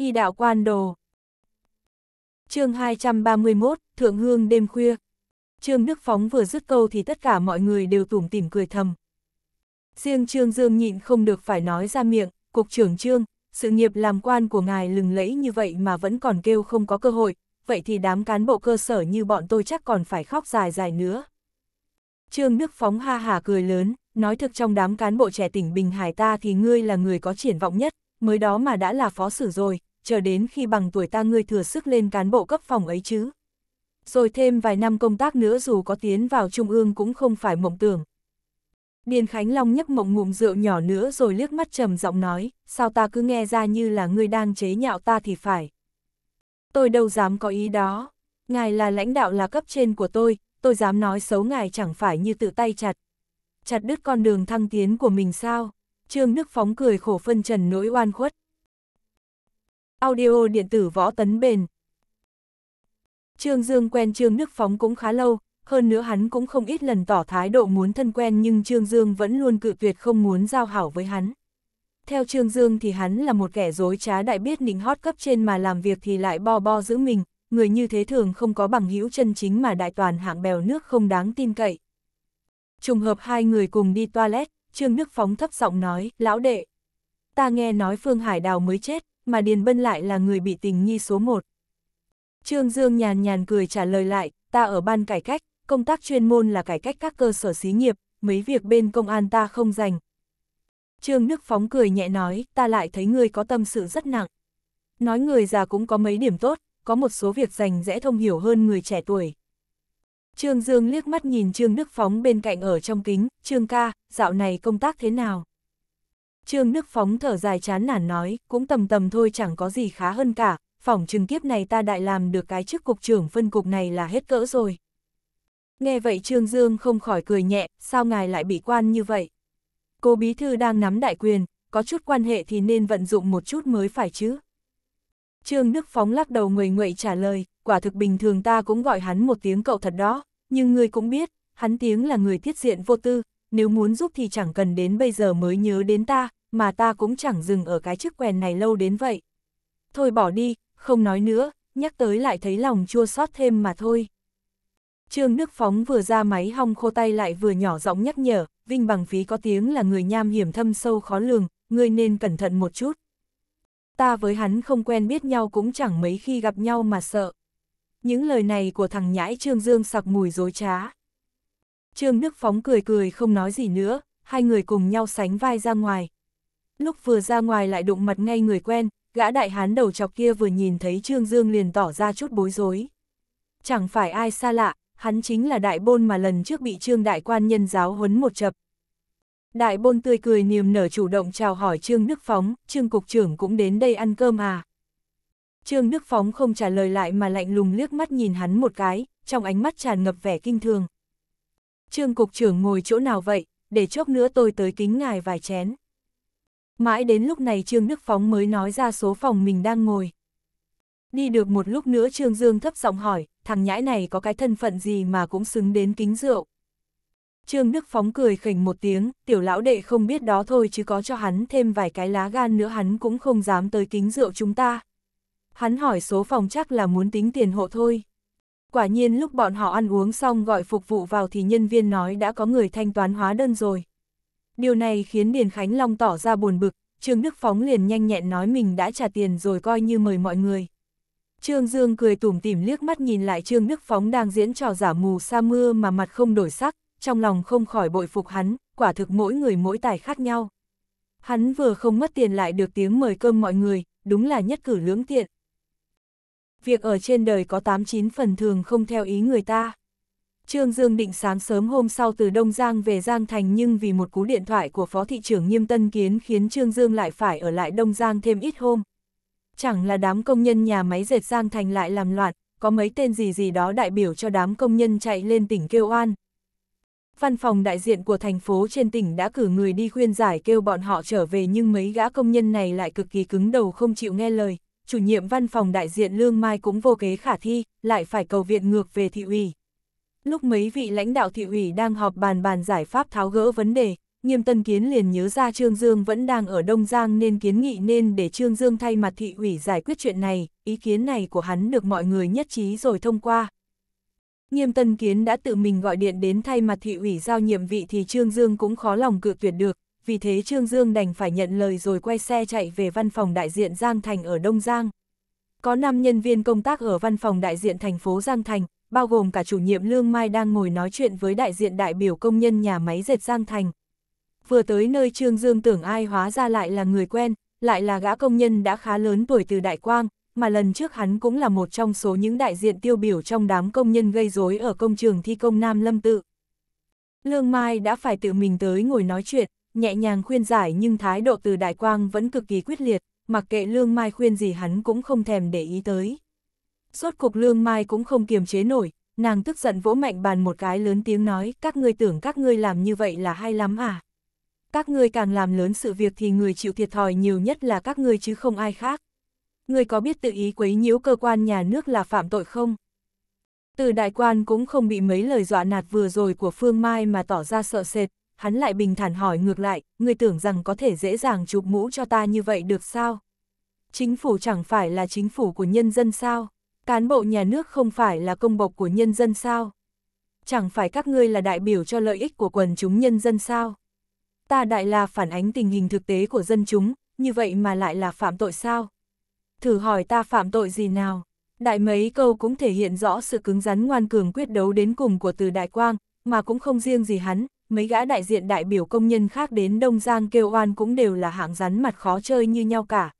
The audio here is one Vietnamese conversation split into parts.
y đạo quan đồ. chương 231, Thượng Hương đêm khuya. Trương Đức Phóng vừa dứt câu thì tất cả mọi người đều tủm tỉm cười thầm. Riêng Trương Dương nhịn không được phải nói ra miệng, Cục trưởng Trương, sự nghiệp làm quan của ngài lừng lẫy như vậy mà vẫn còn kêu không có cơ hội, vậy thì đám cán bộ cơ sở như bọn tôi chắc còn phải khóc dài dài nữa. Trương Đức Phóng ha hả cười lớn, nói thực trong đám cán bộ trẻ tỉnh Bình Hải ta thì ngươi là người có triển vọng nhất, mới đó mà đã là phó sử rồi, chờ đến khi bằng tuổi ta ngươi thừa sức lên cán bộ cấp phòng ấy chứ. Rồi thêm vài năm công tác nữa dù có tiến vào trung ương cũng không phải mộng tưởng. Điền Khánh Long nhấp mộng ngụm rượu nhỏ nữa rồi liếc mắt trầm giọng nói, sao ta cứ nghe ra như là ngươi đang chế nhạo ta thì phải. Tôi đâu dám có ý đó, ngài là lãnh đạo là cấp trên của tôi, tôi dám nói xấu ngài chẳng phải như tự tay chặt. Chặt đứt con đường thăng tiến của mình sao? Trương Đức Phóng cười khổ phân trần nỗi oan khuất. Audio điện tử võ tấn bền. Trương Dương quen Trương Đức Phóng cũng khá lâu, hơn nữa hắn cũng không ít lần tỏ thái độ muốn thân quen nhưng Trương Dương vẫn luôn cự tuyệt không muốn giao hảo với hắn. Theo Trương Dương thì hắn là một kẻ dối trá đại biết nịnh hót cấp trên mà làm việc thì lại bo bo giữ mình, người như thế thường không có bằng hữu chân chính mà đại toàn hạng bèo nước không đáng tin cậy. Trùng hợp hai người cùng đi toilet, Trương Đức Phóng thấp giọng nói, lão đệ. Ta nghe nói Phương Hải Đào mới chết, mà Điền Bân lại là người bị tình nghi số một. Trương Dương nhàn nhàn cười trả lời lại, ta ở ban cải cách, công tác chuyên môn là cải cách các cơ sở xí nghiệp, mấy việc bên công an ta không dành. Trương Đức Phóng cười nhẹ nói, ta lại thấy người có tâm sự rất nặng. Nói người già cũng có mấy điểm tốt, có một số việc dành dễ thông hiểu hơn người trẻ tuổi. Trương Dương liếc mắt nhìn Trương Đức Phóng bên cạnh ở trong kính, Trương ca, dạo này công tác thế nào? Trương Đức Phóng thở dài chán nản nói, cũng tầm tầm thôi chẳng có gì khá hơn cả, phỏng trừng kiếp này ta đại làm được cái chức cục trưởng phân cục này là hết cỡ rồi. Nghe vậy Trương Dương không khỏi cười nhẹ, sao ngài lại bị quan như vậy? Cô Bí Thư đang nắm đại quyền, có chút quan hệ thì nên vận dụng một chút mới phải chứ. Trương Đức Phóng lắc đầu người nguậy trả lời, quả thực bình thường ta cũng gọi hắn một tiếng cậu thật đó, nhưng người cũng biết, hắn tiếng là người tiết diện vô tư, nếu muốn giúp thì chẳng cần đến bây giờ mới nhớ đến ta, mà ta cũng chẳng dừng ở cái chức quèn này lâu đến vậy. Thôi bỏ đi, không nói nữa, nhắc tới lại thấy lòng chua xót thêm mà thôi. Trương Đức Phóng vừa ra máy hong khô tay lại vừa nhỏ giọng nhắc nhở, Vinh Bằng Phí có tiếng là người nham hiểm thâm sâu khó lường, ngươi nên cẩn thận một chút. Ta với hắn không quen biết nhau cũng chẳng mấy khi gặp nhau mà sợ. Những lời này của thằng nhãi Trương Dương sặc mùi dối trá. Trương Đức Phóng cười cười không nói gì nữa, hai người cùng nhau sánh vai ra ngoài. Lúc vừa ra ngoài lại đụng mặt ngay người quen, gã đại hán đầu chọc kia vừa nhìn thấy Trương Dương liền tỏ ra chút bối rối. Chẳng phải ai xa lạ, hắn chính là đại bôn mà lần trước bị Trương đại quan nhân giáo huấn một chập. Đại bôn tươi cười niềm nở chủ động chào hỏi Trương Đức Phóng, Trương Cục trưởng cũng đến đây ăn cơm à. Trương Đức Phóng không trả lời lại mà lạnh lùng liếc mắt nhìn hắn một cái, trong ánh mắt tràn ngập vẻ kinh thường. Trương Cục trưởng ngồi chỗ nào vậy, để chốc nữa tôi tới kính ngài vài chén. Mãi đến lúc này Trương Đức Phóng mới nói ra số phòng mình đang ngồi. Đi được một lúc nữa Trương Dương thấp giọng hỏi, thằng nhãi này có cái thân phận gì mà cũng xứng đến kính rượu. Trương Đức Phóng cười khỉnh một tiếng, tiểu lão đệ không biết đó thôi chứ có cho hắn thêm vài cái lá gan nữa hắn cũng không dám tới kính rượu chúng ta. Hắn hỏi số phòng chắc là muốn tính tiền hộ thôi. Quả nhiên lúc bọn họ ăn uống xong gọi phục vụ vào thì nhân viên nói đã có người thanh toán hóa đơn rồi. Điều này khiến Điền Khánh Long tỏ ra buồn bực, Trương Đức Phóng liền nhanh nhẹn nói mình đã trả tiền rồi coi như mời mọi người. Trương Dương cười tủm tỉm liếc mắt nhìn lại Trương Đức Phóng đang diễn trò giả mù sa mưa mà mặt không đổi sắc, trong lòng không khỏi bội phục hắn, quả thực mỗi người mỗi tài khác nhau. Hắn vừa không mất tiền lại được tiếng mời cơm mọi người, đúng là nhất cử lưỡng tiện việc ở trên đời có 89 phần thường không theo ý người ta. Trương Dương định sáng sớm hôm sau từ Đông Giang về Giang Thành nhưng vì một cú điện thoại của Phó Thị trưởng Nghiêm Tân Kiến khiến Trương Dương lại phải ở lại Đông Giang thêm ít hôm. Chẳng là đám công nhân nhà máy dệt Giang Thành lại làm loạn, có mấy tên gì gì đó đại biểu cho đám công nhân chạy lên tỉnh kêu oan. Văn phòng đại diện của thành phố trên tỉnh đã cử người đi khuyên giải kêu bọn họ trở về nhưng mấy gã công nhân này lại cực kỳ cứng đầu không chịu nghe lời, chủ nhiệm văn phòng đại diện Lương Mai cũng vô kế khả thi, lại phải cầu viện ngược về thị ủy. Lúc mấy vị lãnh đạo thị ủy đang họp bàn bàn giải pháp tháo gỡ vấn đề, Nghiêm Tân Kiến liền nhớ ra Trương Dương vẫn đang ở Đông Giang nên kiến nghị nên để Trương Dương thay mặt thị ủy giải quyết chuyện này, ý kiến này của hắn được mọi người nhất trí rồi thông qua. Nghiêm Tân Kiến đã tự mình gọi điện đến thay mặt thị ủy giao nhiệm vị thì Trương Dương cũng khó lòng cự tuyệt được, vì thế Trương Dương đành phải nhận lời rồi quay xe chạy về văn phòng đại diện Giang Thành ở Đông Giang. Có 5 nhân viên công tác ở văn phòng đại diện thành phố Giang Thành, bao gồm cả chủ nhiệm Lương Mai đang ngồi nói chuyện với đại diện đại biểu công nhân nhà máy dệt Giang Thành. Vừa tới nơi Trương Dương tưởng ai hóa ra lại là người quen, lại là gã công nhân đã khá lớn tuổi từ Đại Quang, mà lần trước hắn cũng là một trong số những đại diện tiêu biểu trong đám công nhân gây rối ở công trường thi công Nam Lâm Tự. Lương Mai đã phải tự mình tới ngồi nói chuyện, nhẹ nhàng khuyên giải nhưng thái độ từ Đại Quang vẫn cực kỳ quyết liệt, mặc kệ Lương Mai khuyên gì hắn cũng không thèm để ý tới. Suốt cục Lương Mai cũng không kiềm chế nổi, nàng tức giận vỗ mạnh bàn một cái lớn tiếng nói các ngươi tưởng các ngươi làm như vậy là hay lắm à. Các ngươi càng làm lớn sự việc thì người chịu thiệt thòi nhiều nhất là các ngươi chứ không ai khác. Ngươi có biết tự ý quấy nhiễu cơ quan nhà nước là phạm tội không? Từ đại quan cũng không bị mấy lời dọa nạt vừa rồi của Phương Mai mà tỏ ra sợ sệt, hắn lại bình thản hỏi ngược lại, người tưởng rằng có thể dễ dàng chụp mũ cho ta như vậy được sao? Chính phủ chẳng phải là chính phủ của nhân dân sao? Cán bộ nhà nước không phải là công bộc của nhân dân sao? Chẳng phải các ngươi là đại biểu cho lợi ích của quần chúng nhân dân sao? Ta đại là phản ánh tình hình thực tế của dân chúng, như vậy mà lại là phạm tội sao? Thử hỏi ta phạm tội gì nào? Đại mấy câu cũng thể hiện rõ sự cứng rắn ngoan cường quyết đấu đến cùng của từ đại quang, mà cũng không riêng gì hắn, mấy gã đại diện đại biểu công nhân khác đến Đông Giang kêu oan cũng đều là hạng rắn mặt khó chơi như nhau cả.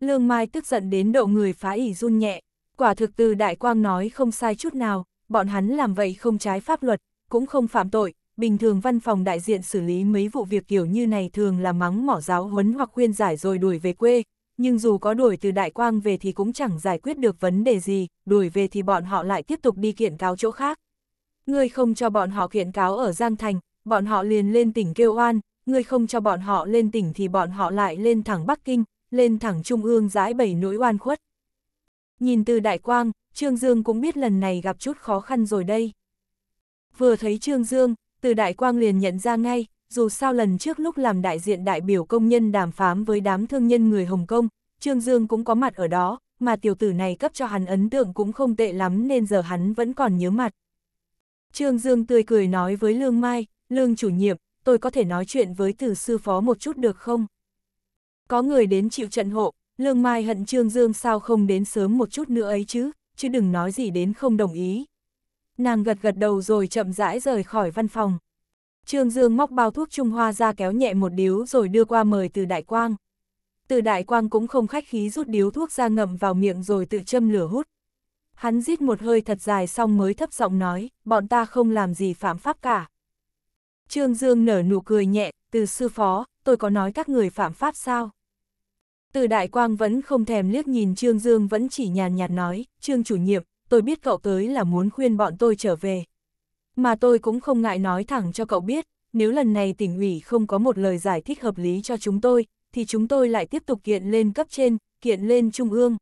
Lương Mai tức giận đến độ người phá ỉ run nhẹ, quả thực từ đại quang nói không sai chút nào, bọn hắn làm vậy không trái pháp luật, cũng không phạm tội, bình thường văn phòng đại diện xử lý mấy vụ việc kiểu như này thường là mắng mỏ giáo huấn hoặc khuyên giải rồi đuổi về quê, nhưng dù có đuổi từ đại quang về thì cũng chẳng giải quyết được vấn đề gì, đuổi về thì bọn họ lại tiếp tục đi kiện cáo chỗ khác ngươi không cho bọn họ kiện cáo ở Giang Thành, bọn họ liền lên tỉnh kêu oan, ngươi không cho bọn họ lên tỉnh thì bọn họ lại lên thẳng Bắc Kinh, lên thẳng Trung ương giãi bày nỗi oan khuất. Nhìn từ đại quang, Trương Dương cũng biết lần này gặp chút khó khăn rồi đây. Vừa thấy Trương Dương, từ đại quang liền nhận ra ngay, dù sao lần trước lúc làm đại diện đại biểu công nhân đàm phán với đám thương nhân người Hồng Kông, Trương Dương cũng có mặt ở đó, mà tiểu tử này cấp cho hắn ấn tượng cũng không tệ lắm nên giờ hắn vẫn còn nhớ mặt. Trương Dương tươi cười nói với Lương Mai, Lương chủ nhiệm, tôi có thể nói chuyện với tử sư phó một chút được không? Có người đến chịu trận hộ, Lương Mai hận Trương Dương sao không đến sớm một chút nữa ấy chứ, chứ đừng nói gì đến không đồng ý. Nàng gật gật đầu rồi chậm rãi rời khỏi văn phòng. Trương Dương móc bao thuốc Trung Hoa ra kéo nhẹ một điếu rồi đưa qua mời từ Đại Quang. Từ Đại Quang cũng không khách khí rút điếu thuốc ra ngậm vào miệng rồi tự châm lửa hút hắn giết một hơi thật dài xong mới thấp giọng nói, bọn ta không làm gì phạm pháp cả. Trương Dương nở nụ cười nhẹ, từ sư phó, tôi có nói các người phạm pháp sao? Từ đại quang vẫn không thèm liếc nhìn Trương Dương vẫn chỉ nhàn nhạt nói, Trương chủ nhiệm, tôi biết cậu tới là muốn khuyên bọn tôi trở về. Mà tôi cũng không ngại nói thẳng cho cậu biết, nếu lần này tỉnh ủy không có một lời giải thích hợp lý cho chúng tôi, thì chúng tôi lại tiếp tục kiện lên cấp trên, kiện lên trung ương.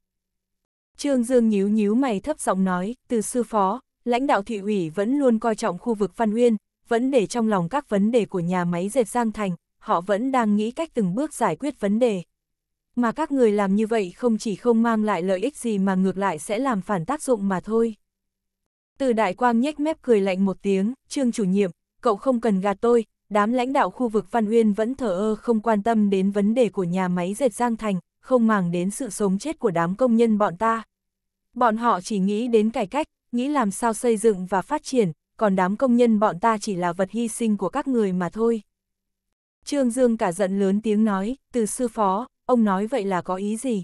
Trương Dương nhíu nhíu mày thấp giọng nói, từ sư phó, lãnh đạo thị ủy vẫn luôn coi trọng khu vực Phan Uyên, vẫn để trong lòng các vấn đề của nhà máy dệt Giang Thành, họ vẫn đang nghĩ cách từng bước giải quyết vấn đề. Mà các người làm như vậy không chỉ không mang lại lợi ích gì mà ngược lại sẽ làm phản tác dụng mà thôi. Từ đại quang nhếch mép cười lạnh một tiếng, Trương chủ nhiệm, cậu không cần gạt tôi, đám lãnh đạo khu vực Phan Uyên vẫn thở ơ không quan tâm đến vấn đề của nhà máy dệt Giang Thành, không màng đến sự sống chết của đám công nhân bọn ta. Bọn họ chỉ nghĩ đến cải cách, nghĩ làm sao xây dựng và phát triển, còn đám công nhân bọn ta chỉ là vật hy sinh của các người mà thôi. Trương Dương cả giận lớn tiếng nói, từ sư phó, ông nói vậy là có ý gì?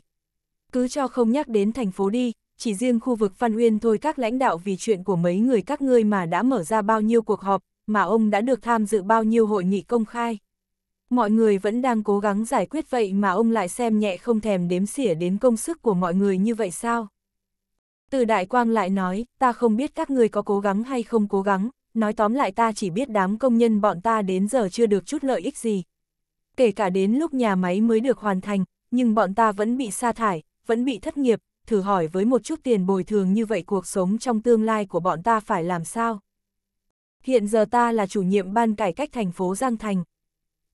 Cứ cho không nhắc đến thành phố đi, chỉ riêng khu vực Văn Uyên thôi các lãnh đạo vì chuyện của mấy người các ngươi mà đã mở ra bao nhiêu cuộc họp, mà ông đã được tham dự bao nhiêu hội nghị công khai mọi người vẫn đang cố gắng giải quyết vậy mà ông lại xem nhẹ không thèm đếm xỉa đến công sức của mọi người như vậy sao? Từ Đại Quang lại nói, ta không biết các người có cố gắng hay không cố gắng, nói tóm lại ta chỉ biết đám công nhân bọn ta đến giờ chưa được chút lợi ích gì. Kể cả đến lúc nhà máy mới được hoàn thành, nhưng bọn ta vẫn bị sa thải, vẫn bị thất nghiệp, thử hỏi với một chút tiền bồi thường như vậy cuộc sống trong tương lai của bọn ta phải làm sao? Hiện giờ ta là chủ nhiệm ban cải cách thành phố Giang Thành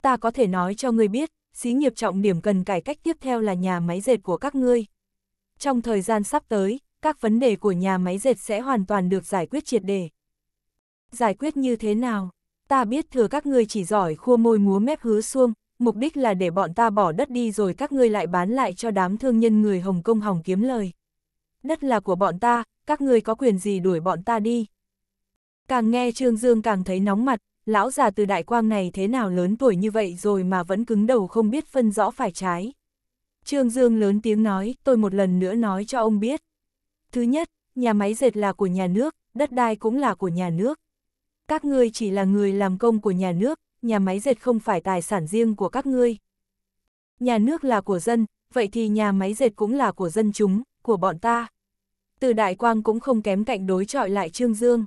ta có thể nói cho ngươi biết, xí nghiệp trọng điểm cần cải cách tiếp theo là nhà máy dệt của các ngươi. Trong thời gian sắp tới, các vấn đề của nhà máy dệt sẽ hoàn toàn được giải quyết triệt đề. Giải quyết như thế nào? Ta biết thừa các ngươi chỉ giỏi khua môi múa mép hứa xuông, mục đích là để bọn ta bỏ đất đi rồi các ngươi lại bán lại cho đám thương nhân người Hồng Kông hòng kiếm lời. Đất là của bọn ta, các ngươi có quyền gì đuổi bọn ta đi. Càng nghe Trương Dương càng thấy nóng mặt, lão già từ đại quang này thế nào lớn tuổi như vậy rồi mà vẫn cứng đầu không biết phân rõ phải trái. Trương Dương lớn tiếng nói, tôi một lần nữa nói cho ông biết. Thứ nhất, nhà máy dệt là của nhà nước, đất đai cũng là của nhà nước. Các ngươi chỉ là người làm công của nhà nước, nhà máy dệt không phải tài sản riêng của các ngươi. Nhà nước là của dân, vậy thì nhà máy dệt cũng là của dân chúng, của bọn ta. Từ Đại Quang cũng không kém cạnh đối trọi lại Trương Dương.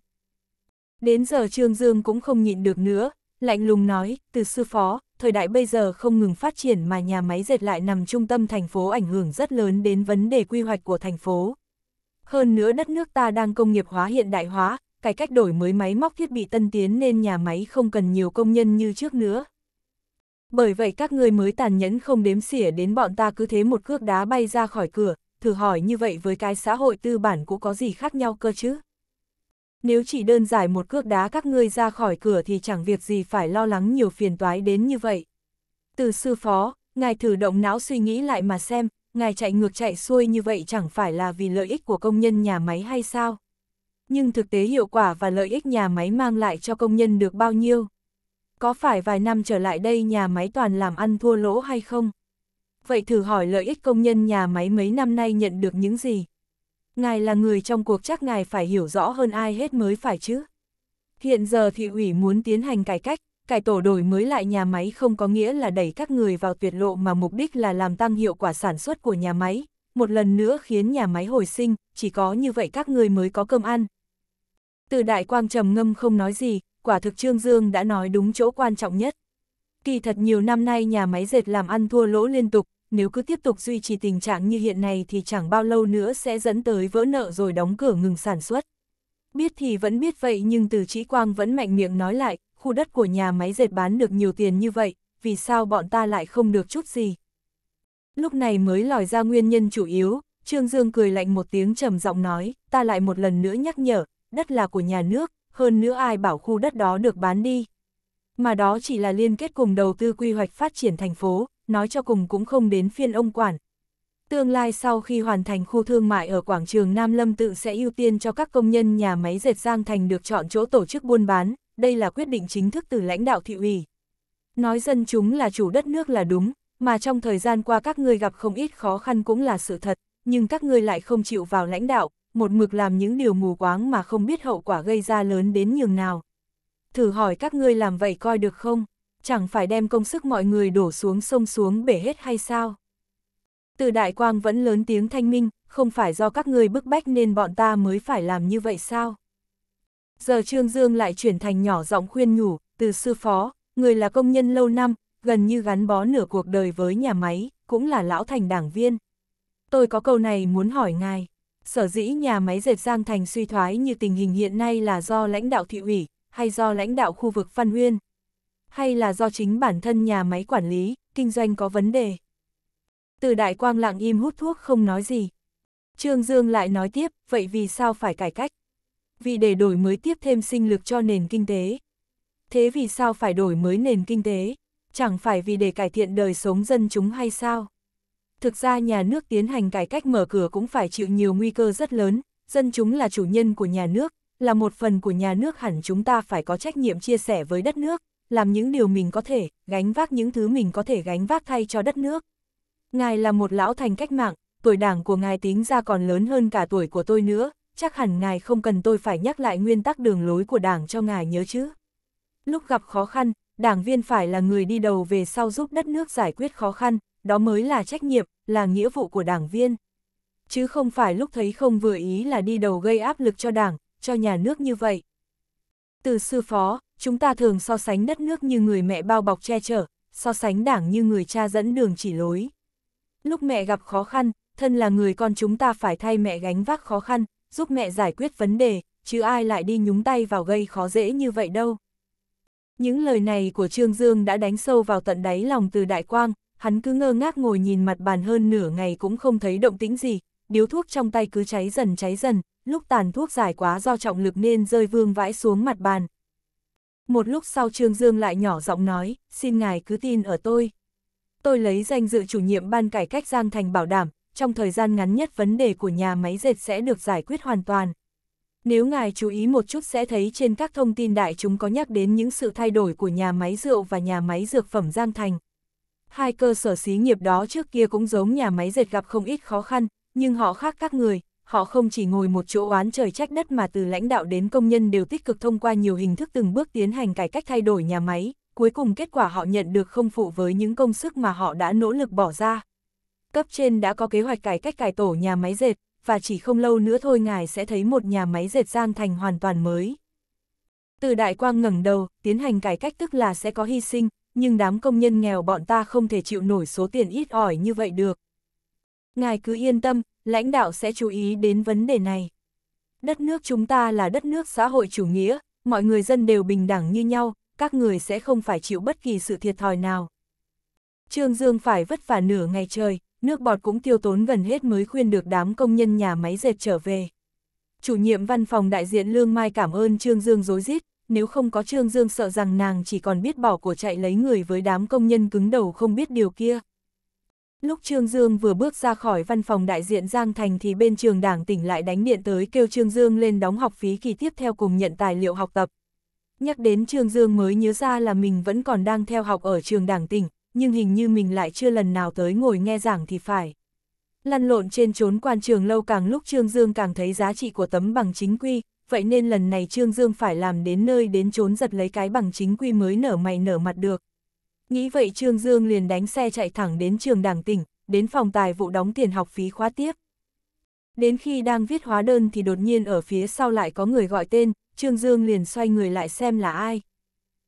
Đến giờ Trương Dương cũng không nhịn được nữa, lạnh lùng nói, từ sư phó, thời đại bây giờ không ngừng phát triển mà nhà máy dệt lại nằm trung tâm thành phố ảnh hưởng rất lớn đến vấn đề quy hoạch của thành phố. Hơn nữa đất nước ta đang công nghiệp hóa hiện đại hóa, cải cách đổi mới máy móc thiết bị tân tiến nên nhà máy không cần nhiều công nhân như trước nữa. Bởi vậy các người mới tàn nhẫn không đếm xỉa đến bọn ta cứ thế một cước đá bay ra khỏi cửa, thử hỏi như vậy với cái xã hội tư bản cũng có gì khác nhau cơ chứ? nếu chỉ đơn giản một cước đá các ngươi ra khỏi cửa thì chẳng việc gì phải lo lắng nhiều phiền toái đến như vậy. Từ sư phó, ngài thử động não suy nghĩ lại mà xem, ngài chạy ngược chạy xuôi như vậy chẳng phải là vì lợi ích của công nhân nhà máy hay sao? Nhưng thực tế hiệu quả và lợi ích nhà máy mang lại cho công nhân được bao nhiêu? Có phải vài năm trở lại đây nhà máy toàn làm ăn thua lỗ hay không? Vậy thử hỏi lợi ích công nhân nhà máy mấy năm nay nhận được những gì? Ngài là người trong cuộc chắc ngài phải hiểu rõ hơn ai hết mới phải chứ. Hiện giờ thị ủy muốn tiến hành cải cách, cải tổ đổi mới lại nhà máy không có nghĩa là đẩy các người vào tuyệt lộ mà mục đích là làm tăng hiệu quả sản xuất của nhà máy, một lần nữa khiến nhà máy hồi sinh, chỉ có như vậy các người mới có cơm ăn. Từ đại quang trầm ngâm không nói gì, quả thực Trương Dương đã nói đúng chỗ quan trọng nhất. Kỳ thật nhiều năm nay nhà máy dệt làm ăn thua lỗ liên tục, nếu cứ tiếp tục duy trì tình trạng như hiện nay thì chẳng bao lâu nữa sẽ dẫn tới vỡ nợ rồi đóng cửa ngừng sản xuất. Biết thì vẫn biết vậy nhưng từ Chí Quang vẫn mạnh miệng nói lại, khu đất của nhà máy dệt bán được nhiều tiền như vậy, vì sao bọn ta lại không được chút gì. Lúc này mới lòi ra nguyên nhân chủ yếu, Trương Dương cười lạnh một tiếng trầm giọng nói, ta lại một lần nữa nhắc nhở, đất là của nhà nước, hơn nữa ai bảo khu đất đó được bán đi. Mà đó chỉ là liên kết cùng đầu tư quy hoạch phát triển thành phố, nói cho cùng cũng không đến phiên ông quản. Tương lai sau khi hoàn thành khu thương mại ở quảng trường Nam Lâm tự sẽ ưu tiên cho các công nhân nhà máy dệt Giang Thành được chọn chỗ tổ chức buôn bán, đây là quyết định chính thức từ lãnh đạo thị ủy. Nói dân chúng là chủ đất nước là đúng, mà trong thời gian qua các người gặp không ít khó khăn cũng là sự thật, nhưng các ngươi lại không chịu vào lãnh đạo, một mực làm những điều mù quáng mà không biết hậu quả gây ra lớn đến nhường nào. Thử hỏi các ngươi làm vậy coi được không? chẳng phải đem công sức mọi người đổ xuống sông xuống bể hết hay sao? Từ đại quang vẫn lớn tiếng thanh minh, không phải do các người bức bách nên bọn ta mới phải làm như vậy sao? Giờ Trương Dương lại chuyển thành nhỏ giọng khuyên nhủ, từ sư phó, người là công nhân lâu năm, gần như gắn bó nửa cuộc đời với nhà máy, cũng là lão thành đảng viên. Tôi có câu này muốn hỏi ngài, sở dĩ nhà máy dệt Giang Thành suy thoái như tình hình hiện nay là do lãnh đạo thị ủy, hay do lãnh đạo khu vực Phan Huyên? hay là do chính bản thân nhà máy quản lý, kinh doanh có vấn đề. Từ đại quang lặng im hút thuốc không nói gì. Trương Dương lại nói tiếp, vậy vì sao phải cải cách? Vì để đổi mới tiếp thêm sinh lực cho nền kinh tế. Thế vì sao phải đổi mới nền kinh tế? Chẳng phải vì để cải thiện đời sống dân chúng hay sao? Thực ra nhà nước tiến hành cải cách mở cửa cũng phải chịu nhiều nguy cơ rất lớn, dân chúng là chủ nhân của nhà nước, là một phần của nhà nước hẳn chúng ta phải có trách nhiệm chia sẻ với đất nước, làm những điều mình có thể, gánh vác những thứ mình có thể gánh vác thay cho đất nước. Ngài là một lão thành cách mạng, tuổi đảng của ngài tính ra còn lớn hơn cả tuổi của tôi nữa, chắc hẳn ngài không cần tôi phải nhắc lại nguyên tắc đường lối của đảng cho ngài nhớ chứ. Lúc gặp khó khăn, đảng viên phải là người đi đầu về sau giúp đất nước giải quyết khó khăn, đó mới là trách nhiệm, là nghĩa vụ của đảng viên. Chứ không phải lúc thấy không vừa ý là đi đầu gây áp lực cho đảng, cho nhà nước như vậy. Từ sư phó, Chúng ta thường so sánh đất nước như người mẹ bao bọc che chở, so sánh đảng như người cha dẫn đường chỉ lối. Lúc mẹ gặp khó khăn, thân là người con chúng ta phải thay mẹ gánh vác khó khăn, giúp mẹ giải quyết vấn đề, chứ ai lại đi nhúng tay vào gây khó dễ như vậy đâu. Những lời này của Trương Dương đã đánh sâu vào tận đáy lòng từ Đại Quang, hắn cứ ngơ ngác ngồi nhìn mặt bàn hơn nửa ngày cũng không thấy động tĩnh gì, điếu thuốc trong tay cứ cháy dần cháy dần, lúc tàn thuốc dài quá do trọng lực nên rơi vương vãi xuống mặt bàn, một lúc sau Trương Dương lại nhỏ giọng nói, xin ngài cứ tin ở tôi. Tôi lấy danh dự chủ nhiệm ban cải cách Giang Thành bảo đảm, trong thời gian ngắn nhất vấn đề của nhà máy dệt sẽ được giải quyết hoàn toàn. Nếu ngài chú ý một chút sẽ thấy trên các thông tin đại chúng có nhắc đến những sự thay đổi của nhà máy rượu và nhà máy dược phẩm Giang Thành. Hai cơ sở xí nghiệp đó trước kia cũng giống nhà máy dệt gặp không ít khó khăn, nhưng họ khác các người, họ không chỉ ngồi một chỗ oán trời trách đất mà từ lãnh đạo đến công nhân đều tích cực thông qua nhiều hình thức từng bước tiến hành cải cách thay đổi nhà máy, cuối cùng kết quả họ nhận được không phụ với những công sức mà họ đã nỗ lực bỏ ra. Cấp trên đã có kế hoạch cải cách cải tổ nhà máy dệt, và chỉ không lâu nữa thôi ngài sẽ thấy một nhà máy dệt giang thành hoàn toàn mới. Từ đại quang ngẩng đầu, tiến hành cải cách tức là sẽ có hy sinh, nhưng đám công nhân nghèo bọn ta không thể chịu nổi số tiền ít ỏi như vậy được. Ngài cứ yên tâm, lãnh đạo sẽ chú ý đến vấn đề này. Đất nước chúng ta là đất nước xã hội chủ nghĩa, mọi người dân đều bình đẳng như nhau, các người sẽ không phải chịu bất kỳ sự thiệt thòi nào. Trương Dương phải vất vả nửa ngày trời, nước bọt cũng tiêu tốn gần hết mới khuyên được đám công nhân nhà máy dệt trở về. Chủ nhiệm văn phòng đại diện Lương Mai cảm ơn Trương Dương dối rít nếu không có Trương Dương sợ rằng nàng chỉ còn biết bỏ của chạy lấy người với đám công nhân cứng đầu không biết điều kia. Lúc Trương Dương vừa bước ra khỏi văn phòng đại diện Giang Thành thì bên trường đảng tỉnh lại đánh điện tới kêu Trương Dương lên đóng học phí kỳ tiếp theo cùng nhận tài liệu học tập. Nhắc đến Trương Dương mới nhớ ra là mình vẫn còn đang theo học ở trường đảng tỉnh, nhưng hình như mình lại chưa lần nào tới ngồi nghe giảng thì phải. Lăn lộn trên trốn quan trường lâu càng lúc Trương Dương càng thấy giá trị của tấm bằng chính quy, vậy nên lần này Trương Dương phải làm đến nơi đến trốn giật lấy cái bằng chính quy mới nở mày nở mặt được. Nghĩ vậy Trương Dương liền đánh xe chạy thẳng đến trường đảng tỉnh, đến phòng tài vụ đóng tiền học phí khóa tiếp. Đến khi đang viết hóa đơn thì đột nhiên ở phía sau lại có người gọi tên, Trương Dương liền xoay người lại xem là ai.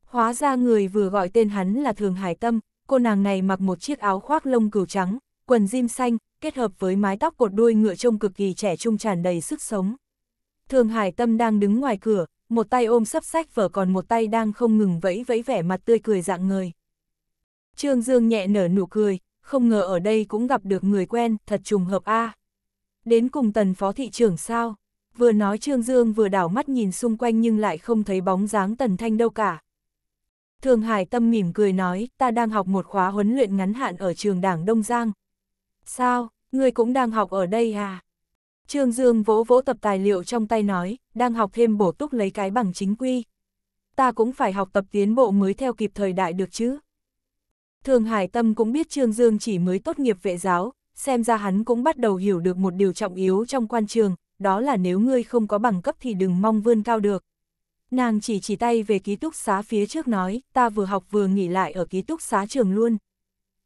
Hóa ra người vừa gọi tên hắn là Thường Hải Tâm, cô nàng này mặc một chiếc áo khoác lông cừu trắng, quần jean xanh, kết hợp với mái tóc cột đuôi ngựa trông cực kỳ trẻ trung tràn đầy sức sống. Thường Hải Tâm đang đứng ngoài cửa, một tay ôm sắp sách vở còn một tay đang không ngừng vẫy vẫy vẻ mặt tươi cười dạng người. Trương Dương nhẹ nở nụ cười, không ngờ ở đây cũng gặp được người quen, thật trùng hợp a. Đến cùng tần phó thị trưởng sao? Vừa nói Trương Dương vừa đảo mắt nhìn xung quanh nhưng lại không thấy bóng dáng tần thanh đâu cả. Thường Hải Tâm mỉm cười nói, ta đang học một khóa huấn luyện ngắn hạn ở trường đảng Đông Giang. Sao, người cũng đang học ở đây à? Trương Dương vỗ vỗ tập tài liệu trong tay nói, đang học thêm bổ túc lấy cái bằng chính quy. Ta cũng phải học tập tiến bộ mới theo kịp thời đại được chứ. Thường Hải Tâm cũng biết Trương Dương chỉ mới tốt nghiệp vệ giáo, xem ra hắn cũng bắt đầu hiểu được một điều trọng yếu trong quan trường, đó là nếu ngươi không có bằng cấp thì đừng mong vươn cao được. Nàng chỉ chỉ tay về ký túc xá phía trước nói, ta vừa học vừa nghỉ lại ở ký túc xá trường luôn.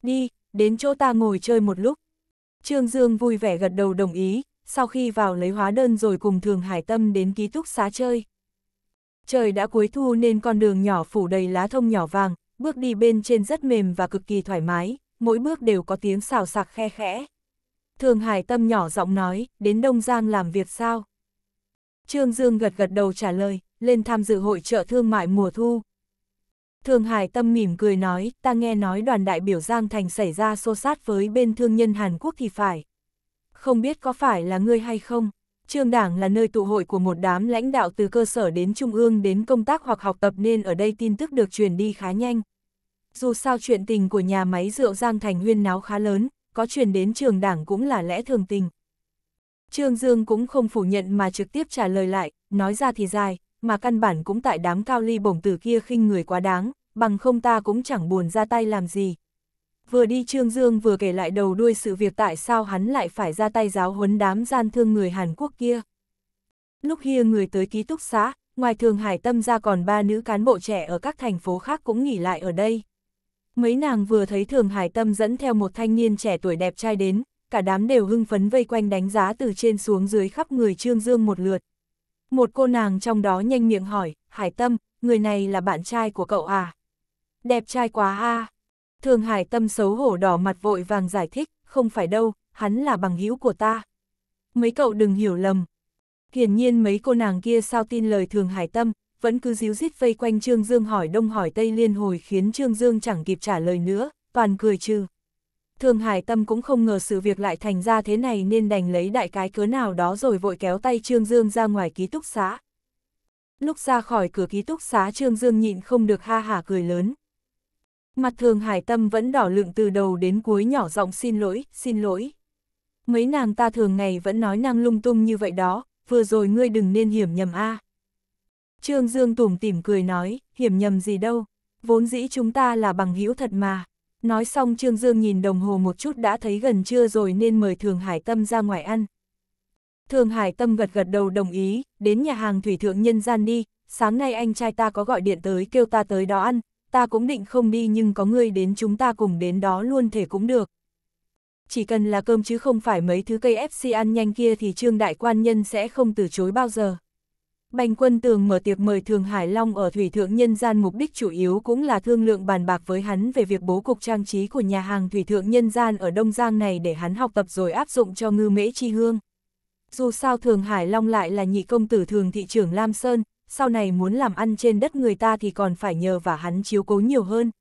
Đi, đến chỗ ta ngồi chơi một lúc. Trương Dương vui vẻ gật đầu đồng ý, sau khi vào lấy hóa đơn rồi cùng Thường Hải Tâm đến ký túc xá chơi. Trời đã cuối thu nên con đường nhỏ phủ đầy lá thông nhỏ vàng, bước đi bên trên rất mềm và cực kỳ thoải mái, mỗi bước đều có tiếng xào sạc khe khẽ. Thường Hải Tâm nhỏ giọng nói, đến Đông Giang làm việc sao? Trương Dương gật gật đầu trả lời, lên tham dự hội trợ thương mại mùa thu. Thường Hải Tâm mỉm cười nói, ta nghe nói đoàn đại biểu Giang Thành xảy ra xô sát với bên thương nhân Hàn Quốc thì phải. Không biết có phải là ngươi hay không? Trường đảng là nơi tụ hội của một đám lãnh đạo từ cơ sở đến trung ương đến công tác hoặc học tập nên ở đây tin tức được truyền đi khá nhanh. Dù sao chuyện tình của nhà máy rượu Giang Thành huyên náo khá lớn, có truyền đến trường đảng cũng là lẽ thường tình. Trương Dương cũng không phủ nhận mà trực tiếp trả lời lại, nói ra thì dài, mà căn bản cũng tại đám cao ly bổng tử kia khinh người quá đáng, bằng không ta cũng chẳng buồn ra tay làm gì, vừa đi Trương Dương vừa kể lại đầu đuôi sự việc tại sao hắn lại phải ra tay giáo huấn đám gian thương người Hàn Quốc kia. Lúc hia người tới ký túc xá, ngoài Thường Hải Tâm ra còn ba nữ cán bộ trẻ ở các thành phố khác cũng nghỉ lại ở đây. Mấy nàng vừa thấy Thường Hải Tâm dẫn theo một thanh niên trẻ tuổi đẹp trai đến, cả đám đều hưng phấn vây quanh đánh giá từ trên xuống dưới khắp người Trương Dương một lượt. Một cô nàng trong đó nhanh miệng hỏi, Hải Tâm, người này là bạn trai của cậu à? Đẹp trai quá a à. Thường Hải Tâm xấu hổ đỏ mặt vội vàng giải thích, không phải đâu, hắn là bằng hữu của ta. Mấy cậu đừng hiểu lầm. Hiển nhiên mấy cô nàng kia sao tin lời Thường Hải Tâm, vẫn cứ díu dít vây quanh Trương Dương hỏi đông hỏi tây liên hồi khiến Trương Dương chẳng kịp trả lời nữa, toàn cười trừ. Thường Hải Tâm cũng không ngờ sự việc lại thành ra thế này nên đành lấy đại cái cớ nào đó rồi vội kéo tay Trương Dương ra ngoài ký túc xá. Lúc ra khỏi cửa ký túc xá Trương Dương nhịn không được ha hả cười lớn, Mặt thường hải tâm vẫn đỏ lượng từ đầu đến cuối nhỏ giọng xin lỗi, xin lỗi. Mấy nàng ta thường ngày vẫn nói năng lung tung như vậy đó, vừa rồi ngươi đừng nên hiểm nhầm a. À. Trương Dương tủm tỉm cười nói, hiểm nhầm gì đâu, vốn dĩ chúng ta là bằng hữu thật mà. Nói xong Trương Dương nhìn đồng hồ một chút đã thấy gần trưa rồi nên mời Thường Hải Tâm ra ngoài ăn. Thường Hải Tâm gật gật đầu đồng ý, đến nhà hàng Thủy Thượng Nhân Gian đi, sáng nay anh trai ta có gọi điện tới kêu ta tới đó ăn, ta cũng định không đi nhưng có ngươi đến chúng ta cùng đến đó luôn thể cũng được. Chỉ cần là cơm chứ không phải mấy thứ cây FC ăn nhanh kia thì trương đại quan nhân sẽ không từ chối bao giờ. Bành quân tường mở tiệc mời Thường Hải Long ở Thủy Thượng Nhân Gian mục đích chủ yếu cũng là thương lượng bàn bạc với hắn về việc bố cục trang trí của nhà hàng Thủy Thượng Nhân Gian ở Đông Giang này để hắn học tập rồi áp dụng cho ngư mễ chi hương. Dù sao Thường Hải Long lại là nhị công tử Thường Thị trưởng Lam Sơn, sau này muốn làm ăn trên đất người ta thì còn phải nhờ và hắn chiếu cố nhiều hơn.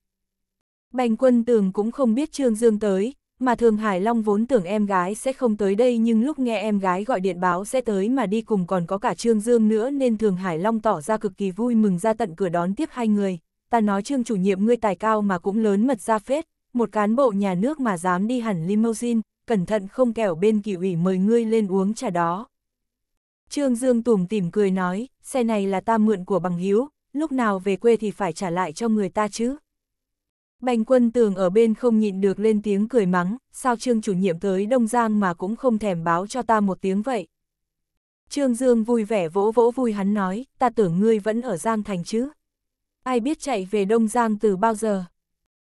Bành quân tường cũng không biết Trương Dương tới, mà Thường Hải Long vốn tưởng em gái sẽ không tới đây nhưng lúc nghe em gái gọi điện báo sẽ tới mà đi cùng còn có cả Trương Dương nữa nên Thường Hải Long tỏ ra cực kỳ vui mừng ra tận cửa đón tiếp hai người. Ta nói Trương chủ nhiệm ngươi tài cao mà cũng lớn mật ra phết, một cán bộ nhà nước mà dám đi hẳn limousine, cẩn thận không kẻo bên kỳ ủy mời ngươi lên uống trà đó. Trương Dương tùm tìm cười nói, xe này là ta mượn của bằng hiếu, lúc nào về quê thì phải trả lại cho người ta chứ. Bành quân tường ở bên không nhịn được lên tiếng cười mắng, sao trương chủ nhiệm tới Đông Giang mà cũng không thèm báo cho ta một tiếng vậy. Trương Dương vui vẻ vỗ vỗ vui hắn nói, ta tưởng ngươi vẫn ở Giang Thành chứ. Ai biết chạy về Đông Giang từ bao giờ.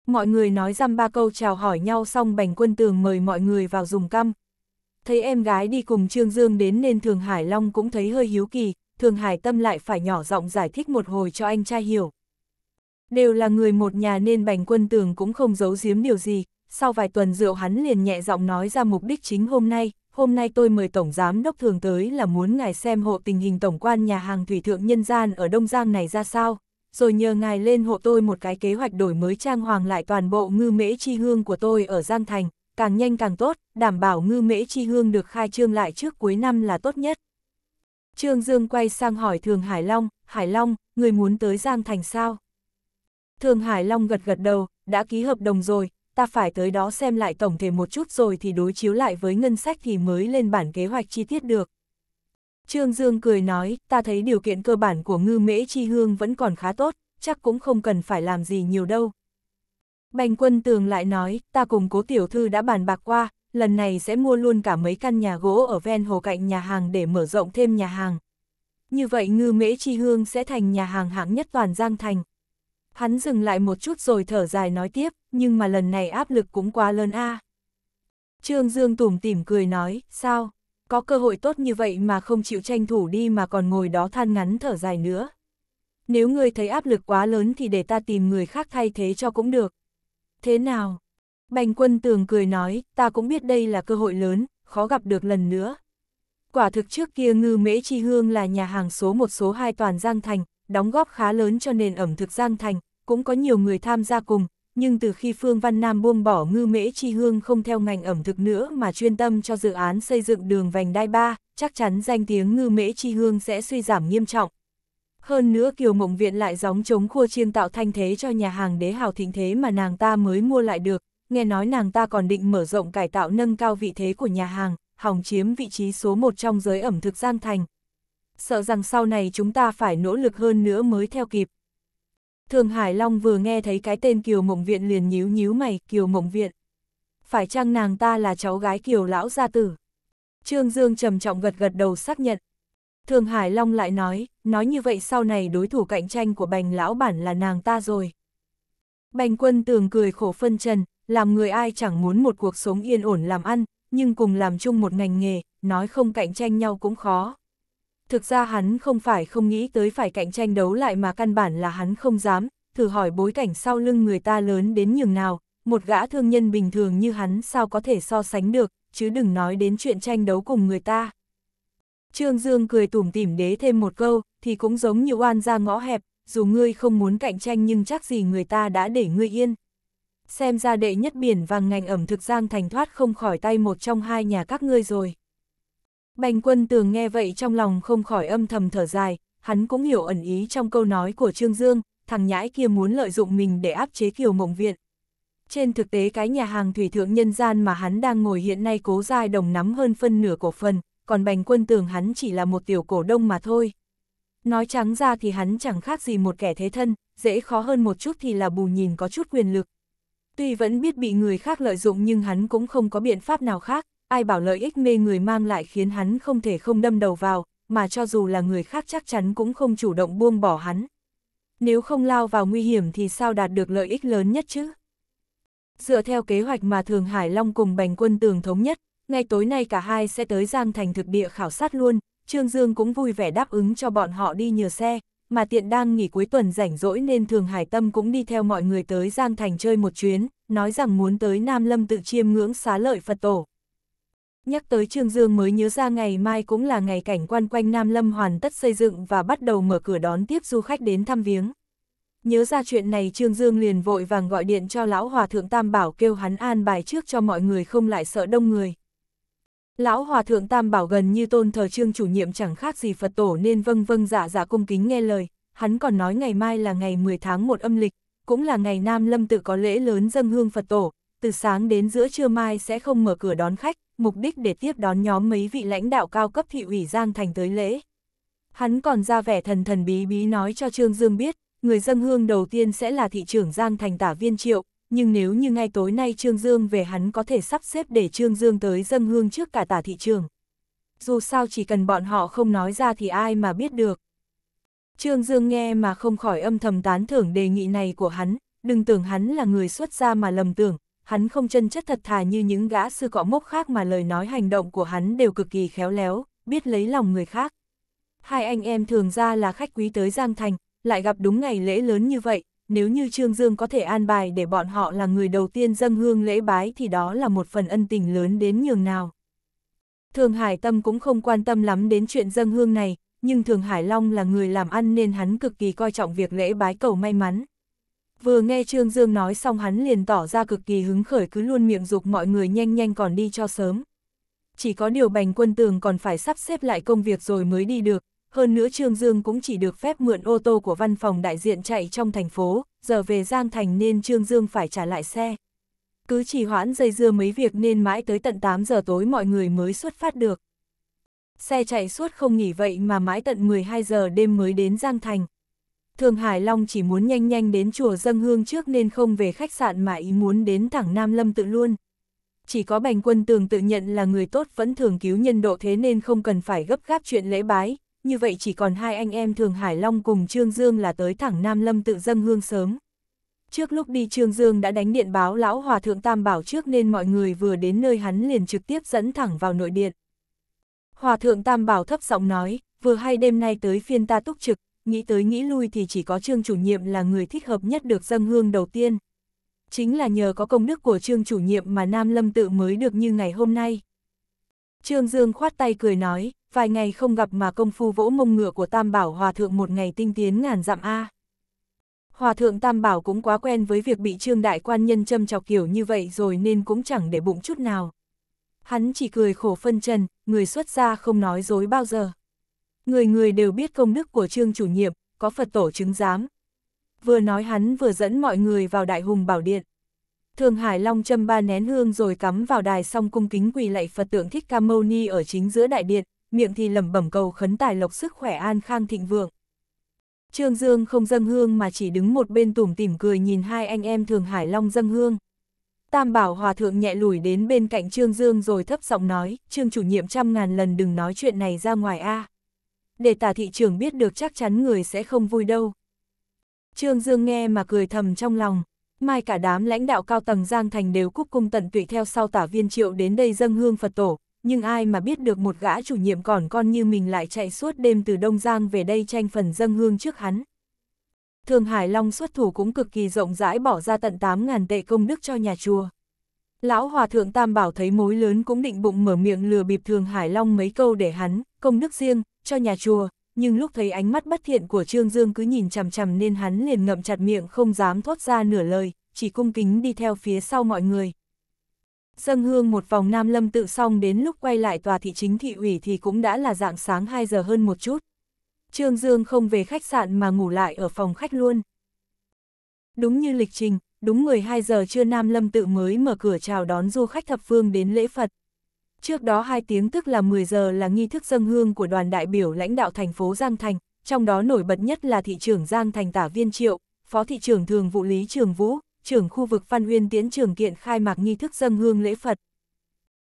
Mọi người nói răm ba câu chào hỏi nhau xong bành quân tường mời mọi người vào dùng căm. Thấy em gái đi cùng Trương Dương đến nên Thường Hải Long cũng thấy hơi hiếu kỳ, Thường Hải Tâm lại phải nhỏ giọng giải thích một hồi cho anh trai hiểu. Đều là người một nhà nên Bành Quân Tường cũng không giấu giếm điều gì, sau vài tuần rượu hắn liền nhẹ giọng nói ra mục đích chính hôm nay, hôm nay tôi mời Tổng Giám Đốc Thường tới là muốn ngài xem hộ tình hình Tổng quan nhà hàng Thủy Thượng Nhân Gian ở Đông Giang này ra sao, rồi nhờ ngài lên hộ tôi một cái kế hoạch đổi mới trang hoàng lại toàn bộ ngư mễ chi hương của tôi ở Giang Thành, càng nhanh càng tốt, đảm bảo ngư mễ chi hương được khai trương lại trước cuối năm là tốt nhất, Trương Dương quay sang hỏi Thường Hải Long, Hải Long, người muốn tới Giang Thành sao? Thường Hải Long gật gật đầu, đã ký hợp đồng rồi, ta phải tới đó xem lại tổng thể một chút rồi thì đối chiếu lại với ngân sách thì mới lên bản kế hoạch chi tiết được. Trương Dương cười nói, ta thấy điều kiện cơ bản của ngư mễ chi hương vẫn còn khá tốt, chắc cũng không cần phải làm gì nhiều đâu. Bành quân tường lại nói, ta cùng cố tiểu thư đã bàn bạc qua, lần này sẽ mua luôn cả mấy căn nhà gỗ ở ven hồ cạnh nhà hàng để mở rộng thêm nhà hàng. Như vậy ngư mễ chi hương sẽ thành nhà hàng hạng nhất toàn Giang Thành. Hắn dừng lại một chút rồi thở dài nói tiếp, nhưng mà lần này áp lực cũng quá lớn a. À. Trương Dương tủm tỉm cười nói, sao, có cơ hội tốt như vậy mà không chịu tranh thủ đi mà còn ngồi đó than ngắn thở dài nữa. Nếu ngươi thấy áp lực quá lớn thì để ta tìm người khác thay thế cho cũng được. Thế nào, Bành quân tường cười nói, ta cũng biết đây là cơ hội lớn, khó gặp được lần nữa. Quả thực trước kia ngư mễ chi hương là nhà hàng số một số hai toàn Giang Thành, đóng góp khá lớn cho nền ẩm thực Giang Thành, cũng có nhiều người tham gia cùng, nhưng từ khi Phương Văn Nam buông bỏ ngư mễ chi hương không theo ngành ẩm thực nữa mà chuyên tâm cho dự án xây dựng đường vành đai ba chắc chắn danh tiếng ngư mễ chi hương sẽ suy giảm nghiêm trọng. Hơn nữa Kiều Mộng Viện lại gióng chống khua chiêng tạo thanh thế cho nhà hàng đế hào thịnh thế mà nàng ta mới mua lại được, nghe nói nàng ta còn định mở rộng cải tạo nâng cao vị thế của nhà hàng, hòng chiếm vị trí số một trong giới ẩm thực Giang Thành. Sợ rằng sau này chúng ta phải nỗ lực hơn nữa mới theo kịp. Thường Hải Long vừa nghe thấy cái tên Kiều Mộng Viện liền nhíu nhíu mày, Kiều Mộng Viện. Phải chăng nàng ta là cháu gái Kiều Lão Gia Tử? Trương Dương trầm trọng gật gật đầu xác nhận. Thường Hải Long lại nói, nói như vậy sau này đối thủ cạnh tranh của bành lão bản là nàng ta rồi. Bành quân tường cười khổ phân trần, làm người ai chẳng muốn một cuộc sống yên ổn làm ăn, nhưng cùng làm chung một ngành nghề, nói không cạnh tranh nhau cũng khó. Thực ra hắn không phải không nghĩ tới phải cạnh tranh đấu lại mà căn bản là hắn không dám, thử hỏi bối cảnh sau lưng người ta lớn đến nhường nào, một gã thương nhân bình thường như hắn sao có thể so sánh được, chứ đừng nói đến chuyện tranh đấu cùng người ta. Trương Dương cười tủm tỉm đế thêm một câu, thì cũng giống như oan ra ngõ hẹp, dù ngươi không muốn cạnh tranh nhưng chắc gì người ta đã để ngươi yên xem ra đệ nhất biển vàng ngành ẩm thực giang thành thoát không khỏi tay một trong hai nhà các ngươi rồi. Bành quân tường nghe vậy trong lòng không khỏi âm thầm thở dài, hắn cũng hiểu ẩn ý trong câu nói của Trương Dương, thằng nhãi kia muốn lợi dụng mình để áp chế kiều mộng viện. Trên thực tế cái nhà hàng thủy thượng nhân gian mà hắn đang ngồi hiện nay cố dài đồng nắm hơn phân nửa cổ phần, còn bành quân tường hắn chỉ là một tiểu cổ đông mà thôi. Nói trắng ra thì hắn chẳng khác gì một kẻ thế thân, dễ khó hơn một chút thì là bù nhìn có chút quyền lực, Tuy vẫn biết bị người khác lợi dụng nhưng hắn cũng không có biện pháp nào khác, ai bảo lợi ích mê người mang lại khiến hắn không thể không đâm đầu vào, mà cho dù là người khác chắc chắn cũng không chủ động buông bỏ hắn. Nếu không lao vào nguy hiểm thì sao đạt được lợi ích lớn nhất chứ? Dựa theo kế hoạch mà Thường Hải Long cùng bành quân tường thống nhất, ngay tối nay cả hai sẽ tới Giang Thành thực địa khảo sát luôn, Trương Dương cũng vui vẻ đáp ứng cho bọn họ đi nhờ xe, mà tiện đang nghỉ cuối tuần rảnh rỗi nên Thường Hải Tâm cũng đi theo mọi người tới Giang Thành chơi một chuyến, nói rằng muốn tới Nam Lâm tự chiêm ngưỡng xá lợi Phật Tổ. Nhắc tới Trương Dương mới nhớ ra ngày mai cũng là ngày cảnh quan quanh Nam Lâm hoàn tất xây dựng và bắt đầu mở cửa đón tiếp du khách đến thăm viếng. Nhớ ra chuyện này Trương Dương liền vội vàng gọi điện cho lão hòa thượng Tam Bảo kêu hắn an bài trước cho mọi người không lại sợ đông người. Lão Hòa Thượng Tam Bảo gần như tôn thờ trương chủ nhiệm chẳng khác gì Phật tổ nên vâng vâng dạ dạ cung kính nghe lời, hắn còn nói ngày mai là ngày 10 tháng 1 âm lịch, cũng là ngày Nam Lâm tự có lễ lớn dâng hương Phật tổ, từ sáng đến giữa trưa mai sẽ không mở cửa đón khách, mục đích để tiếp đón nhóm mấy vị lãnh đạo cao cấp thị ủy Giang Thành tới lễ. Hắn còn ra vẻ thần thần bí bí nói cho Trương Dương biết, người dâng hương đầu tiên sẽ là thị trưởng Giang Thành tả viên triệu, nhưng nếu như ngay tối nay Trương Dương về hắn có thể sắp xếp để Trương Dương tới dân hương trước cả tả thị trường. Dù sao chỉ cần bọn họ không nói ra thì ai mà biết được. Trương Dương nghe mà không khỏi âm thầm tán thưởng đề nghị này của hắn, đừng tưởng hắn là người xuất gia mà lầm tưởng, hắn không chân chất thật thà như những gã sư cọ mốc khác mà lời nói hành động của hắn đều cực kỳ khéo léo, biết lấy lòng người khác. Hai anh em thường ra là khách quý tới Giang Thành, lại gặp đúng ngày lễ lớn như vậy, nếu như Trương Dương có thể an bài để bọn họ là người đầu tiên dâng hương lễ bái thì đó là một phần ân tình lớn đến nhường nào. Thường Hải Tâm cũng không quan tâm lắm đến chuyện dâng hương này, nhưng Thường Hải Long là người làm ăn nên hắn cực kỳ coi trọng việc lễ bái cầu may mắn. Vừa nghe Trương Dương nói xong hắn liền tỏ ra cực kỳ hứng khởi cứ luôn miệng dục mọi người nhanh nhanh còn đi cho sớm. Chỉ có điều bành quân tường còn phải sắp xếp lại công việc rồi mới đi được, hơn nữa Trương Dương cũng chỉ được phép mượn ô tô của văn phòng đại diện chạy trong thành phố, giờ về Giang Thành nên Trương Dương phải trả lại xe. Cứ chỉ hoãn dây dưa mấy việc nên mãi tới tận 8 giờ tối mọi người mới xuất phát được. Xe chạy suốt không nghỉ vậy mà mãi tận 12 giờ đêm mới đến Giang Thành. Thường Hải Long chỉ muốn nhanh nhanh đến chùa dâng hương trước nên không về khách sạn mà ý muốn đến thẳng Nam Lâm tự luôn. Chỉ có bành quân tường tự nhận là người tốt vẫn thường cứu nhân độ thế nên không cần phải gấp gáp chuyện lễ bái, như vậy chỉ còn hai anh em Thường Hải Long cùng Trương Dương là tới thẳng Nam Lâm tự dâng hương sớm. Trước lúc đi Trương Dương đã đánh điện báo lão hòa thượng Tam Bảo trước nên mọi người vừa đến nơi hắn liền trực tiếp dẫn thẳng vào nội điện. Hòa thượng Tam Bảo thấp giọng nói, vừa hay đêm nay tới phiên ta túc trực, nghĩ tới nghĩ lui thì chỉ có Trương chủ nhiệm là người thích hợp nhất được dâng hương đầu tiên. Chính là nhờ có công đức của Trương chủ nhiệm mà Nam Lâm tự mới được như ngày hôm nay. Trương Dương khoát tay cười nói, vài ngày không gặp mà công phu vỗ mông ngựa của Tam Bảo Hòa Thượng một ngày tinh tiến ngàn dặm A. Hòa Thượng Tam Bảo cũng quá quen với việc bị trương đại quan nhân châm chọc kiểu như vậy rồi nên cũng chẳng để bụng chút nào. Hắn chỉ cười khổ phân trần, người xuất gia không nói dối bao giờ. Người người đều biết công đức của trương chủ nhiệm, có Phật tổ chứng giám. Vừa nói hắn vừa dẫn mọi người vào đại hùng bảo điện. Thường Hải Long châm ba nén hương rồi cắm vào đài xong cung kính quỳ lạy Phật tượng Thích Ca Mâu Ni ở chính giữa đại điện, miệng thì lẩm bẩm cầu khấn tài lộc sức khỏe an khang thịnh vượng. Trương Dương không dâng hương mà chỉ đứng một bên tủm tỉm cười nhìn hai anh em Thường Hải Long dâng hương. Tam Bảo Hòa Thượng nhẹ lùi đến bên cạnh Trương Dương rồi thấp giọng nói, Trương chủ nhiệm trăm ngàn lần đừng nói chuyện này ra ngoài a Để tả thị trường biết được chắc chắn người sẽ không vui đâu. Trương Dương nghe mà cười thầm trong lòng, mai cả đám lãnh đạo cao tầng Giang Thành đều cúc cung tận tụy theo sau tả viên triệu đến đây dâng hương Phật tổ, nhưng ai mà biết được một gã chủ nhiệm còn con như mình lại chạy suốt đêm từ Đông Giang về đây tranh phần dâng hương trước hắn. Thường Hải Long xuất thủ cũng cực kỳ rộng rãi bỏ ra tận 8.000 tệ công đức cho nhà chùa. Lão Hòa Thượng Tam Bảo thấy mối lớn cũng định bụng mở miệng lừa bịp Thường Hải Long mấy câu để hắn, công đức riêng, cho nhà chùa, nhưng lúc thấy ánh mắt bất thiện của Trương Dương cứ nhìn chằm chằm nên hắn liền ngậm chặt miệng không dám thốt ra nửa lời, chỉ cung kính đi theo phía sau mọi người, Dâng hương một vòng Nam Lâm tự xong đến lúc quay lại tòa thị chính thị ủy thì cũng đã là dạng sáng 2 giờ hơn một chút. Trương Dương không về khách sạn mà ngủ lại ở phòng khách luôn. Đúng như lịch trình, đúng 12 giờ trưa Nam Lâm tự mới mở cửa chào đón du khách thập phương đến lễ Phật. Trước đó 2 tiếng tức là 10 giờ là nghi thức dâng hương của đoàn đại biểu lãnh đạo thành phố Giang Thành, trong đó nổi bật nhất là thị trưởng Giang Thành tả viên triệu, phó thị trưởng thường vụ Lý Trường Vũ, trưởng khu vực Văn Uyên Tiến trường kiện khai mạc nghi thức dâng hương lễ Phật.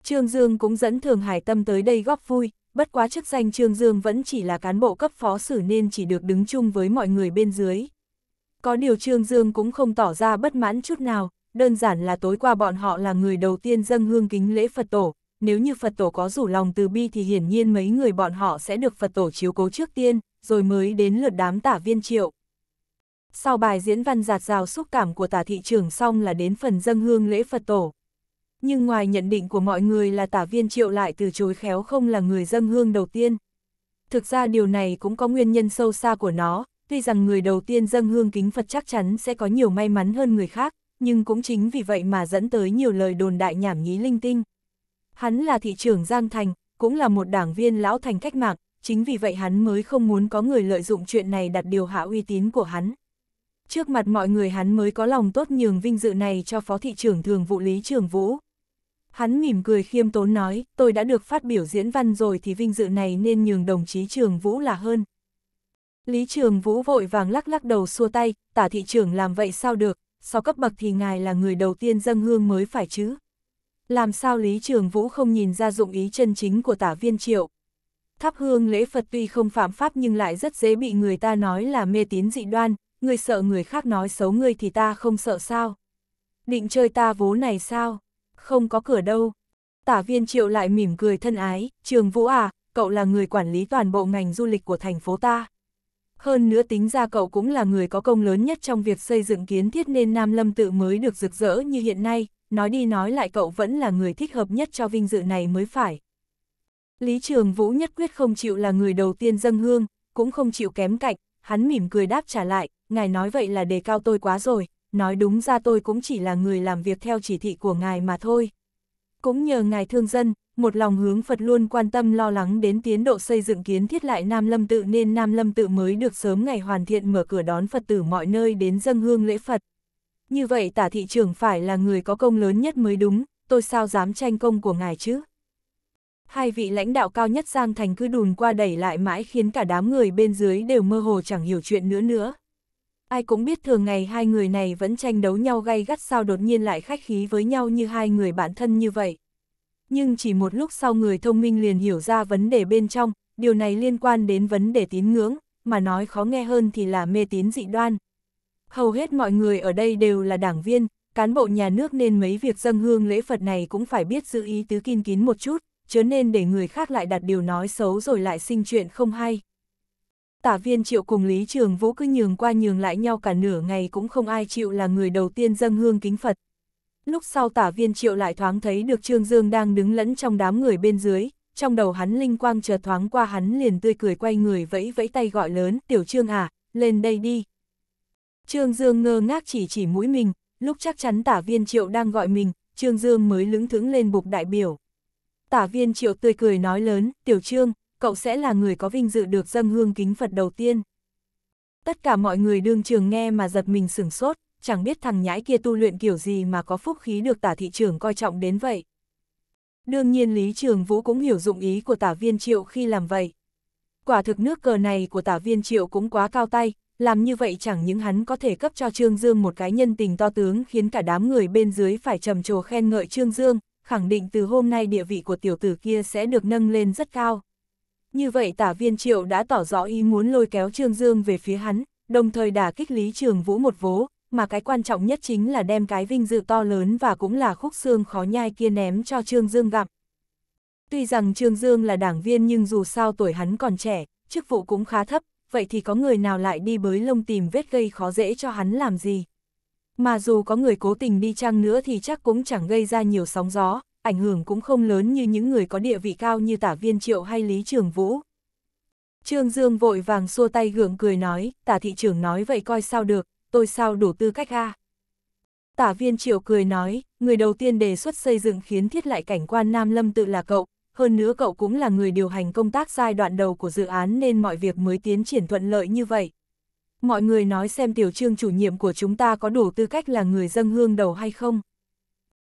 Trương Dương cũng dẫn Thường Hải Tâm tới đây góp vui, bất quá chức danh Trương Dương vẫn chỉ là cán bộ cấp phó xử nên chỉ được đứng chung với mọi người bên dưới. Có điều Trương Dương cũng không tỏ ra bất mãn chút nào, đơn giản là tối qua bọn họ là người đầu tiên dâng hương kính lễ Phật tổ, nếu như Phật tổ có rủ lòng từ bi thì hiển nhiên mấy người bọn họ sẽ được Phật tổ chiếu cố trước tiên, rồi mới đến lượt đám tả viên triệu. Sau bài diễn văn giạt rào xúc cảm của tả thị trưởng xong là đến phần dâng hương lễ Phật tổ. Nhưng ngoài nhận định của mọi người là tả viên triệu lại từ chối khéo không là người dâng hương đầu tiên. Thực ra điều này cũng có nguyên nhân sâu xa của nó, tuy rằng người đầu tiên dâng hương kính Phật chắc chắn sẽ có nhiều may mắn hơn người khác, nhưng cũng chính vì vậy mà dẫn tới nhiều lời đồn đại nhảm nhí linh tinh. Hắn là thị trưởng Giang Thành, cũng là một đảng viên lão thành cách mạng, chính vì vậy hắn mới không muốn có người lợi dụng chuyện này đặt điều hạ uy tín của hắn trước mặt mọi người hắn mới có lòng tốt nhường vinh dự này cho Phó Thị trưởng Thường Vụ Lý Trường Vũ. Hắn mỉm cười khiêm tốn nói, tôi đã được phát biểu diễn văn rồi thì vinh dự này nên nhường đồng chí Trường Vũ là hơn. Lý Trường Vũ vội vàng lắc lắc đầu xua tay, tả thị trưởng làm vậy sao được, sau cấp bậc thì ngài là người đầu tiên dâng hương mới phải chứ. Làm sao Lý Trường Vũ không nhìn ra dụng ý chân chính của tả viên triệu. Thắp hương lễ Phật tuy không phạm pháp nhưng lại rất dễ bị người ta nói là mê tín dị đoan, ngươi sợ người khác nói xấu ngươi thì ta không sợ sao? Định chơi ta vố này sao? Không có cửa đâu. Tả viên triệu lại mỉm cười thân ái, trường vũ à, cậu là người quản lý toàn bộ ngành du lịch của thành phố ta. Hơn nữa tính ra cậu cũng là người có công lớn nhất trong việc xây dựng kiến thiết nên Nam Lâm tự mới được rực rỡ như hiện nay, nói đi nói lại cậu vẫn là người thích hợp nhất cho vinh dự này mới phải. Lý Trường Vũ nhất quyết không chịu là người đầu tiên dâng hương, cũng không chịu kém cạnh, hắn mỉm cười đáp trả lại, ngài nói vậy là đề cao tôi quá rồi, nói đúng ra tôi cũng chỉ là người làm việc theo chỉ thị của ngài mà thôi. Cũng nhờ ngài thương dân, một lòng hướng Phật luôn quan tâm lo lắng đến tiến độ xây dựng kiến thiết lại Nam Lâm Tự nên Nam Lâm Tự mới được sớm ngày hoàn thiện mở cửa đón Phật tử mọi nơi đến dâng hương lễ Phật. Như vậy tả thị trưởng phải là người có công lớn nhất mới đúng, tôi sao dám tranh công của ngài chứ? hai vị lãnh đạo cao nhất Giang Thành cứ đùn qua đẩy lại mãi khiến cả đám người bên dưới đều mơ hồ chẳng hiểu chuyện nữa nữa. Ai cũng biết thường ngày hai người này vẫn tranh đấu nhau gay gắt sao đột nhiên lại khách khí với nhau như hai người bản thân như vậy. Nhưng chỉ một lúc sau người thông minh liền hiểu ra vấn đề bên trong, điều này liên quan đến vấn đề tín ngưỡng, mà nói khó nghe hơn thì là mê tín dị đoan. Hầu hết mọi người ở đây đều là đảng viên, cán bộ nhà nước nên mấy việc dâng hương lễ Phật này cũng phải biết giữ ý tứ kiên kín một chút chớ nên để người khác lại đặt điều nói xấu rồi lại sinh chuyện không hay. Tả viên triệu cùng Lý Trường Vũ cứ nhường qua nhường lại nhau cả nửa ngày cũng không ai chịu là người đầu tiên dâng hương kính Phật. Lúc sau tả viên triệu lại thoáng thấy được Trương Dương đang đứng lẫn trong đám người bên dưới, trong đầu hắn linh quang chợt thoáng qua hắn liền tươi cười quay người vẫy vẫy tay gọi lớn, tiểu Trương à, lên đây đi. Trương Dương ngơ ngác chỉ chỉ mũi mình, lúc chắc chắn tả viên triệu đang gọi mình, Trương Dương mới lững thững lên bục đại biểu. Tả viên triệu tươi cười nói lớn, tiểu trương, cậu sẽ là người có vinh dự được dâng hương kính Phật đầu tiên. Tất cả mọi người đương trường nghe mà giật mình sửng sốt, chẳng biết thằng nhãi kia tu luyện kiểu gì mà có phúc khí được tả thị trưởng coi trọng đến vậy. Đương nhiên Lý Trường Vũ cũng hiểu dụng ý của tả viên triệu khi làm vậy. Quả thực nước cờ này của tả viên triệu cũng quá cao tay, làm như vậy chẳng những hắn có thể cấp cho Trương Dương một cái nhân tình to tướng khiến cả đám người bên dưới phải trầm trồ khen ngợi Trương Dương, khẳng định từ hôm nay địa vị của tiểu tử kia sẽ được nâng lên rất cao. Như vậy tả viên triệu đã tỏ rõ ý muốn lôi kéo Trương Dương về phía hắn, đồng thời đả kích Lý Trường Vũ một vố, mà cái quan trọng nhất chính là đem cái vinh dự to lớn và cũng là khúc xương khó nhai kia ném cho Trương Dương gặp. Tuy rằng Trương Dương là đảng viên nhưng dù sao tuổi hắn còn trẻ, chức vụ cũng khá thấp, vậy thì có người nào lại đi bới lông tìm vết gây khó dễ cho hắn làm gì mà dù có người cố tình đi chăng nữa thì chắc cũng chẳng gây ra nhiều sóng gió, ảnh hưởng cũng không lớn như những người có địa vị cao như tả viên triệu hay lý trường vũ. Trương Dương vội vàng xua tay gượng cười nói, tả thị trưởng nói vậy coi sao được, tôi sao đủ tư cách a Tả viên triệu cười nói, người đầu tiên đề xuất xây dựng khiến thiết lại cảnh quan Nam Lâm tự là cậu, hơn nữa cậu cũng là người điều hành công tác giai đoạn đầu của dự án nên mọi việc mới tiến triển thuận lợi như vậy mọi người nói xem tiểu trương chủ nhiệm của chúng ta có đủ tư cách là người dân hương đầu hay không.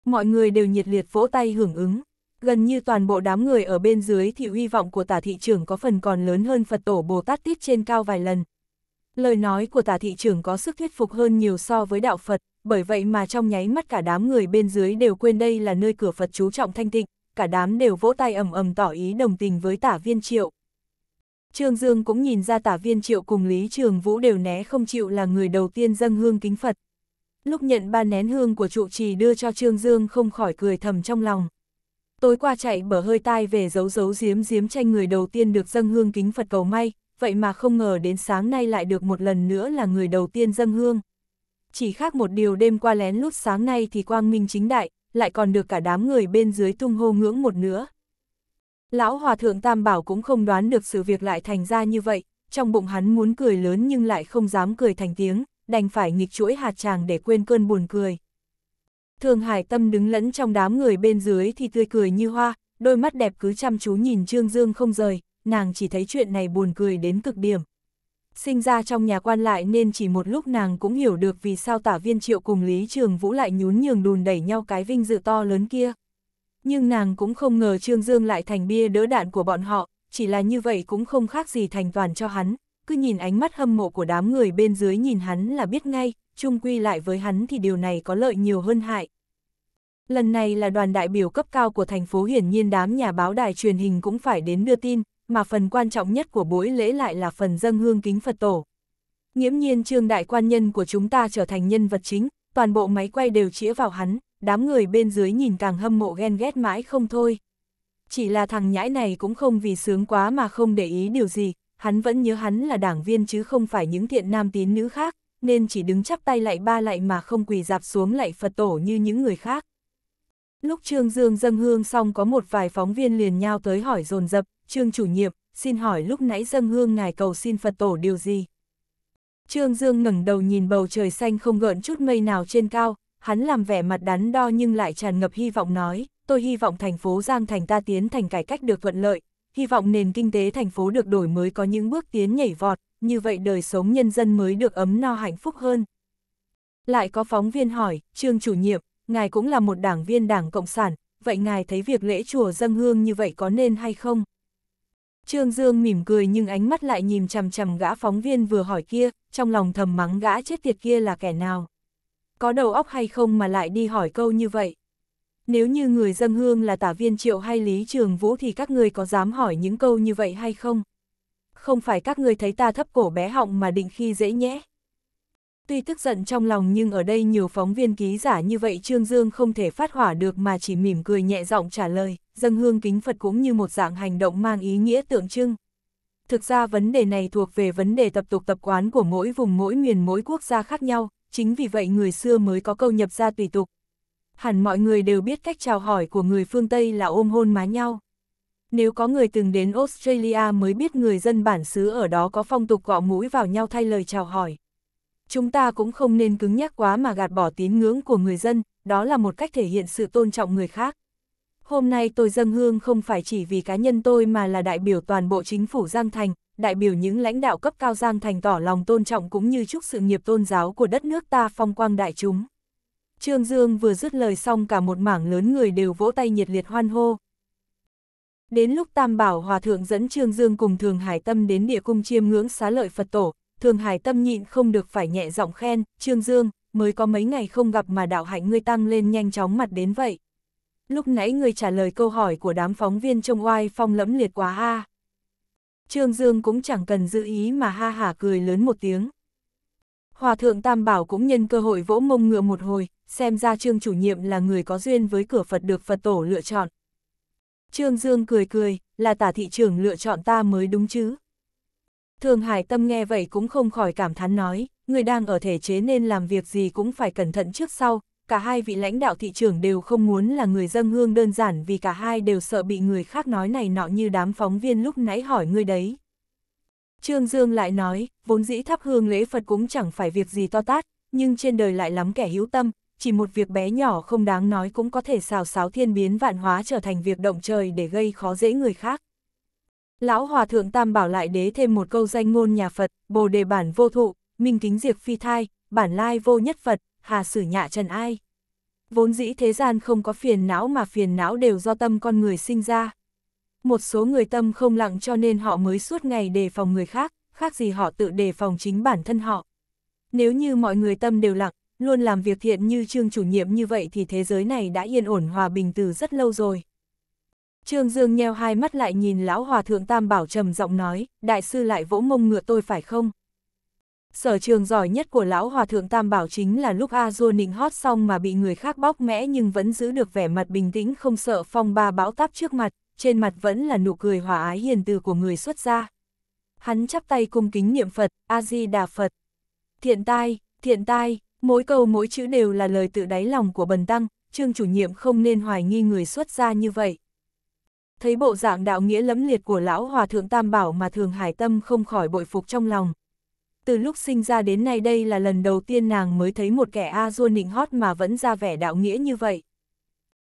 Mọi người đều nhiệt liệt vỗ tay hưởng ứng, gần như toàn bộ đám người ở bên dưới thì hy vọng của tả thị trưởng có phần còn lớn hơn Phật tổ Bồ Tát tiết trên cao vài lần. Lời nói của tả thị trưởng có sức thuyết phục hơn nhiều so với đạo Phật, bởi vậy mà trong nháy mắt cả đám người bên dưới đều quên đây là nơi cửa Phật chú trọng thanh tịnh, cả đám đều vỗ tay ầm ầm tỏ ý đồng tình với tả viên triệu. Trương Dương cũng nhìn ra tả viên triệu cùng Lý Trường Vũ đều né không chịu là người đầu tiên dâng hương kính Phật. Lúc nhận ba nén hương của trụ trì đưa cho Trương Dương không khỏi cười thầm trong lòng. Tối qua chạy bở hơi tai về giấu giấu giếm giếm tranh người đầu tiên được dâng hương kính Phật cầu may, vậy mà không ngờ đến sáng nay lại được một lần nữa là người đầu tiên dâng hương. Chỉ khác một điều đêm qua lén lút sáng nay thì quang minh chính đại, lại còn được cả đám người bên dưới tung hô ngưỡng một nữa, Lão Hòa Thượng Tam Bảo cũng không đoán được sự việc lại thành ra như vậy, trong bụng hắn muốn cười lớn nhưng lại không dám cười thành tiếng, đành phải nghịch chuỗi hạt tràng để quên cơn buồn cười. Thường Hải Tâm đứng lẫn trong đám người bên dưới thì tươi cười như hoa, đôi mắt đẹp cứ chăm chú nhìn Trương Dương không rời, nàng chỉ thấy chuyện này buồn cười đến cực điểm. Sinh ra trong nhà quan lại nên chỉ một lúc nàng cũng hiểu được vì sao tả viên triệu cùng Lý Trường Vũ lại nhún nhường đùn đẩy nhau cái vinh dự to lớn kia. Nhưng nàng cũng không ngờ Trương Dương lại thành bia đỡ đạn của bọn họ, chỉ là như vậy cũng không khác gì thành toàn cho hắn, cứ nhìn ánh mắt hâm mộ của đám người bên dưới nhìn hắn là biết ngay, chung quy lại với hắn thì điều này có lợi nhiều hơn hại. Lần này là đoàn đại biểu cấp cao của thành phố hiển nhiên đám nhà báo đài truyền hình cũng phải đến đưa tin, mà phần quan trọng nhất của buổi lễ lại là phần dâng hương kính Phật tổ. Nghiễm nhiên trương đại quan nhân của chúng ta trở thành nhân vật chính, toàn bộ máy quay đều chĩa vào hắn, đám người bên dưới nhìn càng hâm mộ ghen ghét mãi không thôi. Chỉ là thằng nhãi này cũng không vì sướng quá mà không để ý điều gì, hắn vẫn nhớ hắn là đảng viên chứ không phải những thiện nam tín nữ khác, nên chỉ đứng chắp tay lại ba lại mà không quỳ dạp xuống lại Phật tổ như những người khác. Lúc Trương Dương dâng hương xong có một vài phóng viên liền nhau tới hỏi dồn dập Trương chủ nhiệm, xin hỏi lúc nãy dâng hương ngài cầu xin Phật tổ điều gì? Trương Dương ngẩng đầu nhìn bầu trời xanh không gợn chút mây nào trên cao, hắn làm vẻ mặt đắn đo nhưng lại tràn ngập hy vọng nói, tôi hy vọng thành phố Giang Thành ta tiến thành cải cách được thuận lợi, hy vọng nền kinh tế thành phố được đổi mới có những bước tiến nhảy vọt, như vậy đời sống nhân dân mới được ấm no hạnh phúc hơn. Lại có phóng viên hỏi, trương chủ nhiệm, ngài cũng là một đảng viên đảng Cộng sản, vậy ngài thấy việc lễ chùa dâng hương như vậy có nên hay không? Trương Dương mỉm cười nhưng ánh mắt lại nhìn chằm chằm gã phóng viên vừa hỏi kia, trong lòng thầm mắng gã chết tiệt kia là kẻ nào có đầu óc hay không mà lại đi hỏi câu như vậy. Nếu như người dân hương là tả viên triệu hay lý trường vũ thì các người có dám hỏi những câu như vậy hay không? Không phải các người thấy ta thấp cổ bé họng mà định khi dễ nhé. Tuy tức giận trong lòng nhưng ở đây nhiều phóng viên ký giả như vậy Trương Dương không thể phát hỏa được mà chỉ mỉm cười nhẹ giọng trả lời, dân hương kính Phật cũng như một dạng hành động mang ý nghĩa tượng trưng. Thực ra vấn đề này thuộc về vấn đề tập tục tập quán của mỗi vùng mỗi miền mỗi quốc gia khác nhau, chính vì vậy người xưa mới có câu nhập gia tùy tục. Hẳn mọi người đều biết cách chào hỏi của người phương Tây là ôm hôn má nhau. Nếu có người từng đến Australia mới biết người dân bản xứ ở đó có phong tục gọ mũi vào nhau thay lời chào hỏi. Chúng ta cũng không nên cứng nhắc quá mà gạt bỏ tín ngưỡng của người dân, đó là một cách thể hiện sự tôn trọng người khác. Hôm nay tôi dâng hương không phải chỉ vì cá nhân tôi mà là đại biểu toàn bộ chính phủ Giang Thành, đại biểu những lãnh đạo cấp cao Giang Thành tỏ lòng tôn trọng cũng như chúc sự nghiệp tôn giáo của đất nước ta phong quang đại chúng. Trương Dương vừa dứt lời xong cả một mảng lớn người đều vỗ tay nhiệt liệt hoan hô. Đến lúc Tam Bảo Hòa Thượng dẫn Trương Dương cùng Thường Hải Tâm đến địa cung chiêm ngưỡng xá lợi Phật Tổ, Thường Hải Tâm nhịn không được phải nhẹ giọng khen, Trương Dương, mới có mấy ngày không gặp mà đạo hạnh ngươi tăng lên nhanh chóng mặt đến vậy. Lúc nãy ngươi trả lời câu hỏi của đám phóng viên trông oai phong lẫm liệt quá a Trương Dương cũng chẳng cần giữ ý mà ha hả cười lớn một tiếng. Hòa thượng Tam Bảo cũng nhân cơ hội vỗ mông ngựa một hồi, xem ra Trương chủ nhiệm là người có duyên với cửa Phật được Phật tổ lựa chọn. Trương Dương cười cười, là tả thị trưởng lựa chọn ta mới đúng chứ. Thường Hải Tâm nghe vậy cũng không khỏi cảm thán nói, người đang ở thể chế nên làm việc gì cũng phải cẩn thận trước sau, cả hai vị lãnh đạo thị trường đều không muốn là người dân hương đơn giản vì cả hai đều sợ bị người khác nói này nọ như đám phóng viên lúc nãy hỏi ngươi đấy. Trương Dương lại nói, vốn dĩ thắp hương lễ Phật cũng chẳng phải việc gì to tát, nhưng trên đời lại lắm kẻ hữu tâm, chỉ một việc bé nhỏ không đáng nói cũng có thể xào xáo thiên biến vạn hóa trở thành việc động trời để gây khó dễ người khác. Lão Hòa Thượng Tam bảo lại đế thêm một câu danh ngôn nhà Phật, bồ đề bản vô thụ, minh kính diệt phi thai, bản lai vô nhất Phật, hà sử nhạ trần ai. Vốn dĩ thế gian không có phiền não mà phiền não đều do tâm con người sinh ra. Một số người tâm không lặng cho nên họ mới suốt ngày đề phòng người khác, khác gì họ tự đề phòng chính bản thân họ. Nếu như mọi người tâm đều lặng, luôn làm việc thiện như trương chủ nhiệm như vậy thì thế giới này đã yên ổn hòa bình từ rất lâu rồi. Trương Dương nheo hai mắt lại nhìn lão hòa thượng Tam Bảo trầm giọng nói, đại sư lại vỗ mông ngựa tôi phải không? Sở trường giỏi nhất của lão hòa thượng Tam Bảo chính là lúc A Du nịnh hót xong mà bị người khác bóc mẽ nhưng vẫn giữ được vẻ mặt bình tĩnh không sợ phong ba bão táp trước mặt, trên mặt vẫn là nụ cười hòa ái hiền từ của người xuất gia. Hắn chắp tay cung kính niệm Phật, A-di-đà Phật. Thiện tai, thiện tai, mỗi câu mỗi chữ đều là lời tự đáy lòng của bần tăng, trương chủ nhiệm không nên hoài nghi người xuất gia như vậy. Thấy bộ dạng đạo nghĩa lẫm liệt của lão hòa thượng Tam Bảo mà thường hải tâm không khỏi bội phục trong lòng, từ lúc sinh ra đến nay đây là lần đầu tiên nàng mới thấy một kẻ A-dua nịnh hót mà vẫn ra vẻ đạo nghĩa như vậy.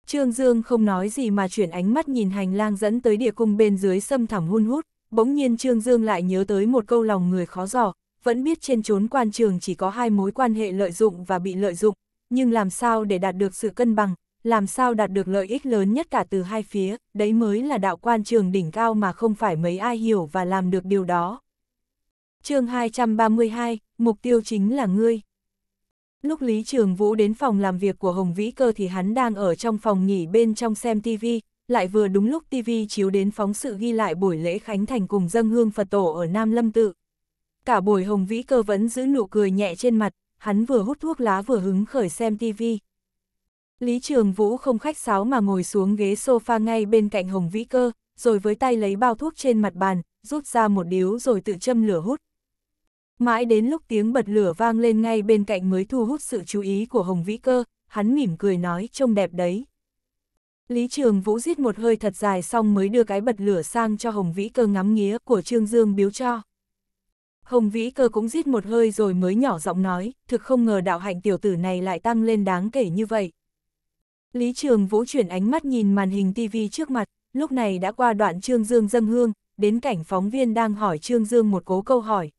Trương Dương không nói gì mà chuyển ánh mắt nhìn hành lang dẫn tới địa cung bên dưới sâm thẳm hun hút, bỗng nhiên Trương Dương lại nhớ tới một câu lòng người khó giỏ, vẫn biết trên chốn quan trường chỉ có hai mối quan hệ lợi dụng và bị lợi dụng, nhưng làm sao để đạt được sự cân bằng, làm sao đạt được lợi ích lớn nhất cả từ hai phía, đấy mới là đạo quan trường đỉnh cao mà không phải mấy ai hiểu và làm được điều đó chương 232, mục tiêu chính là ngươi. Lúc Lý Trường Vũ đến phòng làm việc của Hồng Vĩ Cơ thì hắn đang ở trong phòng nghỉ bên trong xem TV, lại vừa đúng lúc TV chiếu đến phóng sự ghi lại buổi lễ khánh thành cùng dân hương Phật tổ ở Nam Lâm Tự. Cả buổi Hồng Vĩ Cơ vẫn giữ nụ cười nhẹ trên mặt, hắn vừa hút thuốc lá vừa hứng khởi xem TV. Lý Trường Vũ không khách sáo mà ngồi xuống ghế sofa ngay bên cạnh Hồng Vĩ Cơ, rồi với tay lấy bao thuốc trên mặt bàn, rút ra một điếu rồi tự châm lửa hút, Mãi đến lúc tiếng bật lửa vang lên ngay bên cạnh mới thu hút sự chú ý của Hồng Vĩ Cơ, hắn mỉm cười nói trông đẹp đấy. Lý Trường Vũ giết một hơi thật dài xong mới đưa cái bật lửa sang cho Hồng Vĩ Cơ ngắm nghía của Trương Dương biếu cho. Hồng Vĩ Cơ cũng giết một hơi rồi mới nhỏ giọng nói, thực không ngờ đạo hạnh tiểu tử này lại tăng lên đáng kể như vậy. Lý Trường Vũ chuyển ánh mắt nhìn màn hình TV trước mặt, lúc này đã qua đoạn Trương Dương dâng hương, đến cảnh phóng viên đang hỏi Trương Dương một cố câu hỏi,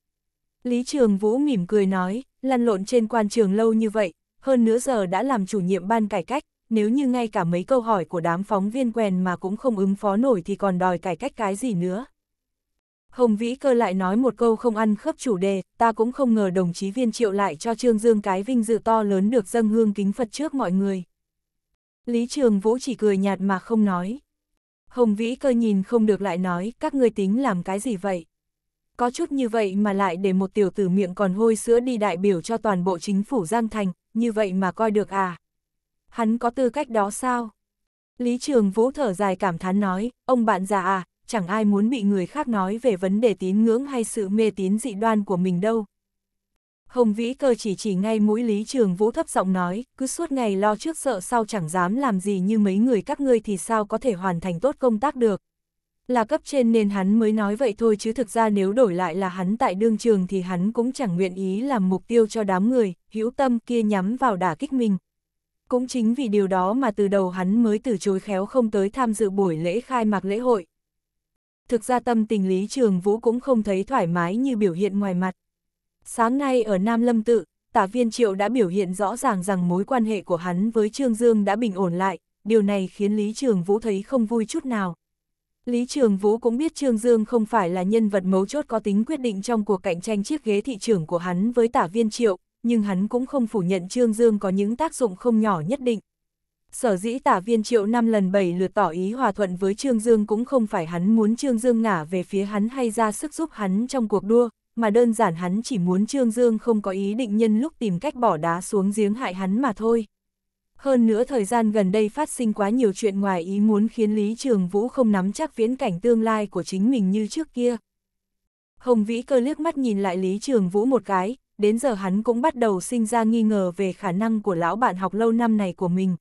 Lý Trường Vũ mỉm cười nói, lăn lộn trên quan trường lâu như vậy, hơn nửa giờ đã làm chủ nhiệm ban cải cách, nếu như ngay cả mấy câu hỏi của đám phóng viên quèn mà cũng không ứng phó nổi thì còn đòi cải cách cái gì nữa. Hồng Vĩ Cơ lại nói một câu không ăn khớp chủ đề, ta cũng không ngờ đồng chí viên triệu lại cho Trương Dương cái vinh dự to lớn được dâng hương kính Phật trước mọi người. Lý Trường Vũ chỉ cười nhạt mà không nói. Hồng Vĩ Cơ nhìn không được lại nói, các ngươi tính làm cái gì vậy? có chút như vậy mà lại để một tiểu tử miệng còn hôi sữa đi đại biểu cho toàn bộ chính phủ Giang Thành, như vậy mà coi được à? Hắn có tư cách đó sao? Lý Trường Vũ thở dài cảm thán nói, ông bạn già à, chẳng ai muốn bị người khác nói về vấn đề tín ngưỡng hay sự mê tín dị đoan của mình đâu. Hồng Vĩ cơ chỉ chỉ ngay mũi Lý Trường Vũ thấp giọng nói, cứ suốt ngày lo trước sợ sau chẳng dám làm gì như mấy người các ngươi thì sao có thể hoàn thành tốt công tác được là cấp trên nên hắn mới nói vậy thôi chứ thực ra nếu đổi lại là hắn tại đương trường thì hắn cũng chẳng nguyện ý làm mục tiêu cho đám người, hữu tâm kia nhắm vào đả kích mình. Cũng chính vì điều đó mà từ đầu hắn mới từ chối khéo không tới tham dự buổi lễ khai mạc lễ hội. Thực ra tâm tình Lý Trường Vũ cũng không thấy thoải mái như biểu hiện ngoài mặt. Sáng nay ở Nam Lâm Tự, tả viên triệu đã biểu hiện rõ ràng rằng mối quan hệ của hắn với Trương Dương đã bình ổn lại, điều này khiến Lý Trường Vũ thấy không vui chút nào. Lý Trường Vũ cũng biết Trương Dương không phải là nhân vật mấu chốt có tính quyết định trong cuộc cạnh tranh chiếc ghế thị trưởng của hắn với tả viên triệu, nhưng hắn cũng không phủ nhận Trương Dương có những tác dụng không nhỏ nhất định. Sở dĩ tả viên triệu năm lần bảy lượt tỏ ý hòa thuận với Trương Dương cũng không phải hắn muốn Trương Dương ngả về phía hắn hay ra sức giúp hắn trong cuộc đua, mà đơn giản hắn chỉ muốn Trương Dương không có ý định nhân lúc tìm cách bỏ đá xuống giếng hại hắn mà thôi. Hơn nữa thời gian gần đây phát sinh quá nhiều chuyện ngoài ý muốn khiến Lý Trường Vũ không nắm chắc viễn cảnh tương lai của chính mình như trước kia. Hồng Vĩ cơ liếc mắt nhìn lại Lý Trường Vũ một cái, đến giờ hắn cũng bắt đầu sinh ra nghi ngờ về khả năng của lão bạn học lâu năm này của mình.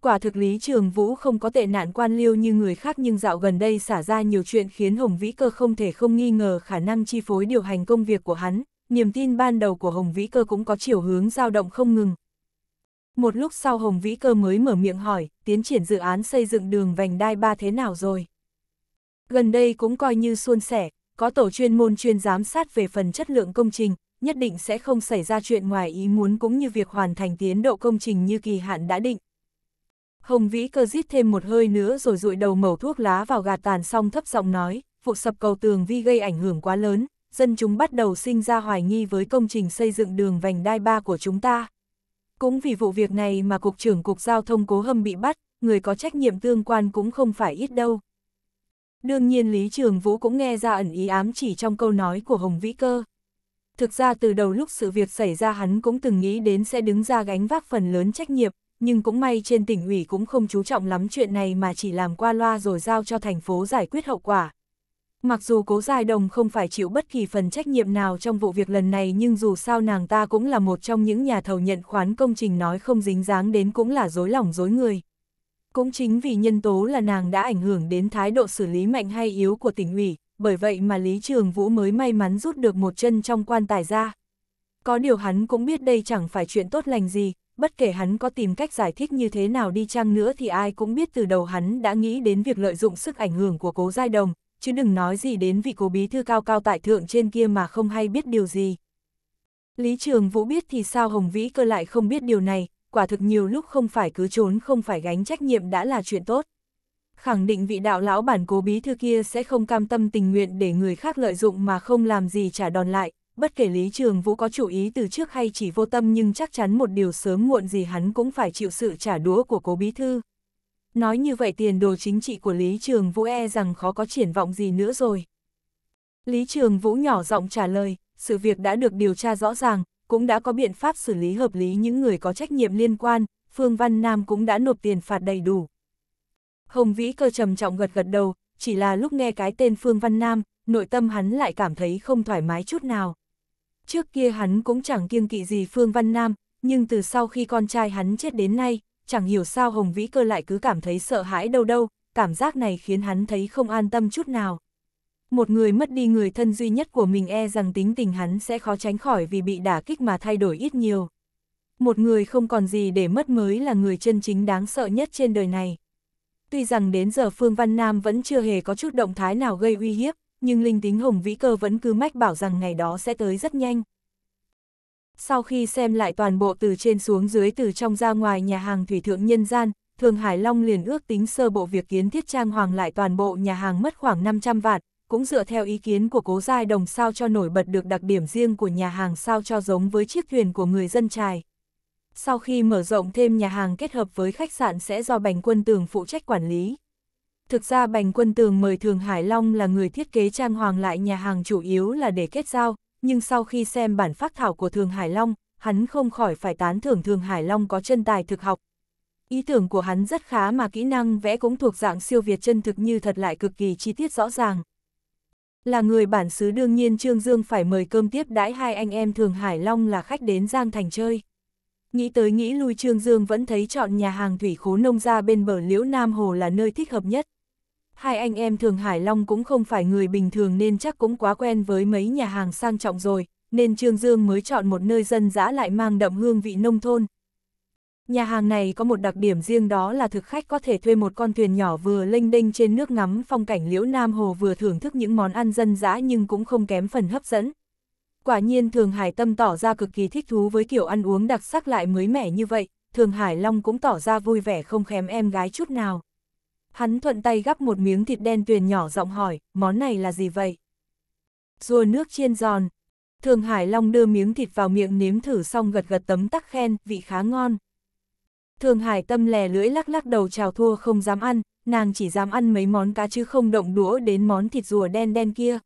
Quả thực Lý Trường Vũ không có tệ nạn quan liêu như người khác nhưng dạo gần đây xả ra nhiều chuyện khiến Hồng Vĩ Cơ không thể không nghi ngờ khả năng chi phối điều hành công việc của hắn. Niềm tin ban đầu của Hồng Vĩ Cơ cũng có chiều hướng dao động không ngừng, một lúc sau Hồng Vĩ Cơ mới mở miệng hỏi, tiến triển dự án xây dựng đường vành đai ba thế nào rồi? Gần đây cũng coi như suôn sẻ, có tổ chuyên môn chuyên giám sát về phần chất lượng công trình, nhất định sẽ không xảy ra chuyện ngoài ý muốn cũng như việc hoàn thành tiến độ công trình như kỳ hạn đã định. Hồng Vĩ Cơ rít thêm một hơi nữa rồi rụi đầu mẩu thuốc lá vào gạt tàn xong thấp giọng nói, vụ sập cầu tường vi gây ảnh hưởng quá lớn, dân chúng bắt đầu sinh ra hoài nghi với công trình xây dựng đường vành đai ba của chúng ta. Cũng vì vụ việc này mà Cục trưởng Cục Giao thông Cố Hâm bị bắt, người có trách nhiệm tương quan cũng không phải ít đâu. Đương nhiên Lý Trường Vũ cũng nghe ra ẩn ý ám chỉ trong câu nói của Hồng Vĩ Cơ. Thực ra từ đầu lúc sự việc xảy ra hắn cũng từng nghĩ đến sẽ đứng ra gánh vác phần lớn trách nhiệm, nhưng cũng may trên tỉnh ủy cũng không chú trọng lắm chuyện này mà chỉ làm qua loa rồi giao cho thành phố giải quyết hậu quả. Mặc dù cố dài đồng không phải chịu bất kỳ phần trách nhiệm nào trong vụ việc lần này nhưng dù sao nàng ta cũng là một trong những nhà thầu nhận khoán công trình nói không dính dáng đến cũng là dối lòng dối người. Cũng chính vì nhân tố là nàng đã ảnh hưởng đến thái độ xử lý mạnh hay yếu của tỉnh ủy, bởi vậy mà Lý Trường Vũ mới may mắn rút được một chân trong quan tài ra. Có điều hắn cũng biết đây chẳng phải chuyện tốt lành gì, bất kể hắn có tìm cách giải thích như thế nào đi chăng nữa thì ai cũng biết từ đầu hắn đã nghĩ đến việc lợi dụng sức ảnh hưởng của cố giai đồng, chứ đừng nói gì đến vị cố bí thư cao cao tại thượng trên kia mà không hay biết điều gì. Lý Trường Vũ biết thì sao Hồng Vĩ cơ lại không biết điều này, quả thực nhiều lúc không phải cứ trốn không phải gánh trách nhiệm đã là chuyện tốt. Khẳng định vị đạo lão bản cố bí thư kia sẽ không cam tâm tình nguyện để người khác lợi dụng mà không làm gì trả đòn lại, bất kể Lý Trường Vũ có chủ ý từ trước hay chỉ vô tâm nhưng chắc chắn một điều sớm muộn gì hắn cũng phải chịu sự trả đũa của cố bí thư. Nói như vậy tiền đồ chính trị của Lý Trường Vũ e rằng khó có triển vọng gì nữa rồi. Lý Trường Vũ nhỏ giọng trả lời, sự việc đã được điều tra rõ ràng, cũng đã có biện pháp xử lý hợp lý những người có trách nhiệm liên quan, Phương Văn Nam cũng đã nộp tiền phạt đầy đủ. Hồng Vĩ cơ trầm trọng gật gật đầu, chỉ là lúc nghe cái tên Phương Văn Nam, nội tâm hắn lại cảm thấy không thoải mái chút nào. Trước kia hắn cũng chẳng kiêng kỵ gì Phương Văn Nam, nhưng từ sau khi con trai hắn chết đến nay, chẳng hiểu sao Hồng Vĩ Cơ lại cứ cảm thấy sợ hãi đâu đâu, cảm giác này khiến hắn thấy không an tâm chút nào. Một người mất đi người thân duy nhất của mình e rằng tính tình hắn sẽ khó tránh khỏi vì bị đả kích mà thay đổi ít nhiều. Một người không còn gì để mất mới là người chân chính đáng sợ nhất trên đời này. Tuy rằng đến giờ Phương Văn Nam vẫn chưa hề có chút động thái nào gây uy hiếp, nhưng linh tính Hồng Vĩ Cơ vẫn cứ mách bảo rằng ngày đó sẽ tới rất nhanh. Sau khi xem lại toàn bộ từ trên xuống dưới từ trong ra ngoài nhà hàng thủy thượng nhân gian, Thường Hải Long liền ước tính sơ bộ việc kiến thiết trang hoàng lại toàn bộ nhà hàng mất khoảng 500 vạn, cũng dựa theo ý kiến của cố giai đồng sao cho nổi bật được đặc điểm riêng của nhà hàng sao cho giống với chiếc thuyền của người dân trài. Sau khi mở rộng thêm nhà hàng kết hợp với khách sạn sẽ do Bành Quân Tường phụ trách quản lý. Thực ra Bành Quân Tường mời Thường Hải Long là người thiết kế trang hoàng lại nhà hàng chủ yếu là để kết giao, nhưng sau khi xem bản phát thảo của Thường Hải Long, hắn không khỏi phải tán thưởng Thường Hải Long có chân tài thực học. Ý tưởng của hắn rất khá mà kỹ năng vẽ cũng thuộc dạng siêu việt chân thực như thật lại cực kỳ chi tiết rõ ràng. Là người bản xứ đương nhiên Trương Dương phải mời cơm tiếp đãi hai anh em Thường Hải Long là khách đến Giang Thành chơi. Nghĩ tới nghĩ lui Trương Dương vẫn thấy chọn nhà hàng thủy khố nông ra bên bờ Liễu Nam Hồ là nơi thích hợp nhất hai anh em Thường Hải Long cũng không phải người bình thường nên chắc cũng quá quen với mấy nhà hàng sang trọng rồi, nên Trương Dương mới chọn một nơi dân dã lại mang đậm hương vị nông thôn. Nhà hàng này có một đặc điểm riêng đó là thực khách có thể thuê một con thuyền nhỏ vừa lênh đênh trên nước ngắm phong cảnh liễu Nam Hồ vừa thưởng thức những món ăn dân dã nhưng cũng không kém phần hấp dẫn. Quả nhiên Thường Hải Tâm tỏ ra cực kỳ thích thú với kiểu ăn uống đặc sắc lại mới mẻ như vậy, Thường Hải Long cũng tỏ ra vui vẻ không khém em gái chút nào. Hắn thuận tay gắp một miếng thịt đen tuyền nhỏ giọng hỏi, món này là gì vậy? Rùa nước chiên giòn. Thường Hải Long đưa miếng thịt vào miệng nếm thử xong gật gật tấm tắc khen, vị khá ngon. Thường Hải tâm lè lưỡi lắc lắc đầu chào thua không dám ăn, nàng chỉ dám ăn mấy món cá chứ không động đũa đến món thịt rùa đen đen kia.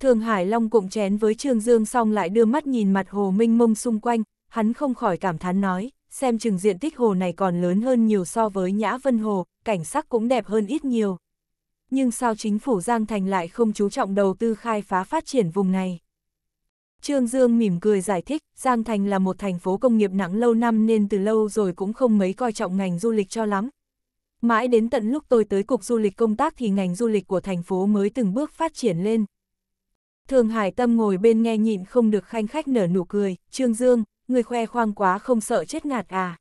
Thường Hải Long cụm chén với Trương Dương xong lại đưa mắt nhìn mặt hồ minh mông xung quanh, hắn không khỏi cảm thán nói xem chừng diện tích hồ này còn lớn hơn nhiều so với Nhã Vân Hồ, cảnh sắc cũng đẹp hơn ít nhiều. Nhưng sao chính phủ Giang Thành lại không chú trọng đầu tư khai phá phát triển vùng này? Trương Dương mỉm cười giải thích, Giang Thành là một thành phố công nghiệp nặng lâu năm nên từ lâu rồi cũng không mấy coi trọng ngành du lịch cho lắm. Mãi đến tận lúc tôi tới Cục Du lịch công tác thì ngành du lịch của thành phố mới từng bước phát triển lên. Thường Hải Tâm ngồi bên nghe nhịn không được khanh khách nở nụ cười, Trương Dương, người khoe khoang quá không sợ chết ngạt à.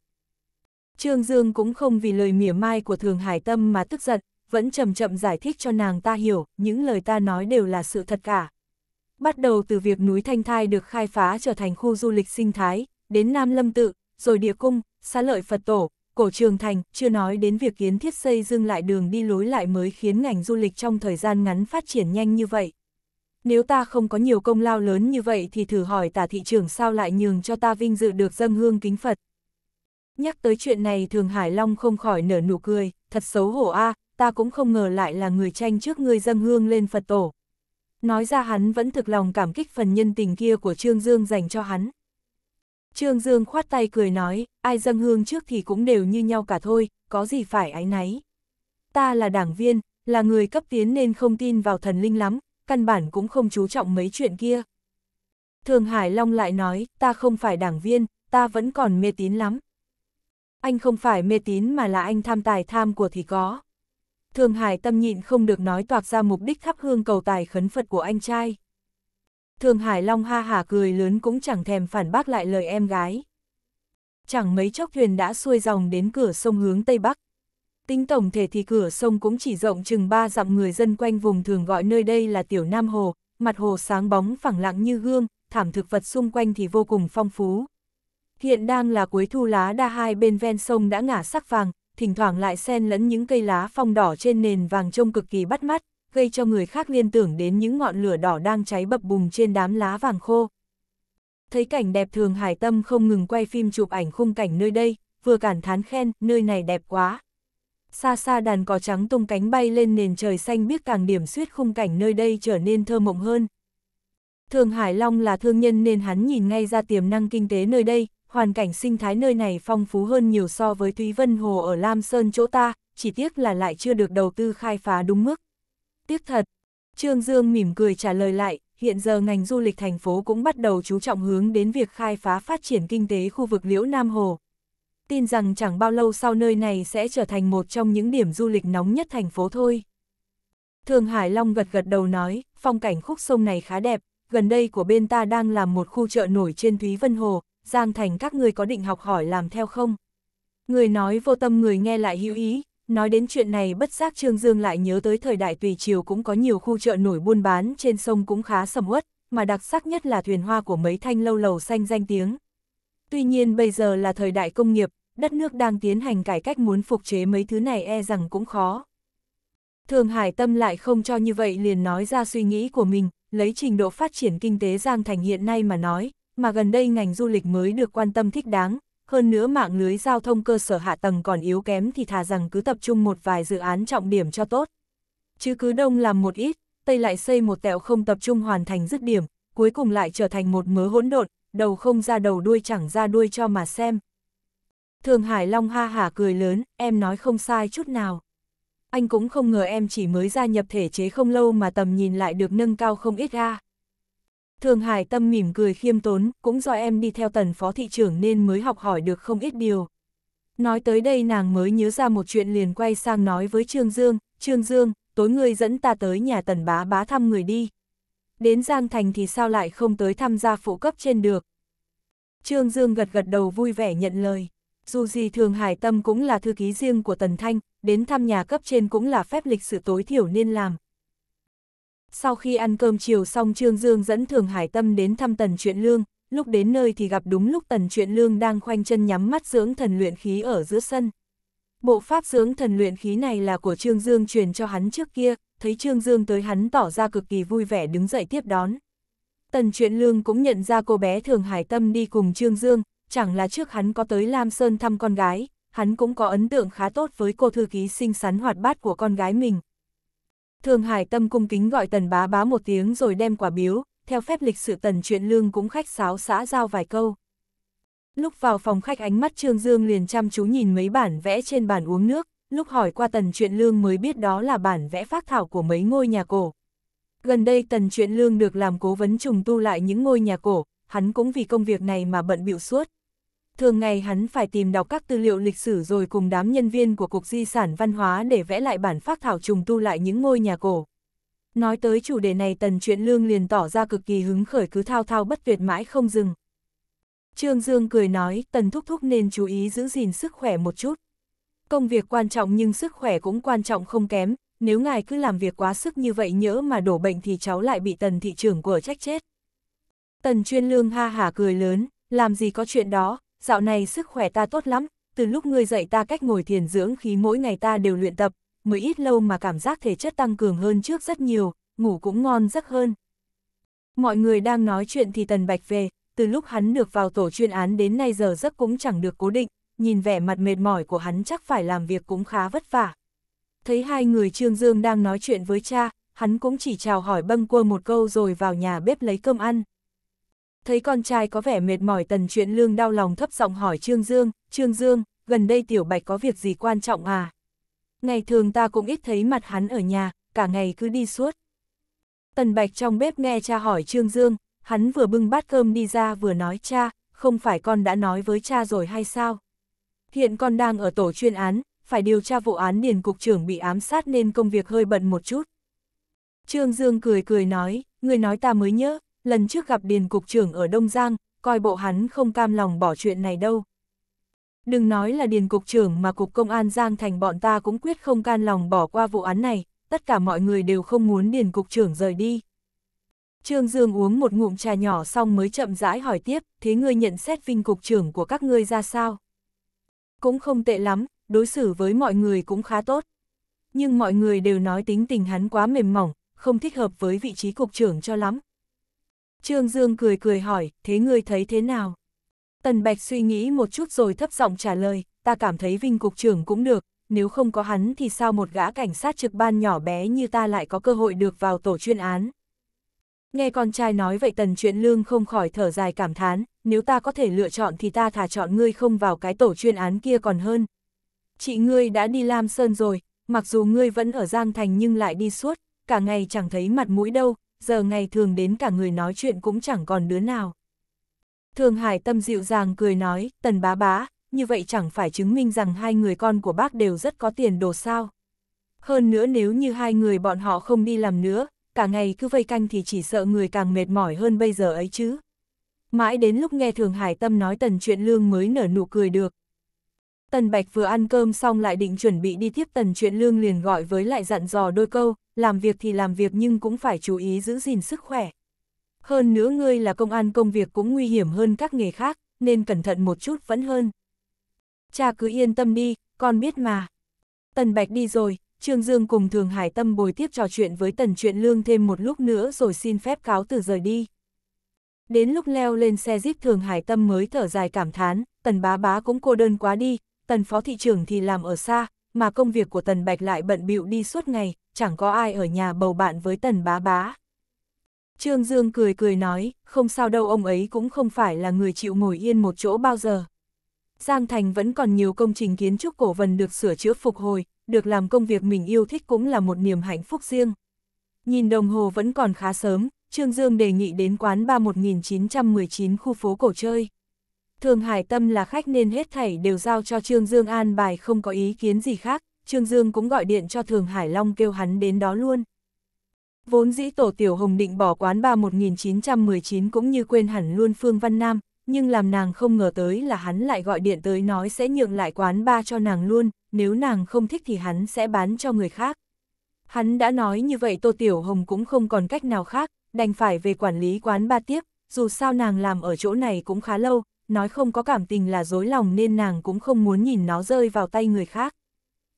Trương Dương cũng không vì lời mỉa mai của Thường Hải Tâm mà tức giận, vẫn chậm chậm giải thích cho nàng ta hiểu, những lời ta nói đều là sự thật cả. Bắt đầu từ việc núi Thanh Thai được khai phá trở thành khu du lịch sinh thái, đến Nam Lâm Tự, rồi địa cung, xá lợi Phật Tổ, cổ trường thành, chưa nói đến việc kiến thiết xây dựng lại đường đi lối lại mới khiến ngành du lịch trong thời gian ngắn phát triển nhanh như vậy nếu ta không có nhiều công lao lớn như vậy thì thử hỏi tả thị trưởng sao lại nhường cho ta vinh dự được dâng hương kính Phật. Nhắc tới chuyện này Thường Hải Long không khỏi nở nụ cười, thật xấu hổ a à, ta cũng không ngờ lại là người tranh trước người dâng hương lên Phật tổ. Nói ra hắn vẫn thực lòng cảm kích phần nhân tình kia của Trương Dương dành cho hắn. Trương Dương khoát tay cười nói, ai dâng hương trước thì cũng đều như nhau cả thôi, có gì phải ái náy. Ta là đảng viên, là người cấp tiến nên không tin vào thần linh lắm, căn bản cũng không chú trọng mấy chuyện kia. Thường Hải Long lại nói, ta không phải đảng viên, ta vẫn còn mê tín lắm. Anh không phải mê tín mà là anh tham tài tham của thì có. Thường Hải tâm nhịn không được nói toạc ra mục đích thắp hương cầu tài khấn Phật của anh trai. Thường Hải Long ha hả cười lớn cũng chẳng thèm phản bác lại lời em gái. Chẳng mấy chốc thuyền đã xuôi dòng đến cửa sông hướng Tây Bắc. Tính tổng thể thì cửa sông cũng chỉ rộng chừng ba dặm người dân quanh vùng thường gọi nơi đây là Tiểu Nam Hồ, mặt hồ sáng bóng phẳng lặng như gương, thảm thực vật xung quanh thì vô cùng phong phú. Hiện đang là cuối thu lá đa hai bên ven sông đã ngả sắc vàng, thỉnh thoảng lại xen lẫn những cây lá phong đỏ trên nền vàng trông cực kỳ bắt mắt, gây cho người khác liên tưởng đến những ngọn lửa đỏ đang cháy bập bùng trên đám lá vàng khô. Thấy cảnh đẹp thường hải tâm không ngừng quay phim chụp ảnh khung cảnh nơi đây, vừa cảm thán khen, nơi này đẹp quá, xa xa đàn cò trắng tung cánh bay lên nền trời xanh biếc càng điểm xuyết khung cảnh nơi đây trở nên thơ mộng hơn. Thường Hải Long là thương nhân nên hắn nhìn ngay ra tiềm năng kinh tế nơi đây, hoàn cảnh sinh thái nơi này phong phú hơn nhiều so với Thúy Vân Hồ ở Lam Sơn chỗ ta, chỉ tiếc là lại chưa được đầu tư khai phá đúng mức. Tiếc thật, Trương Dương mỉm cười trả lời lại, hiện giờ ngành du lịch thành phố cũng bắt đầu chú trọng hướng đến việc khai phá phát triển kinh tế khu vực Liễu Nam Hồ tin rằng chẳng bao lâu sau nơi này sẽ trở thành một trong những điểm du lịch nóng nhất thành phố thôi. Thường Hải Long gật gật đầu nói, phong cảnh khúc sông này khá đẹp, gần đây của bên ta đang làm một khu chợ nổi trên Thúy Vân Hồ, Giang Thành các người có định học hỏi làm theo không? Người nói vô tâm người nghe lại hữu ý, nói đến chuyện này bất giác Trương Dương lại nhớ tới thời đại Tùy Triều cũng có nhiều khu chợ nổi buôn bán trên sông cũng khá sầm uất, mà đặc sắc nhất là thuyền hoa của mấy thanh lâu lầu xanh danh tiếng, Tuy nhiên bây giờ là thời đại công nghiệp, đất nước đang tiến hành cải cách muốn phục chế mấy thứ này e rằng cũng khó. Thường Hải Tâm lại không cho như vậy liền nói ra suy nghĩ của mình, lấy trình độ phát triển kinh tế Giang Thành hiện nay mà nói, mà gần đây ngành du lịch mới được quan tâm thích đáng, hơn nữa mạng lưới giao thông cơ sở hạ tầng còn yếu kém thì thà rằng cứ tập trung một vài dự án trọng điểm cho tốt. Chứ cứ đông làm một ít, Tây lại xây một tẹo không tập trung hoàn thành dứt điểm, cuối cùng lại trở thành một mớ hỗn độn, đầu không ra đầu đuôi chẳng ra đuôi cho mà xem. Thường Hải Long ha hả cười lớn, em nói không sai chút nào. Anh cũng không ngờ em chỉ mới gia nhập thể chế không lâu mà tầm nhìn lại được nâng cao không ít ra. Thường Hải Tâm mỉm cười khiêm tốn, cũng do em đi theo tần phó thị trưởng nên mới học hỏi được không ít điều. Nói tới đây nàng mới nhớ ra một chuyện liền quay sang nói với Trương Dương, Trương Dương, tối ngươi dẫn ta tới nhà tần bá bá thăm người đi đến Giang Thành thì sao lại không tới tham gia phụ cấp trên được. Trương Dương gật gật đầu vui vẻ nhận lời. Dù gì Thường Hải Tâm cũng là thư ký riêng của Tần Thanh, đến thăm nhà cấp trên cũng là phép lịch sự tối thiểu nên làm. Sau khi ăn cơm chiều xong Trương Dương dẫn Thường Hải Tâm đến thăm Tần Chuyện Lương, lúc đến nơi thì gặp đúng lúc Tần Chuyện Lương đang khoanh chân nhắm mắt dưỡng thần luyện khí ở giữa sân. Bộ pháp dưỡng thần luyện khí này là của Trương Dương truyền cho hắn trước kia, thấy Trương Dương tới hắn tỏ ra cực kỳ vui vẻ đứng dậy tiếp đón. Tần Truyện Lương cũng nhận ra cô bé thường hải tâm đi cùng Trương Dương, chẳng là trước hắn có tới Lam Sơn thăm con gái, hắn cũng có ấn tượng khá tốt với cô thư ký xinh xắn hoạt bát của con gái mình. Thường hải tâm cung kính gọi tần bá bá một tiếng rồi đem quả biếu, theo phép lịch sự tần Truyện Lương cũng khách sáo xã giao vài câu. Lúc vào phòng khách ánh mắt Trương Dương liền chăm chú nhìn mấy bản vẽ trên bàn uống nước, lúc hỏi qua tần truyện lương mới biết đó là bản vẽ phác thảo của mấy ngôi nhà cổ. Gần đây tần truyện lương được làm cố vấn trùng tu lại những ngôi nhà cổ, hắn cũng vì công việc này mà bận bịu suốt. Thường ngày hắn phải tìm đọc các tư liệu lịch sử rồi cùng đám nhân viên của Cục Di sản Văn hóa để vẽ lại bản phác thảo trùng tu lại những ngôi nhà cổ. Nói tới chủ đề này tần truyện lương liền tỏ ra cực kỳ hứng khởi cứ thao thao bất tuyệt mãi không dừng. Trương Dương cười nói, tần thúc thúc nên chú ý giữ gìn sức khỏe một chút công việc quan trọng nhưng sức khỏe cũng quan trọng không kém, nếu ngài cứ làm việc quá sức như vậy nhỡ mà đổ bệnh thì cháu lại bị tần thị trưởng của trách chết. Tần chuyên lương ha hả cười lớn, làm gì có chuyện đó, dạo này sức khỏe ta tốt lắm, từ lúc ngươi dạy ta cách ngồi thiền dưỡng khí mỗi ngày ta đều luyện tập, mới ít lâu mà cảm giác thể chất tăng cường hơn trước rất nhiều, ngủ cũng ngon giấc hơn. Mọi người đang nói chuyện thì Tần Bạch về, từ lúc hắn được vào tổ chuyên án đến nay giờ giấc cũng chẳng được cố định, nhìn vẻ mặt mệt mỏi của hắn chắc phải làm việc cũng khá vất vả. Thấy hai người Trương Dương đang nói chuyện với cha, hắn cũng chỉ chào hỏi bâng quơ một câu rồi vào nhà bếp lấy cơm ăn. Thấy con trai có vẻ mệt mỏi tần chuyện lương đau lòng thấp giọng hỏi Trương Dương, Trương Dương, gần đây tiểu bạch có việc gì quan trọng à? Ngày thường ta cũng ít thấy mặt hắn ở nhà, cả ngày cứ đi suốt. Tần bạch trong bếp nghe cha hỏi Trương Dương, hắn vừa bưng bát cơm đi ra vừa nói cha, không phải con đã nói với cha rồi hay sao? Hiện con đang ở tổ chuyên án, phải điều tra vụ án Điền Cục trưởng bị ám sát nên công việc hơi bận một chút. Trương Dương cười cười nói, người nói ta mới nhớ, lần trước gặp Điền Cục trưởng ở Đông Giang, coi bộ hắn không cam lòng bỏ chuyện này đâu. Đừng nói là Điền Cục trưởng mà Cục Công an Giang Thành bọn ta cũng quyết không can lòng bỏ qua vụ án này, tất cả mọi người đều không muốn Điền Cục trưởng rời đi. Trương Dương uống một ngụm trà nhỏ xong mới chậm rãi hỏi tiếp, thế ngươi nhận xét vinh cục trưởng của các ngươi ra sao? Cũng không tệ lắm, đối xử với mọi người cũng khá tốt. Nhưng mọi người đều nói tính tình hắn quá mềm mỏng, không thích hợp với vị trí cục trưởng cho lắm. Trương Dương cười cười hỏi, thế ngươi thấy thế nào? Tần Bạch suy nghĩ một chút rồi thấp giọng trả lời, ta cảm thấy Vinh Cục trưởng cũng được, nếu không có hắn thì sao một gã cảnh sát trực ban nhỏ bé như ta lại có cơ hội được vào tổ chuyên án. Nghe con trai nói vậy tần chuyện lương không khỏi thở dài cảm thán, nếu ta có thể lựa chọn thì ta thả chọn ngươi không vào cái tổ chuyên án kia còn hơn. Chị ngươi đã đi Lam Sơn rồi, mặc dù ngươi vẫn ở Giang Thành nhưng lại đi suốt, cả ngày chẳng thấy mặt mũi đâu, giờ ngày thường đến cả người nói chuyện cũng chẳng còn đứa nào. Thường Hải Tâm dịu dàng cười nói, tần bá bá, như vậy chẳng phải chứng minh rằng hai người con của bác đều rất có tiền đồ sao. Hơn nữa nếu như hai người bọn họ không đi làm nữa, cả ngày cứ vây canh thì chỉ sợ người càng mệt mỏi hơn bây giờ ấy chứ. Mãi đến lúc nghe Thường Hải Tâm nói tần chuyện lương mới nở nụ cười được. Tần Bạch vừa ăn cơm xong lại định chuẩn bị đi tiếp tần chuyện lương liền gọi với lại dặn dò đôi câu, làm việc thì làm việc nhưng cũng phải chú ý giữ gìn sức khỏe. Hơn nữa ngươi là công an công việc cũng nguy hiểm hơn các nghề khác, nên cẩn thận một chút vẫn hơn. Cha cứ yên tâm đi, con biết mà. Tần Bạch đi rồi, Trương Dương cùng Thường Hải Tâm bồi tiếp trò chuyện với Tần Truyện Lương thêm một lúc nữa rồi xin phép cáo từ rời đi. Đến lúc leo lên xe jeep Thường Hải Tâm mới thở dài cảm thán, Tần Bá Bá cũng cô đơn quá đi, Tần Phó Thị trưởng thì làm ở xa, mà công việc của Tần Bạch lại bận bịu đi suốt ngày, chẳng có ai ở nhà bầu bạn với Tần Bá Bá. Trương Dương cười cười nói, không sao đâu ông ấy cũng không phải là người chịu ngồi yên một chỗ bao giờ. Giang Thành vẫn còn nhiều công trình kiến trúc cổ vần được sửa chữa phục hồi, được làm công việc mình yêu thích cũng là một niềm hạnh phúc riêng. Nhìn đồng hồ vẫn còn khá sớm, Trương Dương đề nghị đến quán ba 31919 khu phố cổ chơi. Thường Hải Tâm là khách nên hết thảy đều giao cho Trương Dương an bài không có ý kiến gì khác, Trương Dương cũng gọi điện cho Thường Hải Long kêu hắn đến đó luôn. Vốn dĩ tổ tiểu hồng định bỏ quán ba 31919 cũng như quên hẳn luôn Phương Văn Nam, nhưng làm nàng không ngờ tới là hắn lại gọi điện tới nói sẽ nhượng lại quán ba cho nàng luôn, nếu nàng không thích thì hắn sẽ bán cho người khác. Hắn đã nói như vậy Tô Tiểu Hồng cũng không còn cách nào khác, đành phải về quản lý quán ba tiếp, dù sao nàng làm ở chỗ này cũng khá lâu, nói không có cảm tình là dối lòng nên nàng cũng không muốn nhìn nó rơi vào tay người khác.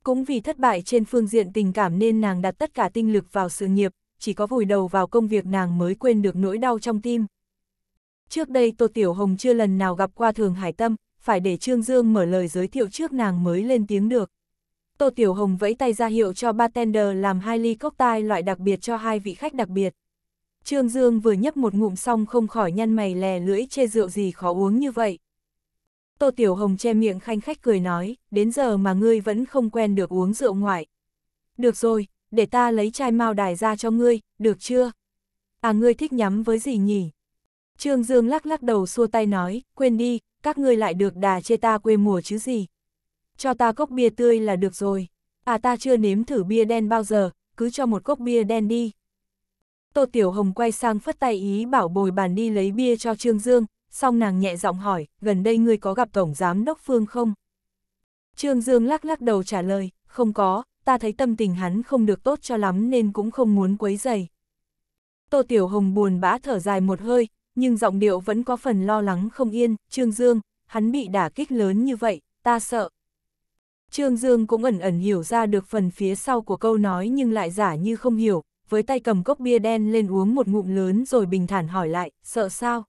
Cũng vì thất bại trên phương diện tình cảm nên nàng đặt tất cả tinh lực vào sự nghiệp, chỉ có vùi đầu vào công việc nàng mới quên được nỗi đau trong tim. Trước đây Tô Tiểu Hồng chưa lần nào gặp qua Thường Hải Tâm, phải để Trương Dương mở lời giới thiệu trước nàng mới lên tiếng được. Tô Tiểu Hồng vẫy tay ra hiệu cho bartender làm hai ly cocktail loại đặc biệt cho hai vị khách đặc biệt. Trương Dương vừa nhấp một ngụm xong không khỏi nhăn mày lè lưỡi chê rượu gì khó uống như vậy. Tô Tiểu Hồng che miệng khanh khách cười nói, đến giờ mà ngươi vẫn không quen được uống rượu ngoại. Được rồi, để ta lấy chai mao đài ra cho ngươi, được chưa? À ngươi thích nhắm với gì nhỉ? Trương Dương lắc lắc đầu xua tay nói, quên đi, các ngươi lại được đà chê ta quê mùa chứ gì. Cho ta cốc bia tươi là được rồi. À ta chưa nếm thử bia đen bao giờ, cứ cho một cốc bia đen đi. Tô Tiểu Hồng quay sang phất tay ý bảo bồi bàn đi lấy bia cho Trương Dương, xong nàng nhẹ giọng hỏi, gần đây ngươi có gặp Tổng Giám Đốc Phương không? Trương Dương lắc lắc đầu trả lời, không có, ta thấy tâm tình hắn không được tốt cho lắm nên cũng không muốn quấy dày. Tô Tiểu Hồng buồn bã thở dài một hơi, nhưng giọng điệu vẫn có phần lo lắng không yên, Trương Dương, hắn bị đả kích lớn như vậy, ta sợ. Trương Dương cũng ẩn ẩn hiểu ra được phần phía sau của câu nói nhưng lại giả như không hiểu, với tay cầm cốc bia đen lên uống một ngụm lớn rồi bình thản hỏi lại, sợ sao?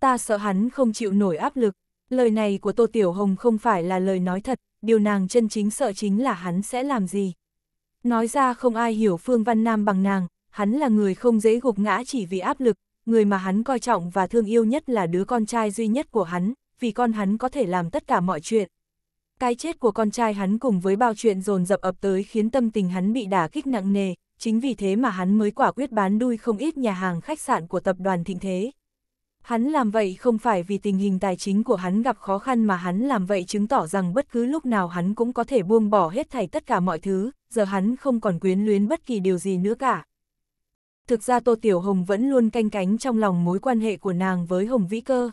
Ta sợ hắn không chịu nổi áp lực, lời này của Tô Tiểu Hồng không phải là lời nói thật, điều nàng chân chính sợ chính là hắn sẽ làm gì. Nói ra không ai hiểu Phương Văn Nam bằng nàng, hắn là người không dễ gục ngã chỉ vì áp lực, người mà hắn coi trọng và thương yêu nhất là đứa con trai duy nhất của hắn, vì con hắn có thể làm tất cả mọi chuyện. Cái chết của con trai hắn cùng với bao chuyện dồn dập ập tới khiến tâm tình hắn bị đả kích nặng nề, chính vì thế mà hắn mới quả quyết bán đuôi không ít nhà hàng khách sạn của tập đoàn Thịnh Thế. Hắn làm vậy không phải vì tình hình tài chính của hắn gặp khó khăn mà hắn làm vậy chứng tỏ rằng bất cứ lúc nào hắn cũng có thể buông bỏ hết thảy tất cả mọi thứ, giờ hắn không còn quyến luyến bất kỳ điều gì nữa cả thực ra Tô Tiểu Hồng vẫn luôn canh cánh trong lòng mối quan hệ của nàng với Hồng Vĩ Cơ.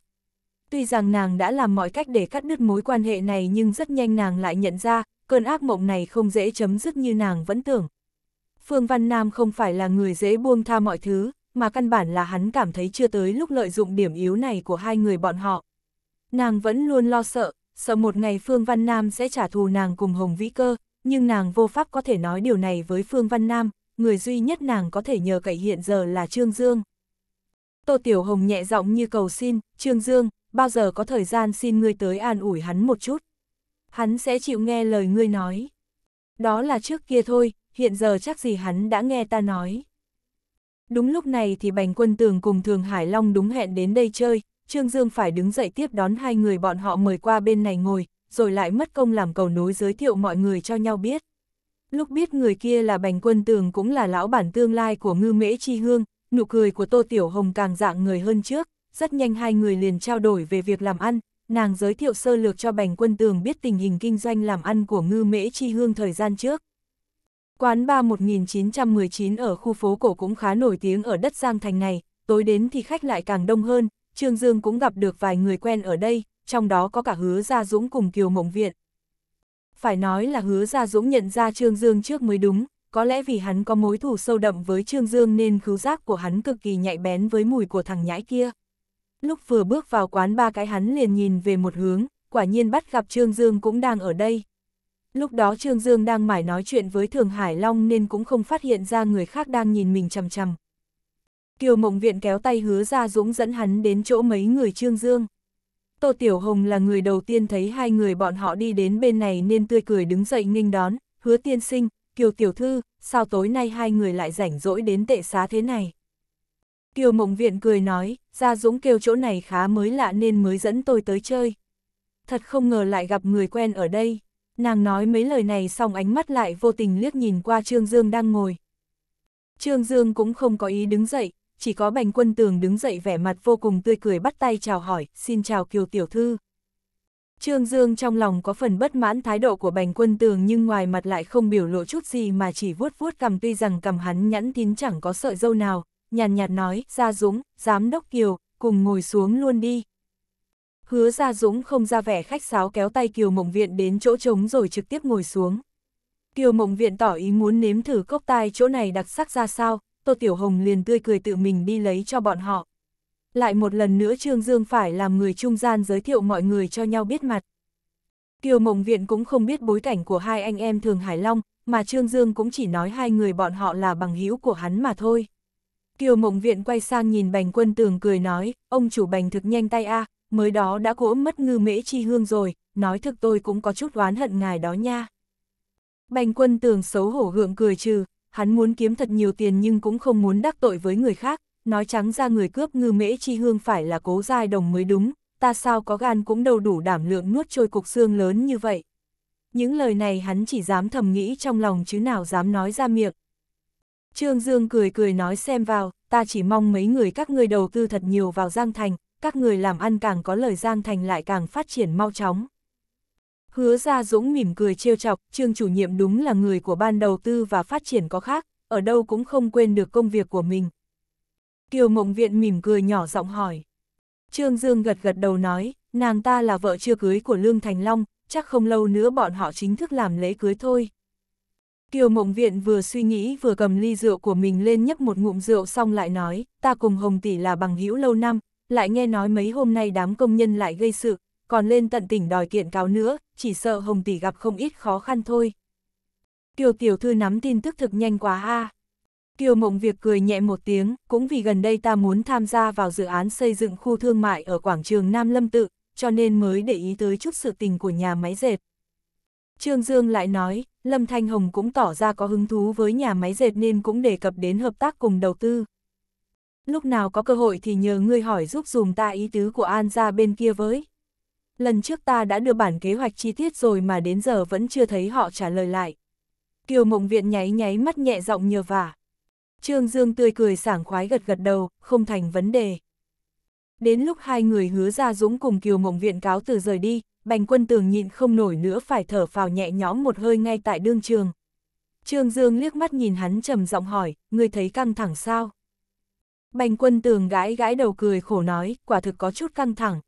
Tuy rằng nàng đã làm mọi cách để cắt đứt mối quan hệ này nhưng rất nhanh nàng lại nhận ra, cơn ác mộng này không dễ chấm dứt như nàng vẫn tưởng. Phương Văn Nam không phải là người dễ buông tha mọi thứ, mà căn bản là hắn cảm thấy chưa tới lúc lợi dụng điểm yếu này của hai người bọn họ. Nàng vẫn luôn lo sợ, sợ một ngày Phương Văn Nam sẽ trả thù nàng cùng Hồng Vĩ Cơ, nhưng nàng vô pháp có thể nói điều này với Phương Văn Nam người duy nhất nàng có thể nhờ cậy hiện giờ là Trương Dương. Tô Tiểu Hồng nhẹ giọng như cầu xin, Trương Dương, bao giờ có thời gian xin ngươi tới an ủi hắn một chút. Hắn sẽ chịu nghe lời ngươi nói. Đó là trước kia thôi, hiện giờ chắc gì hắn đã nghe ta nói. Đúng lúc này thì Bành Quân Tường cùng Thường Hải Long đúng hẹn đến đây chơi, Trương Dương phải đứng dậy tiếp đón hai người bọn họ mời qua bên này ngồi, rồi lại mất công làm cầu nối giới thiệu mọi người cho nhau biết. Lúc biết người kia là Bành Quân Tường cũng là lão bản tương lai của ngư mễ chi hương, nụ cười của Tô Tiểu Hồng càng dạng người hơn trước, rất nhanh hai người liền trao đổi về việc làm ăn, nàng giới thiệu sơ lược cho Bành Quân Tường biết tình hình kinh doanh làm ăn của ngư mễ chi hương thời gian trước. Quán ba 1919 ở khu phố cổ cũng khá nổi tiếng ở đất Giang Thành này, tối đến thì khách lại càng đông hơn, Trương Dương cũng gặp được vài người quen ở đây, trong đó có cả hứa Gia Dũng cùng Kiều Mộng Viện, phải nói là hứa Gia Dũng nhận ra Trương Dương trước mới đúng, có lẽ vì hắn có mối thù sâu đậm với Trương Dương nên khứu giác của hắn cực kỳ nhạy bén với mùi của thằng nhãi kia. Lúc vừa bước vào quán ba cái hắn liền nhìn về một hướng, quả nhiên bắt gặp Trương Dương cũng đang ở đây. Lúc đó Trương Dương đang mải nói chuyện với Thường Hải Long nên cũng không phát hiện ra người khác đang nhìn mình chằm chằm. Kiều Mộng Viện kéo tay hứa ra Dũng dẫn hắn đến chỗ mấy người Trương Dương. Tô Tiểu Hồng là người đầu tiên thấy hai người bọn họ đi đến bên này nên tươi cười đứng dậy nghênh đón, hứa tiên sinh, kiều tiểu thư, sao tối nay hai người lại rảnh rỗi đến tệ xá thế này. Kiều Mộng Viện cười nói, Gia Dũng kêu chỗ này khá mới lạ nên mới dẫn tôi tới chơi. Thật không ngờ lại gặp người quen ở đây. Nàng nói mấy lời này xong ánh mắt lại vô tình liếc nhìn qua Trương Dương đang ngồi. Trương Dương cũng không có ý đứng dậy, chỉ có bành quân tường đứng dậy vẻ mặt vô cùng tươi cười bắt tay chào hỏi, xin chào kiều tiểu thư. Trương Dương trong lòng có phần bất mãn thái độ của bành quân tường nhưng ngoài mặt lại không biểu lộ chút gì mà chỉ vuốt vuốt cầm tuy rằng cầm hắn nhẫn tín chẳng có sợi dâu nào, nhàn nhạt, nhạt nói, Gia Dũng, Giám Đốc Kiều, cùng ngồi xuống luôn đi. Hứa Gia Dũng không ra vẻ khách sáo kéo tay Kiều Mộng Viện đến chỗ trống rồi trực tiếp ngồi xuống. Kiều Mộng Viện tỏ ý muốn nếm thử cốc tai chỗ này đặc sắc ra sao, Tô Tiểu Hồng liền tươi cười tự mình đi lấy cho bọn họ. Lại một lần nữa Trương Dương phải làm người trung gian giới thiệu mọi người cho nhau biết mặt. Kiều Mộng Viện cũng không biết bối cảnh của hai anh em Thường Hải Long, mà Trương Dương cũng chỉ nói hai người bọn họ là bằng hữu của hắn mà thôi. Kiều Mộng Viện quay sang nhìn Bành Quân Tường cười nói, ông chủ Bành thực nhanh tay a à, mới đó đã gỗ mất ngư mễ chi hương rồi, nói thực tôi cũng có chút oán hận ngài đó nha. Bành Quân Tường xấu hổ gượng cười trừ, hắn muốn kiếm thật nhiều tiền nhưng cũng không muốn đắc tội với người khác, nói trắng ra người cướp ngư mễ chi hương phải là cố giai đồng mới đúng, ta sao có gan cũng đâu đủ đảm lượng nuốt trôi cục xương lớn như vậy. Những lời này hắn chỉ dám thầm nghĩ trong lòng chứ nào dám nói ra miệng. Trương Dương cười cười nói xem vào, ta chỉ mong mấy người các người đầu tư thật nhiều vào Giang Thành, các người làm ăn càng có lời Giang Thành lại càng phát triển mau chóng. Hứa ra Dũng mỉm cười trêu chọc, Trương chủ nhiệm đúng là người của ban đầu tư và phát triển có khác, ở đâu cũng không quên được công việc của mình. Kiều Mộng Viện mỉm cười nhỏ giọng hỏi. Trương Dương gật gật đầu nói, nàng ta là vợ chưa cưới của Lương Thành Long, chắc không lâu nữa bọn họ chính thức làm lễ cưới thôi. Kiều Mộng Viện vừa suy nghĩ vừa cầm ly rượu của mình lên nhấp một ngụm rượu xong lại nói, ta cùng Hồng Tỷ là bằng hữu lâu năm, lại nghe nói mấy hôm nay đám công nhân lại gây sự, còn lên tận tỉnh đòi kiện cáo nữa, chỉ sợ Hồng Tỷ gặp không ít khó khăn thôi. Kiều Tiểu Thư nắm tin tức thực nhanh quá ha. Kiều Mộng Việc cười nhẹ một tiếng, cũng vì gần đây ta muốn tham gia vào dự án xây dựng khu thương mại ở quảng trường Nam Lâm Tự, cho nên mới để ý tới chút sự tình của nhà máy dệt. Trương Dương lại nói, Lâm Thanh Hồng cũng tỏ ra có hứng thú với nhà máy dệt nên cũng đề cập đến hợp tác cùng đầu tư. Lúc nào có cơ hội thì nhờ ngươi hỏi giúp dùm ta ý tứ của An ra bên kia với lần trước ta đã đưa bản kế hoạch chi tiết rồi mà đến giờ vẫn chưa thấy họ trả lời lại. Kiều Mộng Viện nháy nháy mắt nhẹ giọng nhờ vả. Trương Dương tươi cười sảng khoái gật gật đầu, không thành vấn đề. Đến lúc hai người hứa ra dũng cùng Kiều Mộng Viện cáo từ rời đi, bành quân tường nhịn không nổi nữa phải thở phào nhẹ nhõm một hơi ngay tại đương trường. Trương Dương liếc mắt nhìn hắn trầm giọng hỏi, người thấy căng thẳng sao? Bành quân tường gãi gãi đầu cười khổ nói, quả thực có chút căng thẳng,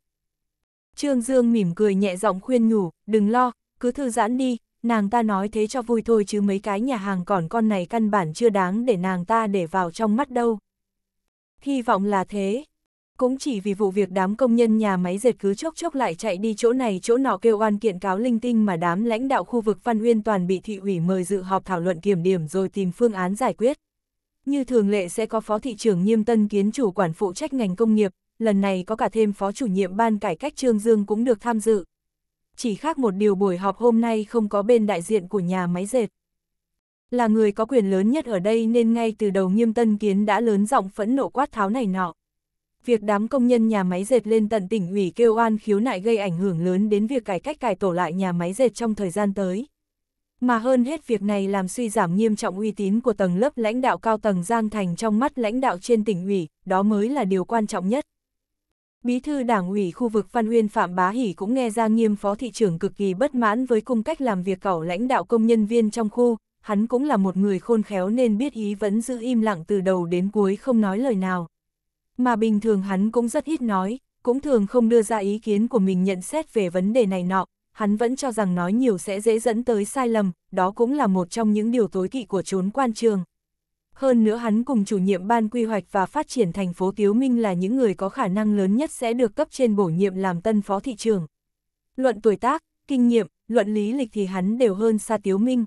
Trương Dương mỉm cười nhẹ giọng khuyên nhủ, đừng lo, cứ thư giãn đi, nàng ta nói thế cho vui thôi chứ mấy cái nhà hàng còn con này căn bản chưa đáng để nàng ta để vào trong mắt đâu. Hy vọng là thế. Cũng chỉ vì vụ việc đám công nhân nhà máy dệt cứ chốc chốc lại chạy đi chỗ này chỗ nọ kêu oan kiện cáo linh tinh mà đám lãnh đạo khu vực Văn Uyên toàn bị thị ủy mời dự họp thảo luận kiểm điểm rồi tìm phương án giải quyết. Như thường lệ sẽ có phó thị trưởng Nhiêm Tân Kiến chủ quản phụ trách ngành công nghiệp, lần này có cả thêm phó chủ nhiệm ban cải cách Trương Dương cũng được tham dự. Chỉ khác một điều buổi họp hôm nay không có bên đại diện của nhà máy dệt. Là người có quyền lớn nhất ở đây nên ngay từ đầu nghiêm tân kiến đã lớn giọng phẫn nộ quát tháo này nọ. Việc đám công nhân nhà máy dệt lên tận tỉnh ủy kêu oan khiếu nại gây ảnh hưởng lớn đến việc cải cách cải tổ lại nhà máy dệt trong thời gian tới. Mà hơn hết việc này làm suy giảm nghiêm trọng uy tín của tầng lớp lãnh đạo cao tầng Giang Thành trong mắt lãnh đạo trên tỉnh ủy, đó mới là điều quan trọng nhất. Bí thư đảng ủy khu vực Văn Huyên Phạm Bá Hỷ cũng nghe ra nghiêm phó thị trưởng cực kỳ bất mãn với cung cách làm việc cẩu lãnh đạo công nhân viên trong khu, hắn cũng là một người khôn khéo nên biết ý vẫn giữ im lặng từ đầu đến cuối không nói lời nào. Mà bình thường hắn cũng rất ít nói, cũng thường không đưa ra ý kiến của mình nhận xét về vấn đề này nọ, hắn vẫn cho rằng nói nhiều sẽ dễ dẫn tới sai lầm, đó cũng là một trong những điều tối kỵ của trốn quan trường. Hơn nữa hắn cùng chủ nhiệm ban quy hoạch và phát triển thành phố Tiếu Minh là những người có khả năng lớn nhất sẽ được cấp trên bổ nhiệm làm tân phó thị trường. Luận tuổi tác, kinh nghiệm, luận lý lịch thì hắn đều hơn xa Tiếu Minh.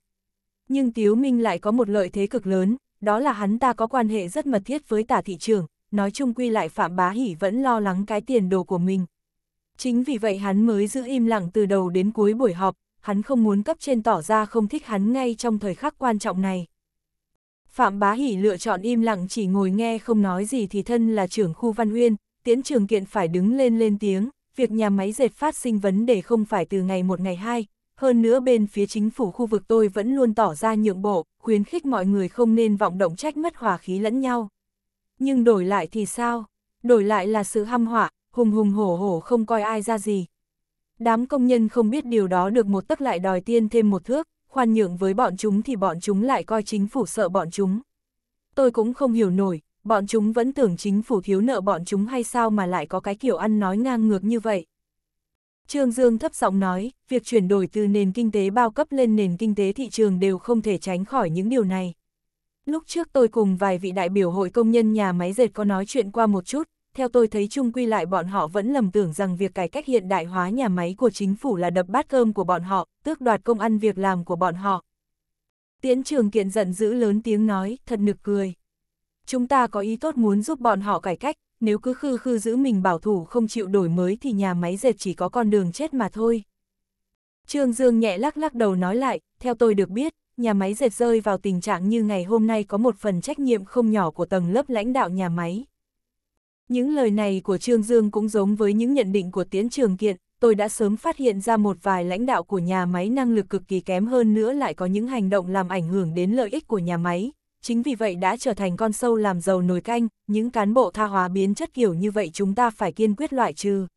Nhưng Tiếu Minh lại có một lợi thế cực lớn, đó là hắn ta có quan hệ rất mật thiết với tả thị trường, nói chung quy lại Phạm Bá Hỷ vẫn lo lắng cái tiền đồ của mình. Chính vì vậy hắn mới giữ im lặng từ đầu đến cuối buổi họp, hắn không muốn cấp trên tỏ ra không thích hắn ngay trong thời khắc quan trọng này. Phạm Bá Hỷ lựa chọn im lặng chỉ ngồi nghe không nói gì thì thân là trưởng khu văn huyên, tiễn trường kiện phải đứng lên lên tiếng, việc nhà máy dệt phát sinh vấn đề không phải từ ngày một ngày hai, hơn nữa bên phía chính phủ khu vực tôi vẫn luôn tỏ ra nhượng bộ, khuyến khích mọi người không nên vọng động trách mất hòa khí lẫn nhau. Nhưng đổi lại thì sao? Đổi lại là sự hăm họa, hùng hùng hổ hổ không coi ai ra gì. Đám công nhân không biết điều đó được một tức lại đòi tiên thêm một thước, khoan nhượng với bọn chúng thì bọn chúng lại coi chính phủ sợ bọn chúng. Tôi cũng không hiểu nổi, bọn chúng vẫn tưởng chính phủ thiếu nợ bọn chúng hay sao mà lại có cái kiểu ăn nói ngang ngược như vậy. Trương Dương thấp giọng nói, việc chuyển đổi từ nền kinh tế bao cấp lên nền kinh tế thị trường đều không thể tránh khỏi những điều này. Lúc trước tôi cùng vài vị đại biểu hội công nhân nhà máy dệt có nói chuyện qua một chút, theo tôi thấy chung quy lại bọn họ vẫn lầm tưởng rằng việc cải cách hiện đại hóa nhà máy của chính phủ là đập bát cơm của bọn họ, tước đoạt công ăn việc làm của bọn họ. Tiễn trường kiện giận dữ lớn tiếng nói, thật nực cười. Chúng ta có ý tốt muốn giúp bọn họ cải cách, nếu cứ khư khư giữ mình bảo thủ không chịu đổi mới thì nhà máy dệt chỉ có con đường chết mà thôi. Trương Dương nhẹ lắc lắc đầu nói lại, theo tôi được biết, nhà máy dệt rơi vào tình trạng như ngày hôm nay có một phần trách nhiệm không nhỏ của tầng lớp lãnh đạo nhà máy. Những lời này của Trương Dương cũng giống với những nhận định của Tiến Trường Kiện, tôi đã sớm phát hiện ra một vài lãnh đạo của nhà máy năng lực cực kỳ kém hơn nữa lại có những hành động làm ảnh hưởng đến lợi ích của nhà máy. Chính vì vậy đã trở thành con sâu làm dầu nồi canh, những cán bộ tha hóa biến chất kiểu như vậy chúng ta phải kiên quyết loại trừ.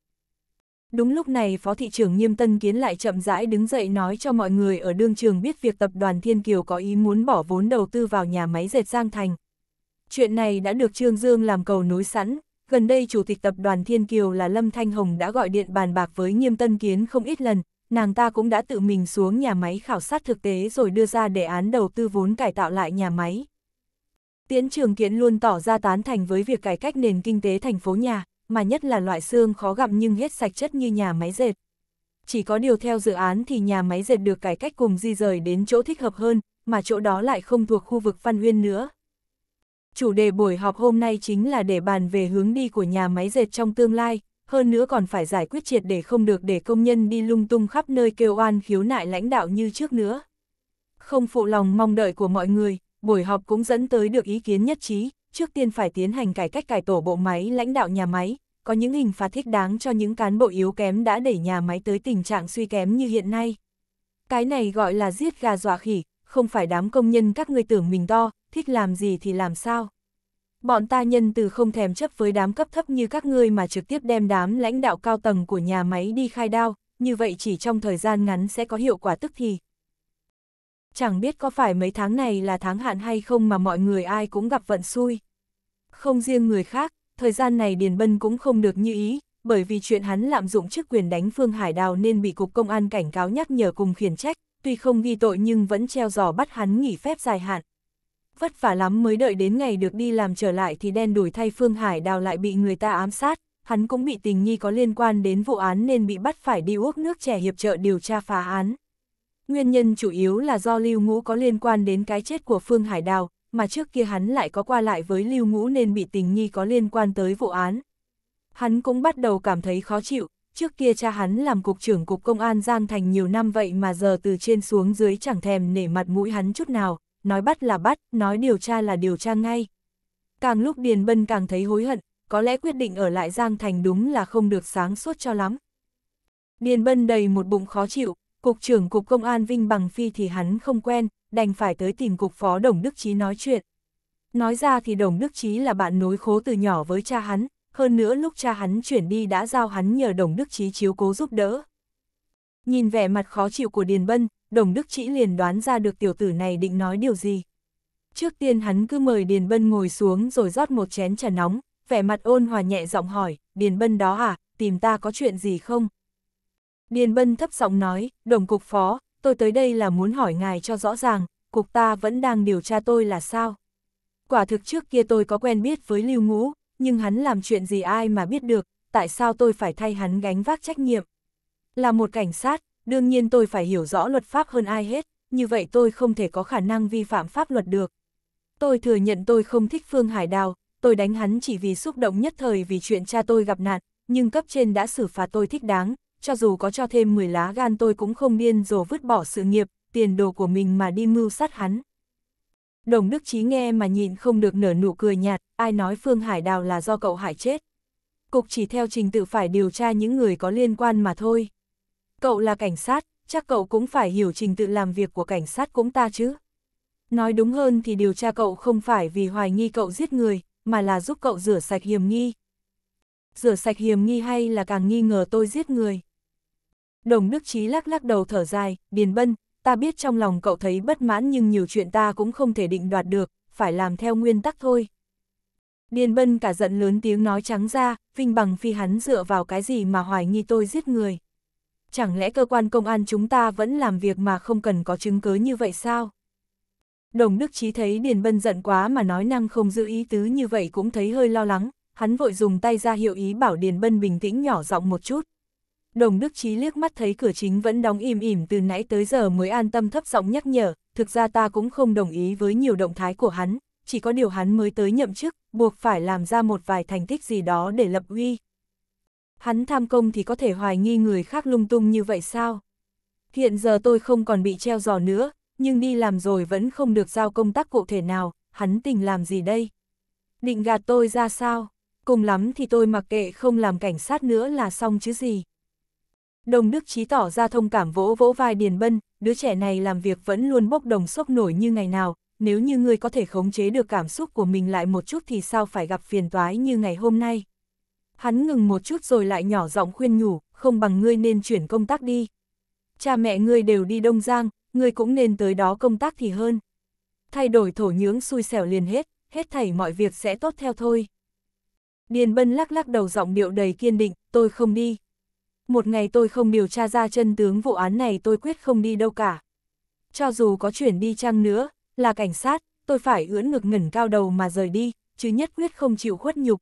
Đúng lúc này Phó Thị trưởng Nghiêm Tân Kiến lại chậm rãi đứng dậy nói cho mọi người ở đương trường biết việc tập đoàn Thiên Kiều có ý muốn bỏ vốn đầu tư vào nhà máy dệt Giang Thành. Chuyện này đã được Trương Dương làm cầu nối sẵn, gần đây chủ tịch tập đoàn Thiên Kiều là Lâm Thanh Hồng đã gọi điện bàn bạc với Nghiêm Tân Kiến không ít lần, nàng ta cũng đã tự mình xuống nhà máy khảo sát thực tế rồi đưa ra đề án đầu tư vốn cải tạo lại nhà máy. tiến Trường Kiện luôn tỏ ra tán thành với việc cải cách nền kinh tế thành phố nhà, mà nhất là loại xương khó gặm nhưng hết sạch chất như nhà máy dệt. Chỉ có điều theo dự án thì nhà máy dệt được cải cách cùng di rời đến chỗ thích hợp hơn, mà chỗ đó lại không thuộc khu vực Văn Uyên nữa, chủ đề buổi họp hôm nay chính là để bàn về hướng đi của nhà máy dệt trong tương lai, hơn nữa còn phải giải quyết triệt để không được để công nhân đi lung tung khắp nơi kêu oan khiếu nại lãnh đạo như trước nữa. Không phụ lòng mong đợi của mọi người, buổi họp cũng dẫn tới được ý kiến nhất trí, trước tiên phải tiến hành cải cách cải tổ bộ máy lãnh đạo nhà máy, có những hình phạt thích đáng cho những cán bộ yếu kém đã đẩy nhà máy tới tình trạng suy kém như hiện nay. Cái này gọi là giết gà dọa khỉ, không phải đám công nhân các người tưởng mình to, thích làm gì thì làm sao. Bọn ta nhân từ không thèm chấp với đám cấp thấp như các ngươi mà trực tiếp đem đám lãnh đạo cao tầng của nhà máy đi khai đao, như vậy chỉ trong thời gian ngắn sẽ có hiệu quả tức thì. Chẳng biết có phải mấy tháng này là tháng hạn hay không mà mọi người ai cũng gặp vận xui. Không riêng người khác, thời gian này Điền Bân cũng không được như ý, bởi vì chuyện hắn lạm dụng chức quyền đánh Phương Hải Đào nên bị Cục Công an cảnh cáo nhắc nhở cùng khiển trách, tuy không ghi tội nhưng vẫn treo giò bắt hắn nghỉ phép dài hạn vất vả lắm mới đợi đến ngày được đi làm trở lại thì đen đuổi thay Phương Hải Đào lại bị người ta ám sát, hắn cũng bị tình nghi có liên quan đến vụ án nên bị bắt phải đi uốc nước trẻ hiệp trợ điều tra phá án. Nguyên nhân chủ yếu là do Lưu Ngũ có liên quan đến cái chết của Phương Hải Đào, mà trước kia hắn lại có qua lại với Lưu Ngũ nên bị tình nghi có liên quan tới vụ án. Hắn cũng bắt đầu cảm thấy khó chịu, trước kia cha hắn làm cục trưởng cục công an Giang Thành nhiều năm vậy mà giờ từ trên xuống dưới chẳng thèm nể mặt mũi hắn chút nào nói bắt là bắt, nói điều tra là điều tra ngay. Càng lúc Điền Bân càng thấy hối hận, có lẽ quyết định ở lại Giang Thành đúng là không được sáng suốt cho lắm. Điền Bân đầy một bụng khó chịu, Cục trưởng Cục Công an Vinh Bằng Phi thì hắn không quen, đành phải tới tìm Cục Phó Đồng Đức Chí nói chuyện. Nói ra thì Đồng Đức Chí là bạn nối khố từ nhỏ với cha hắn, hơn nữa lúc cha hắn chuyển đi đã giao hắn nhờ Đồng Đức Chí chiếu cố giúp đỡ. Nhìn vẻ mặt khó chịu của Điền Bân, Đồng Đức Chỉ liền đoán ra được tiểu tử này định nói điều gì. Trước tiên hắn cứ mời Điền Bân ngồi xuống rồi rót một chén trà nóng, vẻ mặt ôn hòa nhẹ giọng hỏi, Điền Bân đó à, tìm ta có chuyện gì không? Điền Bân thấp giọng nói, đồng cục phó, tôi tới đây là muốn hỏi ngài cho rõ ràng, cục ta vẫn đang điều tra tôi là sao? Quả thực trước kia tôi có quen biết với Lưu Ngũ, nhưng hắn làm chuyện gì ai mà biết được, tại sao tôi phải thay hắn gánh vác trách nhiệm? Là một cảnh sát, Đương nhiên tôi phải hiểu rõ luật pháp hơn ai hết, như vậy tôi không thể có khả năng vi phạm pháp luật được. Tôi thừa nhận tôi không thích Phương Hải Đào, tôi đánh hắn chỉ vì xúc động nhất thời vì chuyện cha tôi gặp nạn, nhưng cấp trên đã xử phạt tôi thích đáng, cho dù có cho thêm 10 lá gan tôi cũng không điên rồ vứt bỏ sự nghiệp, tiền đồ của mình mà đi mưu sát hắn. Đồng Đức Chí nghe mà nhịn không được nở nụ cười nhạt, ai nói Phương Hải Đào là do cậu Hải chết. Cục chỉ theo trình tự phải điều tra những người có liên quan mà thôi. Cậu là cảnh sát, chắc cậu cũng phải hiểu trình tự làm việc của cảnh sát cũng ta chứ. Nói đúng hơn thì điều tra cậu không phải vì hoài nghi cậu giết người, mà là giúp cậu rửa sạch hiểm nghi. Rửa sạch hiểm nghi hay là càng nghi ngờ tôi giết người. Đồng Đức chí lắc lắc đầu thở dài, Điền Bân, ta biết trong lòng cậu thấy bất mãn nhưng nhiều chuyện ta cũng không thể định đoạt được, phải làm theo nguyên tắc thôi. Điền Bân cả giận lớn tiếng nói trắng ra, Vinh Bằng Phi hắn dựa vào cái gì mà hoài nghi tôi giết người chẳng lẽ cơ quan công an chúng ta vẫn làm việc mà không cần có chứng cứ như vậy sao? Đồng Đức Trí thấy Điền Bân giận quá mà nói năng không giữ ý tứ như vậy cũng thấy hơi lo lắng, hắn vội dùng tay ra hiệu ý bảo Điền Bân bình tĩnh nhỏ giọng một chút. Đồng Đức Trí liếc mắt thấy cửa chính vẫn đóng im ỉm từ nãy tới giờ mới an tâm thấp giọng nhắc nhở, thực ra ta cũng không đồng ý với nhiều động thái của hắn, chỉ có điều hắn mới tới nhậm chức, buộc phải làm ra một vài thành tích gì đó để lập uy. Hắn tham công thì có thể hoài nghi người khác lung tung như vậy sao? Hiện giờ tôi không còn bị treo giò nữa, nhưng đi làm rồi vẫn không được giao công tác cụ thể nào, hắn tình làm gì đây? Định gạt tôi ra sao? Cùng lắm thì tôi mặc kệ không làm cảnh sát nữa là xong chứ gì. Đồng Đức trí tỏ ra thông cảm vỗ vỗ vai Điền Bân, đứa trẻ này làm việc vẫn luôn bốc đồng sốc nổi như ngày nào, nếu như ngươi có thể khống chế được cảm xúc của mình lại một chút thì sao phải gặp phiền toái như ngày hôm nay. Hắn ngừng một chút rồi lại nhỏ giọng khuyên nhủ, không bằng ngươi nên chuyển công tác đi. Cha mẹ ngươi đều đi Đông Giang, ngươi cũng nên tới đó công tác thì hơn. Thay đổi thổ nhưỡng xui xẻo liền hết, hết thảy mọi việc sẽ tốt theo thôi. Điền Bân lắc lắc đầu giọng điệu đầy kiên định, tôi không đi. Một ngày tôi không điều tra ra chân tướng vụ án này tôi quyết không đi đâu cả. Cho dù có chuyển đi chăng nữa, là cảnh sát, tôi phải ưỡn ngực ngẩn cao đầu mà rời đi, chứ nhất quyết không chịu khuất nhục,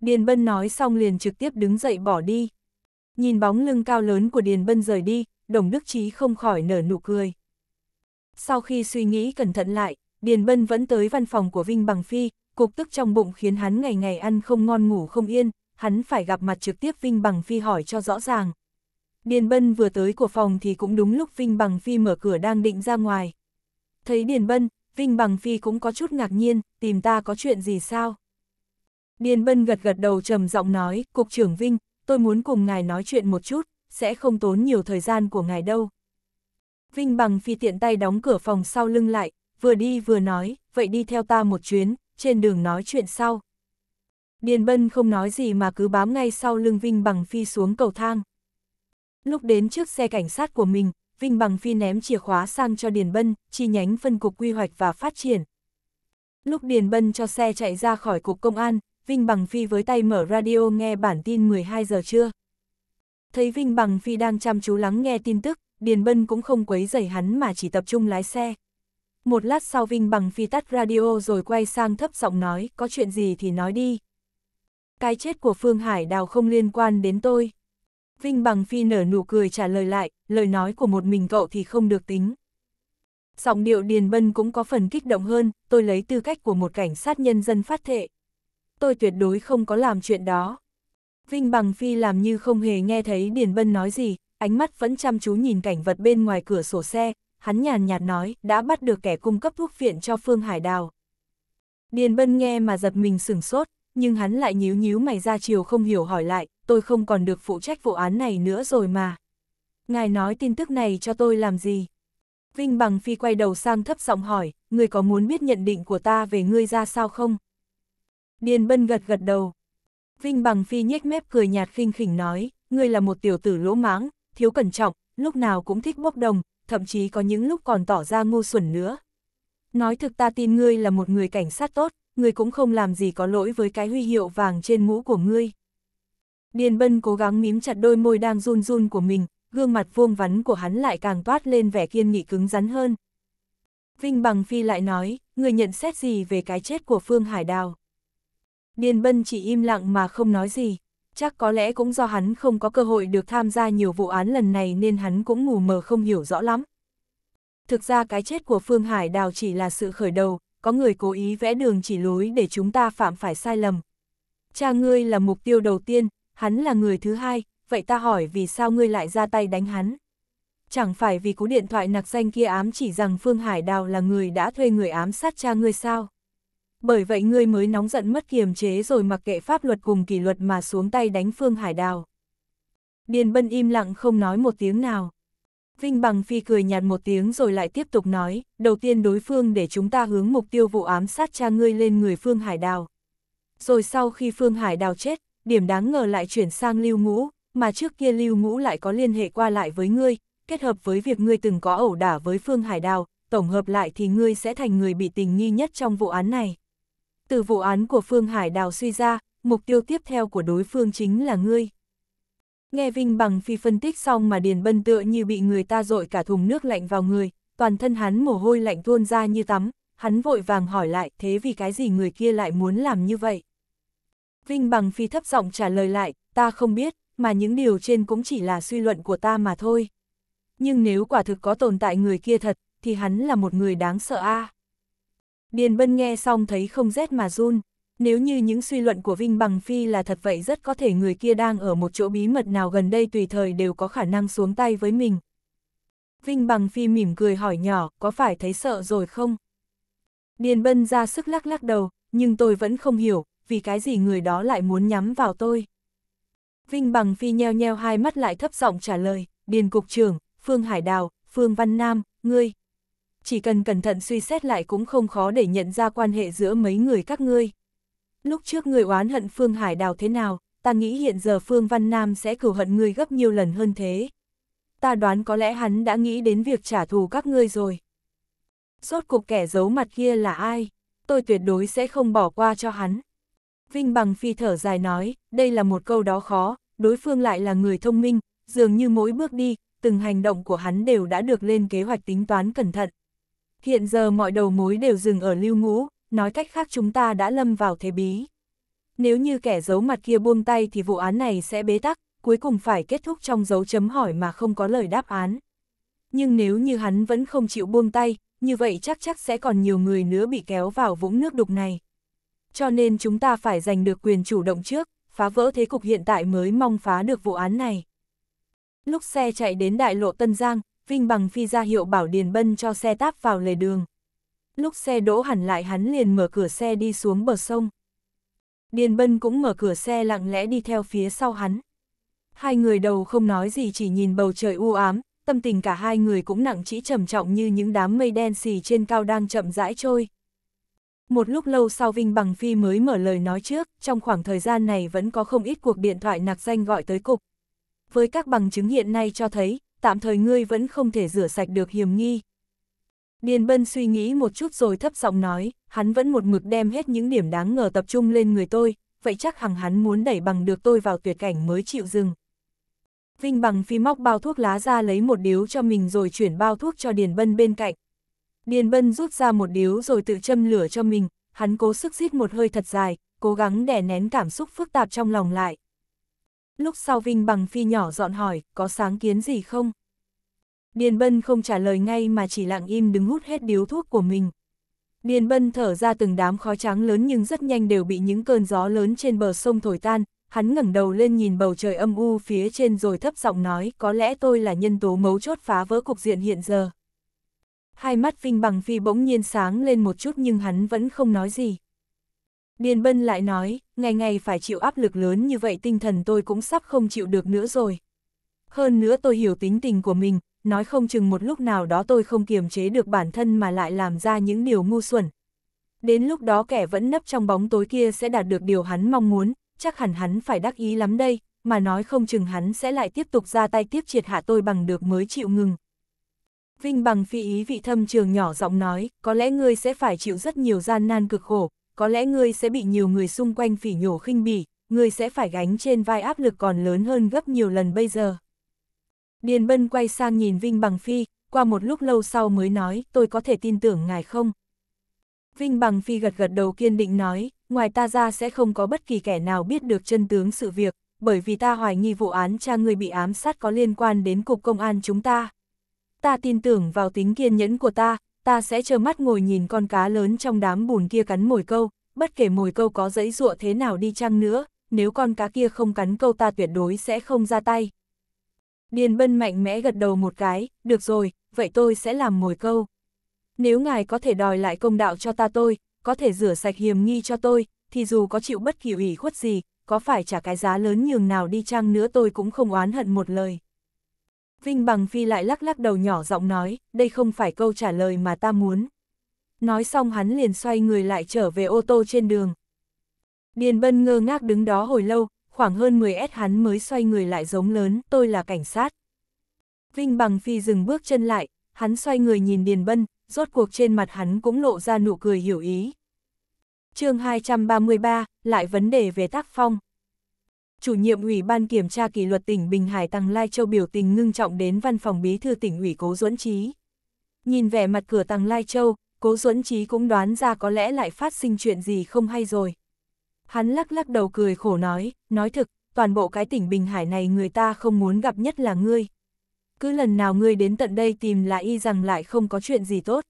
Điền Bân nói xong liền trực tiếp đứng dậy bỏ đi. Nhìn bóng lưng cao lớn của Điền Bân rời đi, Đồng Đức Trí không khỏi nở nụ cười. Sau khi suy nghĩ cẩn thận lại, Điền Bân vẫn tới văn phòng của Vinh Bằng Phi, cục tức trong bụng khiến hắn ngày ngày ăn không ngon ngủ không yên, hắn phải gặp mặt trực tiếp Vinh Bằng Phi hỏi cho rõ ràng. Điền Bân vừa tới của phòng thì cũng đúng lúc Vinh Bằng Phi mở cửa đang định ra ngoài. Thấy Điền Bân, Vinh Bằng Phi cũng có chút ngạc nhiên, tìm ta có chuyện gì sao? Điền Bân gật gật đầu trầm giọng nói, Cục trưởng Vinh, tôi muốn cùng ngài nói chuyện một chút, sẽ không tốn nhiều thời gian của ngài đâu. Vinh bằng phi tiện tay đóng cửa phòng sau lưng lại, vừa đi vừa nói, vậy đi theo ta một chuyến, trên đường nói chuyện sau. Điền Bân không nói gì mà cứ bám ngay sau lưng Vinh Bằng Phi xuống cầu thang. Lúc đến trước xe cảnh sát của mình, Vinh Bằng Phi ném chìa khóa sang cho Điền Bân, chi nhánh phân cục quy hoạch và phát triển. Lúc Điền Bân cho xe chạy ra khỏi cục công an, Vinh Bằng Phi với tay mở radio nghe bản tin 12 giờ trưa. Thấy Vinh Bằng Phi đang chăm chú lắng nghe tin tức, Điền Bân cũng không quấy rầy hắn mà chỉ tập trung lái xe. Một lát sau Vinh Bằng Phi tắt radio rồi quay sang thấp giọng nói, có chuyện gì thì nói đi. Cái chết của Phương Hải Đào không liên quan đến tôi. Vinh Bằng Phi nở nụ cười trả lời lại, lời nói của một mình cậu thì không được tính. Giọng điệu Điền Bân cũng có phần kích động hơn, tôi lấy tư cách của một cảnh sát nhân dân phát thệ, tôi tuyệt đối không có làm chuyện đó. Vinh Bằng Phi làm như không hề nghe thấy Điền Bân nói gì, ánh mắt vẫn chăm chú nhìn cảnh vật bên ngoài cửa sổ xe, hắn nhàn nhạt nói, đã bắt được kẻ cung cấp thuốc viện cho Phương Hải Đào. Điền Bân nghe mà giật mình sửng sốt, nhưng hắn lại nhíu nhíu mày ra chiều không hiểu hỏi lại, tôi không còn được phụ trách vụ án này nữa rồi mà. Ngài nói tin tức này cho tôi làm gì? Vinh Bằng Phi quay đầu sang thấp giọng hỏi, người có muốn biết nhận định của ta về ngươi ra sao không? Điền Bân gật gật đầu. Vinh Bằng Phi nhếch mép cười nhạt khinh khỉnh nói, ngươi là một tiểu tử lỗ mãng, thiếu cẩn trọng, lúc nào cũng thích bốc đồng, thậm chí có những lúc còn tỏ ra ngu xuẩn nữa. Nói thực ta tin ngươi là một người cảnh sát tốt, ngươi cũng không làm gì có lỗi với cái huy hiệu vàng trên mũ của ngươi. Điền Bân cố gắng mím chặt đôi môi đang run run của mình, gương mặt vuông vắn của hắn lại càng toát lên vẻ kiên nghị cứng rắn hơn. Vinh Bằng Phi lại nói, Ngươi nhận xét gì về cái chết của Phương Hải Đào? Điền Bân chỉ im lặng mà không nói gì. Chắc có lẽ cũng do hắn không có cơ hội được tham gia nhiều vụ án lần này nên hắn cũng ngủ mờ không hiểu rõ lắm. Thực ra cái chết của Phương Hải Đào chỉ là sự khởi đầu, có người cố ý vẽ đường chỉ lối để chúng ta phạm phải sai lầm. Cha ngươi là mục tiêu đầu tiên, hắn là người thứ hai, vậy ta hỏi vì sao ngươi lại ra tay đánh hắn? Chẳng phải vì cú điện thoại nặc danh kia ám chỉ rằng Phương Hải Đào là người đã thuê người ám sát cha ngươi sao? bởi vậy ngươi mới nóng giận mất kiềm chế rồi mặc kệ pháp luật cùng kỷ luật mà xuống tay đánh Phương Hải Đào. Điền Bân im lặng không nói một tiếng nào. Vinh Bằng Phi cười nhạt một tiếng rồi lại tiếp tục nói, đầu tiên đối phương để chúng ta hướng mục tiêu vụ ám sát cha ngươi lên người Phương Hải Đào. Rồi sau khi Phương Hải Đào chết, điểm đáng ngờ lại chuyển sang lưu ngũ, mà trước kia lưu ngũ lại có liên hệ qua lại với ngươi, kết hợp với việc ngươi từng có ẩu đả với Phương Hải Đào, tổng hợp lại thì ngươi sẽ thành người bị tình nghi nhất trong vụ án này từ vụ án của Phương Hải Đào suy ra, mục tiêu tiếp theo của đối phương chính là ngươi. Nghe Vinh Bằng Phi phân tích xong mà Điền Bân tựa như bị người ta dội cả thùng nước lạnh vào người, toàn thân hắn mồ hôi lạnh tuôn ra như tắm, hắn vội vàng hỏi lại thế vì cái gì người kia lại muốn làm như vậy. Vinh Bằng Phi thấp giọng trả lời lại, ta không biết, mà những điều trên cũng chỉ là suy luận của ta mà thôi. Nhưng nếu quả thực có tồn tại người kia thật, thì hắn là một người đáng sợ a. À. Điền Bân nghe xong thấy không rét mà run, nếu như những suy luận của Vinh Bằng Phi là thật vậy rất có thể người kia đang ở một chỗ bí mật nào gần đây tùy thời đều có khả năng xuống tay với mình. Vinh Bằng Phi mỉm cười hỏi nhỏ, có phải thấy sợ rồi không? Điền Bân ra sức lắc lắc đầu, nhưng tôi vẫn không hiểu, vì cái gì người đó lại muốn nhắm vào tôi. Vinh Bằng Phi nheo nheo hai mắt lại thấp giọng trả lời, Điền Cục trưởng, Phương Hải Đào, Phương Văn Nam, ngươi, chỉ cần cẩn thận suy xét lại cũng không khó để nhận ra quan hệ giữa mấy người các ngươi. Lúc trước người oán hận Phương Hải Đào thế nào, ta nghĩ hiện giờ Phương Văn Nam sẽ cửu hận ngươi gấp nhiều lần hơn thế. Ta đoán có lẽ hắn đã nghĩ đến việc trả thù các ngươi rồi. Rốt cục kẻ giấu mặt kia là ai? Tôi tuyệt đối sẽ không bỏ qua cho hắn. Vinh Bằng Phi thở dài nói, đây là một câu đó khó, đối phương lại là người thông minh, dường như mỗi bước đi, từng hành động của hắn đều đã được lên kế hoạch tính toán cẩn thận, Hiện giờ mọi đầu mối đều dừng ở lưu ngũ, nói cách khác chúng ta đã lâm vào thế bí. Nếu như kẻ giấu mặt kia buông tay thì vụ án này sẽ bế tắc, cuối cùng phải kết thúc trong dấu chấm hỏi mà không có lời đáp án. Nhưng nếu như hắn vẫn không chịu buông tay, như vậy chắc chắc sẽ còn nhiều người nữa bị kéo vào vũng nước đục này. Cho nên chúng ta phải giành được quyền chủ động trước, phá vỡ thế cục hiện tại mới mong phá được vụ án này. Lúc xe chạy đến đại lộ Tân Giang, Vinh Bằng phi ra hiệu bảo Điền Bân cho xe táp vào lề đường. Lúc xe đỗ hẳn lại hắn liền mở cửa xe đi xuống bờ sông. Điền Bân cũng mở cửa xe lặng lẽ đi theo phía sau hắn. Hai người đầu không nói gì chỉ nhìn bầu trời u ám, tâm tình cả hai người cũng nặng trĩ trầm trọng như những đám mây đen xì trên cao đang chậm rãi trôi. Một lúc lâu sau Vinh Bằng Phi mới mở lời nói trước, trong khoảng thời gian này vẫn có không ít cuộc điện thoại nạc danh gọi tới cục. Với các bằng chứng hiện nay cho thấy, tạm thời ngươi vẫn không thể rửa sạch được hiểm nghi. Điền Bân suy nghĩ một chút rồi thấp giọng nói, hắn vẫn một mực đem hết những điểm đáng ngờ tập trung lên người tôi, vậy chắc hẳn hắn muốn đẩy bằng được tôi vào tuyệt cảnh mới chịu dừng. Vinh bằng phi móc bao thuốc lá ra lấy một điếu cho mình rồi chuyển bao thuốc cho Điền Bân bên cạnh. Điền Bân rút ra một điếu rồi tự châm lửa cho mình, hắn cố sức rít một hơi thật dài, cố gắng đè nén cảm xúc phức tạp trong lòng lại lúc sau Vinh Bằng Phi nhỏ dọn hỏi, có sáng kiến gì không? Điền Bân không trả lời ngay mà chỉ lặng im đứng hút hết điếu thuốc của mình. Điền Bân thở ra từng đám khói trắng lớn nhưng rất nhanh đều bị những cơn gió lớn trên bờ sông thổi tan, hắn ngẩng đầu lên nhìn bầu trời âm u phía trên rồi thấp giọng nói có lẽ tôi là nhân tố mấu chốt phá vỡ cục diện hiện giờ. Hai mắt Vinh Bằng Phi bỗng nhiên sáng lên một chút nhưng hắn vẫn không nói gì. Điền Bân lại nói, ngày ngày phải chịu áp lực lớn như vậy tinh thần tôi cũng sắp không chịu được nữa rồi. Hơn nữa tôi hiểu tính tình của mình, nói không chừng một lúc nào đó tôi không kiềm chế được bản thân mà lại làm ra những điều ngu xuẩn. Đến lúc đó kẻ vẫn nấp trong bóng tối kia sẽ đạt được điều hắn mong muốn, chắc hẳn hắn phải đắc ý lắm đây, mà nói không chừng hắn sẽ lại tiếp tục ra tay tiếp triệt hạ tôi bằng được mới chịu ngừng. Vinh bằng phi ý vị thâm trường nhỏ giọng nói, có lẽ ngươi sẽ phải chịu rất nhiều gian nan cực khổ, có lẽ ngươi sẽ bị nhiều người xung quanh phỉ nhổ khinh bỉ, ngươi sẽ phải gánh trên vai áp lực còn lớn hơn gấp nhiều lần bây giờ. Điền Bân quay sang nhìn Vinh Bằng Phi, qua một lúc lâu sau mới nói, tôi có thể tin tưởng ngài không? Vinh Bằng Phi gật gật đầu kiên định nói, ngoài ta ra sẽ không có bất kỳ kẻ nào biết được chân tướng sự việc, bởi vì ta hoài nghi vụ án cha người bị ám sát có liên quan đến cục công an chúng ta. Ta tin tưởng vào tính kiên nhẫn của ta, ta sẽ trơ mắt ngồi nhìn con cá lớn trong đám bùn kia cắn mồi câu, bất kể mồi câu có dẫy dụa thế nào đi chăng nữa, nếu con cá kia không cắn câu ta tuyệt đối sẽ không ra tay. Điền Bân mạnh mẽ gật đầu một cái, được rồi, vậy tôi sẽ làm mồi câu. Nếu ngài có thể đòi lại công đạo cho ta tôi, có thể rửa sạch hiềm nghi cho tôi, thì dù có chịu bất kỳ ủy khuất gì, có phải trả cái giá lớn nhường nào đi chăng nữa tôi cũng không oán hận một lời. Vinh Bằng Phi lại lắc lắc đầu nhỏ giọng nói, đây không phải câu trả lời mà ta muốn. Nói xong hắn liền xoay người lại trở về ô tô trên đường. Điền Bân ngơ ngác đứng đó hồi lâu, khoảng hơn 10 s hắn mới xoay người lại giống lớn, tôi là cảnh sát. Vinh Bằng Phi dừng bước chân lại, hắn xoay người nhìn Điền Bân, rốt cuộc trên mặt hắn cũng lộ ra nụ cười hiểu ý. chương 233, lại vấn đề về tác phong chủ nhiệm Ủy ban Kiểm tra Kỷ luật tỉnh Bình Hải Tăng Lai Châu biểu tình ngưng trọng đến văn phòng bí thư tỉnh ủy Cố Duẫn Trí. Nhìn vẻ mặt cửa Tăng Lai Châu, Cố Duẫn Trí cũng đoán ra có lẽ lại phát sinh chuyện gì không hay rồi. Hắn lắc lắc đầu cười khổ nói, nói thực, toàn bộ cái tỉnh Bình Hải này người ta không muốn gặp nhất là ngươi. Cứ lần nào ngươi đến tận đây tìm là y rằng lại không có chuyện gì tốt.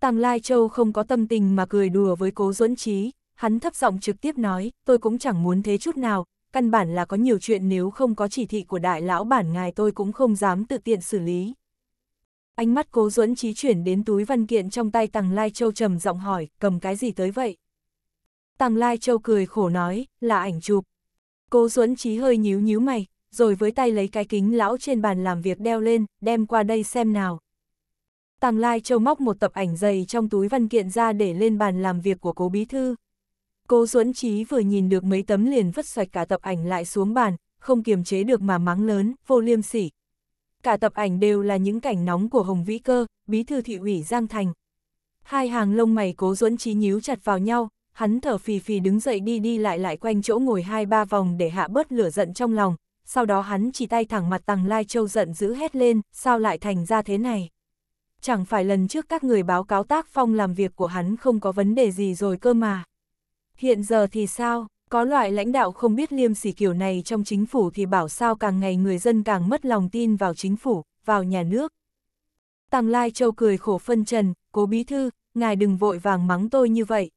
Tăng Lai Châu không có tâm tình mà cười đùa với Cố Duẫn Trí, hắn thấp giọng trực tiếp nói, tôi cũng chẳng muốn thế chút nào, căn bản là có nhiều chuyện nếu không có chỉ thị của đại lão bản ngài tôi cũng không dám tự tiện xử lý. Ánh mắt cố duẫn trí chuyển đến túi văn kiện trong tay Tằng Lai Châu trầm giọng hỏi, cầm cái gì tới vậy? Tằng Lai Châu cười khổ nói, là ảnh chụp. Cố duẫn trí hơi nhíu nhíu mày, rồi với tay lấy cái kính lão trên bàn làm việc đeo lên, đem qua đây xem nào. Tàng Lai Châu móc một tập ảnh dày trong túi văn kiện ra để lên bàn làm việc của cố bí thư, Cố Duẫn Trí vừa nhìn được mấy tấm liền vứt sạch cả tập ảnh lại xuống bàn, không kiềm chế được mà mắng lớn, vô liêm sỉ. Cả tập ảnh đều là những cảnh nóng của Hồng Vĩ Cơ, bí thư thị ủy Giang Thành. Hai hàng lông mày Cố Duẫn Trí nhíu chặt vào nhau, hắn thở phì phì đứng dậy đi đi lại lại quanh chỗ ngồi hai ba vòng để hạ bớt lửa giận trong lòng, sau đó hắn chỉ tay thẳng mặt Tằng Lai Châu giận dữ hét lên, sao lại thành ra thế này? Chẳng phải lần trước các người báo cáo tác phong làm việc của hắn không có vấn đề gì rồi cơ mà. Hiện giờ thì sao, có loại lãnh đạo không biết liêm sỉ kiểu này trong chính phủ thì bảo sao càng ngày người dân càng mất lòng tin vào chính phủ, vào nhà nước. Tàng Lai Châu cười khổ phân trần, cố bí thư, ngài đừng vội vàng mắng tôi như vậy.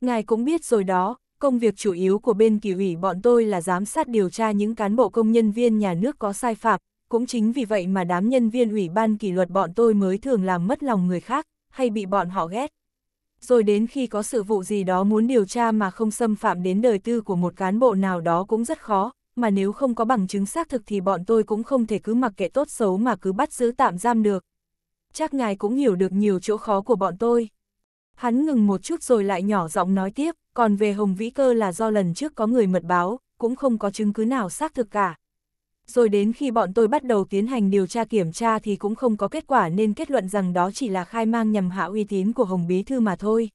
Ngài cũng biết rồi đó, công việc chủ yếu của bên kỳ ủy bọn tôi là giám sát điều tra những cán bộ công nhân viên nhà nước có sai phạm, cũng chính vì vậy mà đám nhân viên ủy ban kỷ luật bọn tôi mới thường làm mất lòng người khác, hay bị bọn họ ghét rồi đến khi có sự vụ gì đó muốn điều tra mà không xâm phạm đến đời tư của một cán bộ nào đó cũng rất khó, mà nếu không có bằng chứng xác thực thì bọn tôi cũng không thể cứ mặc kệ tốt xấu mà cứ bắt giữ tạm giam được. Chắc ngài cũng hiểu được nhiều chỗ khó của bọn tôi. Hắn ngừng một chút rồi lại nhỏ giọng nói tiếp, còn về Hồng Vĩ Cơ là do lần trước có người mật báo, cũng không có chứng cứ nào xác thực cả, rồi đến khi bọn tôi bắt đầu tiến hành điều tra kiểm tra thì cũng không có kết quả nên kết luận rằng đó chỉ là khai mang nhằm hạ uy tín của Hồng Bí Thư mà thôi.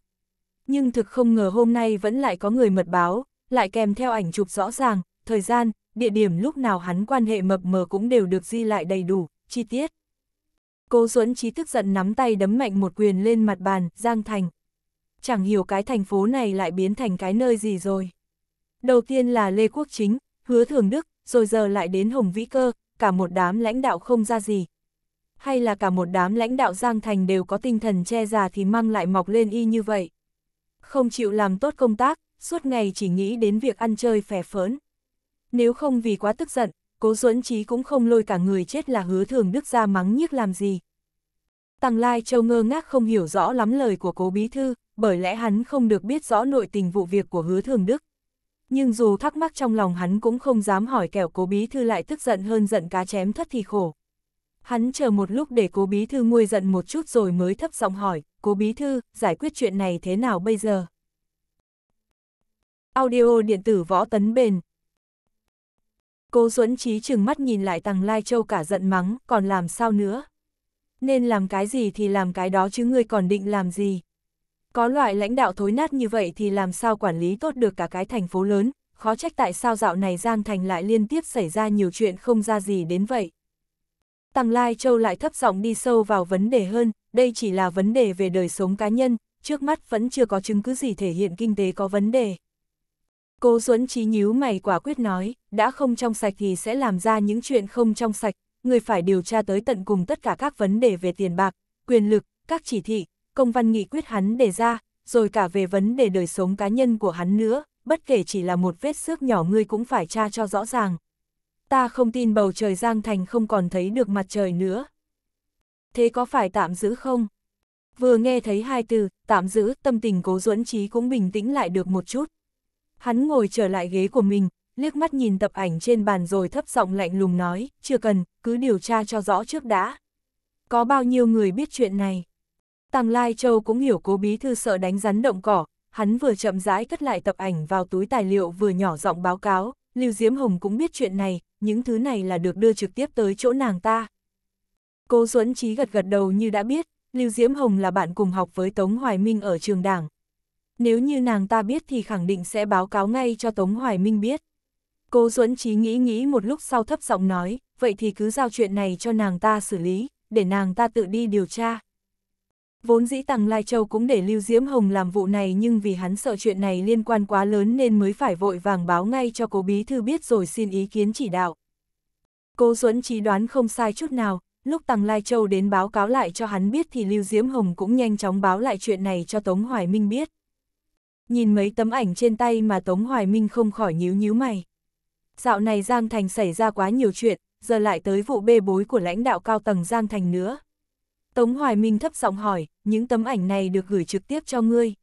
Nhưng thực không ngờ hôm nay vẫn lại có người mật báo, lại kèm theo ảnh chụp rõ ràng, thời gian, địa điểm lúc nào hắn quan hệ mập mờ cũng đều được ghi lại đầy đủ, chi tiết. Cố Duẫn trí tức giận nắm tay đấm mạnh một quyền lên mặt bàn, Giang Thành. Chẳng hiểu cái thành phố này lại biến thành cái nơi gì rồi. Đầu tiên là Lê Quốc Chính, Hứa Thường Đức, rồi giờ lại đến Hồng Vĩ Cơ, cả một đám lãnh đạo không ra gì. Hay là cả một đám lãnh đạo Giang Thành đều có tinh thần che già thì mang lại mọc lên y như vậy. Không chịu làm tốt công tác, suốt ngày chỉ nghĩ đến việc ăn chơi phè phớn. Nếu không vì quá tức giận, cố duẫn trí cũng không lôi cả người chết là hứa thường đức ra mắng nhức làm gì. Tăng Lai Châu ngơ ngác không hiểu rõ lắm lời của cố bí thư, bởi lẽ hắn không được biết rõ nội tình vụ việc của hứa thường đức. Nhưng dù thắc mắc trong lòng hắn cũng không dám hỏi kẻo cố bí thư lại tức giận hơn giận cá chém thất thì khổ. Hắn chờ một lúc để cố bí thư nguôi giận một chút rồi mới thấp giọng hỏi, cố bí thư, giải quyết chuyện này thế nào bây giờ? Audio điện tử võ tấn bền Cố Duẫn Trí chừng mắt nhìn lại Tằng Lai Châu cả giận mắng, còn làm sao nữa? Nên làm cái gì thì làm cái đó chứ ngươi còn định làm gì? Có loại lãnh đạo thối nát như vậy thì làm sao quản lý tốt được cả cái thành phố lớn, khó trách tại sao dạo này Giang Thành lại liên tiếp xảy ra nhiều chuyện không ra gì đến vậy. tăng Lai Châu lại thấp giọng đi sâu vào vấn đề hơn, đây chỉ là vấn đề về đời sống cá nhân, trước mắt vẫn chưa có chứng cứ gì thể hiện kinh tế có vấn đề. Cố Duẫn Trí nhíu mày quả quyết nói, đã không trong sạch thì sẽ làm ra những chuyện không trong sạch, người phải điều tra tới tận cùng tất cả các vấn đề về tiền bạc, quyền lực, các chỉ thị, công văn nghị quyết hắn đề ra, rồi cả về vấn đề đời sống cá nhân của hắn nữa, bất kể chỉ là một vết xước nhỏ ngươi cũng phải tra cho rõ ràng. Ta không tin bầu trời Giang Thành không còn thấy được mặt trời nữa. Thế có phải tạm giữ không? Vừa nghe thấy hai từ, tạm giữ, tâm tình cố duẫn trí cũng bình tĩnh lại được một chút. Hắn ngồi trở lại ghế của mình, liếc mắt nhìn tập ảnh trên bàn rồi thấp giọng lạnh lùng nói, chưa cần, cứ điều tra cho rõ trước đã. Có bao nhiêu người biết chuyện này? Tàng Lai Châu cũng hiểu cố bí thư sợ đánh rắn động cỏ, hắn vừa chậm rãi cất lại tập ảnh vào túi tài liệu vừa nhỏ giọng báo cáo, Lưu Diễm Hồng cũng biết chuyện này, những thứ này là được đưa trực tiếp tới chỗ nàng ta. Cô Duẫn Trí gật gật đầu như đã biết, Lưu Diễm Hồng là bạn cùng học với Tống Hoài Minh ở trường đảng. Nếu như nàng ta biết thì khẳng định sẽ báo cáo ngay cho Tống Hoài Minh biết. Cô Duẫn Trí nghĩ nghĩ một lúc sau thấp giọng nói, vậy thì cứ giao chuyện này cho nàng ta xử lý, để nàng ta tự đi điều tra. Vốn dĩ Tằng Lai Châu cũng để Lưu Diễm Hồng làm vụ này nhưng vì hắn sợ chuyện này liên quan quá lớn nên mới phải vội vàng báo ngay cho cố bí thư biết rồi xin ý kiến chỉ đạo. Cố Duẫn trí đoán không sai chút nào, lúc Tằng Lai Châu đến báo cáo lại cho hắn biết thì Lưu Diễm Hồng cũng nhanh chóng báo lại chuyện này cho Tống Hoài Minh biết. Nhìn mấy tấm ảnh trên tay mà Tống Hoài Minh không khỏi nhíu nhíu mày. Dạo này Giang Thành xảy ra quá nhiều chuyện, giờ lại tới vụ bê bối của lãnh đạo cao tầng Giang Thành nữa. Tống Hoài Minh thấp giọng hỏi, những tấm ảnh này được gửi trực tiếp cho ngươi.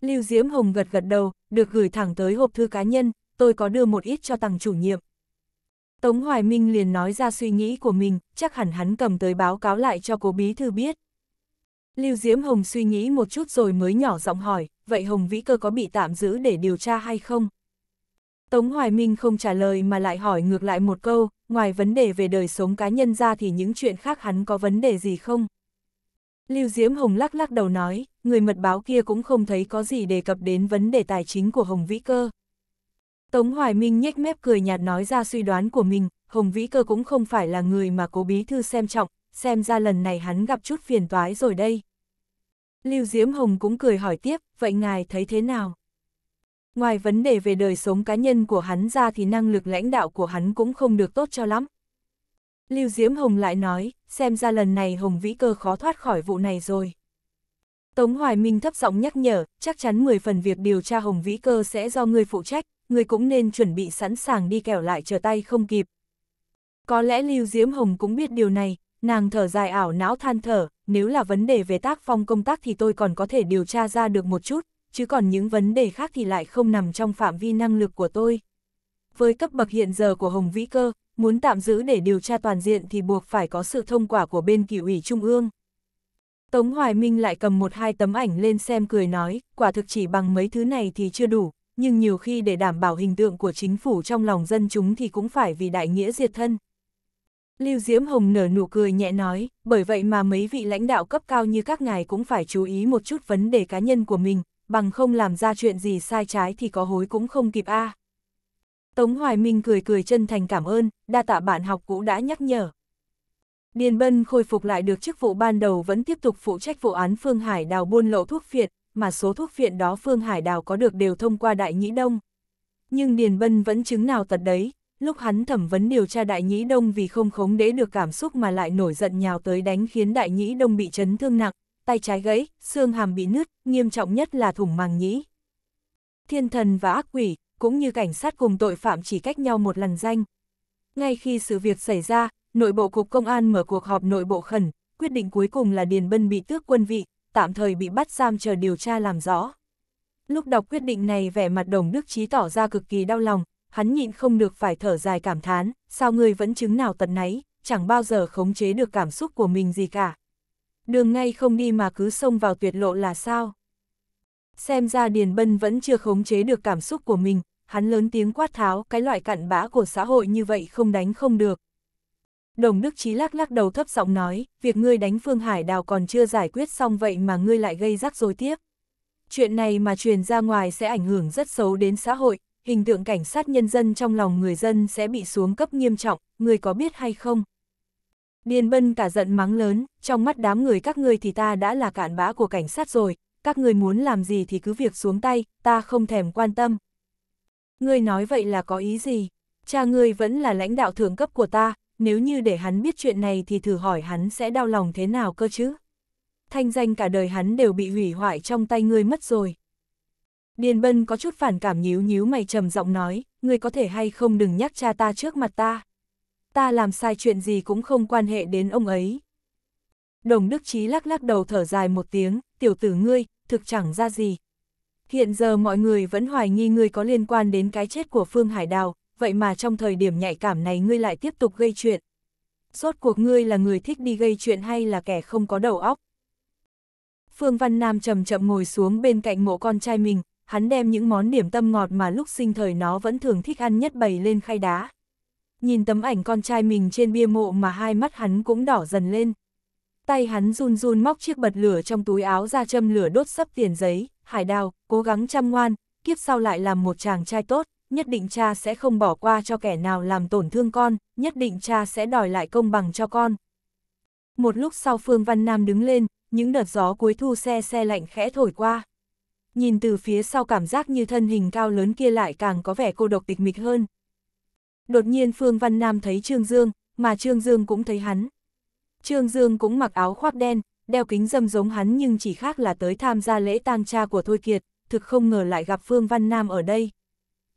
Lưu Diễm Hồng gật gật đầu, được gửi thẳng tới hộp thư cá nhân, tôi có đưa một ít cho tàng chủ nhiệm. Tống Hoài Minh liền nói ra suy nghĩ của mình, chắc hẳn hắn cầm tới báo cáo lại cho cố bí thư biết. Lưu Diễm Hồng suy nghĩ một chút rồi mới nhỏ giọng hỏi, vậy Hồng Vĩ Cơ có bị tạm giữ để điều tra hay không? Tống Hoài Minh không trả lời mà lại hỏi ngược lại một câu, ngoài vấn đề về đời sống cá nhân ra thì những chuyện khác hắn có vấn đề gì không? Lưu Diễm Hồng lắc lắc đầu nói, người mật báo kia cũng không thấy có gì đề cập đến vấn đề tài chính của Hồng Vĩ Cơ. Tống Hoài Minh nhếch mép cười nhạt nói ra suy đoán của mình, Hồng Vĩ Cơ cũng không phải là người mà cố bí thư xem trọng, xem ra lần này hắn gặp chút phiền toái rồi đây. Lưu Diễm Hồng cũng cười hỏi tiếp, vậy ngài thấy thế nào? Ngoài vấn đề về đời sống cá nhân của hắn ra thì năng lực lãnh đạo của hắn cũng không được tốt cho lắm. Lưu Diễm Hồng lại nói, xem ra lần này Hồng Vĩ Cơ khó thoát khỏi vụ này rồi. Tống Hoài Minh thấp giọng nhắc nhở, chắc chắn 10 phần việc điều tra Hồng Vĩ Cơ sẽ do người phụ trách, người cũng nên chuẩn bị sẵn sàng đi kẻo lại trở tay không kịp. Có lẽ Lưu Diễm Hồng cũng biết điều này, nàng thở dài ảo não than thở, nếu là vấn đề về tác phong công tác thì tôi còn có thể điều tra ra được một chút, chứ còn những vấn đề khác thì lại không nằm trong phạm vi năng lực của tôi. Với cấp bậc hiện giờ của Hồng Vĩ Cơ, muốn tạm giữ để điều tra toàn diện thì buộc phải có sự thông quả của bên kỷ ủy Trung ương. Tống Hoài Minh lại cầm một hai tấm ảnh lên xem cười nói, quả thực chỉ bằng mấy thứ này thì chưa đủ, nhưng nhiều khi để đảm bảo hình tượng của chính phủ trong lòng dân chúng thì cũng phải vì đại nghĩa diệt thân. Lưu Diễm Hồng nở nụ cười nhẹ nói, bởi vậy mà mấy vị lãnh đạo cấp cao như các ngài cũng phải chú ý một chút vấn đề cá nhân của mình, bằng không làm ra chuyện gì sai trái thì có hối cũng không kịp a. À. Tống Hoài Minh cười cười chân thành cảm ơn, đa tạ bạn học cũ đã nhắc nhở. Điền Bân khôi phục lại được chức vụ ban đầu vẫn tiếp tục phụ trách vụ án Phương Hải Đào buôn lậu thuốc phiện, mà số thuốc phiện đó Phương Hải Đào có được đều thông qua Đại Nhĩ Đông. Nhưng Điền Bân vẫn chứng nào tật đấy, lúc hắn thẩm vấn điều tra Đại Nhĩ Đông vì không khống đế được cảm xúc mà lại nổi giận nhào tới đánh khiến Đại Nhĩ Đông bị chấn thương nặng, tay trái gãy, xương hàm bị nứt, nghiêm trọng nhất là thủng màng nhĩ. Thiên thần và ác quỷ, cũng như cảnh sát cùng tội phạm chỉ cách nhau một lần danh. Ngay khi sự việc xảy ra, nội bộ cục công an mở cuộc họp nội bộ khẩn, quyết định cuối cùng là Điền Bân bị tước quân vị, tạm thời bị bắt giam chờ điều tra làm rõ. Lúc đọc quyết định này vẻ mặt đồng đức trí tỏ ra cực kỳ đau lòng, hắn nhịn không được phải thở dài cảm thán, sao người vẫn chứng nào tận nấy, chẳng bao giờ khống chế được cảm xúc của mình gì cả đường ngay không đi mà cứ xông vào tuyệt lộ là sao? Xem ra Điền Bân vẫn chưa khống chế được cảm xúc của mình, hắn lớn tiếng quát tháo cái loại cặn bã của xã hội như vậy không đánh không được. Đồng Đức Chí lắc lắc đầu thấp giọng nói, việc ngươi đánh Phương Hải Đào còn chưa giải quyết xong vậy mà ngươi lại gây rắc rối tiếp. Chuyện này mà truyền ra ngoài sẽ ảnh hưởng rất xấu đến xã hội, hình tượng cảnh sát nhân dân trong lòng người dân sẽ bị xuống cấp nghiêm trọng, ngươi có biết hay không? Điền bân cả giận mắng lớn, trong mắt đám người các ngươi thì ta đã là cạn bã của cảnh sát rồi, các ngươi muốn làm gì thì cứ việc xuống tay, ta không thèm quan tâm. Ngươi nói vậy là có ý gì? Cha ngươi vẫn là lãnh đạo thượng cấp của ta, nếu như để hắn biết chuyện này thì thử hỏi hắn sẽ đau lòng thế nào cơ chứ? Thanh danh cả đời hắn đều bị hủy hoại trong tay ngươi mất rồi. Điền Bân có chút phản cảm nhíu nhíu mày trầm giọng nói, ngươi có thể hay không đừng nhắc cha ta trước mặt ta ta làm sai chuyện gì cũng không quan hệ đến ông ấy. Đồng Đức Chí lắc lắc đầu thở dài một tiếng, tiểu tử ngươi, thực chẳng ra gì. Hiện giờ mọi người vẫn hoài nghi ngươi có liên quan đến cái chết của Phương Hải Đào, vậy mà trong thời điểm nhạy cảm này ngươi lại tiếp tục gây chuyện. Rốt cuộc ngươi là người thích đi gây chuyện hay là kẻ không có đầu óc? Phương Văn Nam chậm chậm ngồi xuống bên cạnh mộ con trai mình, hắn đem những món điểm tâm ngọt mà lúc sinh thời nó vẫn thường thích ăn nhất bày lên khay đá nhìn tấm ảnh con trai mình trên bia mộ mà hai mắt hắn cũng đỏ dần lên. Tay hắn run run móc chiếc bật lửa trong túi áo ra châm lửa đốt sấp tiền giấy, hải đào, cố gắng chăm ngoan, kiếp sau lại làm một chàng trai tốt, nhất định cha sẽ không bỏ qua cho kẻ nào làm tổn thương con, nhất định cha sẽ đòi lại công bằng cho con. Một lúc sau Phương Văn Nam đứng lên, những đợt gió cuối thu xe xe lạnh khẽ thổi qua. Nhìn từ phía sau cảm giác như thân hình cao lớn kia lại càng có vẻ cô độc tịch mịch hơn, Đột nhiên Phương Văn Nam thấy Trương Dương, mà Trương Dương cũng thấy hắn. Trương Dương cũng mặc áo khoác đen, đeo kính dâm giống hắn nhưng chỉ khác là tới tham gia lễ tang cha của Thôi Kiệt, thực không ngờ lại gặp Phương Văn Nam ở đây.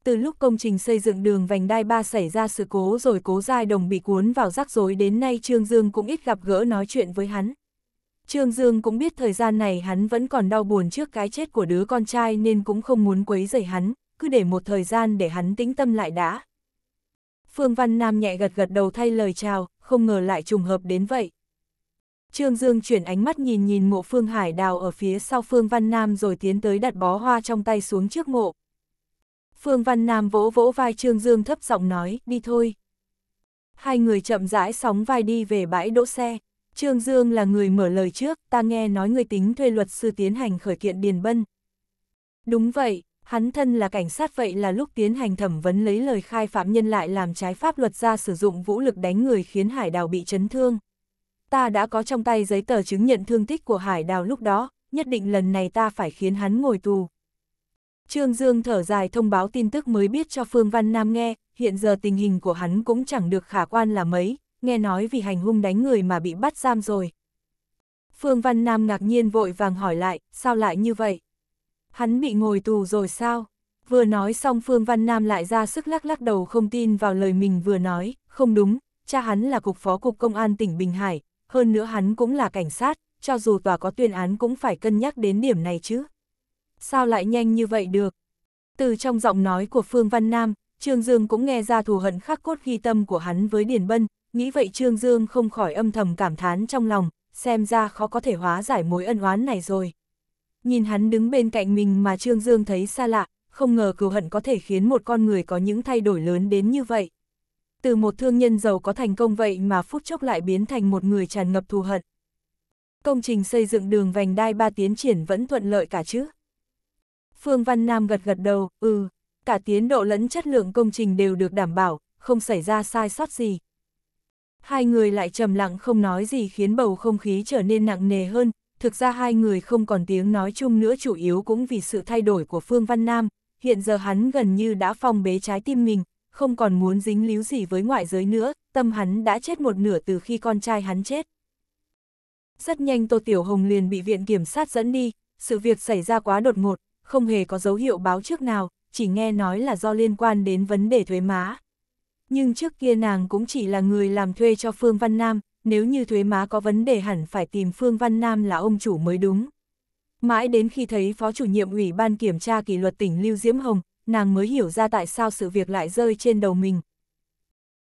Từ lúc công trình xây dựng đường vành đai ba xảy ra sự cố rồi cố giai đồng bị cuốn vào rắc rối đến nay Trương Dương cũng ít gặp gỡ nói chuyện với hắn. Trương Dương cũng biết thời gian này hắn vẫn còn đau buồn trước cái chết của đứa con trai nên cũng không muốn quấy rầy hắn, cứ để một thời gian để hắn tĩnh tâm lại đã. Phương Văn Nam nhẹ gật gật đầu thay lời chào, không ngờ lại trùng hợp đến vậy. Trương Dương chuyển ánh mắt nhìn nhìn mộ Phương Hải đào ở phía sau Phương Văn Nam rồi tiến tới đặt bó hoa trong tay xuống trước mộ. Phương Văn Nam vỗ vỗ vai Trương Dương thấp giọng nói, đi thôi. Hai người chậm rãi sóng vai đi về bãi đỗ xe. Trương Dương là người mở lời trước, ta nghe nói người tính thuê luật sư tiến hành khởi kiện Điền Bân. Đúng vậy, Hắn thân là cảnh sát vậy là lúc tiến hành thẩm vấn lấy lời khai phạm nhân lại làm trái pháp luật ra sử dụng vũ lực đánh người khiến Hải Đào bị chấn thương. Ta đã có trong tay giấy tờ chứng nhận thương tích của Hải Đào lúc đó, nhất định lần này ta phải khiến hắn ngồi tù. Trương Dương thở dài thông báo tin tức mới biết cho Phương Văn Nam nghe, hiện giờ tình hình của hắn cũng chẳng được khả quan là mấy, nghe nói vì hành hung đánh người mà bị bắt giam rồi. Phương Văn Nam ngạc nhiên vội vàng hỏi lại, sao lại như vậy? Hắn bị ngồi tù rồi sao? Vừa nói xong Phương Văn Nam lại ra sức lắc lắc đầu không tin vào lời mình vừa nói, không đúng, cha hắn là cục phó cục công an tỉnh Bình Hải, hơn nữa hắn cũng là cảnh sát, cho dù tòa có tuyên án cũng phải cân nhắc đến điểm này chứ. Sao lại nhanh như vậy được? Từ trong giọng nói của Phương Văn Nam, Trương Dương cũng nghe ra thù hận khắc cốt ghi tâm của hắn với Điền Bân, nghĩ vậy Trương Dương không khỏi âm thầm cảm thán trong lòng, xem ra khó có thể hóa giải mối ân oán này rồi nhìn hắn đứng bên cạnh mình mà Trương Dương thấy xa lạ, không ngờ cừu hận có thể khiến một con người có những thay đổi lớn đến như vậy. Từ một thương nhân giàu có thành công vậy mà phút chốc lại biến thành một người tràn ngập thù hận. Công trình xây dựng đường vành đai ba tiến triển vẫn thuận lợi cả chứ. Phương Văn Nam gật gật đầu, ừ, cả tiến độ lẫn chất lượng công trình đều được đảm bảo, không xảy ra sai sót gì. Hai người lại trầm lặng không nói gì khiến bầu không khí trở nên nặng nề hơn, Thực ra hai người không còn tiếng nói chung nữa chủ yếu cũng vì sự thay đổi của Phương Văn Nam, hiện giờ hắn gần như đã phong bế trái tim mình, không còn muốn dính líu gì với ngoại giới nữa, tâm hắn đã chết một nửa từ khi con trai hắn chết. Rất nhanh Tô Tiểu Hồng liền bị viện kiểm sát dẫn đi, sự việc xảy ra quá đột ngột, không hề có dấu hiệu báo trước nào, chỉ nghe nói là do liên quan đến vấn đề thuế má. Nhưng trước kia nàng cũng chỉ là người làm thuê cho Phương Văn Nam, nếu như thuế má có vấn đề hẳn phải tìm Phương Văn Nam là ông chủ mới đúng. Mãi đến khi thấy Phó chủ nhiệm Ủy ban Kiểm tra Kỷ luật tỉnh Lưu Diễm Hồng, nàng mới hiểu ra tại sao sự việc lại rơi trên đầu mình.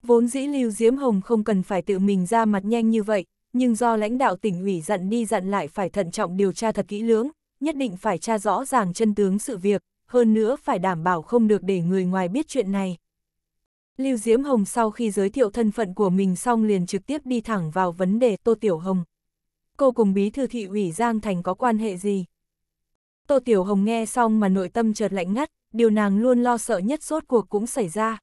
Vốn dĩ Lưu Diễm Hồng không cần phải tự mình ra mặt nhanh như vậy, nhưng do lãnh đạo tỉnh ủy dặn đi dặn lại phải thận trọng điều tra thật kỹ lưỡng, nhất định phải tra rõ ràng chân tướng sự việc, hơn nữa phải đảm bảo không được để người ngoài biết chuyện này. Lưu Diễm Hồng sau khi giới thiệu thân phận của mình xong liền trực tiếp đi thẳng vào vấn đề Tô Tiểu Hồng. Cô cùng bí thư thị ủy Giang Thành có quan hệ gì? Tô Tiểu Hồng nghe xong mà nội tâm chợt lạnh ngắt, điều nàng luôn lo sợ nhất rốt cuộc cũng xảy ra.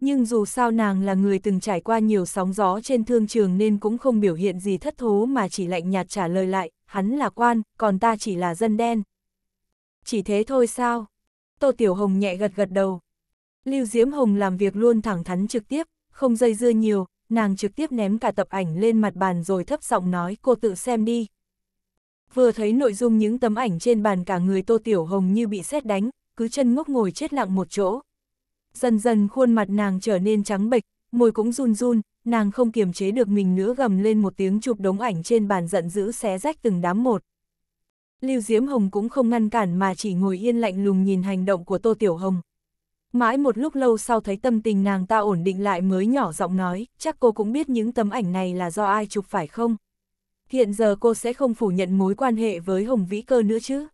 Nhưng dù sao nàng là người từng trải qua nhiều sóng gió trên thương trường nên cũng không biểu hiện gì thất thố mà chỉ lạnh nhạt trả lời lại, hắn là quan, còn ta chỉ là dân đen. Chỉ thế thôi sao? Tô Tiểu Hồng nhẹ gật gật đầu, Lưu Diễm Hồng làm việc luôn thẳng thắn trực tiếp, không dây dưa nhiều, nàng trực tiếp ném cả tập ảnh lên mặt bàn rồi thấp giọng nói cô tự xem đi. Vừa thấy nội dung những tấm ảnh trên bàn cả người Tô Tiểu Hồng như bị sét đánh, cứ chân ngốc ngồi chết lặng một chỗ. Dần dần khuôn mặt nàng trở nên trắng bệch, môi cũng run run, nàng không kiềm chế được mình nữa gầm lên một tiếng chụp đống ảnh trên bàn giận dữ xé rách từng đám một. Lưu Diễm Hồng cũng không ngăn cản mà chỉ ngồi yên lạnh lùng nhìn hành động của Tô Tiểu Hồng mãi một lúc lâu sau thấy tâm tình nàng ta ổn định lại mới nhỏ giọng nói, chắc cô cũng biết những tấm ảnh này là do ai chụp phải không? Hiện giờ cô sẽ không phủ nhận mối quan hệ với Hồng Vĩ Cơ nữa chứ?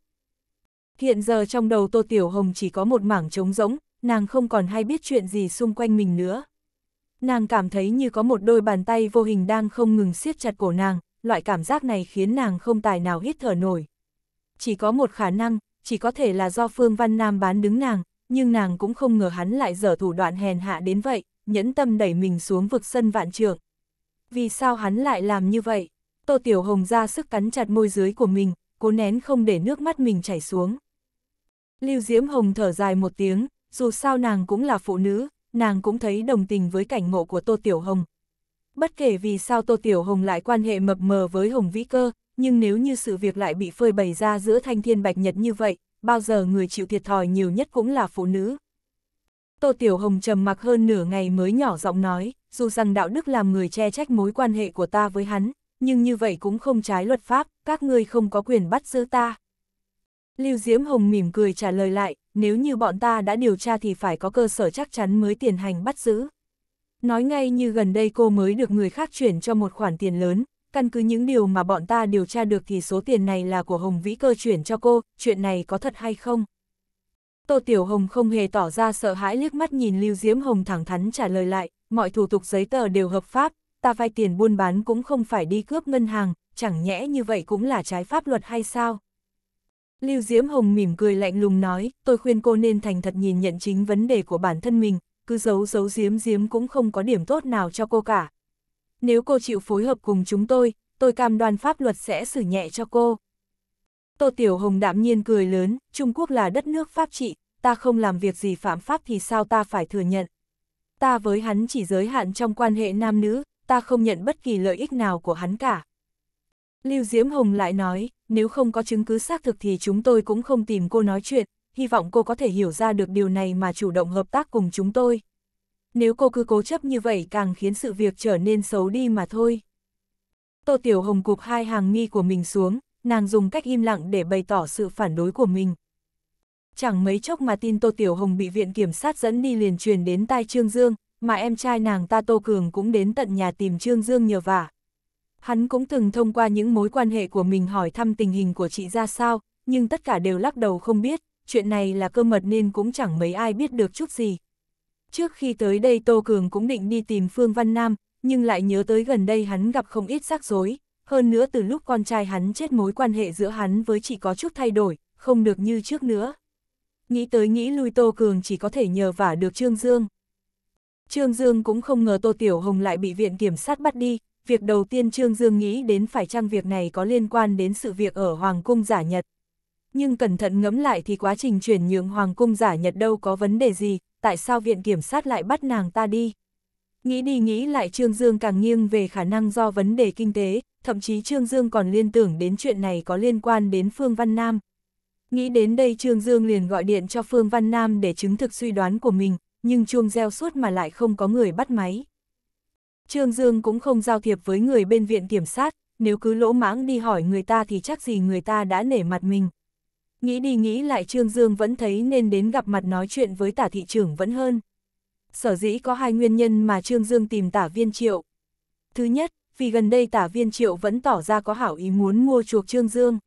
Hiện giờ trong đầu Tô Tiểu Hồng chỉ có một mảng trống rỗng, nàng không còn hay biết chuyện gì xung quanh mình nữa. Nàng cảm thấy như có một đôi bàn tay vô hình đang không ngừng siết chặt cổ nàng, loại cảm giác này khiến nàng không tài nào hít thở nổi. Chỉ có một khả năng, chỉ có thể là do Phương Văn Nam bán đứng nàng, nhưng nàng cũng không ngờ hắn lại dở thủ đoạn hèn hạ đến vậy, nhẫn tâm đẩy mình xuống vực sân vạn trường. Vì sao hắn lại làm như vậy? Tô Tiểu Hồng ra sức cắn chặt môi dưới của mình, cố nén không để nước mắt mình chảy xuống. Lưu Diễm Hồng thở dài một tiếng, dù sao nàng cũng là phụ nữ, nàng cũng thấy đồng tình với cảnh ngộ của Tô Tiểu Hồng. Bất kể vì sao Tô Tiểu Hồng lại quan hệ mập mờ với Hồng Vĩ Cơ, nhưng nếu như sự việc lại bị phơi bày ra giữa thanh thiên bạch nhật như vậy, bao giờ người chịu thiệt thòi nhiều nhất cũng là phụ nữ. Tô Tiểu Hồng trầm mặc hơn nửa ngày mới nhỏ giọng nói, dù rằng đạo đức làm người che trách mối quan hệ của ta với hắn, nhưng như vậy cũng không trái luật pháp, các ngươi không có quyền bắt giữ ta. Lưu Diễm Hồng mỉm cười trả lời lại, nếu như bọn ta đã điều tra thì phải có cơ sở chắc chắn mới tiến hành bắt giữ. Nói ngay như gần đây cô mới được người khác chuyển cho một khoản tiền lớn, căn cứ những điều mà bọn ta điều tra được thì số tiền này là của Hồng Vĩ Cơ chuyển cho cô, chuyện này có thật hay không? Tô Tiểu Hồng không hề tỏ ra sợ hãi liếc mắt nhìn Lưu Diễm Hồng thẳng thắn trả lời lại, mọi thủ tục giấy tờ đều hợp pháp, ta vay tiền buôn bán cũng không phải đi cướp ngân hàng, chẳng nhẽ như vậy cũng là trái pháp luật hay sao? Lưu Diễm Hồng mỉm cười lạnh lùng nói, tôi khuyên cô nên thành thật nhìn nhận chính vấn đề của bản thân mình, cứ giấu giấu giếm giếm cũng không có điểm tốt nào cho cô cả, nếu cô chịu phối hợp cùng chúng tôi, tôi cam đoan pháp luật sẽ xử nhẹ cho cô. Tô Tiểu Hồng đạm nhiên cười lớn, Trung Quốc là đất nước pháp trị, ta không làm việc gì phạm pháp thì sao ta phải thừa nhận. Ta với hắn chỉ giới hạn trong quan hệ nam nữ, ta không nhận bất kỳ lợi ích nào của hắn cả. Lưu Diễm Hồng lại nói, nếu không có chứng cứ xác thực thì chúng tôi cũng không tìm cô nói chuyện, hy vọng cô có thể hiểu ra được điều này mà chủ động hợp tác cùng chúng tôi nếu cô cứ cố chấp như vậy càng khiến sự việc trở nên xấu đi mà thôi. Tô Tiểu Hồng cụp hai hàng nghi của mình xuống, nàng dùng cách im lặng để bày tỏ sự phản đối của mình. Chẳng mấy chốc mà tin Tô Tiểu Hồng bị viện kiểm sát dẫn đi liền truyền đến tai Trương Dương, mà em trai nàng ta Tô Cường cũng đến tận nhà tìm Trương Dương nhờ vả. Hắn cũng từng thông qua những mối quan hệ của mình hỏi thăm tình hình của chị ra sao, nhưng tất cả đều lắc đầu không biết, chuyện này là cơ mật nên cũng chẳng mấy ai biết được chút gì. Trước khi tới đây Tô Cường cũng định đi tìm Phương Văn Nam, nhưng lại nhớ tới gần đây hắn gặp không ít rắc rối, hơn nữa từ lúc con trai hắn chết mối quan hệ giữa hắn với chị có chút thay đổi, không được như trước nữa. Nghĩ tới nghĩ lui Tô Cường chỉ có thể nhờ vả được Trương Dương. Trương Dương cũng không ngờ Tô Tiểu Hồng lại bị viện kiểm sát bắt đi, việc đầu tiên Trương Dương nghĩ đến phải chăng việc này có liên quan đến sự việc ở Hoàng Cung giả nhật nhưng cẩn thận ngẫm lại thì quá trình chuyển nhượng Hoàng cung giả Nhật đâu có vấn đề gì, tại sao viện kiểm sát lại bắt nàng ta đi? Nghĩ đi nghĩ lại Trương Dương càng nghiêng về khả năng do vấn đề kinh tế, thậm chí Trương Dương còn liên tưởng đến chuyện này có liên quan đến Phương Văn Nam. Nghĩ đến đây Trương Dương liền gọi điện cho Phương Văn Nam để chứng thực suy đoán của mình, nhưng chuông reo suốt mà lại không có người bắt máy. Trương Dương cũng không giao thiệp với người bên viện kiểm sát, nếu cứ lỗ mãng đi hỏi người ta thì chắc gì người ta đã nể mặt mình. Nghĩ đi nghĩ lại Trương Dương vẫn thấy nên đến gặp mặt nói chuyện với tả thị trưởng vẫn hơn. Sở dĩ có hai nguyên nhân mà Trương Dương tìm tả viên triệu. Thứ nhất, vì gần đây tả viên triệu vẫn tỏ ra có hảo ý muốn mua chuộc Trương Dương.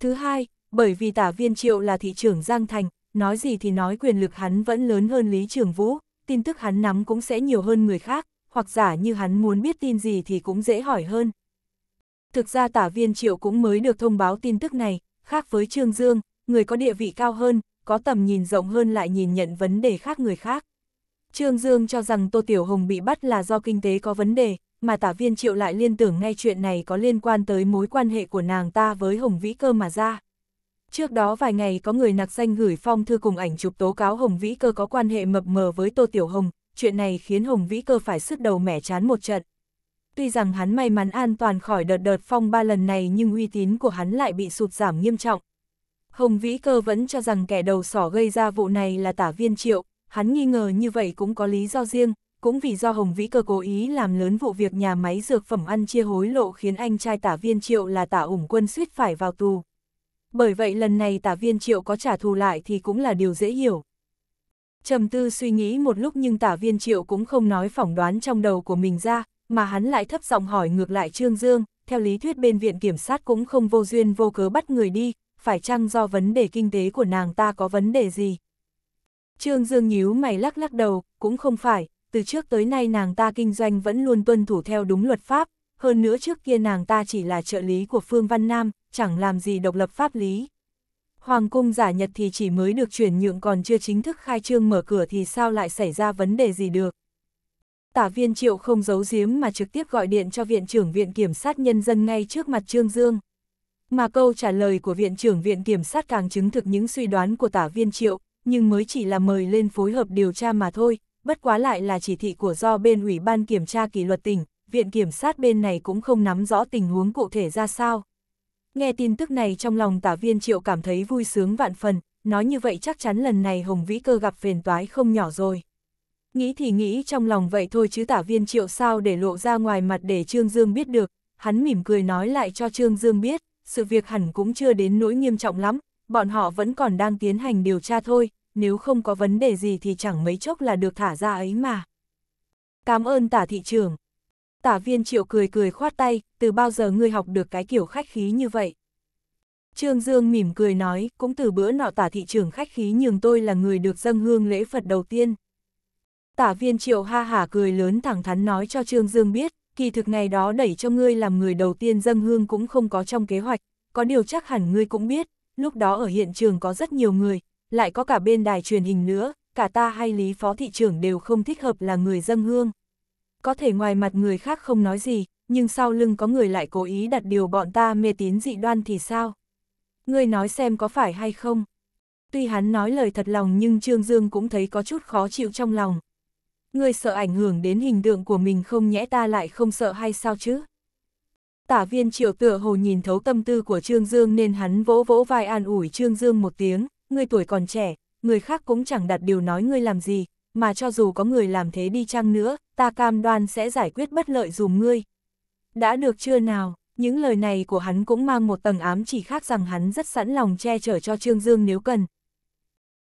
Thứ hai, bởi vì tả viên triệu là thị trưởng Giang Thành, nói gì thì nói quyền lực hắn vẫn lớn hơn Lý Trường Vũ, tin tức hắn nắm cũng sẽ nhiều hơn người khác, hoặc giả như hắn muốn biết tin gì thì cũng dễ hỏi hơn. Thực ra tả viên triệu cũng mới được thông báo tin tức này, Khác với Trương Dương, người có địa vị cao hơn, có tầm nhìn rộng hơn lại nhìn nhận vấn đề khác người khác. Trương Dương cho rằng Tô Tiểu Hồng bị bắt là do kinh tế có vấn đề, mà tả viên triệu lại liên tưởng ngay chuyện này có liên quan tới mối quan hệ của nàng ta với Hồng Vĩ Cơ mà ra. Trước đó vài ngày có người nạc danh gửi phong thư cùng ảnh chụp tố cáo Hồng Vĩ Cơ có quan hệ mập mờ với Tô Tiểu Hồng, chuyện này khiến Hồng Vĩ Cơ phải sức đầu mẻ chán một trận tuy rằng hắn may mắn an toàn khỏi đợt đợt phong ba lần này nhưng uy tín của hắn lại bị sụt giảm nghiêm trọng. Hồng Vĩ Cơ vẫn cho rằng kẻ đầu sỏ gây ra vụ này là tả viên triệu, hắn nghi ngờ như vậy cũng có lý do riêng, cũng vì do Hồng Vĩ Cơ cố ý làm lớn vụ việc nhà máy dược phẩm ăn chia hối lộ khiến anh trai tả viên triệu là tả ủng quân suýt phải vào tù. Bởi vậy lần này tả viên triệu có trả thù lại thì cũng là điều dễ hiểu. Trầm tư suy nghĩ một lúc nhưng tả viên triệu cũng không nói phỏng đoán trong đầu của mình ra, mà hắn lại thấp giọng hỏi ngược lại Trương Dương, theo lý thuyết bên viện kiểm sát cũng không vô duyên vô cớ bắt người đi, phải chăng do vấn đề kinh tế của nàng ta có vấn đề gì? Trương Dương nhíu mày lắc lắc đầu, cũng không phải, từ trước tới nay nàng ta kinh doanh vẫn luôn tuân thủ theo đúng luật pháp, hơn nữa trước kia nàng ta chỉ là trợ lý của Phương Văn Nam, chẳng làm gì độc lập pháp lý. Hoàng cung giả nhật thì chỉ mới được chuyển nhượng còn chưa chính thức khai trương mở cửa thì sao lại xảy ra vấn đề gì được tả viên triệu không giấu giếm mà trực tiếp gọi điện cho Viện trưởng Viện Kiểm sát Nhân dân ngay trước mặt Trương Dương. Mà câu trả lời của Viện trưởng Viện Kiểm sát càng chứng thực những suy đoán của tả viên triệu, nhưng mới chỉ là mời lên phối hợp điều tra mà thôi, bất quá lại là chỉ thị của do bên Ủy ban Kiểm tra kỷ luật tỉnh, Viện Kiểm sát bên này cũng không nắm rõ tình huống cụ thể ra sao. Nghe tin tức này trong lòng tả viên triệu cảm thấy vui sướng vạn phần, nói như vậy chắc chắn lần này Hồng Vĩ Cơ gặp phiền toái không nhỏ rồi. Nghĩ thì nghĩ trong lòng vậy thôi chứ tả viên triệu sao để lộ ra ngoài mặt để Trương Dương biết được, hắn mỉm cười nói lại cho Trương Dương biết, sự việc hẳn cũng chưa đến nỗi nghiêm trọng lắm, bọn họ vẫn còn đang tiến hành điều tra thôi, nếu không có vấn đề gì thì chẳng mấy chốc là được thả ra ấy mà. Cảm ơn tả thị Trường. Tả viên triệu cười cười khoát tay, từ bao giờ ngươi học được cái kiểu khách khí như vậy? Trương Dương mỉm cười nói, cũng từ bữa nọ tả thị Trường khách khí nhường tôi là người được dâng hương lễ Phật đầu tiên. Tả viên triệu ha hả cười lớn thẳng thắn nói cho Trương Dương biết, kỳ thực ngày đó đẩy cho ngươi làm người đầu tiên dâng hương cũng không có trong kế hoạch, có điều chắc hẳn ngươi cũng biết, lúc đó ở hiện trường có rất nhiều người, lại có cả bên đài truyền hình nữa, cả ta hay lý phó thị trưởng đều không thích hợp là người dâng hương. Có thể ngoài mặt người khác không nói gì, nhưng sau lưng có người lại cố ý đặt điều bọn ta mê tín dị đoan thì sao? Ngươi nói xem có phải hay không? Tuy hắn nói lời thật lòng nhưng Trương Dương cũng thấy có chút khó chịu trong lòng, ngươi sợ ảnh hưởng đến hình tượng của mình không nhẽ ta lại không sợ hay sao chứ? Tả viên triệu tựa hồ nhìn thấu tâm tư của Trương Dương nên hắn vỗ vỗ vai an ủi Trương Dương một tiếng, ngươi tuổi còn trẻ, người khác cũng chẳng đặt điều nói ngươi làm gì, mà cho dù có người làm thế đi chăng nữa, ta cam đoan sẽ giải quyết bất lợi dùm ngươi. Đã được chưa nào, những lời này của hắn cũng mang một tầng ám chỉ khác rằng hắn rất sẵn lòng che chở cho Trương Dương nếu cần,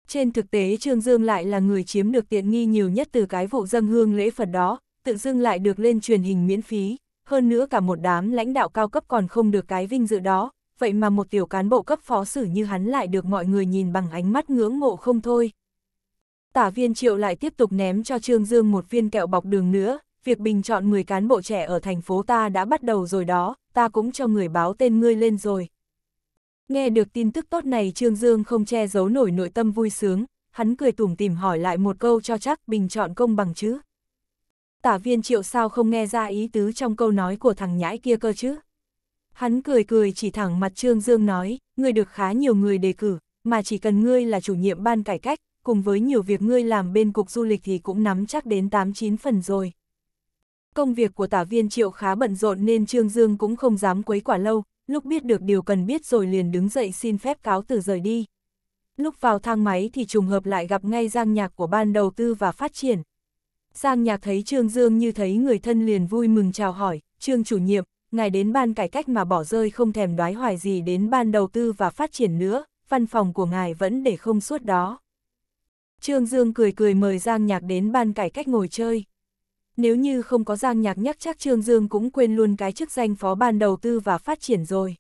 trên thực tế Trương Dương lại là người chiếm được tiện nghi nhiều nhất từ cái vụ dâng hương lễ Phật đó, tự dưng lại được lên truyền hình miễn phí, hơn nữa cả một đám lãnh đạo cao cấp còn không được cái vinh dự đó, vậy mà một tiểu cán bộ cấp phó xử như hắn lại được mọi người nhìn bằng ánh mắt ngưỡng mộ không thôi. Tả viên triệu lại tiếp tục ném cho Trương Dương một viên kẹo bọc đường nữa, việc bình chọn 10 cán bộ trẻ ở thành phố ta đã bắt đầu rồi đó, ta cũng cho người báo tên ngươi lên rồi. Nghe được tin tức tốt này Trương Dương không che giấu nổi nội tâm vui sướng, hắn cười tủm tìm hỏi lại một câu cho chắc bình chọn công bằng chứ. Tả viên triệu sao không nghe ra ý tứ trong câu nói của thằng nhãi kia cơ chứ. Hắn cười cười chỉ thẳng mặt Trương Dương nói, ngươi được khá nhiều người đề cử, mà chỉ cần ngươi là chủ nhiệm ban cải cách, cùng với nhiều việc ngươi làm bên cục du lịch thì cũng nắm chắc đến 8-9 phần rồi. Công việc của tả viên triệu khá bận rộn nên Trương Dương cũng không dám quấy quả lâu, lúc biết được điều cần biết rồi liền đứng dậy xin phép cáo từ rời đi. Lúc vào thang máy thì trùng hợp lại gặp ngay Giang Nhạc của ban đầu tư và phát triển. Giang Nhạc thấy Trương Dương như thấy người thân liền vui mừng chào hỏi, Trương chủ nhiệm, ngài đến ban cải cách mà bỏ rơi không thèm đoái hoài gì đến ban đầu tư và phát triển nữa, văn phòng của ngài vẫn để không suốt đó. Trương Dương cười cười mời Giang Nhạc đến ban cải cách ngồi chơi nếu như không có Giang Nhạc nhắc chắc Trương Dương cũng quên luôn cái chức danh phó ban đầu tư và phát triển rồi.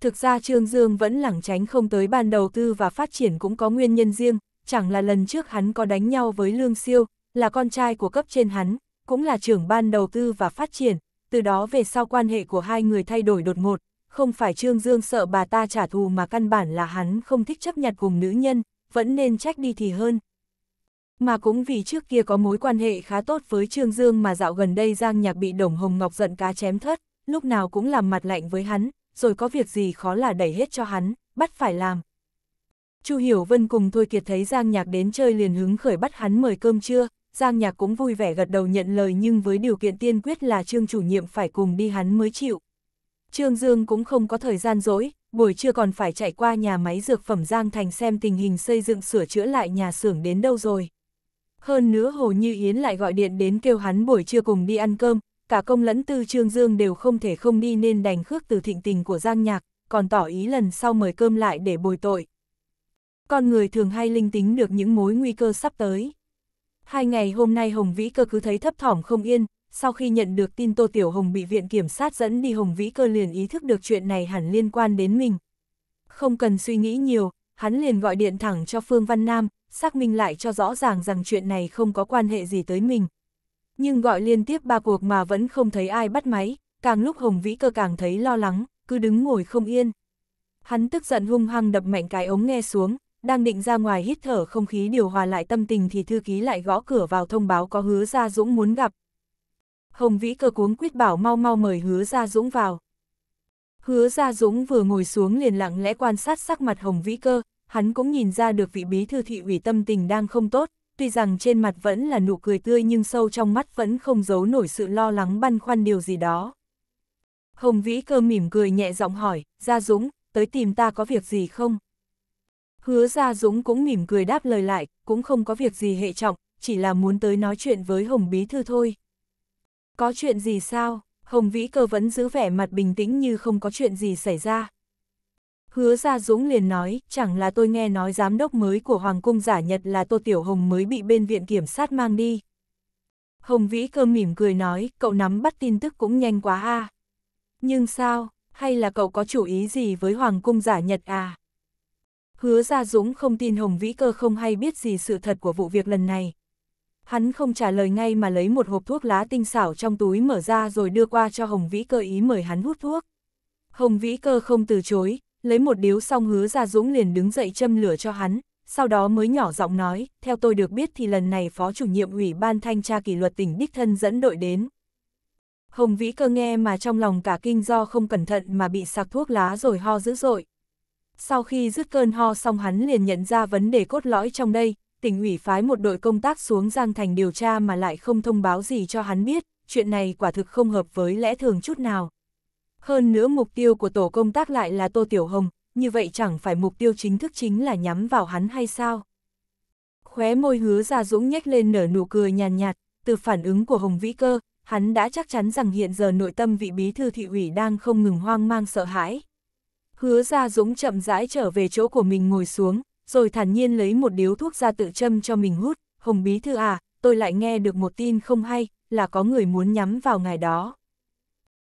Thực ra Trương Dương vẫn lảng tránh không tới ban đầu tư và phát triển cũng có nguyên nhân riêng, chẳng là lần trước hắn có đánh nhau với Lương Siêu, là con trai của cấp trên hắn, cũng là trưởng ban đầu tư và phát triển, từ đó về sau quan hệ của hai người thay đổi đột ngột, không phải Trương Dương sợ bà ta trả thù mà căn bản là hắn không thích chấp nhận cùng nữ nhân, vẫn nên trách đi thì hơn, mà cũng vì trước kia có mối quan hệ khá tốt với Trương Dương mà dạo gần đây Giang Nhạc bị Đồng Hồng Ngọc giận cá chém thất, lúc nào cũng làm mặt lạnh với hắn, rồi có việc gì khó là đẩy hết cho hắn, bắt phải làm. Chu Hiểu Vân cùng Thôi Kiệt thấy Giang Nhạc đến chơi liền hứng khởi bắt hắn mời cơm trưa, Giang Nhạc cũng vui vẻ gật đầu nhận lời nhưng với điều kiện tiên quyết là Trương chủ nhiệm phải cùng đi hắn mới chịu. Trương Dương cũng không có thời gian dỗi, buổi trưa còn phải chạy qua nhà máy dược phẩm Giang Thành xem tình hình xây dựng sửa chữa lại nhà xưởng đến đâu rồi. Hơn nữa Hồ Như Yến lại gọi điện đến kêu hắn buổi trưa cùng đi ăn cơm, cả công lẫn tư Trương Dương đều không thể không đi nên đành khước từ thịnh tình của Giang Nhạc, còn tỏ ý lần sau mời cơm lại để bồi tội. Con người thường hay linh tính được những mối nguy cơ sắp tới. Hai ngày hôm nay Hồng Vĩ Cơ cứ thấy thấp thỏm không yên, sau khi nhận được tin Tô Tiểu Hồng bị viện kiểm sát dẫn đi Hồng Vĩ Cơ liền ý thức được chuyện này hẳn liên quan đến mình. Không cần suy nghĩ nhiều, hắn liền gọi điện thẳng cho Phương Văn Nam, xác minh lại cho rõ ràng rằng chuyện này không có quan hệ gì tới mình. Nhưng gọi liên tiếp ba cuộc mà vẫn không thấy ai bắt máy, càng lúc Hồng Vĩ Cơ càng thấy lo lắng, cứ đứng ngồi không yên. Hắn tức giận hung hăng đập mạnh cái ống nghe xuống, đang định ra ngoài hít thở không khí điều hòa lại tâm tình thì thư ký lại gõ cửa vào thông báo có hứa Gia Dũng muốn gặp. Hồng Vĩ Cơ cuống quyết bảo mau mau mời hứa Gia Dũng vào. Hứa Gia Dũng vừa ngồi xuống liền lặng lẽ quan sát sắc mặt Hồng Vĩ Cơ, hắn cũng nhìn ra được vị bí thư thị ủy tâm tình đang không tốt, tuy rằng trên mặt vẫn là nụ cười tươi nhưng sâu trong mắt vẫn không giấu nổi sự lo lắng băn khoăn điều gì đó. Hồng Vĩ cơ mỉm cười nhẹ giọng hỏi, Gia Dũng, tới tìm ta có việc gì không? Hứa Gia Dũng cũng mỉm cười đáp lời lại, cũng không có việc gì hệ trọng, chỉ là muốn tới nói chuyện với Hồng Bí Thư thôi. Có chuyện gì sao? Hồng Vĩ cơ vẫn giữ vẻ mặt bình tĩnh như không có chuyện gì xảy ra. Hứa Gia Dũng liền nói, chẳng là tôi nghe nói giám đốc mới của Hoàng Cung giả Nhật là Tô Tiểu Hồng mới bị bên viện kiểm sát mang đi. Hồng Vĩ cơ mỉm cười nói, cậu nắm bắt tin tức cũng nhanh quá ha. Nhưng sao, hay là cậu có chủ ý gì với Hoàng Cung giả Nhật à? Hứa Gia Dũng không tin Hồng Vĩ cơ không hay biết gì sự thật của vụ việc lần này. Hắn không trả lời ngay mà lấy một hộp thuốc lá tinh xảo trong túi mở ra rồi đưa qua cho Hồng Vĩ cơ ý mời hắn hút thuốc. Hồng Vĩ cơ không từ chối, lấy một điếu xong hứa ra dũng liền đứng dậy châm lửa cho hắn, sau đó mới nhỏ giọng nói, theo tôi được biết thì lần này phó chủ nhiệm ủy ban thanh tra kỷ luật tỉnh đích thân dẫn đội đến. Hồng Vĩ cơ nghe mà trong lòng cả kinh do không cẩn thận mà bị sạc thuốc lá rồi ho dữ dội. Sau khi dứt cơn ho xong hắn liền nhận ra vấn đề cốt lõi trong đây, tỉnh ủy phái một đội công tác xuống Giang Thành điều tra mà lại không thông báo gì cho hắn biết, chuyện này quả thực không hợp với lẽ thường chút nào. Hơn nữa mục tiêu của tổ công tác lại là Tô Tiểu Hồng, như vậy chẳng phải mục tiêu chính thức chính là nhắm vào hắn hay sao? Khóe môi hứa ra dũng nhếch lên nở nụ cười nhàn nhạt, từ phản ứng của Hồng Vĩ Cơ, hắn đã chắc chắn rằng hiện giờ nội tâm vị bí thư thị ủy đang không ngừng hoang mang sợ hãi. Hứa ra dũng chậm rãi trở về chỗ của mình ngồi xuống, rồi thản nhiên lấy một điếu thuốc ra tự châm cho mình hút, Hồng Bí Thư à, tôi lại nghe được một tin không hay, là có người muốn nhắm vào ngài đó.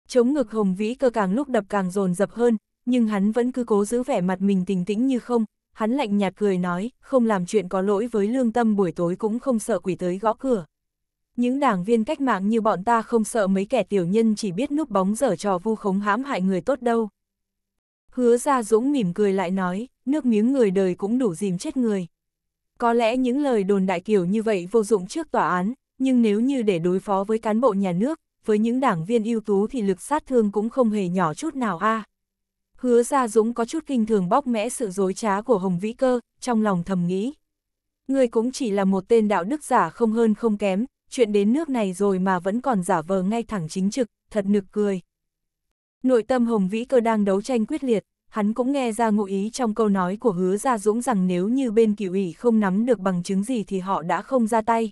Chống ngực hồng vĩ cơ càng lúc đập càng dồn dập hơn, nhưng hắn vẫn cứ cố giữ vẻ mặt mình bình tĩnh như không, hắn lạnh nhạt cười nói, không làm chuyện có lỗi với lương tâm buổi tối cũng không sợ quỷ tới gõ cửa. Những đảng viên cách mạng như bọn ta không sợ mấy kẻ tiểu nhân chỉ biết núp bóng dở trò vu khống hãm hại người tốt đâu. Hứa ra dũng mỉm cười lại nói, nước miếng người đời cũng đủ dìm chết người. Có lẽ những lời đồn đại kiểu như vậy vô dụng trước tòa án, nhưng nếu như để đối phó với cán bộ nhà nước, với những đảng viên ưu tú thì lực sát thương cũng không hề nhỏ chút nào a. À. Hứa Gia Dũng có chút kinh thường bóc mẽ sự dối trá của Hồng Vĩ Cơ, trong lòng thầm nghĩ. Người cũng chỉ là một tên đạo đức giả không hơn không kém, chuyện đến nước này rồi mà vẫn còn giả vờ ngay thẳng chính trực, thật nực cười. Nội tâm Hồng Vĩ Cơ đang đấu tranh quyết liệt, hắn cũng nghe ra ngụ ý trong câu nói của Hứa Gia Dũng rằng nếu như bên cựu ủy không nắm được bằng chứng gì thì họ đã không ra tay.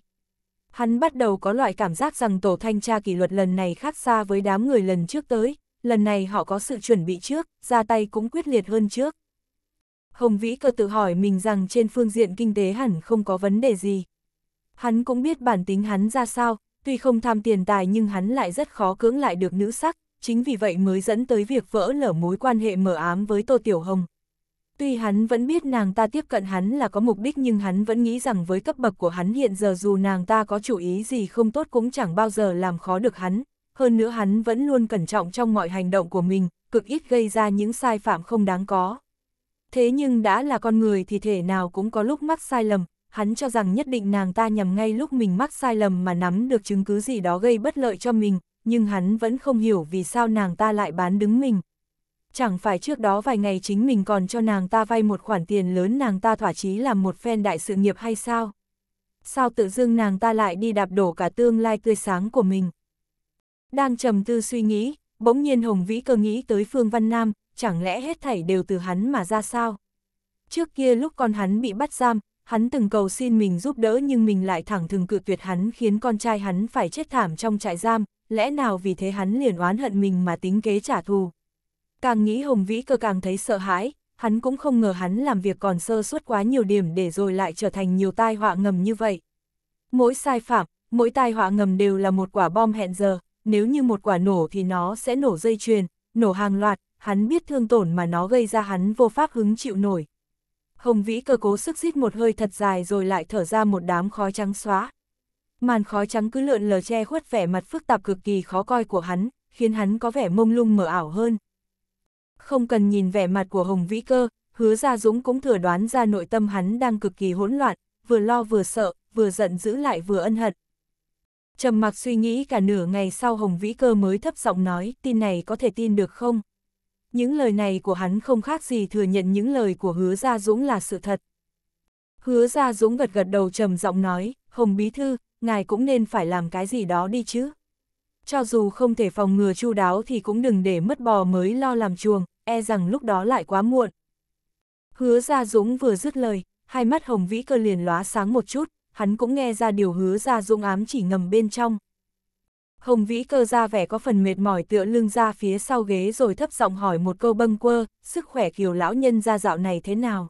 Hắn bắt đầu có loại cảm giác rằng tổ thanh tra kỷ luật lần này khác xa với đám người lần trước tới, lần này họ có sự chuẩn bị trước, ra tay cũng quyết liệt hơn trước. Hồng Vĩ cơ tự hỏi mình rằng trên phương diện kinh tế hẳn không có vấn đề gì. Hắn cũng biết bản tính hắn ra sao, tuy không tham tiền tài nhưng hắn lại rất khó cưỡng lại được nữ sắc, chính vì vậy mới dẫn tới việc vỡ lở mối quan hệ mở ám với Tô Tiểu Hồng. Tuy hắn vẫn biết nàng ta tiếp cận hắn là có mục đích nhưng hắn vẫn nghĩ rằng với cấp bậc của hắn hiện giờ dù nàng ta có chủ ý gì không tốt cũng chẳng bao giờ làm khó được hắn, hơn nữa hắn vẫn luôn cẩn trọng trong mọi hành động của mình, cực ít gây ra những sai phạm không đáng có. Thế nhưng đã là con người thì thể nào cũng có lúc mắc sai lầm, hắn cho rằng nhất định nàng ta nhằm ngay lúc mình mắc sai lầm mà nắm được chứng cứ gì đó gây bất lợi cho mình, nhưng hắn vẫn không hiểu vì sao nàng ta lại bán đứng mình, chẳng phải trước đó vài ngày chính mình còn cho nàng ta vay một khoản tiền lớn nàng ta thỏa chí làm một phen đại sự nghiệp hay sao? Sao tự dưng nàng ta lại đi đạp đổ cả tương lai tươi sáng của mình? Đang trầm tư suy nghĩ, bỗng nhiên Hồng Vĩ cơ nghĩ tới Phương Văn Nam, chẳng lẽ hết thảy đều từ hắn mà ra sao? Trước kia lúc con hắn bị bắt giam, hắn từng cầu xin mình giúp đỡ nhưng mình lại thẳng thừng cự tuyệt hắn khiến con trai hắn phải chết thảm trong trại giam, lẽ nào vì thế hắn liền oán hận mình mà tính kế trả thù càng nghĩ Hồng Vĩ Cơ càng thấy sợ hãi, hắn cũng không ngờ hắn làm việc còn sơ suất quá nhiều điểm để rồi lại trở thành nhiều tai họa ngầm như vậy. Mỗi sai phạm, mỗi tai họa ngầm đều là một quả bom hẹn giờ, nếu như một quả nổ thì nó sẽ nổ dây chuyền, nổ hàng loạt, hắn biết thương tổn mà nó gây ra hắn vô pháp hứng chịu nổi. Hồng Vĩ cơ cố sức rít một hơi thật dài rồi lại thở ra một đám khói trắng xóa. Màn khói trắng cứ lượn lờ che khuất vẻ mặt phức tạp cực kỳ khó coi của hắn, khiến hắn có vẻ mông lung mờ ảo hơn, không cần nhìn vẻ mặt của Hồng Vĩ Cơ, hứa Gia Dũng cũng thừa đoán ra nội tâm hắn đang cực kỳ hỗn loạn, vừa lo vừa sợ, vừa giận giữ lại vừa ân hận. Trầm mặc suy nghĩ cả nửa ngày sau Hồng Vĩ Cơ mới thấp giọng nói, tin này có thể tin được không? Những lời này của hắn không khác gì thừa nhận những lời của hứa Gia Dũng là sự thật. Hứa Gia Dũng gật gật đầu trầm giọng nói, Hồng Bí Thư, ngài cũng nên phải làm cái gì đó đi chứ cho dù không thể phòng ngừa chu đáo thì cũng đừng để mất bò mới lo làm chuồng, e rằng lúc đó lại quá muộn. Hứa Gia Dũng vừa dứt lời, hai mắt Hồng Vĩ Cơ liền lóa sáng một chút, hắn cũng nghe ra điều Hứa Gia Dũng ám chỉ ngầm bên trong. Hồng Vĩ Cơ ra vẻ có phần mệt mỏi tựa lưng ra phía sau ghế rồi thấp giọng hỏi một câu bâng quơ, sức khỏe kiều lão nhân gia dạo này thế nào?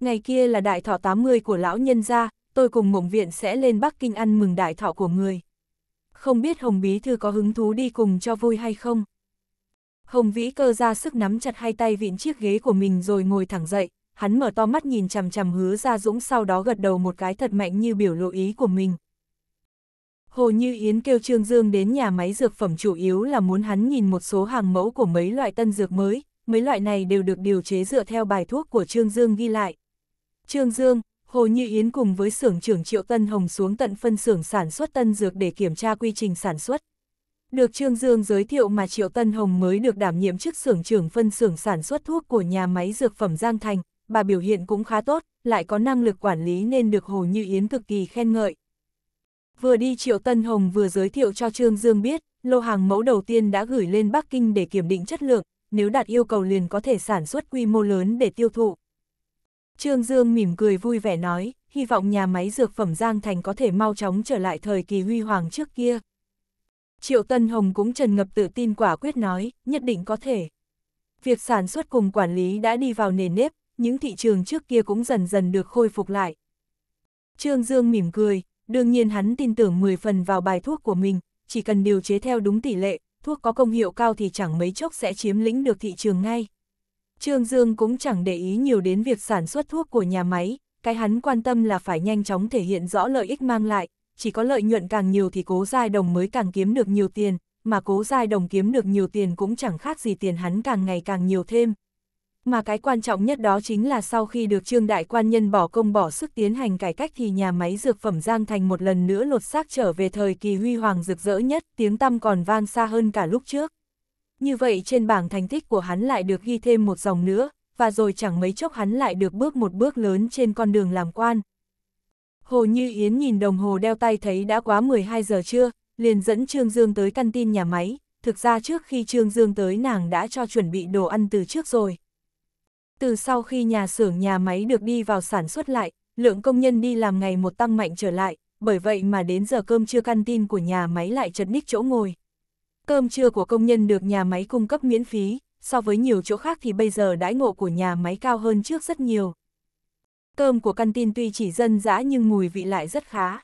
Ngày kia là đại thọ 80 của lão nhân gia, tôi cùng mộng viện sẽ lên Bắc Kinh ăn mừng đại thọ của người không biết Hồng Bí Thư có hứng thú đi cùng cho vui hay không. Hồng Vĩ Cơ ra sức nắm chặt hai tay vịn chiếc ghế của mình rồi ngồi thẳng dậy, hắn mở to mắt nhìn chằm chằm hứa ra dũng sau đó gật đầu một cái thật mạnh như biểu lộ ý của mình. Hồ Như Yến kêu Trương Dương đến nhà máy dược phẩm chủ yếu là muốn hắn nhìn một số hàng mẫu của mấy loại tân dược mới, mấy loại này đều được điều chế dựa theo bài thuốc của Trương Dương ghi lại. Trương Dương, Hồ Như Yến cùng với xưởng trưởng Triệu Tân Hồng xuống tận phân xưởng sản xuất tân dược để kiểm tra quy trình sản xuất. Được Trương Dương giới thiệu mà Triệu Tân Hồng mới được đảm nhiệm chức xưởng trưởng phân xưởng sản xuất thuốc của nhà máy dược phẩm Giang Thành, bà biểu hiện cũng khá tốt, lại có năng lực quản lý nên được Hồ Như Yến cực kỳ khen ngợi. Vừa đi Triệu Tân Hồng vừa giới thiệu cho Trương Dương biết, lô hàng mẫu đầu tiên đã gửi lên Bắc Kinh để kiểm định chất lượng, nếu đạt yêu cầu liền có thể sản xuất quy mô lớn để tiêu thụ. Trương Dương mỉm cười vui vẻ nói, hy vọng nhà máy dược phẩm Giang Thành có thể mau chóng trở lại thời kỳ huy hoàng trước kia. Triệu Tân Hồng cũng trần ngập tự tin quả quyết nói, nhất định có thể. Việc sản xuất cùng quản lý đã đi vào nền nếp, những thị trường trước kia cũng dần dần được khôi phục lại. Trương Dương mỉm cười, đương nhiên hắn tin tưởng 10 phần vào bài thuốc của mình, chỉ cần điều chế theo đúng tỷ lệ, thuốc có công hiệu cao thì chẳng mấy chốc sẽ chiếm lĩnh được thị trường ngay. Trương Dương cũng chẳng để ý nhiều đến việc sản xuất thuốc của nhà máy, cái hắn quan tâm là phải nhanh chóng thể hiện rõ lợi ích mang lại, chỉ có lợi nhuận càng nhiều thì cố giai đồng mới càng kiếm được nhiều tiền, mà cố giai đồng kiếm được nhiều tiền cũng chẳng khác gì tiền hắn càng ngày càng nhiều thêm. Mà cái quan trọng nhất đó chính là sau khi được Trương Đại Quan Nhân bỏ công bỏ sức tiến hành cải cách thì nhà máy dược phẩm Giang Thành một lần nữa lột xác trở về thời kỳ huy hoàng rực rỡ nhất, tiếng tăm còn vang xa hơn cả lúc trước như vậy trên bảng thành tích của hắn lại được ghi thêm một dòng nữa, và rồi chẳng mấy chốc hắn lại được bước một bước lớn trên con đường làm quan. Hồ Như Yến nhìn đồng hồ đeo tay thấy đã quá 12 giờ trưa, liền dẫn Trương Dương tới căn tin nhà máy, thực ra trước khi Trương Dương tới nàng đã cho chuẩn bị đồ ăn từ trước rồi. Từ sau khi nhà xưởng nhà máy được đi vào sản xuất lại, lượng công nhân đi làm ngày một tăng mạnh trở lại, bởi vậy mà đến giờ cơm trưa căn tin của nhà máy lại chật ních chỗ ngồi. Cơm trưa của công nhân được nhà máy cung cấp miễn phí, so với nhiều chỗ khác thì bây giờ đãi ngộ của nhà máy cao hơn trước rất nhiều. Cơm của căn tin tuy chỉ dân dã nhưng mùi vị lại rất khá.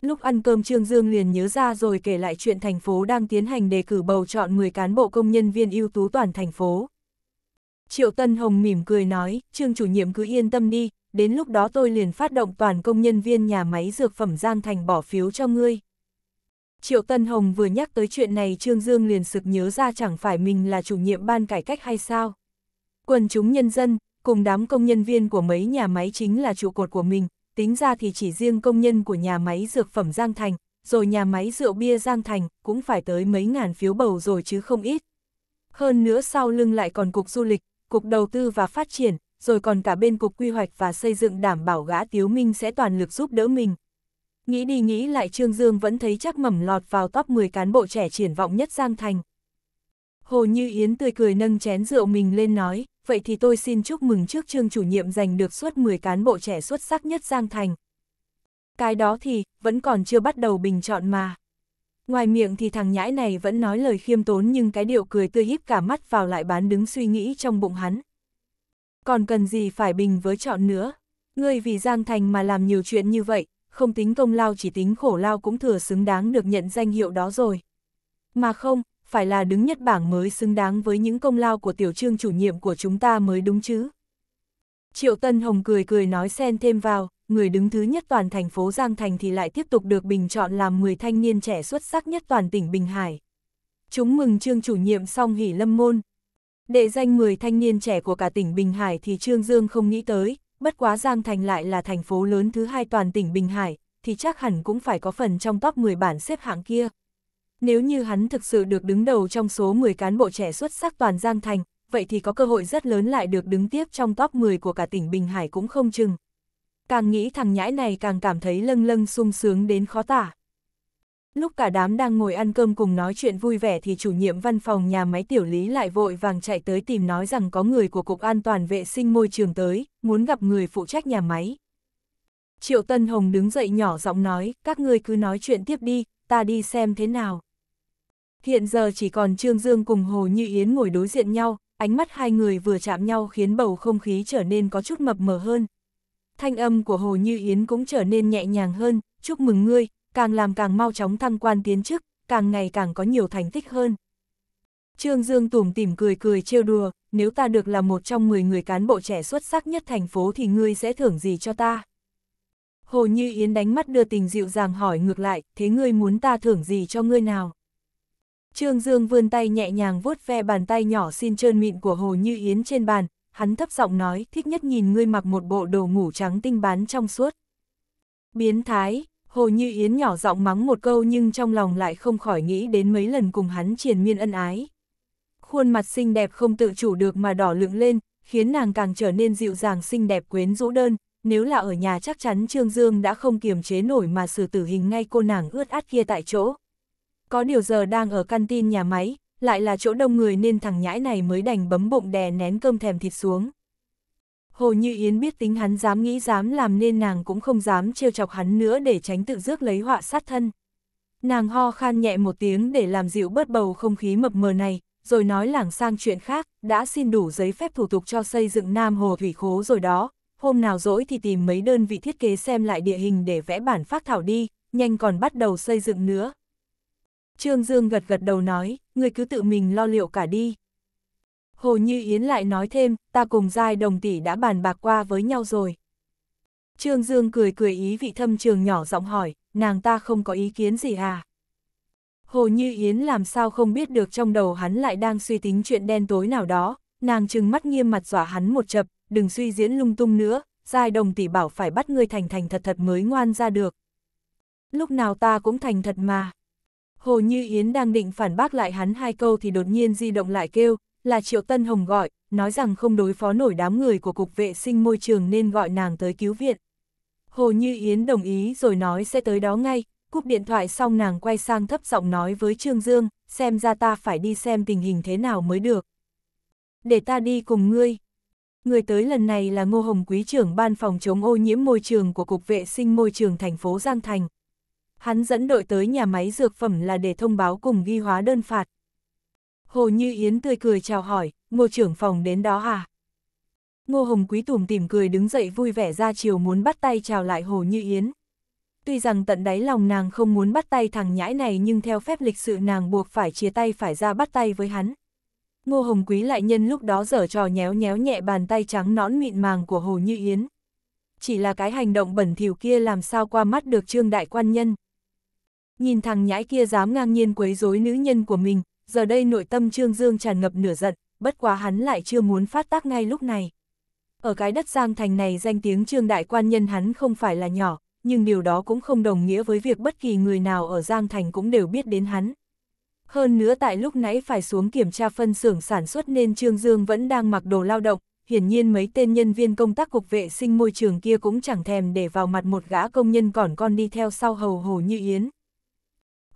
Lúc ăn cơm Trương Dương liền nhớ ra rồi kể lại chuyện thành phố đang tiến hành đề cử bầu chọn 10 cán bộ công nhân viên ưu tú toàn thành phố. Triệu Tân Hồng mỉm cười nói, Trương chủ nhiệm cứ yên tâm đi, đến lúc đó tôi liền phát động toàn công nhân viên nhà máy dược phẩm Giang Thành bỏ phiếu cho ngươi. Triệu Tân Hồng vừa nhắc tới chuyện này Trương Dương liền sực nhớ ra chẳng phải mình là chủ nhiệm ban cải cách hay sao. Quần chúng nhân dân, cùng đám công nhân viên của mấy nhà máy chính là trụ cột của mình, tính ra thì chỉ riêng công nhân của nhà máy dược phẩm Giang Thành, rồi nhà máy rượu bia Giang Thành cũng phải tới mấy ngàn phiếu bầu rồi chứ không ít. Hơn nữa sau lưng lại còn cục du lịch, cục đầu tư và phát triển, rồi còn cả bên cục quy hoạch và xây dựng đảm bảo gã Tiếu Minh sẽ toàn lực giúp đỡ mình. Nghĩ đi nghĩ lại Trương Dương vẫn thấy chắc mẩm lọt vào top 10 cán bộ trẻ triển vọng nhất Giang Thành. Hồ Như Yến tươi cười nâng chén rượu mình lên nói, vậy thì tôi xin chúc mừng trước Trương chủ nhiệm giành được suốt 10 cán bộ trẻ xuất sắc nhất Giang Thành. Cái đó thì, vẫn còn chưa bắt đầu bình chọn mà. Ngoài miệng thì thằng nhãi này vẫn nói lời khiêm tốn nhưng cái điệu cười tươi híp cả mắt vào lại bán đứng suy nghĩ trong bụng hắn. Còn cần gì phải bình với chọn nữa, ngươi vì Giang Thành mà làm nhiều chuyện như vậy, không tính công lao chỉ tính khổ lao cũng thừa xứng đáng được nhận danh hiệu đó rồi. Mà không, phải là đứng nhất bảng mới xứng đáng với những công lao của tiểu trương chủ nhiệm của chúng ta mới đúng chứ. Triệu Tân Hồng cười cười nói xen thêm vào, người đứng thứ nhất toàn thành phố Giang Thành thì lại tiếp tục được bình chọn làm 10 thanh niên trẻ xuất sắc nhất toàn tỉnh Bình Hải. Chúng mừng trương chủ nhiệm song hỉ lâm môn. Đệ danh 10 thanh niên trẻ của cả tỉnh Bình Hải thì Trương Dương không nghĩ tới, bất quá Giang Thành lại là thành phố lớn thứ hai toàn tỉnh Bình Hải, thì chắc hẳn cũng phải có phần trong top 10 bản xếp hạng kia. Nếu như hắn thực sự được đứng đầu trong số 10 cán bộ trẻ xuất sắc toàn Giang Thành, vậy thì có cơ hội rất lớn lại được đứng tiếp trong top 10 của cả tỉnh Bình Hải cũng không chừng. Càng nghĩ thằng nhãi này càng cảm thấy lâng lâng sung sướng đến khó tả. Lúc cả đám đang ngồi ăn cơm cùng nói chuyện vui vẻ thì chủ nhiệm văn phòng nhà máy tiểu lý lại vội vàng chạy tới tìm nói rằng có người của Cục An toàn vệ sinh môi trường tới, muốn gặp người phụ trách nhà máy. Triệu Tân Hồng đứng dậy nhỏ giọng nói, các ngươi cứ nói chuyện tiếp đi, ta đi xem thế nào. Hiện giờ chỉ còn Trương Dương cùng Hồ Như Yến ngồi đối diện nhau, ánh mắt hai người vừa chạm nhau khiến bầu không khí trở nên có chút mập mờ hơn. Thanh âm của Hồ Như Yến cũng trở nên nhẹ nhàng hơn, chúc mừng ngươi, càng làm càng mau chóng thăng quan tiến chức, càng ngày càng có nhiều thành tích hơn. Trương Dương tủm tỉm cười cười trêu đùa, nếu ta được là một trong 10 người cán bộ trẻ xuất sắc nhất thành phố thì ngươi sẽ thưởng gì cho ta? Hồ Như Yến đánh mắt đưa tình dịu dàng hỏi ngược lại, thế ngươi muốn ta thưởng gì cho ngươi nào? Trương Dương vươn tay nhẹ nhàng vuốt ve bàn tay nhỏ xin trơn mịn của Hồ Như Yến trên bàn, hắn thấp giọng nói, thích nhất nhìn ngươi mặc một bộ đồ ngủ trắng tinh bán trong suốt. Biến thái, Hồ Như Yến nhỏ giọng mắng một câu nhưng trong lòng lại không khỏi nghĩ đến mấy lần cùng hắn triền miên ân ái. Khuôn mặt xinh đẹp không tự chủ được mà đỏ lựng lên, khiến nàng càng trở nên dịu dàng xinh đẹp quyến rũ đơn, nếu là ở nhà chắc chắn Trương Dương đã không kiềm chế nổi mà xử tử hình ngay cô nàng ướt át kia tại chỗ. Có điều giờ đang ở căn tin nhà máy, lại là chỗ đông người nên thằng nhãi này mới đành bấm bụng đè nén cơm thèm thịt xuống. Hồ Như Yến biết tính hắn dám nghĩ dám làm nên nàng cũng không dám trêu chọc hắn nữa để tránh tự rước lấy họa sát thân. Nàng ho khan nhẹ một tiếng để làm dịu bớt bầu không khí mập mờ này, rồi nói lảng sang chuyện khác, đã xin đủ giấy phép thủ tục cho xây dựng Nam Hồ Thủy Khố rồi đó, hôm nào rỗi thì tìm mấy đơn vị thiết kế xem lại địa hình để vẽ bản phát thảo đi, nhanh còn bắt đầu xây dựng nữa. Trương Dương gật gật đầu nói, người cứ tự mình lo liệu cả đi. Hồ Như Yến lại nói thêm, ta cùng Giai Đồng Tỷ đã bàn bạc qua với nhau rồi. Trương Dương cười cười ý vị thâm trường nhỏ giọng hỏi, nàng ta không có ý kiến gì à? Hồ Như Yến làm sao không biết được trong đầu hắn lại đang suy tính chuyện đen tối nào đó, nàng trừng mắt nghiêm mặt dọa hắn một chập, đừng suy diễn lung tung nữa, Giai Đồng Tỷ bảo phải bắt ngươi thành thành thật thật mới ngoan ra được. Lúc nào ta cũng thành thật mà. Hồ Như Yến đang định phản bác lại hắn hai câu thì đột nhiên di động lại kêu, là Triệu Tân Hồng gọi, nói rằng không đối phó nổi đám người của Cục Vệ sinh Môi trường nên gọi nàng tới cứu viện. Hồ Như Yến đồng ý rồi nói sẽ tới đó ngay, cúp điện thoại xong nàng quay sang thấp giọng nói với Trương Dương, xem ra ta phải đi xem tình hình thế nào mới được. Để ta đi cùng ngươi. Người tới lần này là Ngô Hồng Quý trưởng Ban phòng chống ô nhiễm môi trường của Cục Vệ sinh Môi trường thành phố Giang Thành. Hắn dẫn đội tới nhà máy dược phẩm là để thông báo cùng ghi hóa đơn phạt. Hồ Như Yến tươi cười chào hỏi, ngô trưởng phòng đến đó à? Ngô Hồng Quý tủm tìm cười đứng dậy vui vẻ ra chiều muốn bắt tay chào lại Hồ Như Yến. Tuy rằng tận đáy lòng nàng không muốn bắt tay thằng nhãi này nhưng theo phép lịch sự nàng buộc phải chia tay phải ra bắt tay với hắn. Ngô Hồng Quý lại nhân lúc đó dở trò nhéo nhéo nhẹ bàn tay trắng nõn mịn màng của Hồ Như Yến. Chỉ là cái hành động bẩn thỉu kia làm sao qua mắt được Trương Đại Quan Nhân. Nhìn thằng nhãi kia dám ngang nhiên quấy rối nữ nhân của mình, giờ đây nội tâm Trương Dương tràn ngập nửa giận, bất quá hắn lại chưa muốn phát tác ngay lúc này. Ở cái đất Giang Thành này danh tiếng Trương Đại Quan nhân hắn không phải là nhỏ, nhưng điều đó cũng không đồng nghĩa với việc bất kỳ người nào ở Giang Thành cũng đều biết đến hắn. Hơn nữa tại lúc nãy phải xuống kiểm tra phân xưởng sản xuất nên Trương Dương vẫn đang mặc đồ lao động, hiển nhiên mấy tên nhân viên công tác cục vệ sinh môi trường kia cũng chẳng thèm để vào mặt một gã công nhân còn con đi theo sau hầu hồ như yến.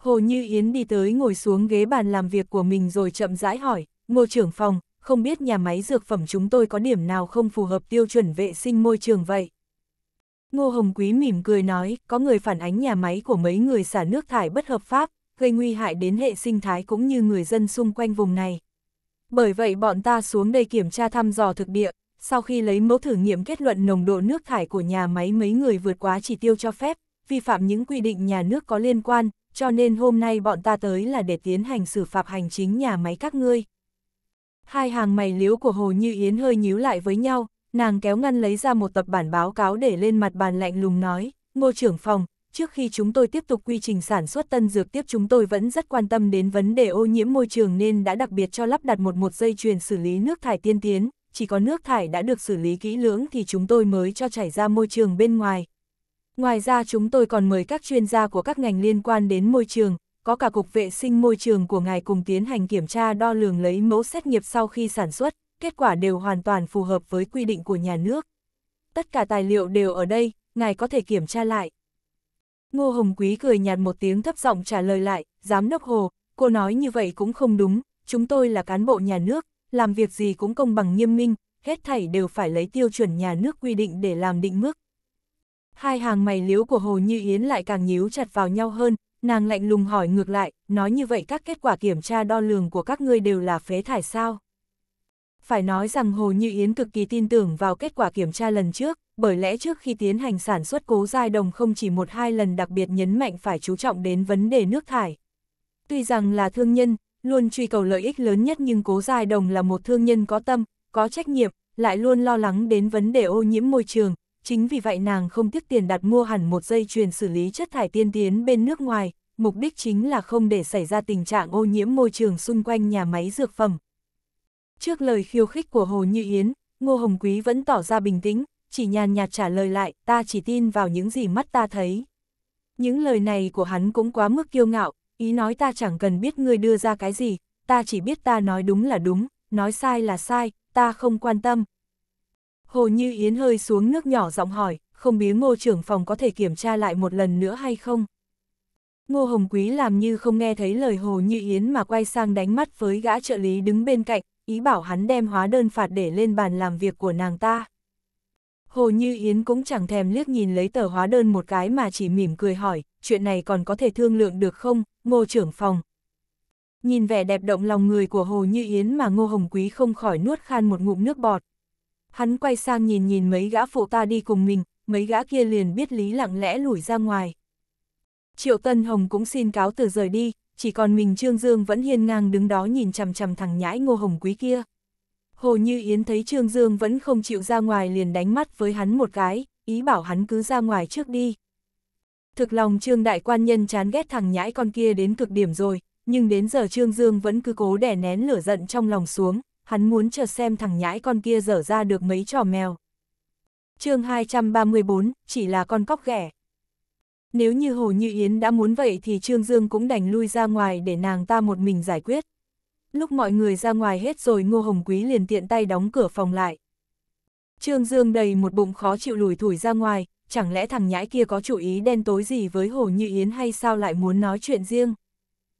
Hồ Như Yến đi tới ngồi xuống ghế bàn làm việc của mình rồi chậm rãi hỏi, ngô trưởng phòng, không biết nhà máy dược phẩm chúng tôi có điểm nào không phù hợp tiêu chuẩn vệ sinh môi trường vậy? Ngô Hồng Quý mỉm cười nói, có người phản ánh nhà máy của mấy người xả nước thải bất hợp pháp, gây nguy hại đến hệ sinh thái cũng như người dân xung quanh vùng này. Bởi vậy bọn ta xuống đây kiểm tra thăm dò thực địa, sau khi lấy mẫu thử nghiệm kết luận nồng độ nước thải của nhà máy mấy người vượt quá chỉ tiêu cho phép, vi phạm những quy định nhà nước có liên quan, cho nên hôm nay bọn ta tới là để tiến hành xử phạt hành chính nhà máy các ngươi. Hai hàng mày liếu của Hồ Như Yến hơi nhíu lại với nhau, nàng kéo ngăn lấy ra một tập bản báo cáo để lên mặt bàn lạnh lùng nói, ngô trưởng phòng, trước khi chúng tôi tiếp tục quy trình sản xuất tân dược tiếp chúng tôi vẫn rất quan tâm đến vấn đề ô nhiễm môi trường nên đã đặc biệt cho lắp đặt một một dây chuyền xử lý nước thải tiên tiến, chỉ có nước thải đã được xử lý kỹ lưỡng thì chúng tôi mới cho chảy ra môi trường bên ngoài, Ngoài ra chúng tôi còn mời các chuyên gia của các ngành liên quan đến môi trường, có cả Cục Vệ sinh Môi trường của ngài cùng tiến hành kiểm tra đo lường lấy mẫu xét nghiệm sau khi sản xuất, kết quả đều hoàn toàn phù hợp với quy định của nhà nước. Tất cả tài liệu đều ở đây, ngài có thể kiểm tra lại. Ngô Hồng Quý cười nhạt một tiếng thấp giọng trả lời lại, giám đốc Hồ, cô nói như vậy cũng không đúng, chúng tôi là cán bộ nhà nước, làm việc gì cũng công bằng nghiêm minh, hết thảy đều phải lấy tiêu chuẩn nhà nước quy định để làm định mức, Hai hàng mày liếu của Hồ Như Yến lại càng nhíu chặt vào nhau hơn, nàng lạnh lùng hỏi ngược lại, nói như vậy các kết quả kiểm tra đo lường của các ngươi đều là phế thải sao? Phải nói rằng Hồ Như Yến cực kỳ tin tưởng vào kết quả kiểm tra lần trước, bởi lẽ trước khi tiến hành sản xuất cố giai đồng không chỉ một hai lần đặc biệt nhấn mạnh phải chú trọng đến vấn đề nước thải. Tuy rằng là thương nhân, luôn truy cầu lợi ích lớn nhất nhưng cố giai đồng là một thương nhân có tâm, có trách nhiệm, lại luôn lo lắng đến vấn đề ô nhiễm môi trường, chính vì vậy nàng không tiếc tiền đặt mua hẳn một dây chuyền xử lý chất thải tiên tiến bên nước ngoài, mục đích chính là không để xảy ra tình trạng ô nhiễm môi trường xung quanh nhà máy dược phẩm. Trước lời khiêu khích của Hồ Như Yến, Ngô Hồng Quý vẫn tỏ ra bình tĩnh, chỉ nhàn nhạt trả lời lại, ta chỉ tin vào những gì mắt ta thấy. Những lời này của hắn cũng quá mức kiêu ngạo, ý nói ta chẳng cần biết ngươi đưa ra cái gì, ta chỉ biết ta nói đúng là đúng, nói sai là sai, ta không quan tâm, Hồ Như Yến hơi xuống nước nhỏ giọng hỏi, không biết ngô trưởng phòng có thể kiểm tra lại một lần nữa hay không? Ngô Hồng Quý làm như không nghe thấy lời Hồ Như Yến mà quay sang đánh mắt với gã trợ lý đứng bên cạnh, ý bảo hắn đem hóa đơn phạt để lên bàn làm việc của nàng ta. Hồ Như Yến cũng chẳng thèm liếc nhìn lấy tờ hóa đơn một cái mà chỉ mỉm cười hỏi, chuyện này còn có thể thương lượng được không, ngô trưởng phòng. Nhìn vẻ đẹp động lòng người của Hồ Như Yến mà ngô Hồng Quý không khỏi nuốt khan một ngụm nước bọt hắn quay sang nhìn nhìn mấy gã phụ ta đi cùng mình, mấy gã kia liền biết lý lặng lẽ lủi ra ngoài. Triệu Tân Hồng cũng xin cáo từ rời đi, chỉ còn mình Trương Dương vẫn hiên ngang đứng đó nhìn chằm chằm thằng nhãi ngô hồng quý kia. Hồ Như Yến thấy Trương Dương vẫn không chịu ra ngoài liền đánh mắt với hắn một cái, ý bảo hắn cứ ra ngoài trước đi. Thực lòng Trương Đại Quan Nhân chán ghét thằng nhãi con kia đến cực điểm rồi, nhưng đến giờ Trương Dương vẫn cứ cố đè nén lửa giận trong lòng xuống, hắn muốn chờ xem thằng nhãi con kia dở ra được mấy trò mèo. chương 234, chỉ là con cóc ghẻ. Nếu như Hồ Như Yến đã muốn vậy thì Trương Dương cũng đành lui ra ngoài để nàng ta một mình giải quyết. Lúc mọi người ra ngoài hết rồi Ngô Hồng Quý liền tiện tay đóng cửa phòng lại. Trương Dương đầy một bụng khó chịu lùi thủi ra ngoài, chẳng lẽ thằng nhãi kia có chủ ý đen tối gì với Hồ Như Yến hay sao lại muốn nói chuyện riêng.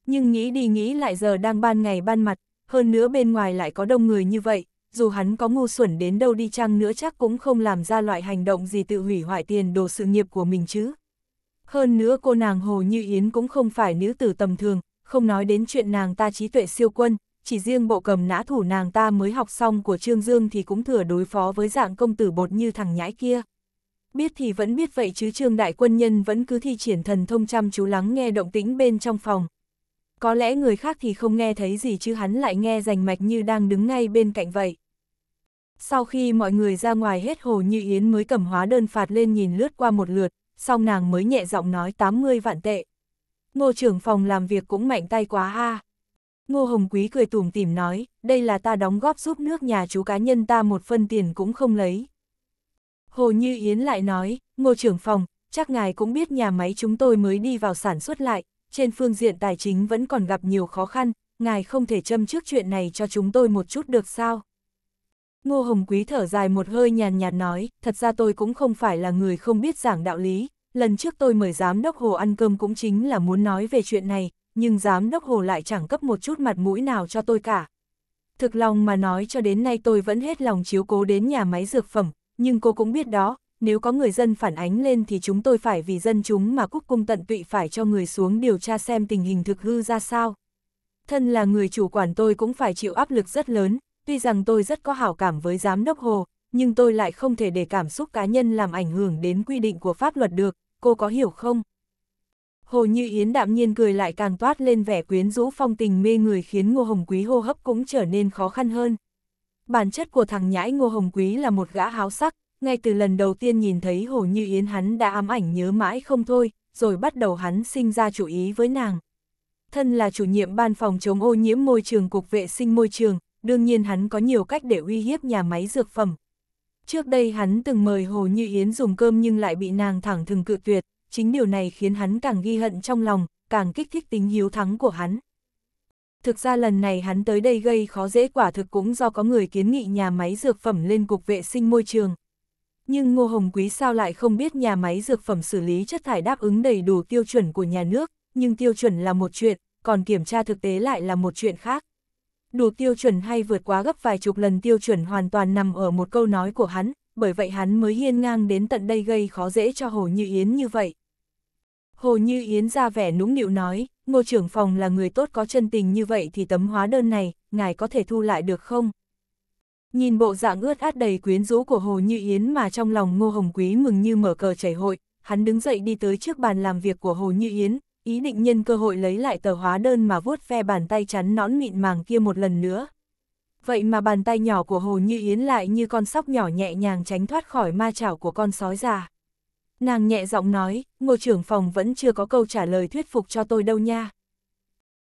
Nhưng nghĩ đi nghĩ lại giờ đang ban ngày ban mặt, hơn nữa bên ngoài lại có đông người như vậy, dù hắn có ngu xuẩn đến đâu đi chăng nữa chắc cũng không làm ra loại hành động gì tự hủy hoại tiền đồ sự nghiệp của mình chứ. Hơn nữa cô nàng Hồ Như Yến cũng không phải nữ tử tầm thường, không nói đến chuyện nàng ta trí tuệ siêu quân, chỉ riêng bộ cầm nã thủ nàng ta mới học xong của Trương Dương thì cũng thừa đối phó với dạng công tử bột như thằng nhãi kia. Biết thì vẫn biết vậy chứ Trương Đại Quân Nhân vẫn cứ thi triển thần thông chăm chú lắng nghe động tĩnh bên trong phòng, có lẽ người khác thì không nghe thấy gì chứ hắn lại nghe rành mạch như đang đứng ngay bên cạnh vậy. Sau khi mọi người ra ngoài hết Hồ Như Yến mới cầm hóa đơn phạt lên nhìn lướt qua một lượt, xong nàng mới nhẹ giọng nói 80 vạn tệ. Ngô trưởng phòng làm việc cũng mạnh tay quá ha. Ngô Hồng Quý cười tủm tỉm nói, đây là ta đóng góp giúp nước nhà chú cá nhân ta một phân tiền cũng không lấy. Hồ Như Yến lại nói, Ngô trưởng phòng, chắc ngài cũng biết nhà máy chúng tôi mới đi vào sản xuất lại, trên phương diện tài chính vẫn còn gặp nhiều khó khăn, ngài không thể châm trước chuyện này cho chúng tôi một chút được sao? Ngô Hồng Quý thở dài một hơi nhàn nhạt nói, thật ra tôi cũng không phải là người không biết giảng đạo lý, lần trước tôi mời giám đốc Hồ ăn cơm cũng chính là muốn nói về chuyện này, nhưng giám đốc Hồ lại chẳng cấp một chút mặt mũi nào cho tôi cả. Thực lòng mà nói cho đến nay tôi vẫn hết lòng chiếu cố đến nhà máy dược phẩm, nhưng cô cũng biết đó, nếu có người dân phản ánh lên thì chúng tôi phải vì dân chúng mà cúc cung tận tụy phải cho người xuống điều tra xem tình hình thực hư ra sao. Thân là người chủ quản tôi cũng phải chịu áp lực rất lớn, tuy rằng tôi rất có hảo cảm với giám đốc Hồ, nhưng tôi lại không thể để cảm xúc cá nhân làm ảnh hưởng đến quy định của pháp luật được, cô có hiểu không? Hồ Như Yến đạm nhiên cười lại càng toát lên vẻ quyến rũ phong tình mê người khiến Ngô Hồng Quý hô hấp cũng trở nên khó khăn hơn. Bản chất của thằng nhãi Ngô Hồng Quý là một gã háo sắc, ngay từ lần đầu tiên nhìn thấy Hồ Như Yến hắn đã ám ảnh nhớ mãi không thôi, rồi bắt đầu hắn sinh ra chủ ý với nàng. Thân là chủ nhiệm ban phòng chống ô nhiễm môi trường cục vệ sinh môi trường, đương nhiên hắn có nhiều cách để uy hiếp nhà máy dược phẩm. Trước đây hắn từng mời Hồ Như Yến dùng cơm nhưng lại bị nàng thẳng thừng cự tuyệt, chính điều này khiến hắn càng ghi hận trong lòng, càng kích thích tính hiếu thắng của hắn. Thực ra lần này hắn tới đây gây khó dễ quả thực cũng do có người kiến nghị nhà máy dược phẩm lên cục vệ sinh môi trường nhưng Ngô Hồng Quý sao lại không biết nhà máy dược phẩm xử lý chất thải đáp ứng đầy đủ tiêu chuẩn của nhà nước, nhưng tiêu chuẩn là một chuyện, còn kiểm tra thực tế lại là một chuyện khác. Đủ tiêu chuẩn hay vượt quá gấp vài chục lần tiêu chuẩn hoàn toàn nằm ở một câu nói của hắn, bởi vậy hắn mới hiên ngang đến tận đây gây khó dễ cho Hồ Như Yến như vậy. Hồ Như Yến ra vẻ nũng nịu nói, ngô trưởng phòng là người tốt có chân tình như vậy thì tấm hóa đơn này, ngài có thể thu lại được không? Nhìn bộ dạng ướt át đầy quyến rũ của Hồ Như Yến mà trong lòng Ngô Hồng Quý mừng như mở cờ chảy hội, hắn đứng dậy đi tới trước bàn làm việc của Hồ Như Yến, ý định nhân cơ hội lấy lại tờ hóa đơn mà vuốt ve bàn tay chắn nõn mịn màng kia một lần nữa. Vậy mà bàn tay nhỏ của Hồ Như Yến lại như con sóc nhỏ nhẹ nhàng tránh thoát khỏi ma chảo của con sói già. Nàng nhẹ giọng nói, ngô trưởng phòng vẫn chưa có câu trả lời thuyết phục cho tôi đâu nha.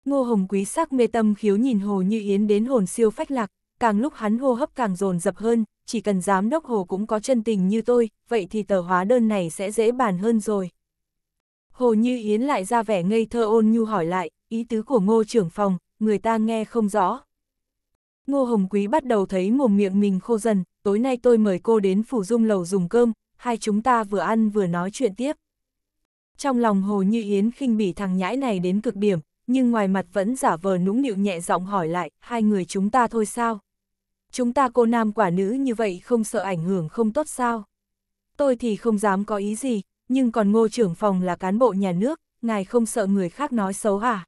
Ngô Hồng Quý sắc mê tâm khiếu nhìn Hồ Như Yến đến hồn siêu phách lạc, càng lúc hắn hô hấp càng dồn dập hơn, chỉ cần giám đốc Hồ cũng có chân tình như tôi, vậy thì tờ hóa đơn này sẽ dễ bàn hơn rồi. Hồ Như Yến lại ra vẻ ngây thơ ôn nhu hỏi lại, ý tứ của ngô trưởng phòng, người ta nghe không rõ. Ngô Hồng Quý bắt đầu thấy mồm miệng mình khô dần, tối nay tôi mời cô đến phủ dung lầu dùng cơm, hai chúng ta vừa ăn vừa nói chuyện tiếp. Trong lòng Hồ Như Yến khinh bỉ thằng nhãi này đến cực điểm, nhưng ngoài mặt vẫn giả vờ nũng nịu nhẹ giọng hỏi lại, hai người chúng ta thôi sao? chúng ta cô nam quả nữ như vậy không sợ ảnh hưởng không tốt sao? Tôi thì không dám có ý gì, nhưng còn ngô trưởng phòng là cán bộ nhà nước, ngài không sợ người khác nói xấu à?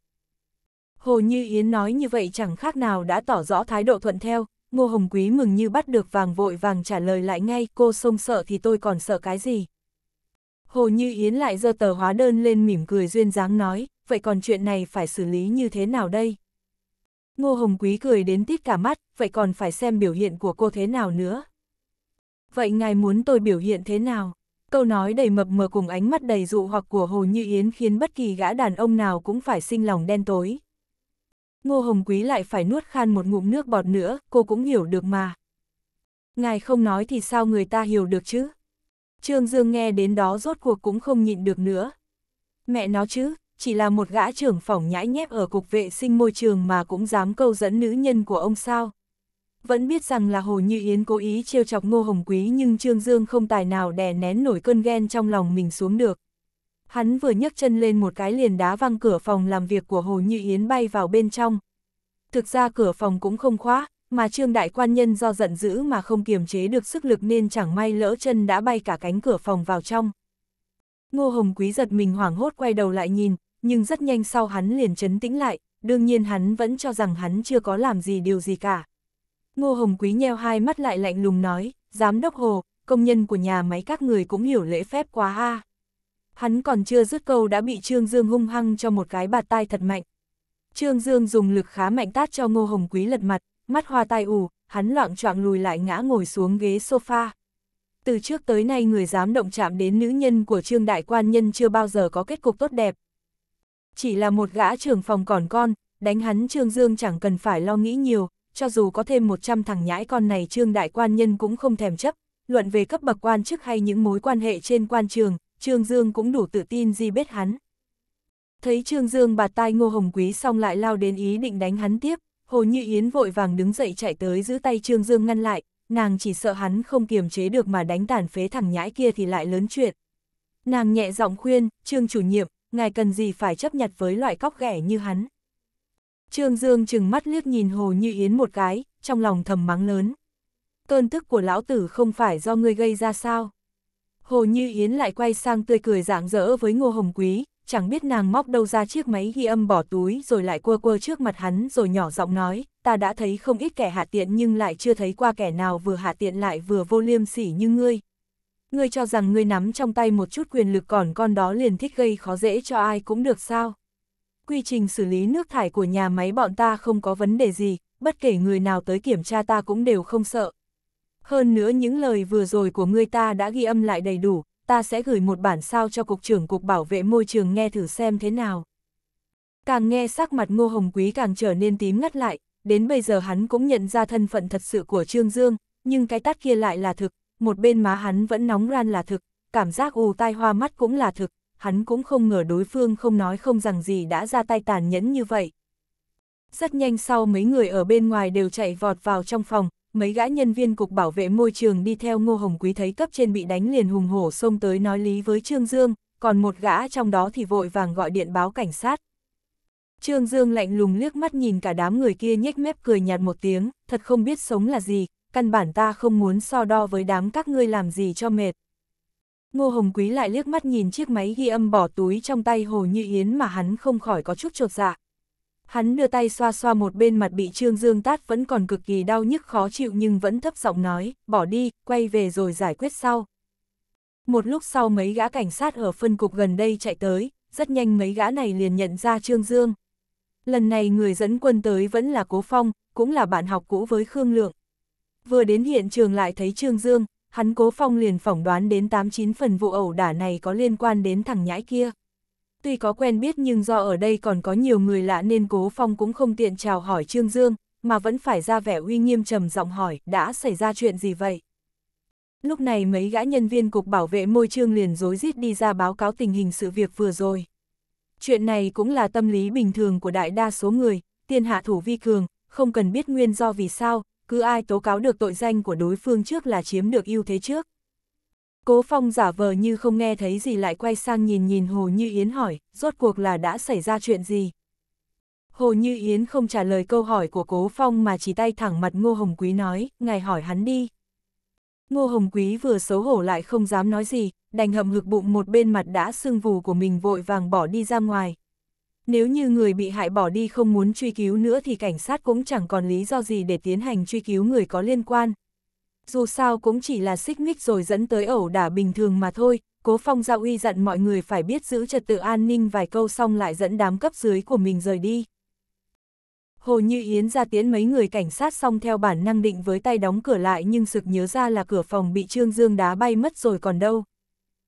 Hồ Như Yến nói như vậy chẳng khác nào đã tỏ rõ thái độ thuận theo, ngô hồng quý mừng như bắt được vàng vội vàng trả lời lại ngay, cô sông sợ thì tôi còn sợ cái gì? Hồ Như Yến lại giơ tờ hóa đơn lên mỉm cười duyên dáng nói, vậy còn chuyện này phải xử lý như thế nào đây? Ngô Hồng Quý cười đến tít cả mắt, vậy còn phải xem biểu hiện của cô thế nào nữa. Vậy ngài muốn tôi biểu hiện thế nào? Câu nói đầy mập mờ cùng ánh mắt đầy dụ hoặc của Hồ Như Yến khiến bất kỳ gã đàn ông nào cũng phải sinh lòng đen tối. Ngô Hồng Quý lại phải nuốt khan một ngụm nước bọt nữa, cô cũng hiểu được mà. Ngài không nói thì sao người ta hiểu được chứ? Trương Dương nghe đến đó rốt cuộc cũng không nhịn được nữa. Mẹ nó chứ, chỉ là một gã trưởng phòng nhãi nhép ở cục vệ sinh môi trường mà cũng dám câu dẫn nữ nhân của ông sao. Vẫn biết rằng là Hồ Như Yến cố ý trêu chọc Ngô Hồng Quý nhưng Trương Dương không tài nào đè nén nổi cơn ghen trong lòng mình xuống được. Hắn vừa nhấc chân lên một cái liền đá văng cửa phòng làm việc của Hồ Như Yến bay vào bên trong. Thực ra cửa phòng cũng không khóa, mà Trương Đại Quan Nhân do giận dữ mà không kiềm chế được sức lực nên chẳng may lỡ chân đã bay cả cánh cửa phòng vào trong. Ngô Hồng Quý giật mình hoảng hốt quay đầu lại nhìn, nhưng rất nhanh sau hắn liền chấn tĩnh lại, đương nhiên hắn vẫn cho rằng hắn chưa có làm gì điều gì cả. Ngô Hồng Quý nheo hai mắt lại lạnh lùng nói, giám đốc Hồ, công nhân của nhà máy các người cũng hiểu lễ phép quá ha. Hắn còn chưa dứt câu đã bị Trương Dương hung hăng cho một cái bạt tai thật mạnh. Trương Dương dùng lực khá mạnh tát cho Ngô Hồng Quý lật mặt, mắt hoa tai ù, hắn loạn trọng lùi lại ngã ngồi xuống ghế sofa. Từ trước tới nay người dám động chạm đến nữ nhân của Trương Đại Quan Nhân chưa bao giờ có kết cục tốt đẹp, chỉ là một gã trưởng phòng còn con, đánh hắn Trương Dương chẳng cần phải lo nghĩ nhiều, cho dù có thêm 100 thằng nhãi con này Trương Đại Quan Nhân cũng không thèm chấp, luận về cấp bậc quan chức hay những mối quan hệ trên quan trường, Trương Dương cũng đủ tự tin gì biết hắn. Thấy Trương Dương bạt tai Ngô Hồng Quý xong lại lao đến ý định đánh hắn tiếp, Hồ Như Yến vội vàng đứng dậy chạy tới giữ tay Trương Dương ngăn lại, nàng chỉ sợ hắn không kiềm chế được mà đánh tàn phế thằng nhãi kia thì lại lớn chuyện. Nàng nhẹ giọng khuyên, Trương chủ nhiệm, ngài cần gì phải chấp nhặt với loại cóc ghẻ như hắn. Trương Dương chừng mắt liếc nhìn Hồ Như Yến một cái, trong lòng thầm mắng lớn. Cơn tức của lão tử không phải do ngươi gây ra sao? Hồ Như Yến lại quay sang tươi cười rạng rỡ với Ngô Hồng Quý, chẳng biết nàng móc đâu ra chiếc máy ghi âm bỏ túi rồi lại quơ quơ trước mặt hắn rồi nhỏ giọng nói, ta đã thấy không ít kẻ hạ tiện nhưng lại chưa thấy qua kẻ nào vừa hạ tiện lại vừa vô liêm sỉ như ngươi, ngươi cho rằng ngươi nắm trong tay một chút quyền lực còn con đó liền thích gây khó dễ cho ai cũng được sao. Quy trình xử lý nước thải của nhà máy bọn ta không có vấn đề gì, bất kể người nào tới kiểm tra ta cũng đều không sợ. Hơn nữa những lời vừa rồi của ngươi ta đã ghi âm lại đầy đủ, ta sẽ gửi một bản sao cho Cục trưởng Cục Bảo vệ Môi trường nghe thử xem thế nào. Càng nghe sắc mặt Ngô Hồng Quý càng trở nên tím ngắt lại, đến bây giờ hắn cũng nhận ra thân phận thật sự của Trương Dương, nhưng cái tát kia lại là thực, một bên má hắn vẫn nóng ran là thực, cảm giác ù tai hoa mắt cũng là thực, hắn cũng không ngờ đối phương không nói không rằng gì đã ra tay tàn nhẫn như vậy. Rất nhanh sau mấy người ở bên ngoài đều chạy vọt vào trong phòng, mấy gã nhân viên cục bảo vệ môi trường đi theo Ngô Hồng Quý thấy cấp trên bị đánh liền hùng hổ xông tới nói lý với Trương Dương, còn một gã trong đó thì vội vàng gọi điện báo cảnh sát. Trương Dương lạnh lùng liếc mắt nhìn cả đám người kia nhếch mép cười nhạt một tiếng, thật không biết sống là gì, căn bản ta không muốn so đo với đám các ngươi làm gì cho mệt. Ngô Hồng Quý lại liếc mắt nhìn chiếc máy ghi âm bỏ túi trong tay Hồ Như Yến mà hắn không khỏi có chút trột dạ. Hắn đưa tay xoa xoa một bên mặt bị Trương Dương tát vẫn còn cực kỳ đau nhức khó chịu nhưng vẫn thấp giọng nói, bỏ đi, quay về rồi giải quyết sau. Một lúc sau mấy gã cảnh sát ở phân cục gần đây chạy tới, rất nhanh mấy gã này liền nhận ra Trương Dương. Lần này người dẫn quân tới vẫn là Cố Phong, cũng là bạn học cũ với Khương Lượng vừa đến hiện trường lại thấy Trương Dương, hắn cố phong liền phỏng đoán đến 89 phần vụ ẩu đả này có liên quan đến thằng nhãi kia. Tuy có quen biết nhưng do ở đây còn có nhiều người lạ nên cố phong cũng không tiện chào hỏi Trương Dương, mà vẫn phải ra vẻ uy nghiêm trầm giọng hỏi đã xảy ra chuyện gì vậy. Lúc này mấy gã nhân viên cục bảo vệ môi trường liền dối rít đi ra báo cáo tình hình sự việc vừa rồi. Chuyện này cũng là tâm lý bình thường của đại đa số người, tiên hạ thủ vi cường, không cần biết nguyên do vì sao, cứ ai tố cáo được tội danh của đối phương trước là chiếm được ưu thế trước. Cố Phong giả vờ như không nghe thấy gì lại quay sang nhìn nhìn Hồ Như Yến hỏi, rốt cuộc là đã xảy ra chuyện gì? Hồ Như Yến không trả lời câu hỏi của Cố Phong mà chỉ tay thẳng mặt Ngô Hồng Quý nói, ngài hỏi hắn đi. Ngô Hồng Quý vừa xấu hổ lại không dám nói gì, đành hậm hực bụng một bên mặt đã sưng vù của mình vội vàng bỏ đi ra ngoài, nếu như người bị hại bỏ đi không muốn truy cứu nữa thì cảnh sát cũng chẳng còn lý do gì để tiến hành truy cứu người có liên quan. Dù sao cũng chỉ là xích mích rồi dẫn tới ẩu đả bình thường mà thôi, Cố Phong Giao Uy dặn mọi người phải biết giữ trật tự an ninh vài câu xong lại dẫn đám cấp dưới của mình rời đi. Hồ Như Yến ra tiến mấy người cảnh sát xong theo bản năng định với tay đóng cửa lại nhưng sực nhớ ra là cửa phòng bị Trương Dương đá bay mất rồi còn đâu.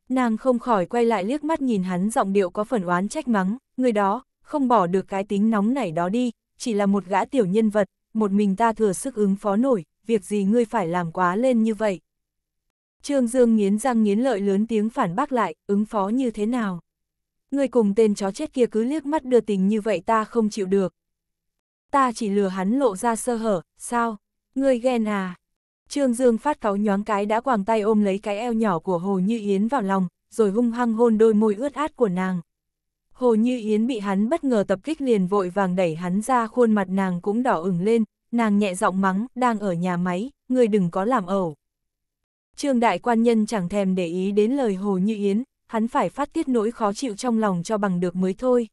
Nàng không khỏi quay lại liếc mắt nhìn hắn giọng điệu có phần oán trách mắng, người đó, không bỏ được cái tính nóng nảy đó đi, chỉ là một gã tiểu nhân vật, một mình ta thừa sức ứng phó nổi, việc gì ngươi phải làm quá lên như vậy. Trương Dương nghiến răng nghiến lợi lớn tiếng phản bác lại, ứng phó như thế nào. Ngươi cùng tên chó chết kia cứ liếc mắt đưa tình như vậy ta không chịu được. Ta chỉ lừa hắn lộ ra sơ hở, sao? Ngươi ghen à? Trương Dương phát cáu nhoáng cái đã quàng tay ôm lấy cái eo nhỏ của Hồ Như Yến vào lòng, rồi hung hăng hôn đôi môi ướt át của nàng. Hồ Như Yến bị hắn bất ngờ tập kích liền vội vàng đẩy hắn ra khuôn mặt nàng cũng đỏ ửng lên, nàng nhẹ giọng mắng, đang ở nhà máy, người đừng có làm ẩu. Trương đại quan nhân chẳng thèm để ý đến lời Hồ Như Yến, hắn phải phát tiết nỗi khó chịu trong lòng cho bằng được mới thôi.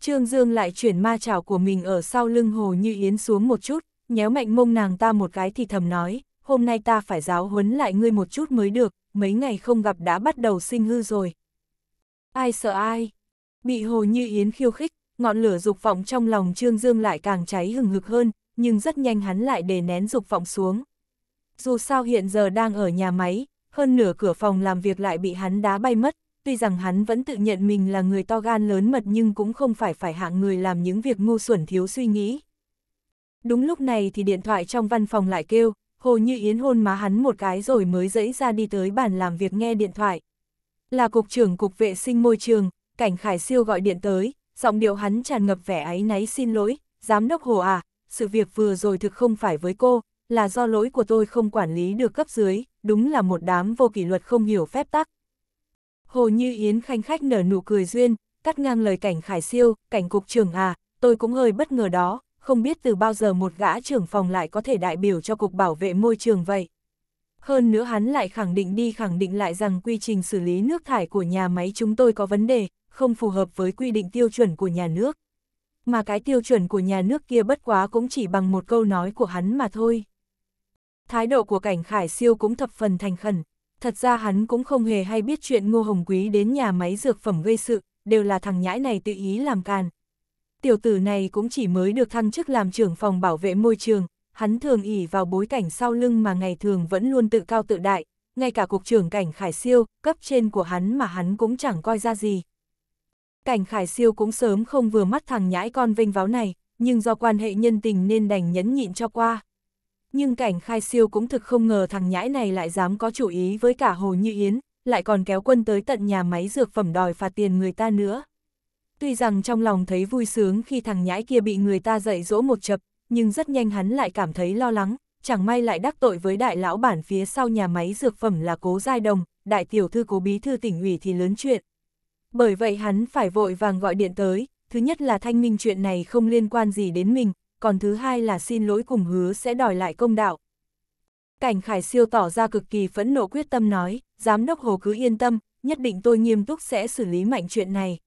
Trương Dương lại chuyển ma chảo của mình ở sau lưng Hồ Như Yến xuống một chút, nhéo mạnh mông nàng ta một cái thì thầm nói, hôm nay ta phải giáo huấn lại ngươi một chút mới được, mấy ngày không gặp đã bắt đầu sinh hư rồi. Ai sợ ai? Bị Hồ Như Yến khiêu khích, ngọn lửa dục vọng trong lòng Trương Dương lại càng cháy hừng hực hơn, nhưng rất nhanh hắn lại để nén dục vọng xuống. Dù sao hiện giờ đang ở nhà máy, hơn nửa cửa phòng làm việc lại bị hắn đá bay mất, tuy rằng hắn vẫn tự nhận mình là người to gan lớn mật nhưng cũng không phải phải hạng người làm những việc ngu xuẩn thiếu suy nghĩ. Đúng lúc này thì điện thoại trong văn phòng lại kêu, Hồ Như Yến hôn má hắn một cái rồi mới dẫy ra đi tới bàn làm việc nghe điện thoại. Là cục trưởng cục vệ sinh môi trường, Cảnh Khải Siêu gọi điện tới, giọng điệu hắn tràn ngập vẻ áy náy xin lỗi, giám đốc Hồ à, sự việc vừa rồi thực không phải với cô, là do lỗi của tôi không quản lý được cấp dưới, đúng là một đám vô kỷ luật không hiểu phép tắc. Hồ Như Yến khanh khách nở nụ cười duyên, cắt ngang lời cảnh Khải Siêu, cảnh cục trưởng à, tôi cũng hơi bất ngờ đó, không biết từ bao giờ một gã trưởng phòng lại có thể đại biểu cho Cục Bảo vệ Môi trường vậy. Hơn nữa hắn lại khẳng định đi khẳng định lại rằng quy trình xử lý nước thải của nhà máy chúng tôi có vấn đề, không phù hợp với quy định tiêu chuẩn của nhà nước. Mà cái tiêu chuẩn của nhà nước kia bất quá cũng chỉ bằng một câu nói của hắn mà thôi. Thái độ của cảnh Khải Siêu cũng thập phần thành khẩn, thật ra hắn cũng không hề hay biết chuyện Ngô Hồng Quý đến nhà máy dược phẩm gây sự, đều là thằng nhãi này tự ý làm càn. Tiểu tử này cũng chỉ mới được thăng chức làm trưởng phòng bảo vệ môi trường, hắn thường ỉ vào bối cảnh sau lưng mà ngày thường vẫn luôn tự cao tự đại, ngay cả cục trưởng cảnh Khải Siêu, cấp trên của hắn mà hắn cũng chẳng coi ra gì cảnh khải siêu cũng sớm không vừa mắt thằng nhãi con vinh váo này, nhưng do quan hệ nhân tình nên đành nhẫn nhịn cho qua. Nhưng cảnh Khải siêu cũng thực không ngờ thằng nhãi này lại dám có chủ ý với cả Hồ Như Yến, lại còn kéo quân tới tận nhà máy dược phẩm đòi phạt tiền người ta nữa. Tuy rằng trong lòng thấy vui sướng khi thằng nhãi kia bị người ta dạy dỗ một chập, nhưng rất nhanh hắn lại cảm thấy lo lắng, chẳng may lại đắc tội với đại lão bản phía sau nhà máy dược phẩm là cố giai đồng, đại tiểu thư cố bí thư tỉnh ủy thì lớn chuyện, bởi vậy hắn phải vội vàng gọi điện tới, thứ nhất là thanh minh chuyện này không liên quan gì đến mình, còn thứ hai là xin lỗi cùng hứa sẽ đòi lại công đạo. Cảnh Khải Siêu tỏ ra cực kỳ phẫn nộ quyết tâm nói, giám đốc Hồ cứ yên tâm, nhất định tôi nghiêm túc sẽ xử lý mạnh chuyện này.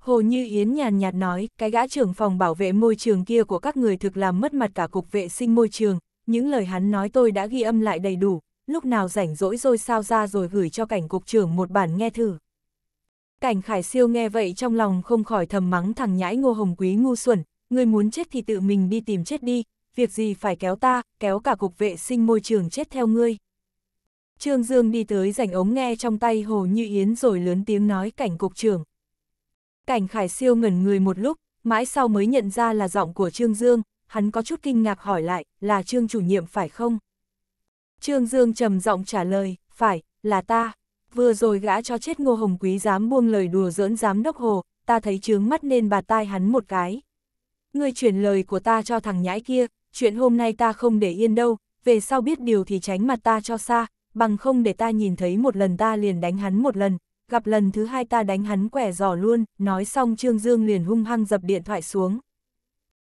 Hồ Như Yến nhàn nhạt nói, cái gã trưởng phòng bảo vệ môi trường kia của các người thực làm mất mặt cả cục vệ sinh môi trường, những lời hắn nói tôi đã ghi âm lại đầy đủ, lúc nào rảnh rỗi rồi sao ra rồi gửi cho cảnh cục trưởng một bản nghe thử. Cảnh Khải Siêu nghe vậy trong lòng không khỏi thầm mắng thằng nhãi ngô hồng quý ngu xuẩn, người muốn chết thì tự mình đi tìm chết đi, việc gì phải kéo ta, kéo cả cục vệ sinh môi trường chết theo ngươi. Trương Dương đi tới rảnh ống nghe trong tay Hồ Như Yến rồi lớn tiếng nói cảnh cục trưởng. Cảnh Khải Siêu ngẩn người một lúc, mãi sau mới nhận ra là giọng của Trương Dương, hắn có chút kinh ngạc hỏi lại, là Trương chủ nhiệm phải không? Trương Dương trầm giọng trả lời, phải, là ta vừa rồi gã cho chết ngô hồng quý dám buông lời đùa giỡn giám đốc hồ, ta thấy chướng mắt nên bà tai hắn một cái. Ngươi chuyển lời của ta cho thằng nhãi kia, chuyện hôm nay ta không để yên đâu, về sau biết điều thì tránh mặt ta cho xa, bằng không để ta nhìn thấy một lần ta liền đánh hắn một lần, gặp lần thứ hai ta đánh hắn quẻ giò luôn, nói xong Trương Dương liền hung hăng dập điện thoại xuống.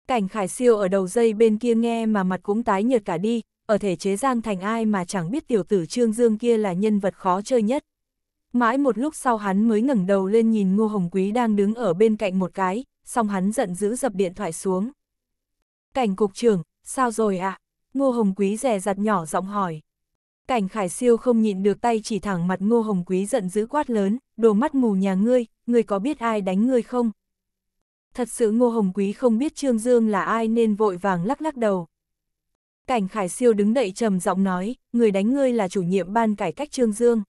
Cảnh Khải Siêu ở đầu dây bên kia nghe mà mặt cũng tái nhợt cả đi, ở thể chế Giang Thành ai mà chẳng biết tiểu tử Trương Dương kia là nhân vật khó chơi nhất. Mãi một lúc sau hắn mới ngẩng đầu lên nhìn Ngô Hồng Quý đang đứng ở bên cạnh một cái, xong hắn giận dữ dập điện thoại xuống. Cảnh cục trưởng, sao rồi ạ? À? Ngô Hồng Quý rè rặt nhỏ giọng hỏi. Cảnh Khải Siêu không nhịn được tay chỉ thẳng mặt Ngô Hồng Quý giận dữ quát lớn, đồ mắt mù nhà ngươi, ngươi có biết ai đánh ngươi không? Thật sự Ngô Hồng Quý không biết Trương Dương là ai nên vội vàng lắc lắc đầu. Cảnh Khải Siêu đứng đậy trầm giọng nói, người đánh ngươi là chủ nhiệm ban cải cách Trương Dương.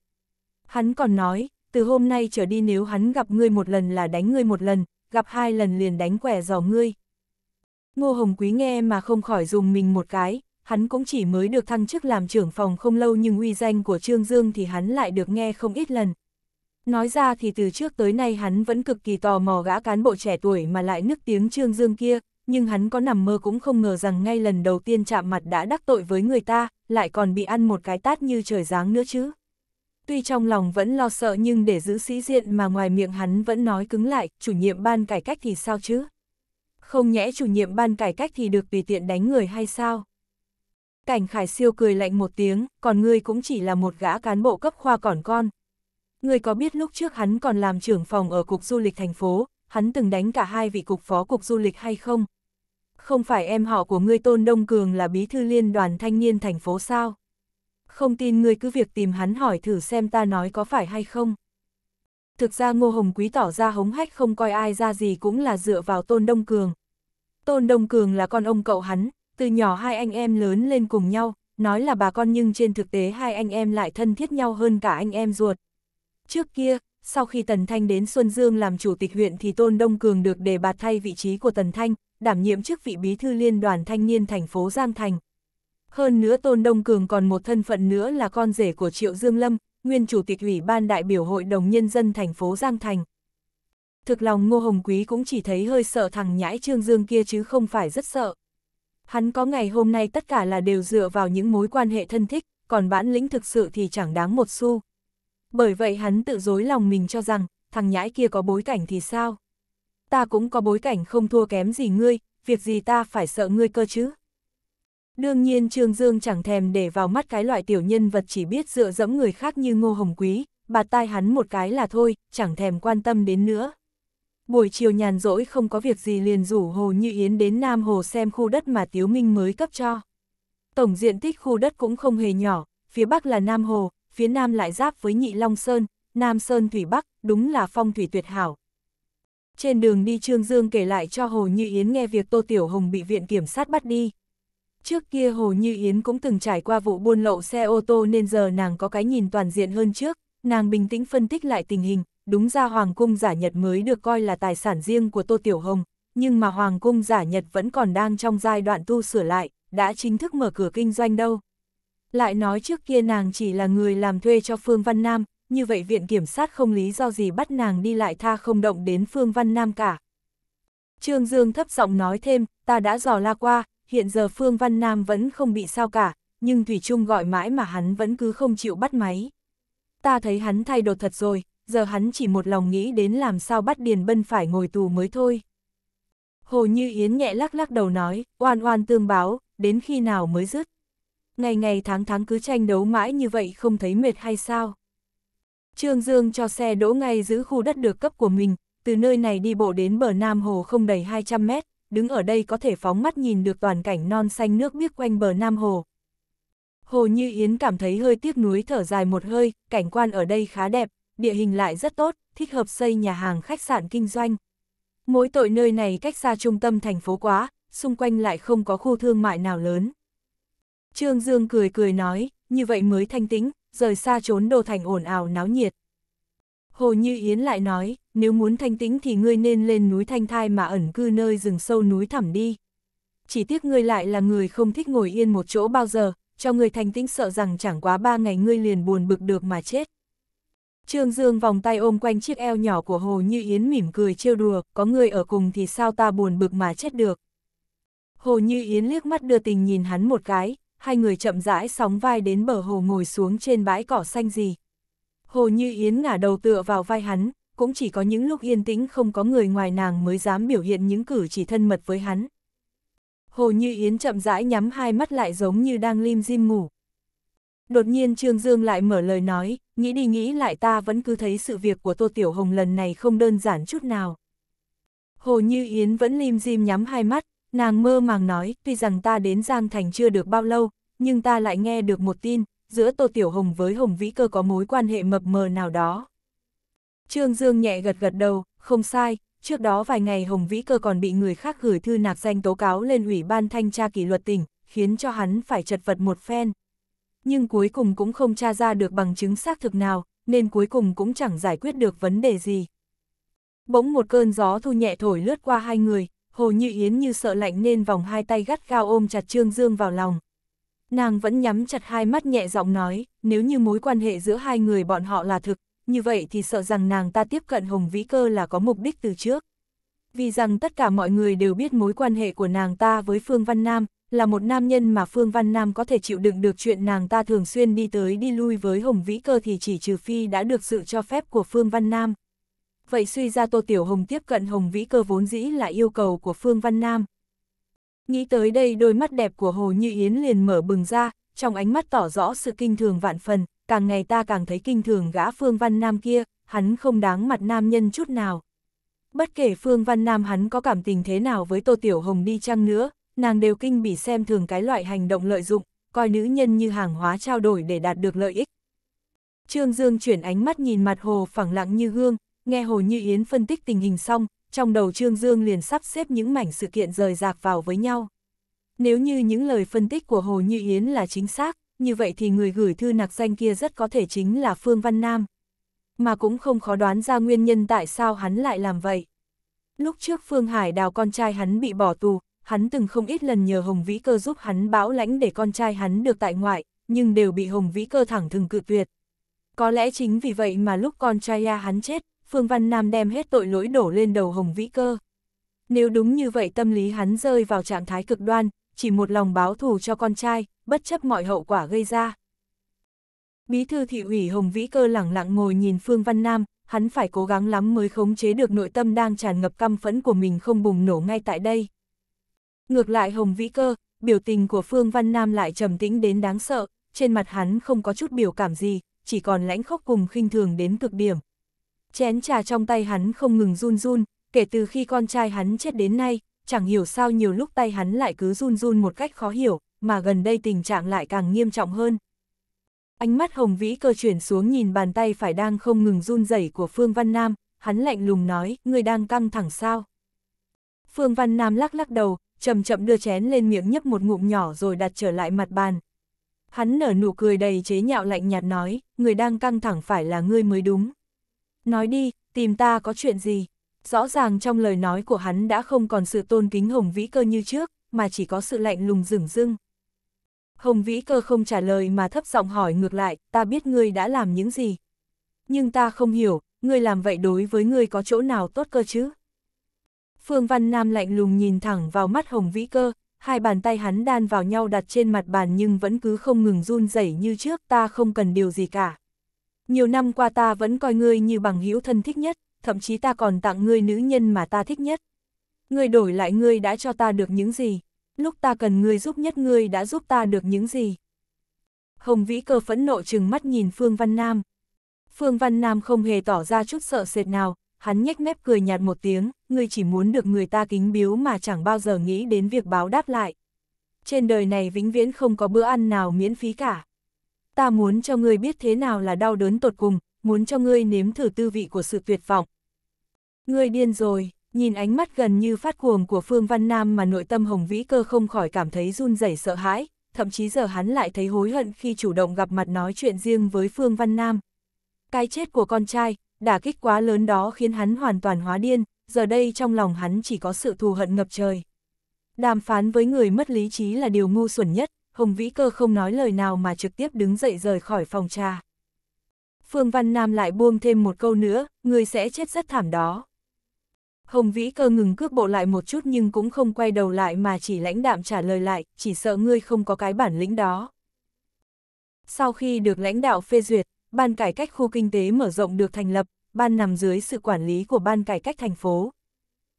Hắn còn nói, từ hôm nay trở đi nếu hắn gặp ngươi một lần là đánh ngươi một lần, gặp hai lần liền đánh quẻ giò ngươi. Ngô Hồng Quý nghe mà không khỏi dùng mình một cái, hắn cũng chỉ mới được thăng chức làm trưởng phòng không lâu nhưng uy danh của Trương Dương thì hắn lại được nghe không ít lần. Nói ra thì từ trước tới nay hắn vẫn cực kỳ tò mò gã cán bộ trẻ tuổi mà lại nức tiếng Trương Dương kia, nhưng hắn có nằm mơ cũng không ngờ rằng ngay lần đầu tiên chạm mặt đã đắc tội với người ta, lại còn bị ăn một cái tát như trời giáng nữa chứ. Tuy trong lòng vẫn lo sợ nhưng để giữ sĩ diện mà ngoài miệng hắn vẫn nói cứng lại, chủ nhiệm ban cải cách thì sao chứ? Không nhẽ chủ nhiệm ban cải cách thì được tùy tiện đánh người hay sao? Cảnh Khải Siêu cười lạnh một tiếng, còn ngươi cũng chỉ là một gã cán bộ cấp khoa còn con. Ngươi có biết lúc trước hắn còn làm trưởng phòng ở Cục Du lịch thành phố, hắn từng đánh cả hai vị cục phó Cục Du lịch hay không? Không phải em họ của ngươi Tôn Đông Cường là bí thư liên đoàn thanh niên thành phố sao? không tin ngươi cứ việc tìm hắn hỏi thử xem ta nói có phải hay không. Thực ra Ngô Hồng Quý tỏ ra hống hách không coi ai ra gì cũng là dựa vào Tôn Đông Cường. Tôn Đông Cường là con ông cậu hắn, từ nhỏ hai anh em lớn lên cùng nhau, nói là bà con nhưng trên thực tế hai anh em lại thân thiết nhau hơn cả anh em ruột. Trước kia, sau khi Tần Thanh đến Xuân Dương làm chủ tịch huyện thì Tôn Đông Cường được đề bạt thay vị trí của Tần Thanh, đảm nhiệm chức vị bí thư liên đoàn thanh niên thành phố Giang Thành, hơn nữa Tôn Đông Cường còn một thân phận nữa là con rể của Triệu Dương Lâm, nguyên chủ tịch ủy ban đại biểu hội đồng nhân dân thành phố Giang Thành. Thực lòng Ngô Hồng Quý cũng chỉ thấy hơi sợ thằng nhãi Trương Dương kia chứ không phải rất sợ. Hắn có ngày hôm nay tất cả là đều dựa vào những mối quan hệ thân thích, còn bản lĩnh thực sự thì chẳng đáng một xu. Bởi vậy hắn tự dối lòng mình cho rằng, thằng nhãi kia có bối cảnh thì sao? Ta cũng có bối cảnh không thua kém gì ngươi, việc gì ta phải sợ ngươi cơ chứ? Đương nhiên Trương Dương chẳng thèm để vào mắt cái loại tiểu nhân vật chỉ biết dựa dẫm người khác như Ngô Hồng Quý, bạt tai hắn một cái là thôi, chẳng thèm quan tâm đến nữa. Buổi chiều nhàn rỗi không có việc gì liền rủ Hồ Như Yến đến Nam Hồ xem khu đất mà Tiếu Minh mới cấp cho. Tổng diện tích khu đất cũng không hề nhỏ, phía Bắc là Nam Hồ, phía Nam lại giáp với Nhị Long Sơn, Nam Sơn Thủy Bắc, đúng là phong thủy tuyệt hảo. Trên đường đi Trương Dương kể lại cho Hồ Như Yến nghe việc Tô Tiểu Hồng bị viện kiểm sát bắt đi, Trước kia Hồ Như Yến cũng từng trải qua vụ buôn lậu xe ô tô nên giờ nàng có cái nhìn toàn diện hơn trước, nàng bình tĩnh phân tích lại tình hình, đúng ra Hoàng cung giả Nhật mới được coi là tài sản riêng của Tô Tiểu Hồng, nhưng mà Hoàng cung giả Nhật vẫn còn đang trong giai đoạn tu sửa lại, đã chính thức mở cửa kinh doanh đâu. Lại nói trước kia nàng chỉ là người làm thuê cho Phương Văn Nam, như vậy viện kiểm sát không lý do gì bắt nàng đi lại tha không động đến Phương Văn Nam cả. Trương Dương thấp giọng nói thêm, ta đã dò la qua, hiện giờ Phương Văn Nam vẫn không bị sao cả, nhưng Thủy Trung gọi mãi mà hắn vẫn cứ không chịu bắt máy. Ta thấy hắn thay đột thật rồi, giờ hắn chỉ một lòng nghĩ đến làm sao bắt Điền Bân phải ngồi tù mới thôi. Hồ Như Yến nhẹ lắc lắc đầu nói, oan oan tương báo, đến khi nào mới dứt. Ngày ngày tháng tháng cứ tranh đấu mãi như vậy không thấy mệt hay sao? Trương Dương cho xe đỗ ngay giữ khu đất được cấp của mình, từ nơi này đi bộ đến bờ Nam Hồ không đầy 200 mét, đứng ở đây có thể phóng mắt nhìn được toàn cảnh non xanh nước biếc quanh bờ Nam Hồ. Hồ Như Yến cảm thấy hơi tiếc núi thở dài một hơi, cảnh quan ở đây khá đẹp, địa hình lại rất tốt, thích hợp xây nhà hàng khách sạn kinh doanh. Mỗi tội nơi này cách xa trung tâm thành phố quá, xung quanh lại không có khu thương mại nào lớn. Trương Dương cười cười nói, như vậy mới thanh tĩnh, rời xa trốn đô thành ồn ào náo nhiệt. Hồ Như Yến lại nói, nếu muốn thanh tĩnh thì ngươi nên lên núi Thanh Thai mà ẩn cư nơi rừng sâu núi thẳm đi. Chỉ tiếc ngươi lại là người không thích ngồi yên một chỗ bao giờ, cho ngươi thanh tĩnh sợ rằng chẳng quá ba ngày ngươi liền buồn bực được mà chết. Trương Dương vòng tay ôm quanh chiếc eo nhỏ của Hồ Như Yến mỉm cười trêu đùa, có người ở cùng thì sao ta buồn bực mà chết được. Hồ Như Yến liếc mắt đưa tình nhìn hắn một cái, hai người chậm rãi sóng vai đến bờ hồ ngồi xuống trên bãi cỏ xanh gì. Hồ Như Yến ngả đầu tựa vào vai hắn, cũng chỉ có những lúc yên tĩnh không có người ngoài nàng mới dám biểu hiện những cử chỉ thân mật với hắn. Hồ Như Yến chậm rãi nhắm hai mắt lại giống như đang lim dim ngủ. Đột nhiên Trương Dương lại mở lời nói, nghĩ đi nghĩ lại ta vẫn cứ thấy sự việc của Tô Tiểu Hồng lần này không đơn giản chút nào. Hồ Như Yến vẫn lim dim nhắm hai mắt, nàng mơ màng nói, tuy rằng ta đến Giang Thành chưa được bao lâu, nhưng ta lại nghe được một tin, giữa Tô Tiểu Hồng với Hồng Vĩ Cơ có mối quan hệ mập mờ nào đó. Trương Dương nhẹ gật gật đầu, không sai, trước đó vài ngày Hồng Vĩ Cơ còn bị người khác gửi thư nạc danh tố cáo lên Ủy ban Thanh tra kỷ luật tỉnh, khiến cho hắn phải chật vật một phen. Nhưng cuối cùng cũng không tra ra được bằng chứng xác thực nào, nên cuối cùng cũng chẳng giải quyết được vấn đề gì. Bỗng một cơn gió thu nhẹ thổi lướt qua hai người, Hồ Như Yến như sợ lạnh nên vòng hai tay gắt gao ôm chặt Trương Dương vào lòng. Nàng vẫn nhắm chặt hai mắt nhẹ giọng nói, nếu như mối quan hệ giữa hai người bọn họ là thực, như vậy thì sợ rằng nàng ta tiếp cận Hồng Vĩ Cơ là có mục đích từ trước. Vì rằng tất cả mọi người đều biết mối quan hệ của nàng ta với Phương Văn Nam, là một nam nhân mà Phương Văn Nam có thể chịu đựng được chuyện nàng ta thường xuyên đi tới đi lui với Hồng Vĩ Cơ thì chỉ trừ phi đã được sự cho phép của Phương Văn Nam. Vậy suy ra Tô Tiểu Hồng tiếp cận Hồng Vĩ Cơ vốn dĩ là yêu cầu của Phương Văn Nam. Nghĩ tới đây đôi mắt đẹp của Hồ Như Yến liền mở bừng ra, trong ánh mắt tỏ rõ sự kinh thường vạn phần, càng ngày ta càng thấy kinh thường gã Phương Văn Nam kia, hắn không đáng mặt nam nhân chút nào. Bất kể Phương Văn Nam hắn có cảm tình thế nào với Tô Tiểu Hồng đi chăng nữa, nàng đều kinh bị xem thường cái loại hành động lợi dụng, coi nữ nhân như hàng hóa trao đổi để đạt được lợi ích. Trương Dương chuyển ánh mắt nhìn mặt hồ phẳng lặng như gương, nghe Hồ Như Yến phân tích tình hình xong, trong đầu Trương Dương liền sắp xếp những mảnh sự kiện rời rạc vào với nhau. Nếu như những lời phân tích của Hồ Như Yến là chính xác, như vậy thì người gửi thư nặc danh kia rất có thể chính là Phương Văn Nam. Mà cũng không khó đoán ra nguyên nhân tại sao hắn lại làm vậy. Lúc trước Phương Hải đào con trai hắn bị bỏ tù, hắn từng không ít lần nhờ Hồng Vĩ Cơ giúp hắn báo lãnh để con trai hắn được tại ngoại, nhưng đều bị Hồng Vĩ Cơ thẳng thừng cự tuyệt. Có lẽ chính vì vậy mà lúc con trai ya hắn chết, Phương Văn Nam đem hết tội lỗi đổ lên đầu Hồng Vĩ Cơ. Nếu đúng như vậy tâm lý hắn rơi vào trạng thái cực đoan, chỉ một lòng báo thù cho con trai, bất chấp mọi hậu quả gây ra. Bí thư thị ủy Hồng Vĩ Cơ lẳng lặng ngồi nhìn Phương Văn Nam, hắn phải cố gắng lắm mới khống chế được nội tâm đang tràn ngập căm phẫn của mình không bùng nổ ngay tại đây. Ngược lại Hồng Vĩ Cơ, biểu tình của Phương Văn Nam lại trầm tĩnh đến đáng sợ, trên mặt hắn không có chút biểu cảm gì, chỉ còn lãnh khốc cùng khinh thường đến cực điểm, chén trà trong tay hắn không ngừng run run, kể từ khi con trai hắn chết đến nay, chẳng hiểu sao nhiều lúc tay hắn lại cứ run run một cách khó hiểu, mà gần đây tình trạng lại càng nghiêm trọng hơn. Ánh mắt Hồng Vĩ cơ chuyển xuống nhìn bàn tay phải đang không ngừng run rẩy của Phương Văn Nam, hắn lạnh lùng nói, "Ngươi đang căng thẳng sao? Phương Văn Nam lắc lắc đầu, chậm chậm đưa chén lên miệng nhấp một ngụm nhỏ rồi đặt trở lại mặt bàn. Hắn nở nụ cười đầy chế nhạo lạnh nhạt nói, người đang căng thẳng phải là ngươi mới đúng. Nói đi, tìm ta có chuyện gì? Rõ ràng trong lời nói của hắn đã không còn sự tôn kính Hồng Vĩ Cơ như trước, mà chỉ có sự lạnh lùng rừng rưng. Hồng Vĩ Cơ không trả lời mà thấp giọng hỏi ngược lại, ta biết ngươi đã làm những gì. Nhưng ta không hiểu, ngươi làm vậy đối với ngươi có chỗ nào tốt cơ chứ? Phương Văn Nam lạnh lùng nhìn thẳng vào mắt Hồng Vĩ Cơ, hai bàn tay hắn đan vào nhau đặt trên mặt bàn nhưng vẫn cứ không ngừng run rẩy như trước ta không cần điều gì cả. Nhiều năm qua ta vẫn coi ngươi như bằng hữu thân thích nhất, thậm chí ta còn tặng ngươi nữ nhân mà ta thích nhất. Ngươi đổi lại ngươi đã cho ta được những gì, lúc ta cần ngươi giúp nhất ngươi đã giúp ta được những gì. Hồng Vĩ Cơ phẫn nộ chừng mắt nhìn Phương Văn Nam. Phương Văn Nam không hề tỏ ra chút sợ sệt nào, hắn nhếch mép cười nhạt một tiếng, ngươi chỉ muốn được người ta kính biếu mà chẳng bao giờ nghĩ đến việc báo đáp lại. Trên đời này vĩnh viễn không có bữa ăn nào miễn phí cả ta muốn cho ngươi biết thế nào là đau đớn tột cùng, muốn cho ngươi nếm thử tư vị của sự tuyệt vọng. Ngươi điên rồi, nhìn ánh mắt gần như phát cuồng của Phương Văn Nam mà nội tâm Hồng Vĩ Cơ không khỏi cảm thấy run rẩy sợ hãi, thậm chí giờ hắn lại thấy hối hận khi chủ động gặp mặt nói chuyện riêng với Phương Văn Nam. Cái chết của con trai, đả kích quá lớn đó khiến hắn hoàn toàn hóa điên, giờ đây trong lòng hắn chỉ có sự thù hận ngập trời. Đàm phán với người mất lý trí là điều ngu xuẩn nhất, Hồng Vĩ Cơ không nói lời nào mà trực tiếp đứng dậy rời khỏi phòng trà. Phương Văn Nam lại buông thêm một câu nữa, người sẽ chết rất thảm đó. Hồng Vĩ Cơ ngừng cước bộ lại một chút nhưng cũng không quay đầu lại mà chỉ lãnh đạm trả lời lại, chỉ sợ ngươi không có cái bản lĩnh đó. Sau khi được lãnh đạo phê duyệt, Ban Cải cách khu kinh tế mở rộng được thành lập, Ban nằm dưới sự quản lý của Ban Cải cách thành phố.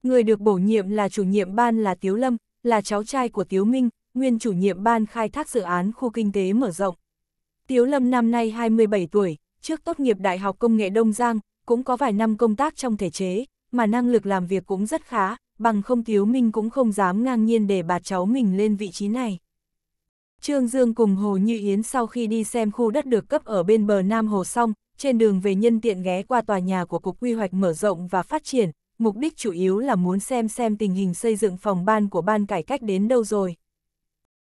Người được bổ nhiệm là chủ nhiệm Ban là Tiếu Lâm, là cháu trai của Tiếu Minh, nguyên chủ nhiệm ban khai thác dự án khu kinh tế mở rộng. Tiếu Lâm năm nay 27 tuổi, trước tốt nghiệp Đại học Công nghệ Đông Giang, cũng có vài năm công tác trong thể chế, mà năng lực làm việc cũng rất khá, bằng không Tiếu Minh cũng không dám ngang nhiên để bà cháu mình lên vị trí này. Trương Dương cùng Hồ Như Yến sau khi đi xem khu đất được cấp ở bên bờ Nam Hồ xong, trên đường về nhân tiện ghé qua tòa nhà của Cục Quy hoạch mở rộng và phát triển, mục đích chủ yếu là muốn xem xem tình hình xây dựng phòng ban của ban cải cách đến đâu rồi.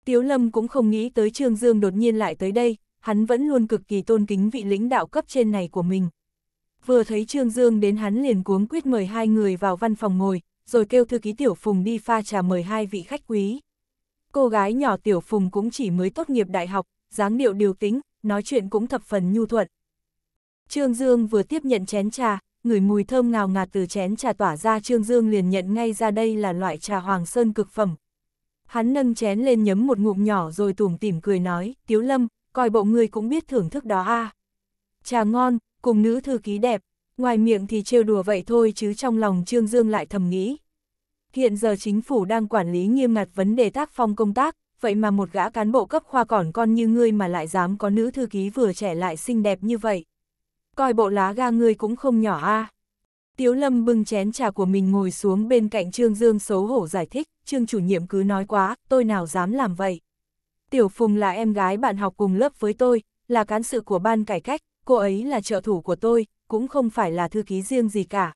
Tiếu Lâm cũng không nghĩ tới Trương Dương đột nhiên lại tới đây, hắn vẫn luôn cực kỳ tôn kính vị lãnh đạo cấp trên này của mình. Vừa thấy Trương Dương đến hắn liền cuống quyết mời hai người vào văn phòng ngồi, rồi kêu thư ký Tiểu Phùng đi pha trà mời hai vị khách quý. Cô gái nhỏ Tiểu Phùng cũng chỉ mới tốt nghiệp đại học, dáng điệu điều tính, nói chuyện cũng thập phần nhu thuận. Trương Dương vừa tiếp nhận chén trà, người mùi thơm ngào ngạt từ chén trà tỏa ra Trương Dương liền nhận ngay ra đây là loại trà Hoàng Sơn cực phẩm, Hắn nâng chén lên nhấm một ngụm nhỏ rồi tủm tỉm cười nói, Tiếu Lâm, coi bộ người cũng biết thưởng thức đó a Trà ngon, cùng nữ thư ký đẹp, ngoài miệng thì trêu đùa vậy thôi chứ trong lòng Trương Dương lại thầm nghĩ. Hiện giờ chính phủ đang quản lý nghiêm ngặt vấn đề tác phong công tác, vậy mà một gã cán bộ cấp khoa còn con như ngươi mà lại dám có nữ thư ký vừa trẻ lại xinh đẹp như vậy. Coi bộ lá ga ngươi cũng không nhỏ a Tiếu Lâm bưng chén trà của mình ngồi xuống bên cạnh Trương Dương xấu hổ giải thích, Trương chủ nhiệm cứ nói quá, tôi nào dám làm vậy. Tiểu Phùng là em gái bạn học cùng lớp với tôi, là cán sự của ban cải cách, cô ấy là trợ thủ của tôi, cũng không phải là thư ký riêng gì cả.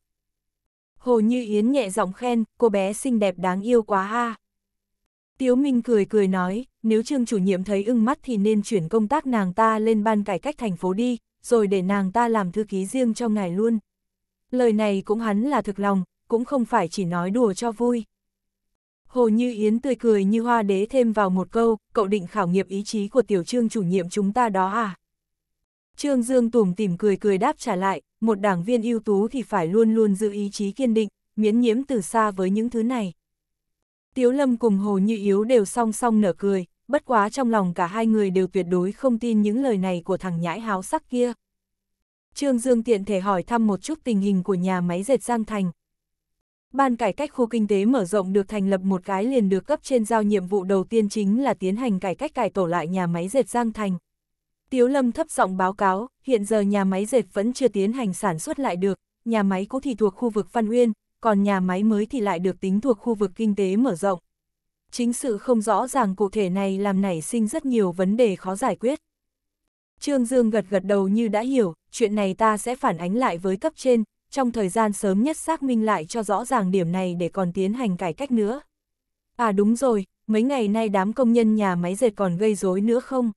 Hồ Như Yến nhẹ giọng khen, cô bé xinh đẹp đáng yêu quá ha. Tiếu Minh cười cười nói, nếu Trương chủ nhiệm thấy ưng mắt thì nên chuyển công tác nàng ta lên ban cải cách thành phố đi, rồi để nàng ta làm thư ký riêng cho ngài luôn. Lời này cũng hắn là thực lòng, cũng không phải chỉ nói đùa cho vui. Hồ Như Yến tươi cười như hoa đế thêm vào một câu, cậu định khảo nghiệm ý chí của tiểu trương chủ nhiệm chúng ta đó à? Trương Dương tùm tìm cười cười đáp trả lại, một đảng viên ưu tú thì phải luôn luôn giữ ý chí kiên định, miễn nhiễm từ xa với những thứ này. Tiếu Lâm cùng Hồ Như Yếu đều song song nở cười, bất quá trong lòng cả hai người đều tuyệt đối không tin những lời này của thằng nhãi háo sắc kia. Trương Dương tiện thể hỏi thăm một chút tình hình của nhà máy dệt Giang Thành. Ban cải cách khu kinh tế mở rộng được thành lập một cái liền được cấp trên giao nhiệm vụ đầu tiên chính là tiến hành cải cách cải tổ lại nhà máy dệt Giang Thành. Tiếu Lâm thấp giọng báo cáo, hiện giờ nhà máy dệt vẫn chưa tiến hành sản xuất lại được, nhà máy cũ thì thuộc khu vực Văn Uyên, còn nhà máy mới thì lại được tính thuộc khu vực kinh tế mở rộng. Chính sự không rõ ràng cụ thể này làm nảy sinh rất nhiều vấn đề khó giải quyết. Trương Dương gật gật đầu như đã hiểu, chuyện này ta sẽ phản ánh lại với cấp trên, trong thời gian sớm nhất xác minh lại cho rõ ràng điểm này để còn tiến hành cải cách nữa. À đúng rồi, mấy ngày nay đám công nhân nhà máy dệt còn gây rối nữa không?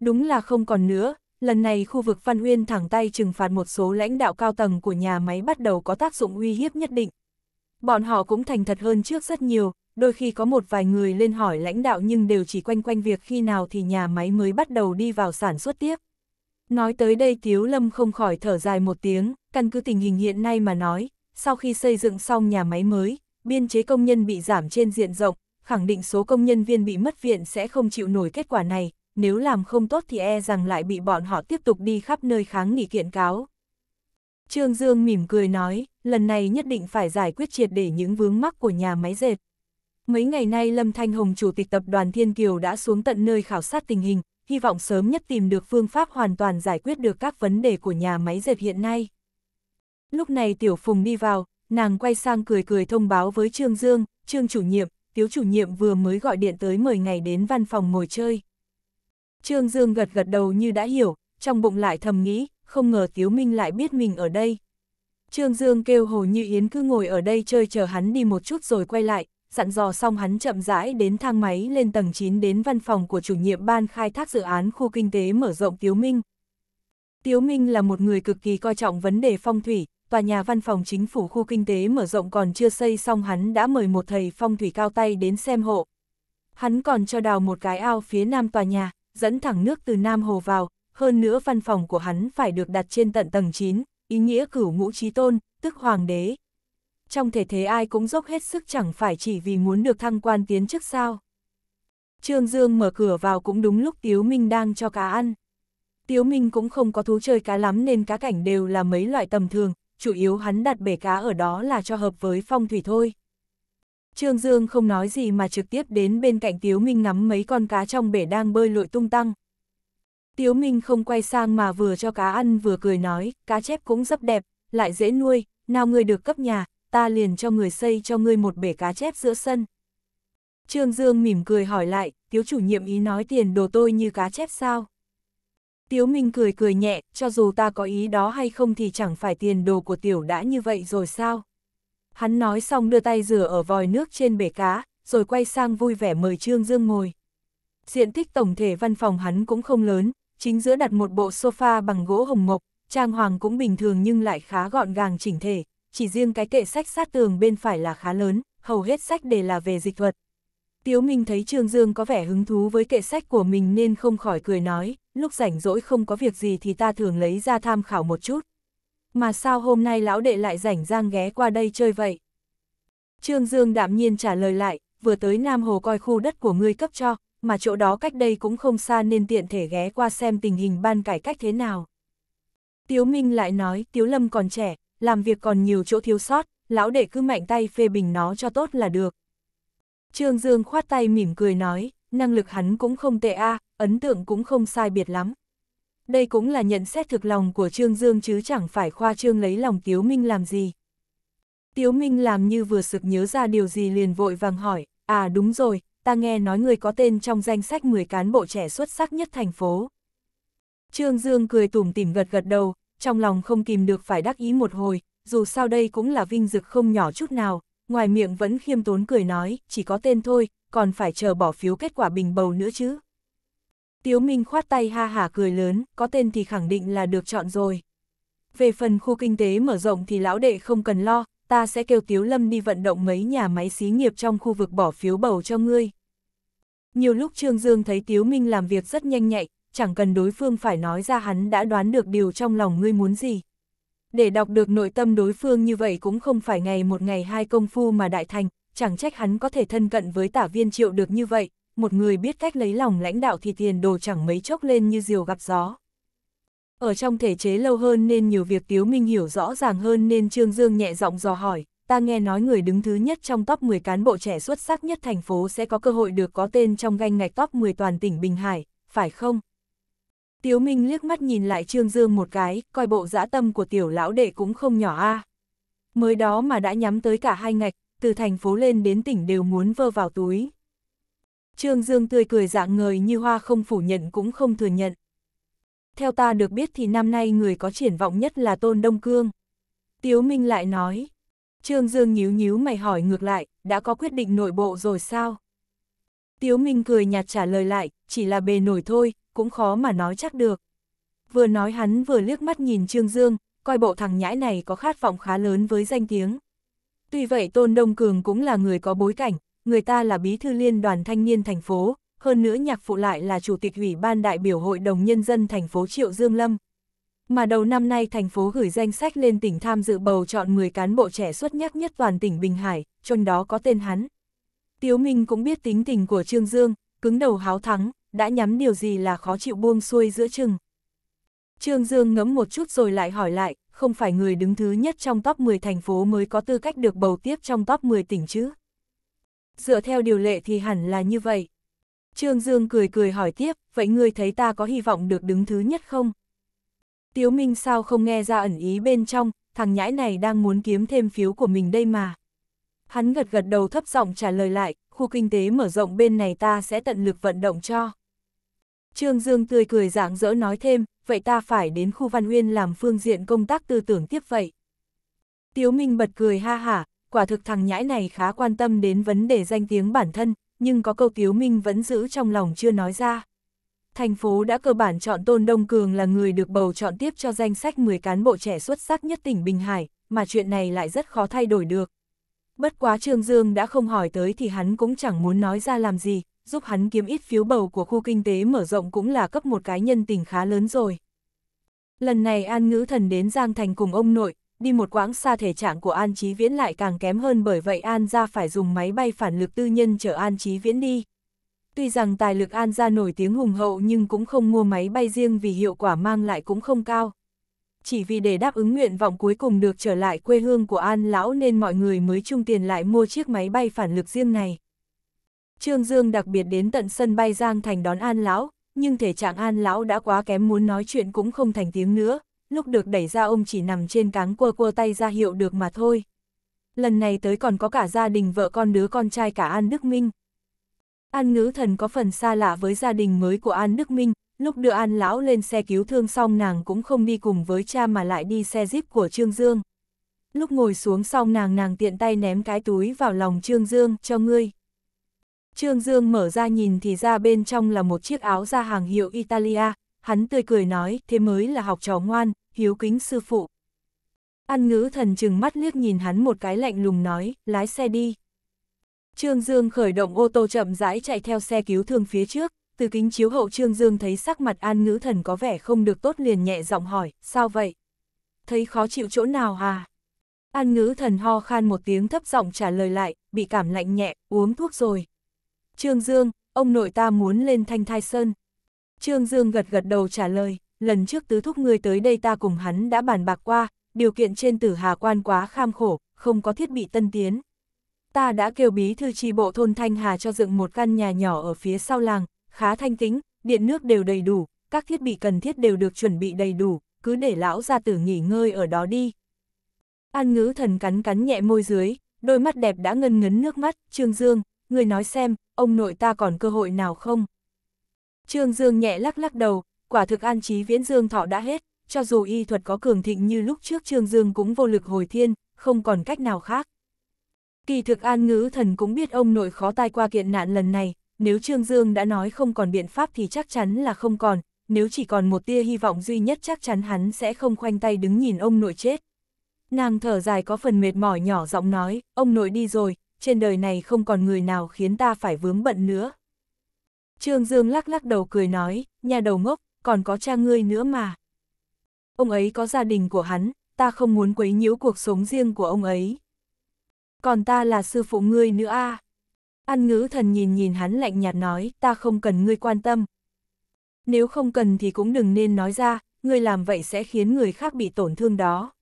Đúng là không còn nữa, lần này khu vực Văn Uyên thẳng tay trừng phạt một số lãnh đạo cao tầng của nhà máy bắt đầu có tác dụng uy hiếp nhất định. Bọn họ cũng thành thật hơn trước rất nhiều, đôi khi có một vài người lên hỏi lãnh đạo nhưng đều chỉ quanh quanh việc khi nào thì nhà máy mới bắt đầu đi vào sản xuất tiếp. Nói tới đây Tiếu Lâm không khỏi thở dài một tiếng, căn cứ tình hình hiện nay mà nói, sau khi xây dựng xong nhà máy mới, biên chế công nhân bị giảm trên diện rộng, khẳng định số công nhân viên bị mất viện sẽ không chịu nổi kết quả này, nếu làm không tốt thì e rằng lại bị bọn họ tiếp tục đi khắp nơi kháng nghị kiện cáo. Trương Dương mỉm cười nói, lần này nhất định phải giải quyết triệt để những vướng mắc của nhà máy dệt. Mấy ngày nay Lâm Thanh Hồng chủ tịch tập đoàn Thiên Kiều đã xuống tận nơi khảo sát tình hình, hy vọng sớm nhất tìm được phương pháp hoàn toàn giải quyết được các vấn đề của nhà máy dệt hiện nay. Lúc này Tiểu Phùng đi vào, nàng quay sang cười cười thông báo với Trương Dương, Trương chủ nhiệm, Tiếu chủ nhiệm vừa mới gọi điện tới mời ngày đến văn phòng ngồi chơi. Trương Dương gật gật đầu như đã hiểu, trong bụng lại thầm nghĩ, không ngờ Tiếu Minh lại biết mình ở đây. Trương Dương kêu Hồ Như Yến cứ ngồi ở đây chơi chờ hắn đi một chút rồi quay lại, dặn dò xong hắn chậm rãi đến thang máy lên tầng 9 đến văn phòng của chủ nhiệm ban khai thác dự án khu kinh tế mở rộng Tiếu Minh. Tiếu Minh là một người cực kỳ coi trọng vấn đề phong thủy, tòa nhà văn phòng chính phủ khu kinh tế mở rộng còn chưa xây xong hắn đã mời một thầy phong thủy cao tay đến xem hộ. Hắn còn cho đào một cái ao phía nam tòa nhà, dẫn thẳng nước từ Nam Hồ vào, hơn nữa văn phòng của hắn phải được đặt trên tận tầng 9, ý nghĩa cửu ngũ trí tôn, tức hoàng đế trong thể thế ai cũng dốc hết sức chẳng phải chỉ vì muốn được thăng quan tiến chức sao. Trương Dương mở cửa vào cũng đúng lúc Tiếu Minh đang cho cá ăn. Tiếu Minh cũng không có thú chơi cá lắm nên cá cảnh đều là mấy loại tầm thường, chủ yếu hắn đặt bể cá ở đó là cho hợp với phong thủy thôi. Trương Dương không nói gì mà trực tiếp đến bên cạnh Tiếu Minh ngắm mấy con cá trong bể đang bơi lội tung tăng. Tiếu Minh không quay sang mà vừa cho cá ăn vừa cười nói, cá chép cũng rất đẹp, lại dễ nuôi, nào người được cấp nhà, ta liền cho người xây cho ngươi một bể cá chép giữa sân. Trương Dương mỉm cười hỏi lại, tiếu chủ nhiệm ý nói tiền đồ tôi như cá chép sao? Tiếu Minh cười cười nhẹ, cho dù ta có ý đó hay không thì chẳng phải tiền đồ của tiểu đã như vậy rồi sao? Hắn nói xong đưa tay rửa ở vòi nước trên bể cá, rồi quay sang vui vẻ mời Trương Dương ngồi. Diện tích tổng thể văn phòng hắn cũng không lớn, chính giữa đặt một bộ sofa bằng gỗ hồng mộc, trang hoàng cũng bình thường nhưng lại khá gọn gàng chỉnh thể, chỉ riêng cái kệ sách sát tường bên phải là khá lớn, hầu hết sách đều là về dịch thuật. Tiếu Minh thấy Trương Dương có vẻ hứng thú với kệ sách của mình nên không khỏi cười nói, lúc rảnh rỗi không có việc gì thì ta thường lấy ra tham khảo một chút. Mà sao hôm nay lão đệ lại rảnh rang ghé qua đây chơi vậy? Trương Dương đạm nhiên trả lời lại, vừa tới Nam Hồ coi khu đất của ngươi cấp cho, mà chỗ đó cách đây cũng không xa nên tiện thể ghé qua xem tình hình ban cải cách thế nào. Tiếu Minh lại nói, Tiếu Lâm còn trẻ, làm việc còn nhiều chỗ thiếu sót, lão đệ cứ mạnh tay phê bình nó cho tốt là được. Trương Dương khoát tay mỉm cười nói, năng lực hắn cũng không tệ a, ấn tượng cũng không sai biệt lắm. Đây cũng là nhận xét thực lòng của Trương Dương chứ chẳng phải khoa trương lấy lòng Tiếu Minh làm gì. Tiếu Minh làm như vừa sực nhớ ra điều gì liền vội vàng hỏi, à đúng rồi, ta nghe nói người có tên trong danh sách 10 cán bộ trẻ xuất sắc nhất thành phố. Trương Dương cười tủm tỉm gật gật đầu, trong lòng không kìm được phải đắc ý một hồi, dù sao đây cũng là vinh dực không nhỏ chút nào, ngoài miệng vẫn khiêm tốn cười nói, chỉ có tên thôi, còn phải chờ bỏ phiếu kết quả bình bầu nữa chứ. Tiếu Minh khoát tay ha hả cười lớn, có tên thì khẳng định là được chọn rồi. Về phần khu kinh tế mở rộng thì lão đệ không cần lo, ta sẽ kêu Tiếu Lâm đi vận động mấy nhà máy xí nghiệp trong khu vực bỏ phiếu bầu cho ngươi. Nhiều lúc Trương Dương thấy Tiếu Minh làm việc rất nhanh nhạy, chẳng cần đối phương phải nói ra hắn đã đoán được điều trong lòng ngươi muốn gì. Để đọc được nội tâm đối phương như vậy cũng không phải ngày một ngày hai công phu mà đại thành, chẳng trách hắn có thể thân cận với tả viên triệu được như vậy, một người biết cách lấy lòng lãnh đạo thì tiền đồ chẳng mấy chốc lên như diều gặp gió. Ở trong thể chế lâu hơn nên nhiều việc Tiếu Minh hiểu rõ ràng hơn nên Trương Dương nhẹ giọng dò hỏi, ta nghe nói người đứng thứ nhất trong top 10 cán bộ trẻ xuất sắc nhất thành phố sẽ có cơ hội được có tên trong ganh ngạch top 10 toàn tỉnh Bình Hải, phải không? Tiếu Minh liếc mắt nhìn lại Trương Dương một cái, coi bộ dã tâm của tiểu lão đệ cũng không nhỏ a. Mới đó mà đã nhắm tới cả hai ngạch, từ thành phố lên đến tỉnh đều muốn vơ vào túi. Trương Dương tươi cười dạng người như hoa không phủ nhận cũng không thừa nhận. Theo ta được biết thì năm nay người có triển vọng nhất là Tôn Đông Cương. Tiếu Minh lại nói. Trương Dương nhíu nhíu mày hỏi ngược lại, đã có quyết định nội bộ rồi sao? Tiếu Minh cười nhạt trả lời lại, chỉ là bề nổi thôi, cũng khó mà nói chắc được. Vừa nói hắn vừa liếc mắt nhìn Trương Dương, coi bộ thằng nhãi này có khát vọng khá lớn với danh tiếng. Tuy vậy Tôn Đông Cường cũng là người có bối cảnh, người ta là bí thư liên đoàn thanh niên thành phố, hơn nữa nhạc phụ lại là chủ tịch ủy ban đại biểu hội đồng nhân dân thành phố Triệu Dương Lâm. Mà đầu năm nay thành phố gửi danh sách lên tỉnh tham dự bầu chọn 10 cán bộ trẻ xuất nhất nhất toàn tỉnh Bình Hải, trong đó có tên hắn. Tiếu Minh cũng biết tính tình của Trương Dương, cứng đầu háo thắng, đã nhắm điều gì là khó chịu buông xuôi giữa chừng. Trương Dương ngẫm một chút rồi lại hỏi lại, không phải người đứng thứ nhất trong top 10 thành phố mới có tư cách được bầu tiếp trong top 10 tỉnh chứ? Dựa theo điều lệ thì hẳn là như vậy. Trương Dương cười cười hỏi tiếp, vậy ngươi thấy ta có hy vọng được đứng thứ nhất không? Tiếu Minh sao không nghe ra ẩn ý bên trong, thằng nhãi này đang muốn kiếm thêm phiếu của mình đây mà. Hắn gật gật đầu thấp giọng trả lời lại, khu kinh tế mở rộng bên này ta sẽ tận lực vận động cho. Trương Dương tươi cười dạng dỡ nói thêm, vậy ta phải đến khu văn Nguyên làm phương diện công tác tư tưởng tiếp vậy. Tiếu Minh bật cười ha hả, quả thực thằng nhãi này khá quan tâm đến vấn đề danh tiếng bản thân, nhưng có câu Tiếu Minh vẫn giữ trong lòng chưa nói ra. Thành phố đã cơ bản chọn Tôn Đông Cường là người được bầu chọn tiếp cho danh sách 10 cán bộ trẻ xuất sắc nhất tỉnh Bình Hải, mà chuyện này lại rất khó thay đổi được. Bất quá Trương Dương đã không hỏi tới thì hắn cũng chẳng muốn nói ra làm gì, giúp hắn kiếm ít phiếu bầu của khu kinh tế mở rộng cũng là cấp một cái nhân tình khá lớn rồi. Lần này An Ngữ Thần đến Giang Thành cùng ông nội, đi một quãng xa thể trạng của An Chí Viễn lại càng kém hơn bởi vậy An ra phải dùng máy bay phản lực tư nhân chở An Chí Viễn đi. Tuy rằng tài lực An ra nổi tiếng hùng hậu nhưng cũng không mua máy bay riêng vì hiệu quả mang lại cũng không cao. Chỉ vì để đáp ứng nguyện vọng cuối cùng được trở lại quê hương của An Lão nên mọi người mới chung tiền lại mua chiếc máy bay phản lực riêng này. Trương Dương đặc biệt đến tận sân bay Giang Thành đón An Lão, nhưng thể trạng An Lão đã quá kém muốn nói chuyện cũng không thành tiếng nữa, lúc được đẩy ra ông chỉ nằm trên cáng quơ quơ tay ra hiệu được mà thôi. Lần này tới còn có cả gia đình vợ con đứa con trai cả An Đức Minh. An Ngữ Thần có phần xa lạ với gia đình mới của An Đức Minh, lúc đưa An Lão lên xe cứu thương xong nàng cũng không đi cùng với cha mà lại đi xe jeep của Trương Dương. Lúc ngồi xuống xong nàng nàng tiện tay ném cái túi vào lòng Trương Dương cho ngươi. Trương Dương mở ra nhìn thì ra bên trong là một chiếc áo da hàng hiệu Italia, hắn tươi cười nói, thế mới là học trò ngoan, hiếu kính sư phụ. An ngữ thần chừng mắt liếc nhìn hắn một cái lạnh lùng nói, lái xe đi. Trương Dương khởi động ô tô chậm rãi chạy theo xe cứu thương phía trước, từ kính chiếu hậu Trương Dương thấy sắc mặt an ngữ thần có vẻ không được tốt liền nhẹ giọng hỏi, sao vậy? Thấy khó chịu chỗ nào à? An ngữ thần ho khan một tiếng thấp giọng trả lời lại, bị cảm lạnh nhẹ, uống thuốc rồi. Trương Dương, ông nội ta muốn lên Thanh Thai Sơn. Trương Dương gật gật đầu trả lời, lần trước tứ thúc người tới đây ta cùng hắn đã bàn bạc qua, điều kiện trên tử hà quan quá kham khổ, không có thiết bị tân tiến. Ta đã kêu bí thư tri bộ thôn Thanh Hà cho dựng một căn nhà nhỏ ở phía sau làng, khá thanh tĩnh, điện nước đều đầy đủ, các thiết bị cần thiết đều được chuẩn bị đầy đủ, cứ để lão gia tử nghỉ ngơi ở đó đi. An ngữ thần cắn cắn nhẹ môi dưới, đôi mắt đẹp đã ngân ngấn nước mắt, Trương Dương, người nói xem, ông nội ta còn cơ hội nào không? Trương Dương nhẹ lắc lắc đầu, quả thực an trí viễn Dương thọ đã hết, cho dù y thuật có cường thịnh như lúc trước Trương Dương cũng vô lực hồi thiên, không còn cách nào khác. Kỳ thực an ngữ thần cũng biết ông nội khó tai qua kiện nạn lần này, nếu Trương Dương đã nói không còn biện pháp thì chắc chắn là không còn, nếu chỉ còn một tia hy vọng duy nhất chắc chắn hắn sẽ không khoanh tay đứng nhìn ông nội chết. Nàng thở dài có phần mệt mỏi nhỏ giọng nói, ông nội đi rồi, trên đời này không còn người nào khiến ta phải vướng bận nữa. Trương Dương lắc lắc đầu cười nói, nhà đầu ngốc, còn có cha ngươi nữa mà. Ông ấy có gia đình của hắn, ta không muốn quấy nhiễu cuộc sống riêng của ông ấy. Còn ta là sư phụ ngươi nữa a à. An ngữ thần nhìn nhìn hắn lạnh nhạt nói, ta không cần ngươi quan tâm. Nếu không cần thì cũng đừng nên nói ra, ngươi làm vậy sẽ khiến người khác bị tổn thương đó.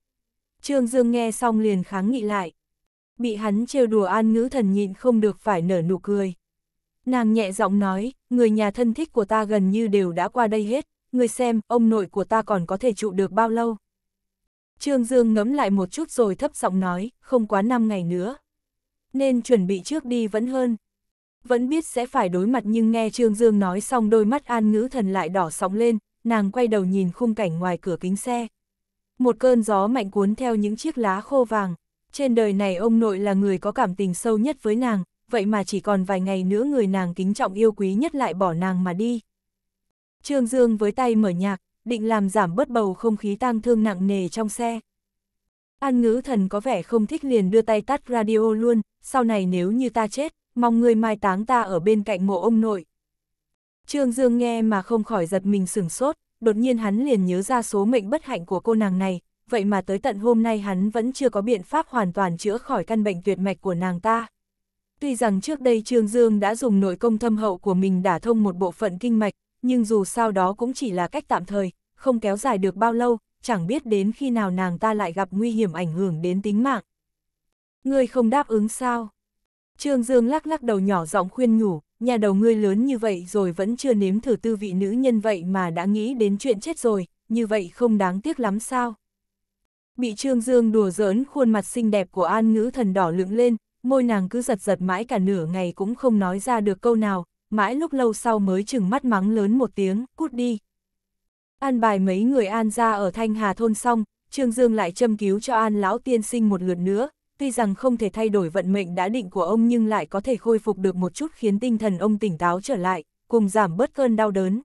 Trương Dương nghe xong liền kháng nghị lại bị hắn trêu đùa an ngữ thần nhịn không được phải nở nụ cười. Nàng nhẹ giọng nói, người nhà thân thích của ta gần như đều đã qua đây hết, người xem, ông nội của ta còn có thể trụ được bao lâu. Trương Dương ngấm lại một chút rồi thấp giọng nói, không quá 5 ngày nữa. Nên chuẩn bị trước đi vẫn hơn. Vẫn biết sẽ phải đối mặt nhưng nghe Trương Dương nói xong đôi mắt an ngữ thần lại đỏ sóng lên, nàng quay đầu nhìn khung cảnh ngoài cửa kính xe. Một cơn gió mạnh cuốn theo những chiếc lá khô vàng, trên đời này ông nội là người có cảm tình sâu nhất với nàng, vậy mà chỉ còn vài ngày nữa người nàng kính trọng yêu quý nhất lại bỏ nàng mà đi. Trương Dương với tay mở nhạc, định làm giảm bớt bầu không khí tang thương nặng nề trong xe. An ngữ thần có vẻ không thích liền đưa tay tắt radio luôn, sau này nếu như ta chết, mong người mai táng ta ở bên cạnh mộ ông nội. Trương Dương nghe mà không khỏi giật mình sửng sốt, đột nhiên hắn liền nhớ ra số mệnh bất hạnh của cô nàng này, vậy mà tới tận hôm nay hắn vẫn chưa có biện pháp hoàn toàn chữa khỏi căn bệnh tuyệt mạch của nàng ta. Tuy rằng trước đây Trương Dương đã dùng nội công thâm hậu của mình đả thông một bộ phận kinh mạch, nhưng dù sao đó cũng chỉ là cách tạm thời, không kéo dài được bao lâu, chẳng biết đến khi nào nàng ta lại gặp nguy hiểm ảnh hưởng đến tính mạng. Ngươi không đáp ứng sao? Trương Dương lắc lắc đầu nhỏ giọng khuyên nhủ, nhà đầu ngươi lớn như vậy rồi vẫn chưa nếm thử tư vị nữ nhân vậy mà đã nghĩ đến chuyện chết rồi, như vậy không đáng tiếc lắm sao? Bị Trương Dương đùa giỡn khuôn mặt xinh đẹp của an ngữ thần đỏ lưỡng lên, môi nàng cứ giật giật mãi cả nửa ngày cũng không nói ra được câu nào, mãi lúc lâu sau mới chừng mắt mắng lớn một tiếng, cút đi. An bài mấy người an ra ở Thanh Hà Thôn xong, Trương Dương lại châm cứu cho an lão tiên sinh một lượt nữa, tuy rằng không thể thay đổi vận mệnh đã định của ông nhưng lại có thể khôi phục được một chút khiến tinh thần ông tỉnh táo trở lại, cùng giảm bớt cơn đau đớn.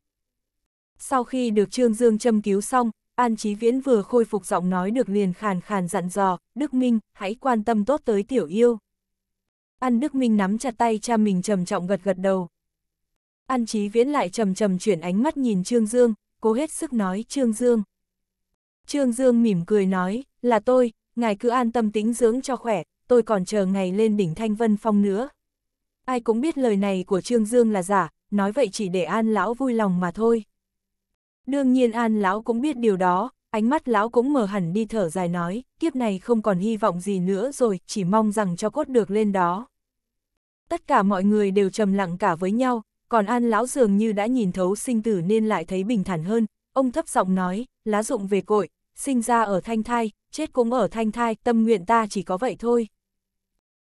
Sau khi được Trương Dương châm cứu xong, An Chí Viễn vừa khôi phục giọng nói được liền khàn khàn dặn dò, Đức Minh, hãy quan tâm tốt tới tiểu yêu. An Đức Minh nắm chặt tay cha mình trầm trọng gật gật đầu. An Chí Viễn lại trầm trầm chuyển ánh mắt nhìn Trương Dương, cố hết sức nói Trương Dương. Trương Dương mỉm cười nói, là tôi, ngài cứ an tâm tính dưỡng cho khỏe, tôi còn chờ ngày lên đỉnh Thanh Vân Phong nữa. Ai cũng biết lời này của Trương Dương là giả, nói vậy chỉ để An Lão vui lòng mà thôi. Đương nhiên An lão cũng biết điều đó, ánh mắt lão cũng mở hẳn đi thở dài nói, kiếp này không còn hy vọng gì nữa rồi, chỉ mong rằng cho cốt được lên đó. Tất cả mọi người đều trầm lặng cả với nhau, còn An lão dường như đã nhìn thấu sinh tử nên lại thấy bình thản hơn, ông thấp giọng nói, lá dụng về cội, sinh ra ở thanh thai, chết cũng ở thanh thai, tâm nguyện ta chỉ có vậy thôi.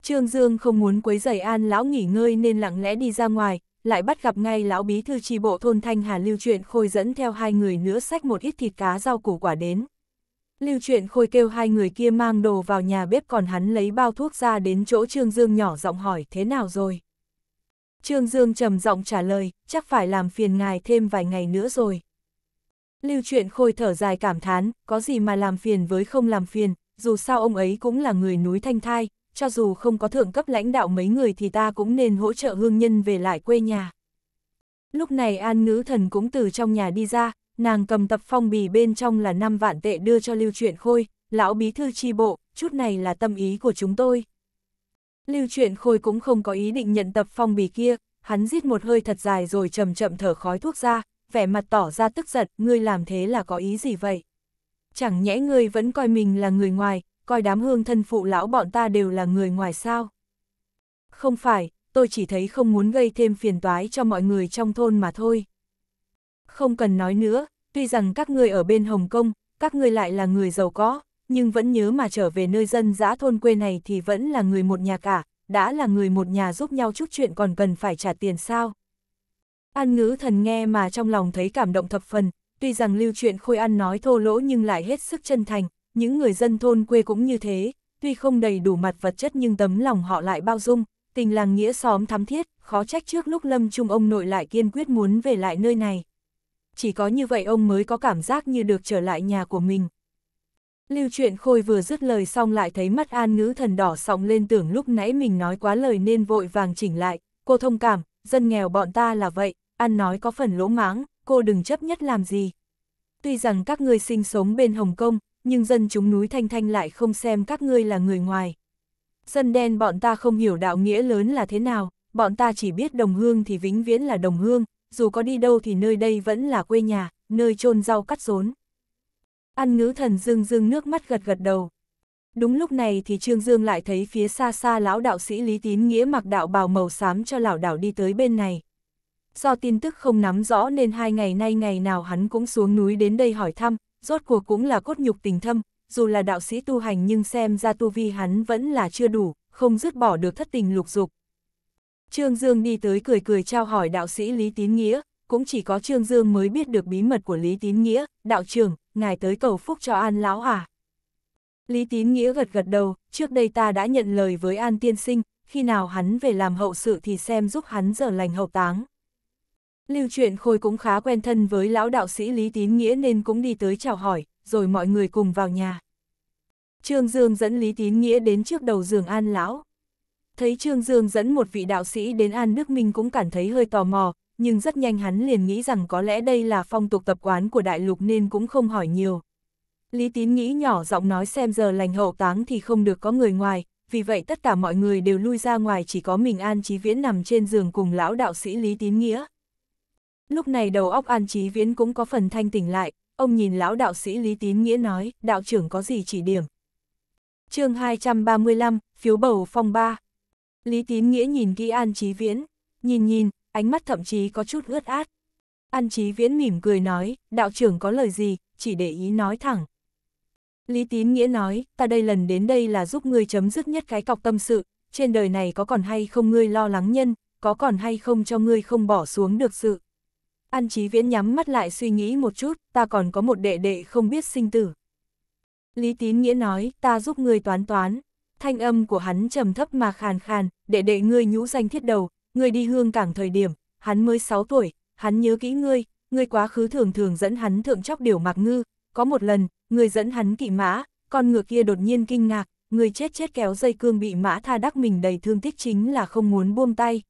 Trương Dương không muốn quấy rầy An lão nghỉ ngơi nên lặng lẽ đi ra ngoài, lại bắt gặp ngay lão bí thư tri bộ thôn Thanh Hà lưu truyện khôi dẫn theo hai người nữa sách một ít thịt cá rau củ quả đến. Lưu truyện khôi kêu hai người kia mang đồ vào nhà bếp còn hắn lấy bao thuốc ra đến chỗ Trương Dương nhỏ giọng hỏi thế nào rồi. Trương Dương trầm giọng trả lời, chắc phải làm phiền ngài thêm vài ngày nữa rồi. Lưu truyện khôi thở dài cảm thán, có gì mà làm phiền với không làm phiền, dù sao ông ấy cũng là người núi thanh thai, cho dù không có thượng cấp lãnh đạo mấy người thì ta cũng nên hỗ trợ hương nhân về lại quê nhà. Lúc này An Ngữ Thần cũng từ trong nhà đi ra, nàng cầm tập phong bì bên trong là 5 vạn tệ đưa cho Lưu Truyện Khôi, lão bí thư tri bộ, chút này là tâm ý của chúng tôi. Lưu Truyện Khôi cũng không có ý định nhận tập phong bì kia, hắn giít một hơi thật dài rồi chậm chậm thở khói thuốc ra, vẻ mặt tỏ ra tức giận, ngươi làm thế là có ý gì vậy? Chẳng nhẽ ngươi vẫn coi mình là người ngoài, coi đám hương thân phụ lão bọn ta đều là người ngoài sao. Không phải, tôi chỉ thấy không muốn gây thêm phiền toái cho mọi người trong thôn mà thôi. Không cần nói nữa, tuy rằng các ngươi ở bên Hồng Kông, các ngươi lại là người giàu có, nhưng vẫn nhớ mà trở về nơi dân dã thôn quê này thì vẫn là người một nhà cả, đã là người một nhà giúp nhau chút chuyện còn cần phải trả tiền sao. An ngữ thần nghe mà trong lòng thấy cảm động thập phần, tuy rằng lưu chuyện khôi ăn nói thô lỗ nhưng lại hết sức chân thành, những người dân thôn quê cũng như thế, tuy không đầy đủ mặt vật chất nhưng tấm lòng họ lại bao dung, tình làng nghĩa xóm thắm thiết, khó trách trước lúc lâm chung ông nội lại kiên quyết muốn về lại nơi này. Chỉ có như vậy ông mới có cảm giác như được trở lại nhà của mình. Lưu truyện khôi vừa dứt lời xong lại thấy mắt an ngữ thần đỏ sọng lên tưởng lúc nãy mình nói quá lời nên vội vàng chỉnh lại, cô thông cảm, dân nghèo bọn ta là vậy, ăn nói có phần lỗ máng, cô đừng chấp nhất làm gì. Tuy rằng các người sinh sống bên Hồng Kông, nhưng dân chúng núi Thanh Thanh lại không xem các ngươi là người ngoài. Dân đen bọn ta không hiểu đạo nghĩa lớn là thế nào, bọn ta chỉ biết đồng hương thì vĩnh viễn là đồng hương, dù có đi đâu thì nơi đây vẫn là quê nhà, nơi chôn rau cắt rốn. Ăn ngữ thần dương dương nước mắt gật gật đầu. Đúng lúc này thì Trương Dương lại thấy phía xa xa lão đạo sĩ Lý Tín Nghĩa mặc đạo bào màu xám cho lão đạo đi tới bên này. Do tin tức không nắm rõ nên hai ngày nay ngày nào hắn cũng xuống núi đến đây hỏi thăm, rốt cuộc cũng là cốt nhục tình thâm, dù là đạo sĩ tu hành nhưng xem ra tu vi hắn vẫn là chưa đủ, không dứt bỏ được thất tình lục dục. Trương Dương đi tới cười cười trao hỏi đạo sĩ Lý Tín Nghĩa, cũng chỉ có Trương Dương mới biết được bí mật của Lý Tín Nghĩa, đạo trưởng, ngài tới cầu phúc cho An Lão à. Lý Tín Nghĩa gật gật đầu, trước đây ta đã nhận lời với An Tiên Sinh, khi nào hắn về làm hậu sự thì xem giúp hắn giờ lành hậu táng. Lưu truyện khôi cũng khá quen thân với lão đạo sĩ Lý Tín Nghĩa nên cũng đi tới chào hỏi, rồi mọi người cùng vào nhà. Trương Dương dẫn Lý Tín Nghĩa đến trước đầu giường An Lão. Thấy Trương Dương dẫn một vị đạo sĩ đến An Đức Minh cũng cảm thấy hơi tò mò, nhưng rất nhanh hắn liền nghĩ rằng có lẽ đây là phong tục tập quán của đại lục nên cũng không hỏi nhiều. Lý Tín nghĩ nhỏ giọng nói xem giờ lành hậu táng thì không được có người ngoài, vì vậy tất cả mọi người đều lui ra ngoài chỉ có mình An Chí Viễn nằm trên giường cùng lão đạo sĩ Lý Tín Nghĩa. Lúc này đầu óc An Chí Viễn cũng có phần thanh tỉnh lại, ông nhìn lão đạo sĩ Lý Tín Nghĩa nói, đạo trưởng có gì chỉ điểm. chương 235, phiếu bầu phong ba Lý Tín Nghĩa nhìn kỹ An Chí Viễn, nhìn nhìn, ánh mắt thậm chí có chút ướt át. An Chí Viễn mỉm cười nói, đạo trưởng có lời gì, chỉ để ý nói thẳng. Lý Tín Nghĩa nói, ta đây lần đến đây là giúp ngươi chấm dứt nhất cái cọc tâm sự, trên đời này có còn hay không ngươi lo lắng nhân, có còn hay không cho ngươi không bỏ xuống được sự. An Chí Viễn nhắm mắt lại suy nghĩ một chút, ta còn có một đệ đệ không biết sinh tử. Lý Tín Nghĩa nói, ta giúp ngươi toán toán. Thanh âm của hắn trầm thấp mà khàn khàn, đệ đệ ngươi nhũ danh thiết đầu, ngươi đi hương cảng thời điểm, hắn mới 6 tuổi, hắn nhớ kỹ ngươi, ngươi quá khứ thường thường dẫn hắn thượng chóc điều mạc ngư, có một lần, ngươi dẫn hắn kỵ mã, con ngựa kia đột nhiên kinh ngạc, ngươi chết chết kéo dây cương bị mã tha đắc mình đầy thương tích chính là không muốn buông tay.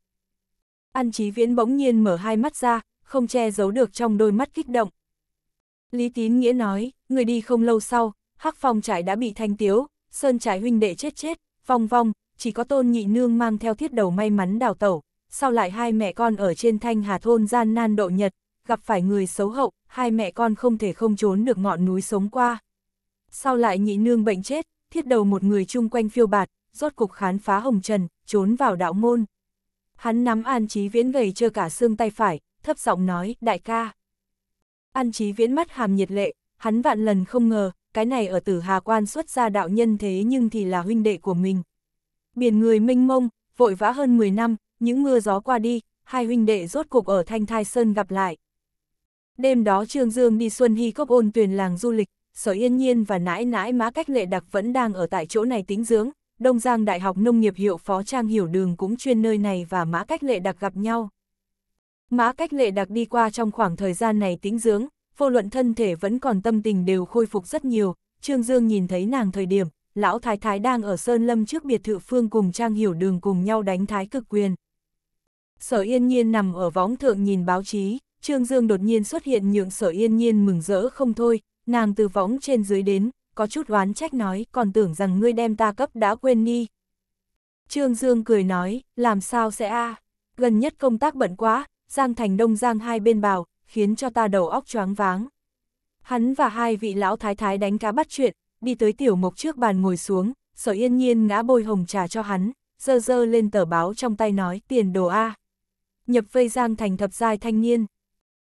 An Chí Viễn bỗng nhiên mở hai mắt ra, không che giấu được trong đôi mắt kích động. Lý Tín Nghĩa nói, người đi không lâu sau, Hắc Phong trại đã bị thanh tiếu, Sơn trại huynh đệ chết chết, vong vong, chỉ có tôn nhị nương mang theo thiết đầu may mắn đào tẩu, sau lại hai mẹ con ở trên thanh hà thôn gian nan độ nhật, gặp phải người xấu hậu, hai mẹ con không thể không trốn được ngọn núi sống qua. Sau lại nhị nương bệnh chết, thiết đầu một người chung quanh phiêu bạt, rốt cục khán phá hồng trần, trốn vào đạo môn. Hắn nắm an trí viễn gầy chưa cả xương tay phải, thấp giọng nói, đại ca. An Chí Viễn mắt hàm nhiệt lệ, hắn vạn lần không ngờ, cái này ở tử Hà Quan xuất ra đạo nhân thế nhưng thì là huynh đệ của mình. Biển người mênh mông, vội vã hơn 10 năm, những mưa gió qua đi, hai huynh đệ rốt cục ở Thanh Thai Sơn gặp lại. Đêm đó Trương Dương đi Xuân Hy Cốc ôn tuyền làng du lịch, Sở Yên Nhiên và nãi nãi má cách lệ đặc vẫn đang ở tại chỗ này tính dưỡng, Đông Giang Đại học Nông nghiệp hiệu phó trang hiểu đường cũng chuyên nơi này và mã cách lệ đặc gặp nhau. Mã cách lệ đặc đi qua trong khoảng thời gian này tĩnh dưỡng, vô luận thân thể vẫn còn tâm tình đều khôi phục rất nhiều, Trương Dương nhìn thấy nàng thời điểm, lão thái thái đang ở Sơn Lâm trước biệt thự phương cùng Trang Hiểu Đường cùng nhau đánh thái cực quyền. Sở Yên Nhiên nằm ở võng thượng nhìn báo chí, Trương Dương đột nhiên xuất hiện nhượng Sở Yên Nhiên mừng rỡ không thôi, nàng từ võng trên dưới đến, có chút oán trách nói, còn tưởng rằng ngươi đem ta cấp đã quên đi. Trương Dương cười nói, làm sao sẽ a gần nhất công tác bận quá, Giang Thành Đông Giang hai bên bào, khiến cho ta đầu óc choáng váng. Hắn và hai vị lão thái thái đánh cá bắt chuyện, đi tới tiểu mộc trước bàn ngồi xuống, sở yên nhiên ngã bôi hồng trà cho hắn, dơ dơ lên tờ báo trong tay nói tiền đồ A. Nhập vây Giang Thành thập giai thanh niên.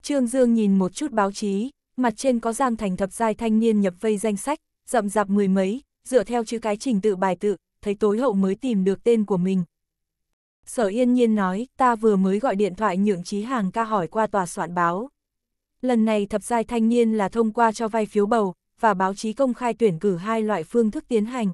Trương Dương nhìn một chút báo chí, mặt trên có Giang Thành thập giai thanh niên nhập vây danh sách, rậm rạp mười mấy, dựa theo chữ cái trình tự bài tự, thấy tối hậu mới tìm được tên của mình, Sở Yên Nhiên nói, ta vừa mới gọi điện thoại nhượng trí hàng ca hỏi qua tòa soạn báo. Lần này thập giai thanh niên là thông qua cho vay phiếu bầu, và báo chí công khai tuyển cử hai loại phương thức tiến hành.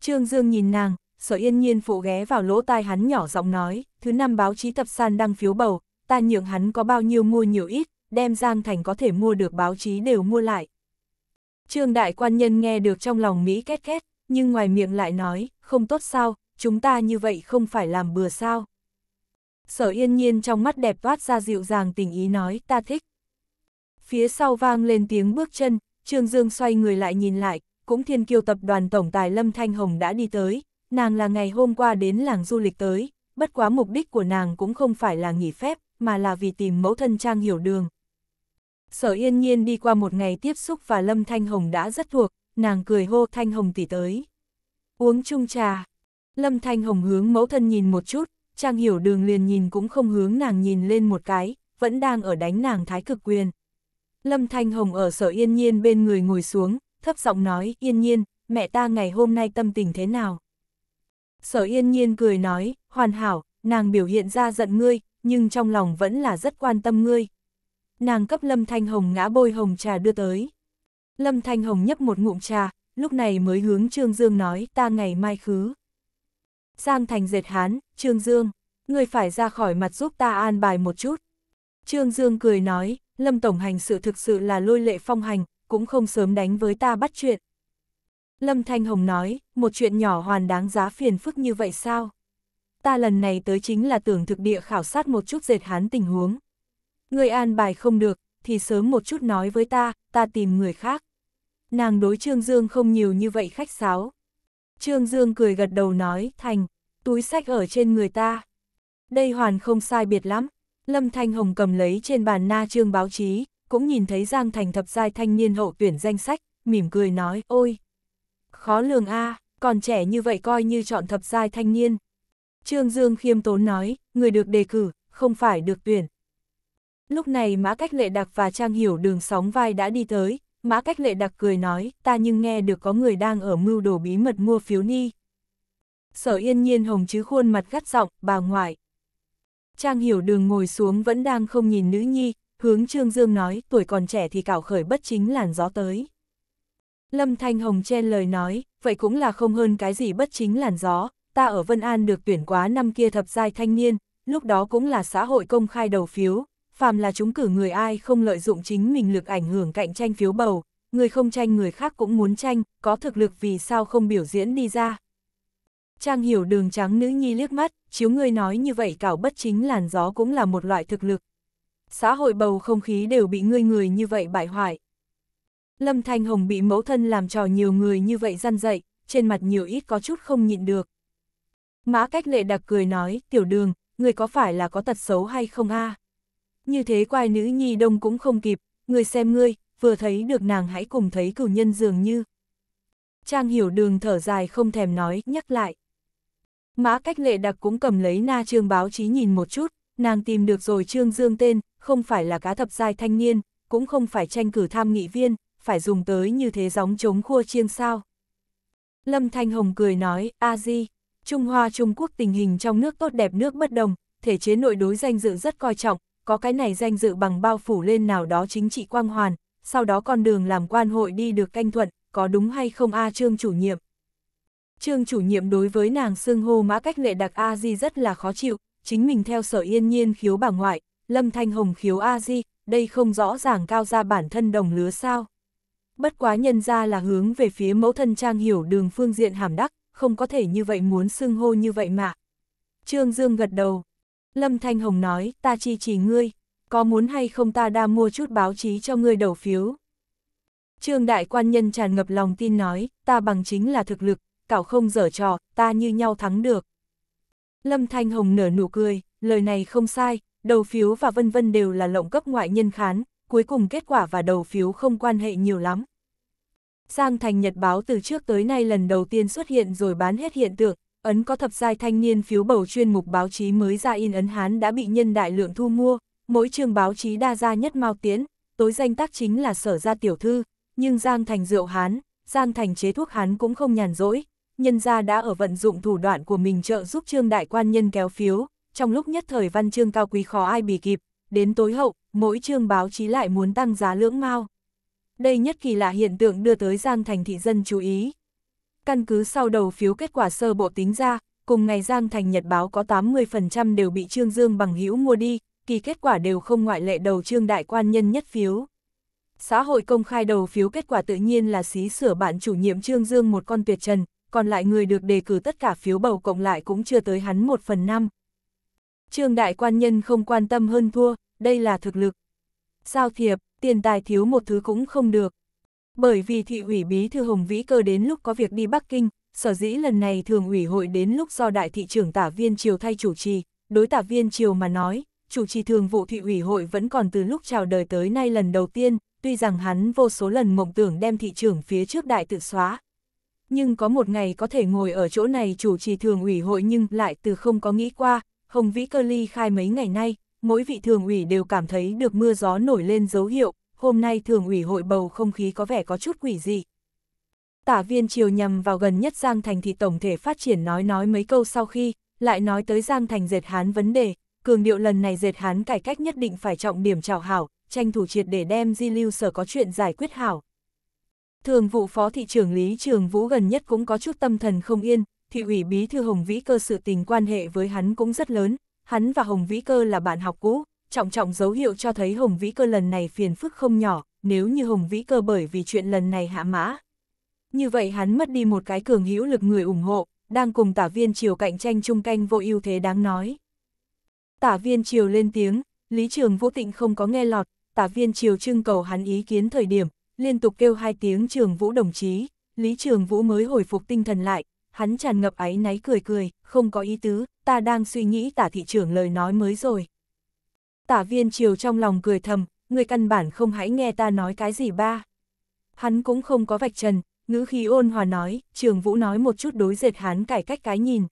Trương Dương nhìn nàng, sở yên nhiên phụ ghé vào lỗ tai hắn nhỏ giọng nói, thứ năm báo chí tập san đăng phiếu bầu, ta nhượng hắn có bao nhiêu mua nhiều ít, đem Giang Thành có thể mua được báo chí đều mua lại. Trương đại quan nhân nghe được trong lòng Mỹ két két, nhưng ngoài miệng lại nói, không tốt sao, chúng ta như vậy không phải làm bừa sao. Sở yên nhiên trong mắt đẹp toát ra dịu dàng tình ý nói ta thích. Phía sau vang lên tiếng bước chân, Trương Dương xoay người lại nhìn lại, cũng thiên kiêu tập đoàn tổng tài Lâm Thanh Hồng đã đi tới, nàng là ngày hôm qua đến làng du lịch tới, bất quá mục đích của nàng cũng không phải là nghỉ phép, mà là vì tìm mẫu thân trang hiểu đường. Sở yên nhiên đi qua một ngày tiếp xúc và Lâm Thanh Hồng đã rất thuộc, nàng cười hô Thanh Hồng tỷ tới. Uống chung trà, Lâm Thanh Hồng hướng mẫu thân nhìn một chút, Trang Hiểu Đường liền nhìn cũng không hướng nàng nhìn lên một cái, vẫn đang ở đánh nàng thái cực quyền. Lâm Thanh Hồng ở sở yên nhiên bên người ngồi xuống, thấp giọng nói, yên nhiên, mẹ ta ngày hôm nay tâm tình thế nào? Sở yên nhiên cười nói, hoàn hảo, nàng biểu hiện ra giận ngươi, nhưng trong lòng vẫn là rất quan tâm ngươi. Nàng cấp Lâm Thanh Hồng ngã bôi hồng trà đưa tới. Lâm Thanh Hồng nhấp một ngụm trà, lúc này mới hướng Trương Dương nói, ta ngày mai khứ. Giang Thành dệt hán, Trương Dương, người phải ra khỏi mặt giúp ta an bài một chút. Trương Dương cười nói, Lâm Tổng hành sự thực sự là lôi lệ phong hành, cũng không sớm đánh với ta bắt chuyện. Lâm Thanh Hồng nói, một chuyện nhỏ hoàn đáng giá phiền phức như vậy sao? Ta lần này tới chính là tưởng thực địa khảo sát một chút dệt hán tình huống. Người an bài không được, thì sớm một chút nói với ta, ta tìm người khác. Nàng đối Trương Dương không nhiều như vậy khách sáo. Trương Dương cười gật đầu nói, thành, túi sách ở trên người ta. Đây hoàn không sai biệt lắm, Lâm Thanh Hồng cầm lấy trên bàn na trương báo chí, cũng nhìn thấy Giang Thành thập giai thanh niên hậu tuyển danh sách, mỉm cười nói, ôi, khó lường a còn trẻ như vậy coi như chọn thập giai thanh niên. Trương Dương khiêm tốn nói, người được đề cử, không phải được tuyển. Lúc này Mã Cách Lệ Đặc và Trang Hiểu đường sóng vai đã đi tới, Mã Cách Lệ đặc cười nói, ta nhưng nghe được có người đang ở mưu đồ bí mật mua phiếu ni. Sở yên nhiên hồng chứ khuôn mặt gắt giọng, bà ngoại. Trang hiểu đường ngồi xuống vẫn đang không nhìn nữ nhi, hướng Trương Dương nói, tuổi còn trẻ thì cảo khởi bất chính làn gió tới. Lâm Thanh Hồng chen lời nói, vậy cũng là không hơn cái gì bất chính làn gió, ta ở Vân An được tuyển quá năm kia thập giai thanh niên, lúc đó cũng là xã hội công khai đầu phiếu, phàm là chúng cử người ai không lợi dụng chính mình lực ảnh hưởng cạnh tranh phiếu bầu, người không tranh người khác cũng muốn tranh, có thực lực vì sao không biểu diễn đi ra. Trang hiểu đường trắng nữ nhi liếc mắt, chiếu người nói như vậy cảo bất chính làn gió cũng là một loại thực lực. Xã hội bầu không khí đều bị ngươi người như vậy bại hoại. Lâm Thanh Hồng bị mẫu thân làm trò nhiều người như vậy răn dậy, trên mặt nhiều ít có chút không nhịn được. Mã cách lệ đặc cười nói, tiểu đường, người có phải là có tật xấu hay không a? À? như thế quai nữ nhi đông cũng không kịp, người xem ngươi, vừa thấy được nàng hãy cùng thấy cửu nhân dường như. Trang hiểu đường thở dài không thèm nói, nhắc lại. Mã cách lệ đặc cũng cầm lấy na trương báo chí nhìn một chút, nàng tìm được rồi trương dương tên, không phải là cá thập giai thanh niên, cũng không phải tranh cử tham nghị viên, phải dùng tới như thế gióng chống khua chiêng sao. Lâm Thanh Hồng cười nói, a di, Trung Hoa Trung Quốc tình hình trong nước tốt đẹp nước bất đồng, thể chế nội đối danh dự rất coi trọng, có cái này danh dự bằng bao phủ lên nào đó chính trị quang hoàn, sau đó con đường làm quan hội đi được canh thuận, có đúng hay không A Trương chủ nhiệm. Trương chủ nhiệm đối với nàng xương hô mã cách lệ đặc A Di rất là khó chịu, chính mình theo sở yên nhiên khiếu bà ngoại, lâm thanh hồng khiếu A Di, đây không rõ ràng cao ra bản thân đồng lứa sao. Bất quá nhân ra là hướng về phía mẫu thân trang hiểu đường phương diện hàm đắc, không có thể như vậy muốn xưng hô như vậy mà. Trương Dương gật đầu, Lâm Thanh Hồng nói, ta chi trì ngươi, có muốn hay không ta đã mua chút báo chí cho ngươi đầu phiếu. Trương Đại Quan Nhân tràn ngập lòng tin nói, ta bằng chính là thực lực, cảo không dở trò, ta như nhau thắng được. Lâm Thanh Hồng nở nụ cười, lời này không sai, đầu phiếu và vân vân đều là lộng cấp ngoại nhân khán, cuối cùng kết quả và đầu phiếu không quan hệ nhiều lắm. Giang Thành Nhật Báo từ trước tới nay lần đầu tiên xuất hiện rồi bán hết hiện tượng, ấn có thập giai thanh niên phiếu bầu chuyên mục báo chí mới ra in ấn Hán đã bị nhân đại lượng thu mua, mỗi trường báo chí đa gia nhất mau Tiến, tối danh tác chính là sở gia tiểu thư, nhưng Giang Thành rượu Hán, Giang Thành chế thuốc Hán cũng không nhàn rỗi, nhân gia đã ở vận dụng thủ đoạn của mình trợ giúp trương đại quan nhân kéo phiếu, trong lúc nhất thời văn chương cao quý khó ai bì kịp, đến tối hậu, mỗi chương báo chí lại muốn tăng giá lưỡng mau Đây nhất kỳ lạ hiện tượng đưa tới Giang Thành thị dân chú ý. Căn cứ sau đầu phiếu kết quả sơ bộ tính ra, cùng ngày Giang Thành Nhật báo có 80% đều bị Trương Dương bằng hữu mua đi, kỳ kết quả đều không ngoại lệ đầu Trương Đại Quan nhân nhất phiếu. Xã hội công khai đầu phiếu kết quả tự nhiên là xí sửa bạn chủ nhiệm Trương Dương một con tuyệt trần, còn lại người được đề cử tất cả phiếu bầu cộng lại cũng chưa tới hắn một phần năm. Trương Đại Quan nhân không quan tâm hơn thua, đây là thực lực. sao thiệp, tiền tài thiếu một thứ cũng không được. Bởi vì thị ủy bí thư Hồng Vĩ Cơ đến lúc có việc đi Bắc Kinh, sở dĩ lần này thường ủy hội đến lúc do đại thị trưởng tả viên triều thay chủ trì, đối tả viên triều mà nói, chủ trì thường vụ thị ủy hội vẫn còn từ lúc chào đời tới nay lần đầu tiên, tuy rằng hắn vô số lần mộng tưởng đem thị trưởng phía trước đại tự xóa. Nhưng có một ngày có thể ngồi ở chỗ này chủ trì thường ủy hội nhưng lại từ không có nghĩ qua, Hồng Vĩ Cơ ly khai mấy ngày nay, mỗi vị thường ủy đều cảm thấy được mưa gió nổi lên dấu hiệu, hôm nay thường ủy hội bầu không khí có vẻ có chút quỷ dị. Tả viên triều nhằm vào gần nhất Giang Thành thì tổng thể phát triển nói nói mấy câu sau khi, lại nói tới Giang Thành dệt hán vấn đề, cường điệu lần này dệt hán cải cách nhất định phải trọng điểm trào hảo, tranh thủ triệt để đem di lưu sở có chuyện giải quyết hảo. Thường vụ phó thị trưởng Lý Trường Vũ gần nhất cũng có chút tâm thần không yên, thị ủy bí thư Hồng Vĩ Cơ sự tình quan hệ với hắn cũng rất lớn, hắn và Hồng Vĩ Cơ là bạn học cũ, trọng trọng dấu hiệu cho thấy Hồng Vĩ Cơ lần này phiền phức không nhỏ, nếu như Hồng Vĩ Cơ bởi vì chuyện lần này hạ mã. Như vậy hắn mất đi một cái cường hữu lực người ủng hộ, đang cùng tả viên triều cạnh tranh chung canh vô ưu thế đáng nói. Tả viên triều lên tiếng, Lý Trường Vũ Tịnh không có nghe lọt, tả viên triều trưng cầu hắn ý kiến thời điểm, liên tục kêu hai tiếng Trường Vũ đồng chí, Lý Trường Vũ mới hồi phục tinh thần lại, hắn tràn ngập áy náy cười cười, không có ý tứ, ta đang suy nghĩ tả thị trưởng lời nói mới rồi, tả viên chiều trong lòng cười thầm, người căn bản không hãy nghe ta nói cái gì ba. Hắn cũng không có vạch trần, ngữ khí ôn hòa nói, trường vũ nói một chút đối dệt hán cải cách cái nhìn.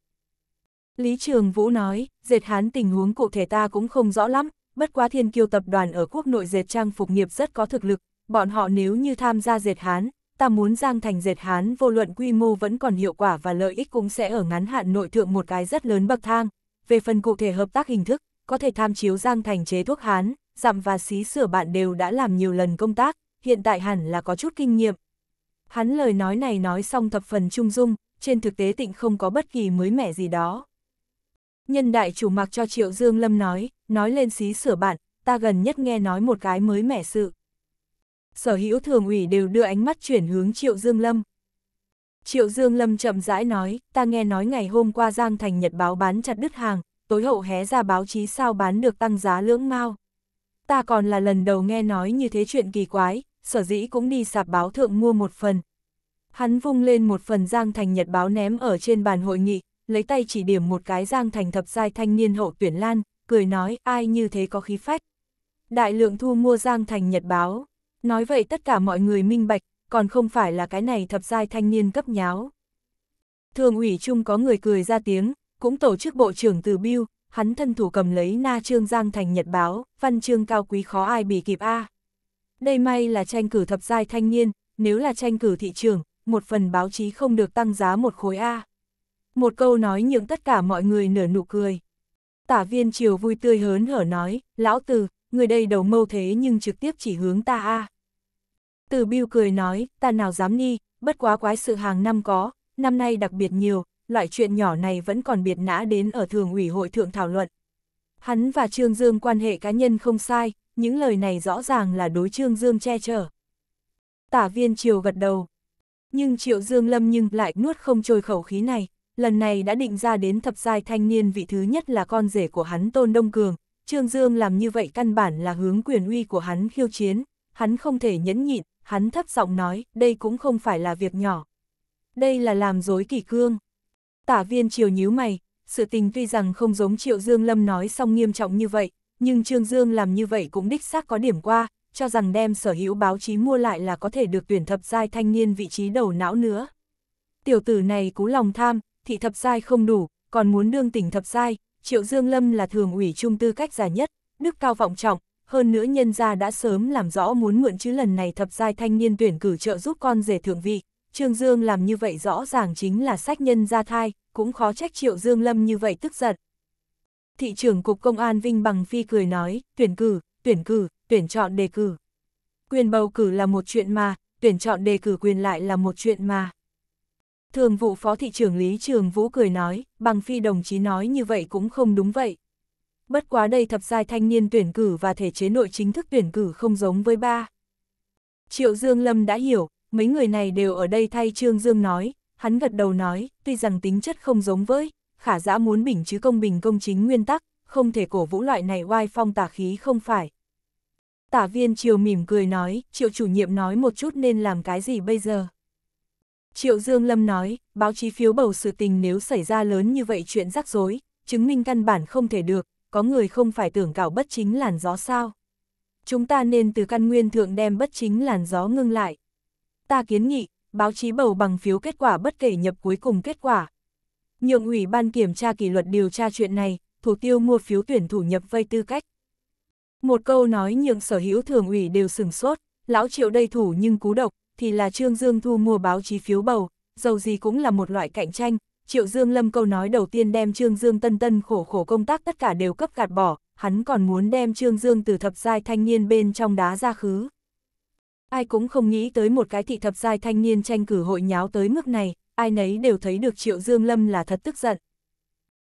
Lý Trường Vũ nói, dệt hán tình huống cụ thể ta cũng không rõ lắm, bất quá thiên kiêu tập đoàn ở quốc nội dệt trang phục nghiệp rất có thực lực, bọn họ nếu như tham gia dệt hán, ta muốn giang thành dệt hán vô luận quy mô vẫn còn hiệu quả và lợi ích cũng sẽ ở ngắn hạn nội thượng một cái rất lớn bậc thang. Về phần cụ thể hợp tác hình thức, có thể tham chiếu giang thành chế thuốc Hán, dặm và xí sửa bạn đều đã làm nhiều lần công tác, hiện tại hẳn là có chút kinh nghiệm. Hắn lời nói này nói xong thập phần trung dung, trên thực tế tịnh không có bất kỳ mới mẻ gì đó. Nhân đại chủ mặc cho Triệu Dương Lâm nói, nói lên xí sửa bạn, ta gần nhất nghe nói một cái mới mẻ sự. Sở hữu thường ủy đều đưa ánh mắt chuyển hướng Triệu Dương Lâm. Triệu Dương Lâm chậm rãi nói, ta nghe nói ngày hôm qua Giang Thành Nhật báo bán chặt đứt hàng, tối hậu hé ra báo chí sao bán được tăng giá lưỡng mao. Ta còn là lần đầu nghe nói như thế chuyện kỳ quái, sở dĩ cũng đi sạp báo thượng mua một phần. Hắn vung lên một phần Giang Thành Nhật báo ném ở trên bàn hội nghị, lấy tay chỉ điểm một cái Giang Thành thập giai thanh niên hậu tuyển lan, cười nói ai như thế có khí phách. Đại lượng thu mua Giang Thành Nhật báo, nói vậy tất cả mọi người minh bạch, còn không phải là cái này thập giai thanh niên cấp nháo. Thường ủy chung có người cười ra tiếng, cũng tổ chức bộ trưởng từ Biêu, hắn thân thủ cầm lấy na trương giang thành nhật báo, văn chương cao quý khó ai bị kịp a. À. Đây may là tranh cử thập giai thanh niên, nếu là tranh cử thị trường, một phần báo chí không được tăng giá một khối A. Một câu nói nhượng tất cả mọi người nở nụ cười. Tả viên triều vui tươi hớn hở nói, lão từ, người đây đầu mâu thế nhưng trực tiếp chỉ hướng ta A. Từ biêu cười nói, ta nào dám đi, bất quá quái sự hàng năm có, năm nay đặc biệt nhiều, loại chuyện nhỏ này vẫn còn biệt nã đến ở thường ủy hội thượng thảo luận. Hắn và Trương Dương quan hệ cá nhân không sai, những lời này rõ ràng là đối Trương Dương che chở. Tả viên Triều gật đầu. Nhưng Triệu Dương Lâm nhưng lại nuốt không trôi khẩu khí này, lần này đã định ra đến thập giai thanh niên vị thứ nhất là con rể của hắn Tôn Đông Cường. Trương Dương làm như vậy căn bản là hướng quyền uy của hắn khiêu chiến, hắn không thể nhẫn nhịn, hắn thấp giọng nói, đây cũng không phải là việc nhỏ. Đây là làm dối kỳ cương. Tả viên triều nhíu mày, sự tình tuy rằng không giống Triệu Dương Lâm nói xong nghiêm trọng như vậy, nhưng Trương Dương làm như vậy cũng đích xác có điểm qua, cho rằng đem sở hữu báo chí mua lại là có thể được tuyển thập giai thanh niên vị trí đầu não nữa. Tiểu tử này cú lòng tham, thị thập giai không đủ, còn muốn đương tỉnh thập giai, Triệu Dương Lâm là thường ủy trung tư cách già nhất, đức cao vọng trọng, hơn nữa nhân gia đã sớm làm rõ muốn mượn chứ lần này thập giai thanh niên tuyển cử trợ giúp con rể thượng vị, Trương Dương làm như vậy rõ ràng chính là sách nhân ra thai, cũng khó trách Triệu Dương Lâm như vậy tức giận. Thị trưởng Cục Công an Vinh Bằng Phi cười nói, tuyển cử, tuyển cử, tuyển chọn đề cử. Quyền bầu cử là một chuyện mà, tuyển chọn đề cử quyền lại là một chuyện mà. Thường vụ Phó Thị trưởng Lý Trường Vũ cười nói, Bằng Phi đồng chí nói như vậy cũng không đúng vậy. Bất quá đây thập giai thanh niên tuyển cử và thể chế nội chính thức tuyển cử không giống với ba. Triệu Dương Lâm đã hiểu, mấy người này đều ở đây thay Trương Dương nói, hắn gật đầu nói, tuy rằng tính chất không giống với, khả dã muốn bình chứ công bình công chính nguyên tắc, không thể cổ vũ loại này oai phong tả khí không phải. Tả viên Triều mỉm cười nói, Triệu chủ nhiệm nói một chút nên làm cái gì bây giờ. Triệu Dương Lâm nói, báo chí phiếu bầu sự tình nếu xảy ra lớn như vậy chuyện rắc rối, chứng minh căn bản không thể được, có người không phải tưởng cảo bất chính làn gió sao. Chúng ta nên từ căn nguyên thượng đem bất chính làn gió ngưng lại, ta kiến nghị, báo chí bầu bằng phiếu kết quả bất kể nhập cuối cùng kết quả. Nhượng ủy ban kiểm tra kỷ luật điều tra chuyện này, thủ tiêu mua phiếu tuyển thủ nhập vây tư cách. Một câu nói nhượng sở hữu thường ủy đều sửng sốt, lão triệu đây thủ nhưng cú độc, thì là Trương Dương thu mua báo chí phiếu bầu, dầu gì cũng là một loại cạnh tranh. Triệu Dương Lâm câu nói đầu tiên đem Trương Dương tân tân khổ khổ công tác tất cả đều cấp gạt bỏ, hắn còn muốn đem Trương Dương từ thập giai thanh niên bên trong đá ra khứ. Ai cũng không nghĩ tới một cái thị thập giai thanh niên tranh cử hội nháo tới mức này, ai nấy đều thấy được Triệu Dương Lâm là thật tức giận.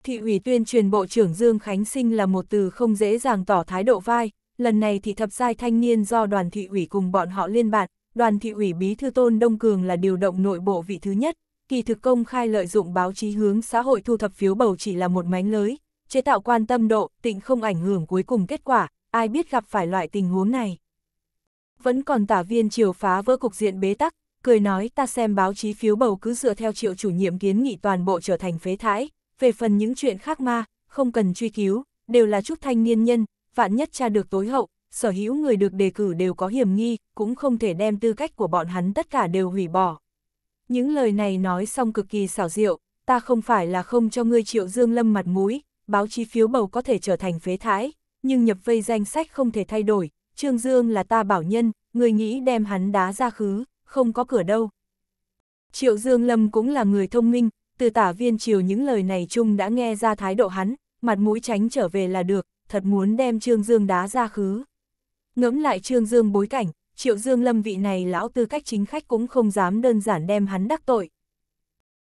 Thị ủy tuyên truyền Bộ trưởng Dương Khánh Sinh là một từ không dễ dàng tỏ thái độ vai, lần này thị thập giai thanh niên do đoàn thị ủy cùng bọn họ liên bạn, đoàn thị ủy bí thư tôn Đông Cường là điều động nội bộ vị thứ nhất, kỳ thực công khai lợi dụng báo chí hướng xã hội thu thập phiếu bầu chỉ là một mánh lưới, chế tạo quan tâm độ, tịnh không ảnh hưởng cuối cùng kết quả, ai biết gặp phải loại tình huống này vẫn còn tả viên triều phá vỡ cục diện bế tắc, cười nói ta xem báo chí phiếu bầu cứ dựa theo triệu chủ nhiệm kiến nghị toàn bộ trở thành phế thải, về phần những chuyện khác ma, không cần truy cứu, đều là chút thanh niên nhân, vạn nhất cha được tối hậu, sở hữu người được đề cử đều có hiểm nghi, cũng không thể đem tư cách của bọn hắn tất cả đều hủy bỏ. Những lời này nói xong cực kỳ xảo diệu, ta không phải là không cho ngươi triệu dương lâm mặt mũi, báo chí phiếu bầu có thể trở thành phế thái, nhưng nhập vây danh sách không thể thay đổi, Trương Dương là ta bảo nhân, người nghĩ đem hắn đá ra khứ, không có cửa đâu. Triệu Dương Lâm cũng là người thông minh, từ tả viên triều những lời này chung đã nghe ra thái độ hắn, mặt mũi tránh trở về là được, thật muốn đem Trương Dương đá ra khứ. Ngẫm lại Trương Dương bối cảnh, Triệu Dương Lâm vị này lão tư cách chính khách cũng không dám đơn giản đem hắn đắc tội.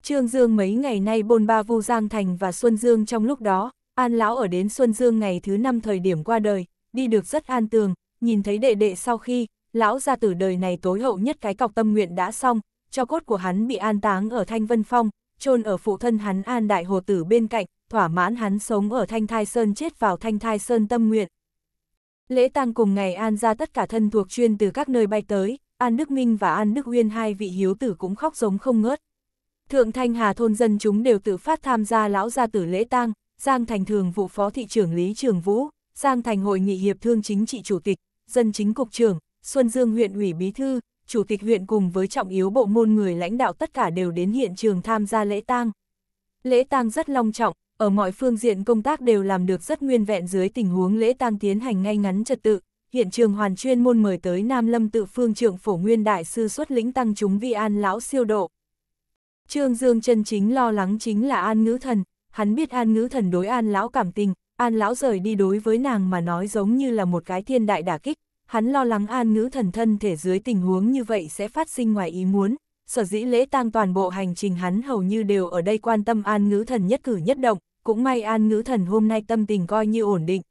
Trương Dương mấy ngày nay bôn ba vu Giang Thành và Xuân Dương trong lúc đó, An Lão ở đến Xuân Dương ngày thứ năm thời điểm qua đời, đi được rất an tường, nhìn thấy đệ đệ sau khi, lão gia tử đời này tối hậu nhất cái cọc tâm nguyện đã xong, cho cốt của hắn bị an táng ở Thanh Vân Phong, chôn ở phụ thân hắn An Đại Hồ Tử bên cạnh, thỏa mãn hắn sống ở Thanh Thai Sơn chết vào Thanh Thai Sơn tâm nguyện. Lễ tang cùng ngày An ra tất cả thân thuộc chuyên từ các nơi bay tới, An Đức Minh và An Đức Uyên hai vị hiếu tử cũng khóc giống không ngớt. Thượng Thanh Hà thôn dân chúng đều tự phát tham gia lão gia tử lễ tang, Giang Thành Thường vụ phó thị trưởng Lý Trường Vũ, Giang Thành hội nghị hiệp thương chính trị chủ tịch, dân chính cục trưởng, Xuân Dương huyện ủy bí thư, chủ tịch huyện cùng với trọng yếu bộ môn người lãnh đạo tất cả đều đến hiện trường tham gia lễ tang. Lễ tang rất long trọng, ở mọi phương diện công tác đều làm được rất nguyên vẹn dưới tình huống lễ tang tiến hành ngay ngắn trật tự. Hiện trường hoàn chuyên môn mời tới Nam Lâm tự phương trưởng phổ nguyên đại sư xuất lĩnh tăng chúng vi an lão siêu độ. Trương Dương chân chính lo lắng chính là an ngữ thần, hắn biết an ngữ thần đối an lão cảm tình, An lão rời đi đối với nàng mà nói giống như là một cái thiên đại đả kích, hắn lo lắng an ngữ thần thân thể dưới tình huống như vậy sẽ phát sinh ngoài ý muốn, sở dĩ lễ tang toàn bộ hành trình hắn hầu như đều ở đây quan tâm an ngữ thần nhất cử nhất động, cũng may an ngữ thần hôm nay tâm tình coi như ổn định.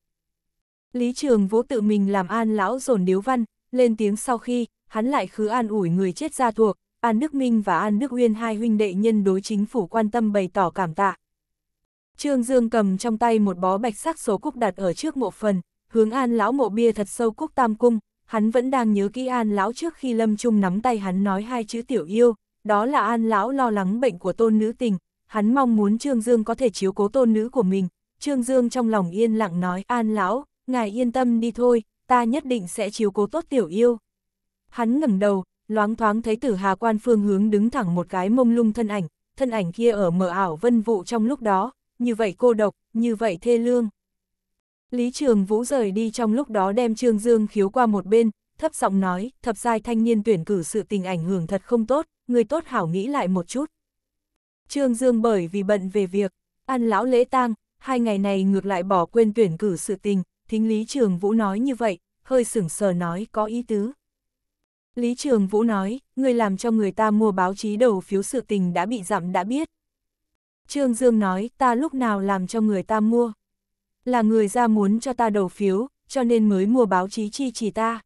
Lý Trường Vũ tự mình làm an lão dồn điếu văn, lên tiếng sau khi, hắn lại khứ an ủi người chết gia thuộc, An Đức Minh và An Đức Uyên hai huynh đệ nhân đối chính phủ quan tâm bày tỏ cảm tạ, Trương Dương cầm trong tay một bó bạch sắc số cúc đặt ở trước mộ phần, hướng an lão mộ bia thật sâu cúc tam cung, hắn vẫn đang nhớ kỹ an lão trước khi lâm trung nắm tay hắn nói hai chữ tiểu yêu, đó là an lão lo lắng bệnh của tôn nữ tình, hắn mong muốn Trương Dương có thể chiếu cố tôn nữ của mình. Trương Dương trong lòng yên lặng nói an lão, ngài yên tâm đi thôi, ta nhất định sẽ chiếu cố tốt tiểu yêu. Hắn ngẩng đầu, loáng thoáng thấy tử hà quan phương hướng đứng thẳng một cái mông lung thân ảnh, thân ảnh kia ở mờ ảo vân vụ trong lúc đó, như vậy cô độc, như vậy thê lương. Lý Trường Vũ rời đi trong lúc đó đem Trương Dương khiếu qua một bên, thấp giọng nói, thập giai thanh niên tuyển cử sự tình ảnh hưởng thật không tốt, người tốt hảo nghĩ lại một chút. Trương Dương bởi vì bận về việc, ăn lão lễ tang, hai ngày này ngược lại bỏ quên tuyển cử sự tình, thính Lý Trường Vũ nói như vậy, hơi sửng sờ nói có ý tứ. Lý Trường Vũ nói, người làm cho người ta mua báo chí đầu phiếu sự tình đã bị giảm đã biết. Trương Dương nói, ta lúc nào làm cho người ta mua? Là người ra muốn cho ta đầu phiếu, cho nên mới mua báo chí chi chỉ ta.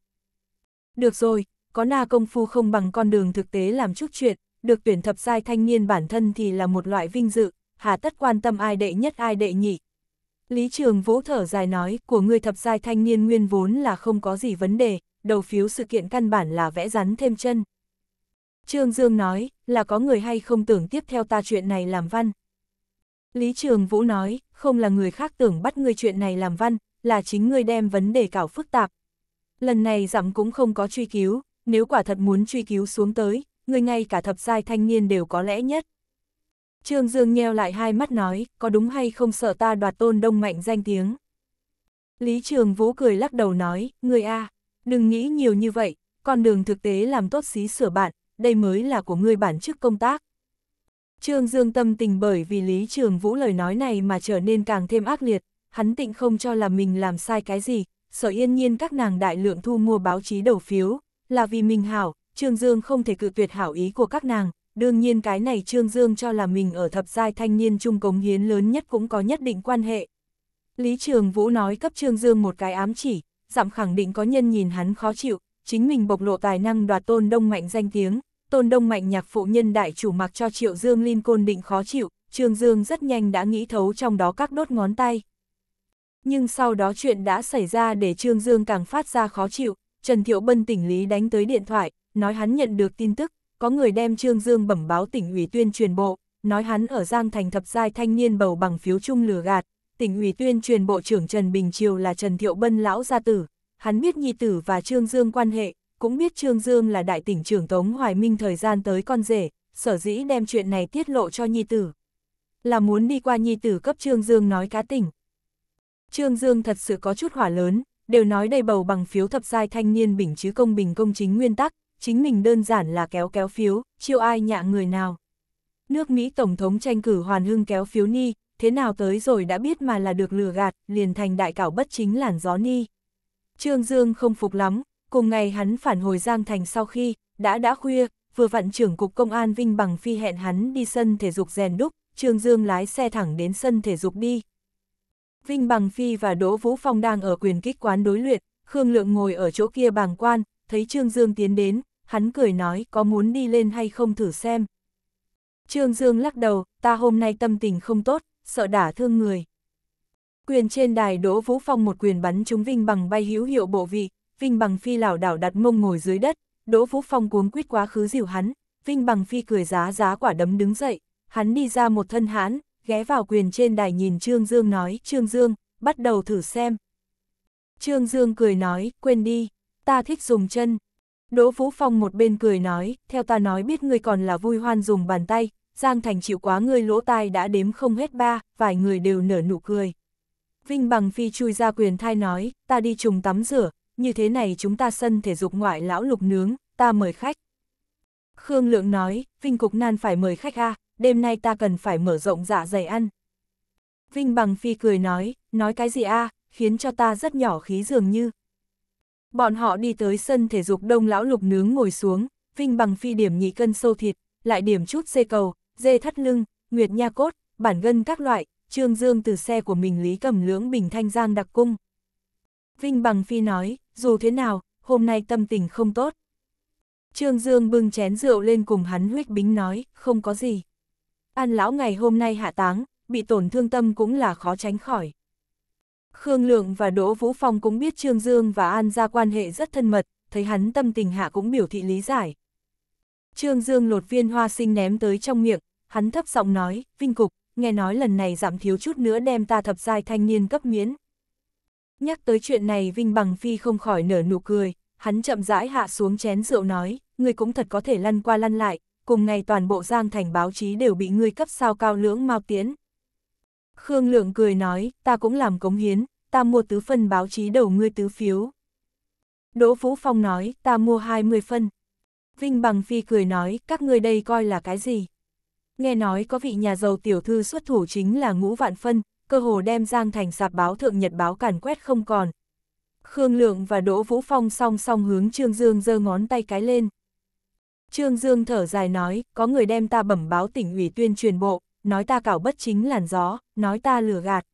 Được rồi, có na công phu không bằng con đường thực tế làm chút chuyện, được tuyển thập giai thanh niên bản thân thì là một loại vinh dự, hà tất quan tâm ai đệ nhất ai đệ nhị. Lý Trường Vũ thở dài nói, của người thập giai thanh niên nguyên vốn là không có gì vấn đề, đầu phiếu sự kiện căn bản là vẽ rắn thêm chân. Trương Dương nói, là có người hay không tưởng tiếp theo ta chuyện này làm văn, Lý Trường Vũ nói, không là người khác tưởng bắt ngươi chuyện này làm văn, là chính ngươi đem vấn đề cảo phức tạp. Lần này giảm cũng không có truy cứu, nếu quả thật muốn truy cứu xuống tới, ngươi ngay cả thập giai thanh niên đều có lẽ nhất. Trương Dương nheo lại hai mắt nói, có đúng hay không sợ ta đoạt tôn đông mạnh danh tiếng. Lý Trường Vũ cười lắc đầu nói, người a đừng nghĩ nhiều như vậy, con đường thực tế làm tốt xí sửa bạn, đây mới là của ngươi bản chức công tác. Trương Dương tâm tình bởi vì Lý Trường Vũ lời nói này mà trở nên càng thêm ác liệt, hắn tịnh không cho là mình làm sai cái gì, sở yên nhiên các nàng đại lượng thu mua báo chí đầu phiếu, là vì mình hảo, Trương Dương không thể cự tuyệt hảo ý của các nàng, đương nhiên cái này Trương Dương cho là mình ở thập giai thanh niên trung cống hiến lớn nhất cũng có nhất định quan hệ. Lý Trường Vũ nói cấp Trương Dương một cái ám chỉ, giảm khẳng định có nhân nhìn hắn khó chịu, chính mình bộc lộ tài năng đoạt tôn đông mạnh danh tiếng, Tôn Đông Mạnh nhạc phụ nhân đại chủ mặc cho Triệu Dương Linh côn định khó chịu, Trương Dương rất nhanh đã nghĩ thấu trong đó các đốt ngón tay. Nhưng sau đó chuyện đã xảy ra để Trương Dương càng phát ra khó chịu, Trần Thiệu Bân tỉnh lý đánh tới điện thoại, nói hắn nhận được tin tức, có người đem Trương Dương bẩm báo tỉnh ủy tuyên truyền bộ, nói hắn ở Giang Thành thập giai thanh niên bầu bằng phiếu chung lừa gạt, tỉnh ủy tuyên truyền bộ trưởng Trần Bình Triều là Trần Thiệu Bân lão gia tử, hắn biết nhi tử và Trương Dương quan hệ, cũng biết Trương Dương là đại tỉnh trưởng Tống Hoài Minh thời gian tới con rể, sở dĩ đem chuyện này tiết lộ cho Nhi Tử. Là muốn đi qua Nhi Tử cấp Trương Dương nói cá tỉnh. Trương Dương thật sự có chút hỏa lớn, đều nói đầy bầu bằng phiếu thập giai thanh niên bình chứ công bình công chính nguyên tắc, chính mình đơn giản là kéo kéo phiếu, chiêu ai nhạ người nào. Nước Mỹ Tổng thống tranh cử hoàn hưng kéo phiếu ni, thế nào tới rồi đã biết mà là được lừa gạt, liền thành đại cảo bất chính làn gió ni. Trương Dương không phục lắm, Cùng ngày hắn phản hồi Giang Thành sau khi, đã đã khuya, vừa vặn trưởng cục công an Vinh Bằng Phi hẹn hắn đi sân thể dục rèn đúc, Trương Dương lái xe thẳng đến sân thể dục đi. Vinh Bằng Phi và Đỗ Vũ Phong đang ở quyền kích quán đối luyện, Khương Lượng ngồi ở chỗ kia bàng quan, thấy Trương Dương tiến đến, hắn cười nói có muốn đi lên hay không thử xem. Trương Dương lắc đầu, ta hôm nay tâm tình không tốt, sợ đả thương người. Quyền trên đài Đỗ Vũ Phong một quyền bắn trúng Vinh Bằng bay hữu hiệu bộ vị, Vinh Bằng Phi lảo đảo đặt mông ngồi dưới đất, Đỗ Vũ Phong cuống quýt quá khứ dìu hắn, Vinh Bằng Phi cười giá giá quả đấm đứng dậy, hắn đi ra một thân hãn, ghé vào quyền trên đài nhìn Trương Dương nói, Trương Dương, bắt đầu thử xem. Trương Dương cười nói, quên đi, ta thích dùng chân. Đỗ Vũ Phong một bên cười nói, theo ta nói biết ngươi còn là vui hoan dùng bàn tay, Giang Thành chịu quá người lỗ tai đã đếm không hết ba, vài người đều nở nụ cười. Vinh Bằng Phi chui ra quyền thai nói, ta đi trùng tắm rửa, như thế này chúng ta sân thể dục ngoại lão lục nướng, ta mời khách. Khương Lượng nói, Vinh Cục Nan phải mời khách a à, đêm nay ta cần phải mở rộng dạ dày ăn. Vinh Bằng Phi cười nói, nói cái gì a à, khiến cho ta rất nhỏ khí dường như. Bọn họ đi tới sân thể dục đông lão lục nướng ngồi xuống, Vinh Bằng Phi điểm nhị cân sâu thịt, lại điểm chút dê cầu, dê thắt lưng, nguyệt nha cốt, bản gân các loại, trương dương từ xe của mình lý cầm lưỡng bình thanh giang đặc cung. Vinh Bằng Phi nói, dù thế nào, hôm nay tâm tình không tốt. Trương Dương bưng chén rượu lên cùng hắn huyết bính nói, không có gì. An lão ngày hôm nay hạ táng, bị tổn thương tâm cũng là khó tránh khỏi. Khương Lượng và Đỗ Vũ Phong cũng biết Trương Dương và An ra quan hệ rất thân mật, thấy hắn tâm tình hạ cũng biểu thị lý giải. Trương Dương lột viên hoa sinh ném tới trong miệng, hắn thấp giọng nói, Vinh Cục, nghe nói lần này giảm thiếu chút nữa đem ta thập giai thanh niên cấp miễn. Nhắc tới chuyện này Vinh Bằng Phi không khỏi nở nụ cười, hắn chậm rãi hạ xuống chén rượu nói, ngươi cũng thật có thể lăn qua lăn lại, cùng ngày toàn bộ giang thành báo chí đều bị ngươi cấp sao cao lưỡng mau tiến. Khương Lượng cười nói, ta cũng làm cống hiến, ta mua tứ phân báo chí đầu ngươi tứ phiếu. Đỗ Vũ Phong nói, ta mua 20 phân. Vinh Bằng Phi cười nói, các ngươi đây coi là cái gì? Nghe nói có vị nhà giàu tiểu thư xuất thủ chính là ngũ vạn phân, cơ hồ đem Giang Thành sạp báo thượng nhật báo càn quét không còn. Khương Lượng và Đỗ Vũ Phong song song hướng Trương Dương giơ ngón tay cái lên. Trương Dương thở dài nói, có người đem ta bẩm báo tỉnh ủy tuyên truyền bộ, nói ta cảo bất chính làn gió, nói ta lừa gạt.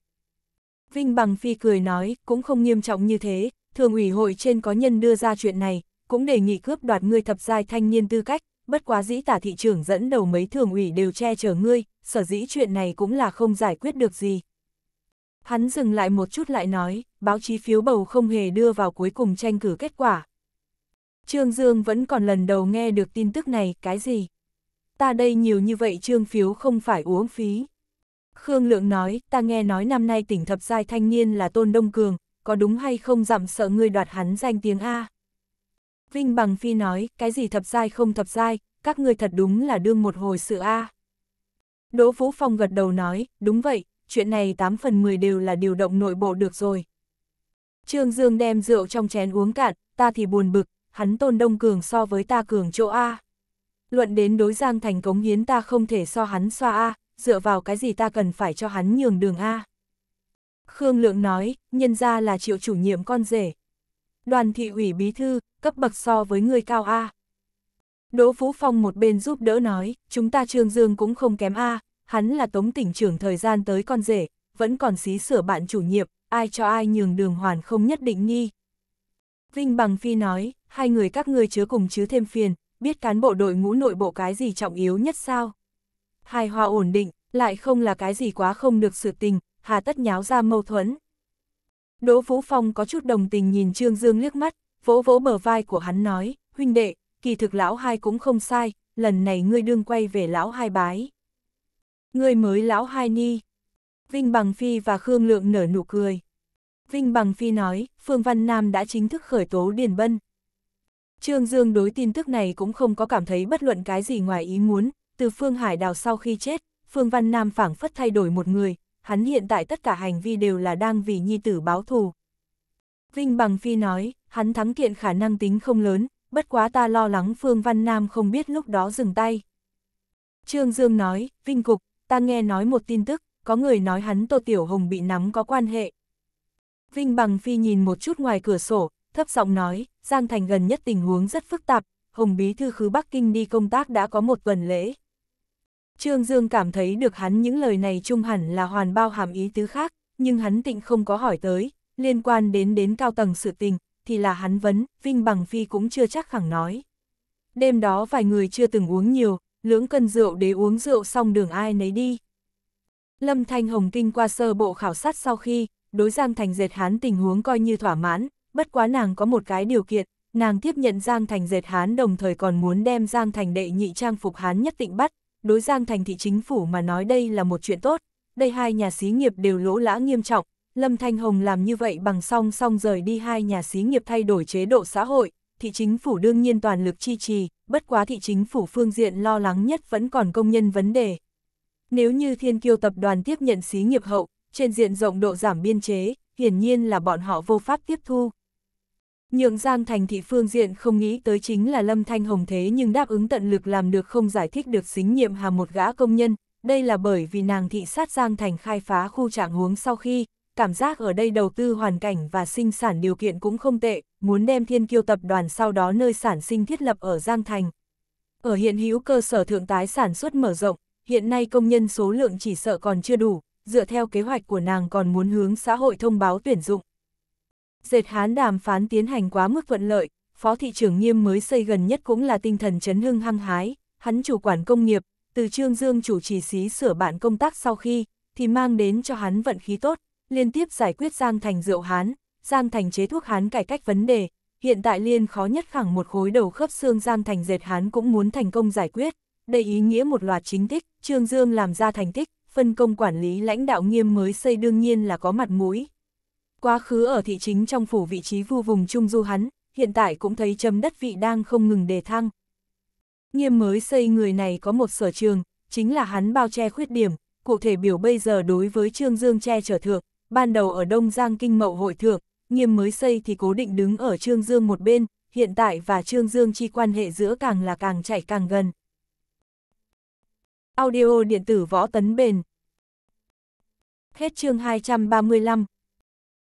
Vinh Bằng Phi cười nói, cũng không nghiêm trọng như thế, thường ủy hội trên có nhân đưa ra chuyện này, cũng đề nghị cướp đoạt ngươi thập giai thanh niên tư cách, bất quá dĩ tả thị trưởng dẫn đầu mấy thường ủy đều che chở ngươi, sở dĩ chuyện này cũng là không giải quyết được gì. Hắn dừng lại một chút lại nói, báo chí phiếu bầu không hề đưa vào cuối cùng tranh cử kết quả. Trương Dương vẫn còn lần đầu nghe được tin tức này, cái gì? Ta đây nhiều như vậy trương phiếu không phải uống phí. Khương Lượng nói, ta nghe nói năm nay tỉnh thập giai thanh niên là Tôn Đông Cường, có đúng hay không dặm sợ người đoạt hắn danh tiếng A. Vinh Bằng Phi nói, cái gì thập giai không thập giai, các người thật đúng là đương một hồi sự A. Đỗ Vũ Phong gật đầu nói, đúng vậy, chuyện này 8 phần 10 đều là điều động nội bộ được rồi. Trương Dương đem rượu trong chén uống cạn, ta thì buồn bực, hắn tôn đông cường so với ta cường chỗ A. Luận đến đối giang thành cống hiến ta không thể so hắn xoa A, dựa vào cái gì ta cần phải cho hắn nhường đường A. Khương Lượng nói, nhân ra là triệu chủ nhiệm con rể. Đoàn thị ủy bí thư, cấp bậc so với người cao A. Đỗ Phú Phong một bên giúp đỡ nói, chúng ta Trương Dương cũng không kém A, hắn là tống tỉnh trưởng thời gian tới con rể, vẫn còn xí sửa bạn chủ nhiệm, ai cho ai nhường đường hoàn không nhất định nghi. Vinh Bằng Phi nói, hai người các ngươi chứa cùng chứ thêm phiền, biết cán bộ đội ngũ nội bộ cái gì trọng yếu nhất sao. Hài hòa ổn định, lại không là cái gì quá không được sự tình, hà tất nháo ra mâu thuẫn. Đỗ Vũ Phong có chút đồng tình nhìn Trương Dương liếc mắt, vỗ vỗ bờ vai của hắn nói, huynh đệ, kỳ thực lão hai cũng không sai, lần này ngươi đương quay về lão hai bái. Người mới lão hai ni. Vinh Bằng Phi và Khương Lượng nở nụ cười. Vinh Bằng Phi nói, Phương Văn Nam đã chính thức khởi tố Điền Bân. Trương Dương đối tin tức này cũng không có cảm thấy bất luận cái gì ngoài ý muốn, từ Phương Hải Đào sau khi chết, Phương Văn Nam phảng phất thay đổi một người, hắn hiện tại tất cả hành vi đều là đang vì nhi tử báo thù. Vinh Bằng Phi nói, hắn thắng kiện khả năng tính không lớn, bất quá ta lo lắng Phương Văn Nam không biết lúc đó dừng tay. Trương Dương nói, Vinh Cục, ta nghe nói một tin tức, có người nói hắn Tô Tiểu Hồng bị nắm có quan hệ. Vinh Bằng Phi nhìn một chút ngoài cửa sổ, thấp giọng nói, Giang Thành gần nhất tình huống rất phức tạp, Hồng Bí Thư khứ Bắc Kinh đi công tác đã có một tuần lễ. Trương Dương cảm thấy được hắn những lời này trung hẳn là hoàn bao hàm ý tứ khác, nhưng hắn tịnh không có hỏi tới, liên quan đến đến cao tầng sự tình, thì là hắn vấn, Vinh Bằng Phi cũng chưa chắc khẳng nói. Đêm đó vài người chưa từng uống nhiều, lưỡng cân rượu để uống rượu xong đường ai nấy đi. Lâm Thanh Hồng Kinh qua sơ bộ khảo sát sau khi, đối Giang Thành dệt hán tình huống coi như thỏa mãn, bất quá nàng có một cái điều kiện, nàng tiếp nhận Giang Thành dệt hán đồng thời còn muốn đem Giang Thành đệ nhị trang phục hán nhất định bắt, đối Giang Thành thị chính phủ mà nói đây là một chuyện tốt, đây hai nhà xí nghiệp đều lỗ lã nghiêm trọng, Lâm Thanh Hồng làm như vậy bằng song song rời đi hai nhà xí nghiệp thay đổi chế độ xã hội, thị chính phủ đương nhiên toàn lực chi trì, bất quá thị chính phủ phương diện lo lắng nhất vẫn còn công nhân vấn đề. Nếu như thiên kiêu tập đoàn tiếp nhận xí nghiệp hậu, trên diện rộng độ giảm biên chế, hiển nhiên là bọn họ vô pháp tiếp thu. Nhượng Giang Thành thị phương diện không nghĩ tới chính là Lâm Thanh Hồng thế nhưng đáp ứng tận lực làm được không giải thích được xính nhiệm hà một gã công nhân, đây là bởi vì nàng thị sát Giang Thành khai phá khu trạng huống sau khi, cảm giác ở đây đầu tư hoàn cảnh và sinh sản điều kiện cũng không tệ, muốn đem thiên kiêu tập đoàn sau đó nơi sản sinh thiết lập ở Giang Thành. Ở hiện hữu cơ sở thượng tái sản xuất mở rộng, hiện nay công nhân số lượng chỉ sợ còn chưa đủ, dựa theo kế hoạch của nàng còn muốn hướng xã hội thông báo tuyển dụng. Dệt hán đàm phán tiến hành quá mức thuận lợi, phó thị trưởng nghiêm mới xây gần nhất cũng là tinh thần chấn hưng hăng hái, hắn chủ quản công nghiệp, từ Trương Dương chủ trì xí sửa bản công tác sau khi, thì mang đến cho hắn vận khí tốt, liên tiếp giải quyết Giang Thành rượu Hán, Giang Thành chế thuốc Hán cải cách vấn đề, hiện tại liên khó nhất khẳng một khối đầu khớp xương Giang Thành dệt Hán cũng muốn thành công giải quyết, đây ý nghĩa một loạt chính tích, Trương Dương làm ra thành tích, phân công quản lý lãnh đạo nghiêm mới xây đương nhiên là có mặt mũi. Quá khứ ở thị chính trong phủ vị trí vu vùng Trung Du hắn, hiện tại cũng thấy chấm đất vị đang không ngừng đề thăng. Nghiêm mới xây người này có một sở trường, chính là hắn bao che khuyết điểm, cụ thể biểu bây giờ đối với Trương Dương che trở thượng, ban đầu ở Đông Giang Kinh Mậu Hội Thượng, nghiêm mới xây thì cố định đứng ở Trương Dương một bên, hiện tại và Trương Dương chi quan hệ giữa càng là càng chạy càng gần. Audio điện tử võ tấn bền Hết chương 235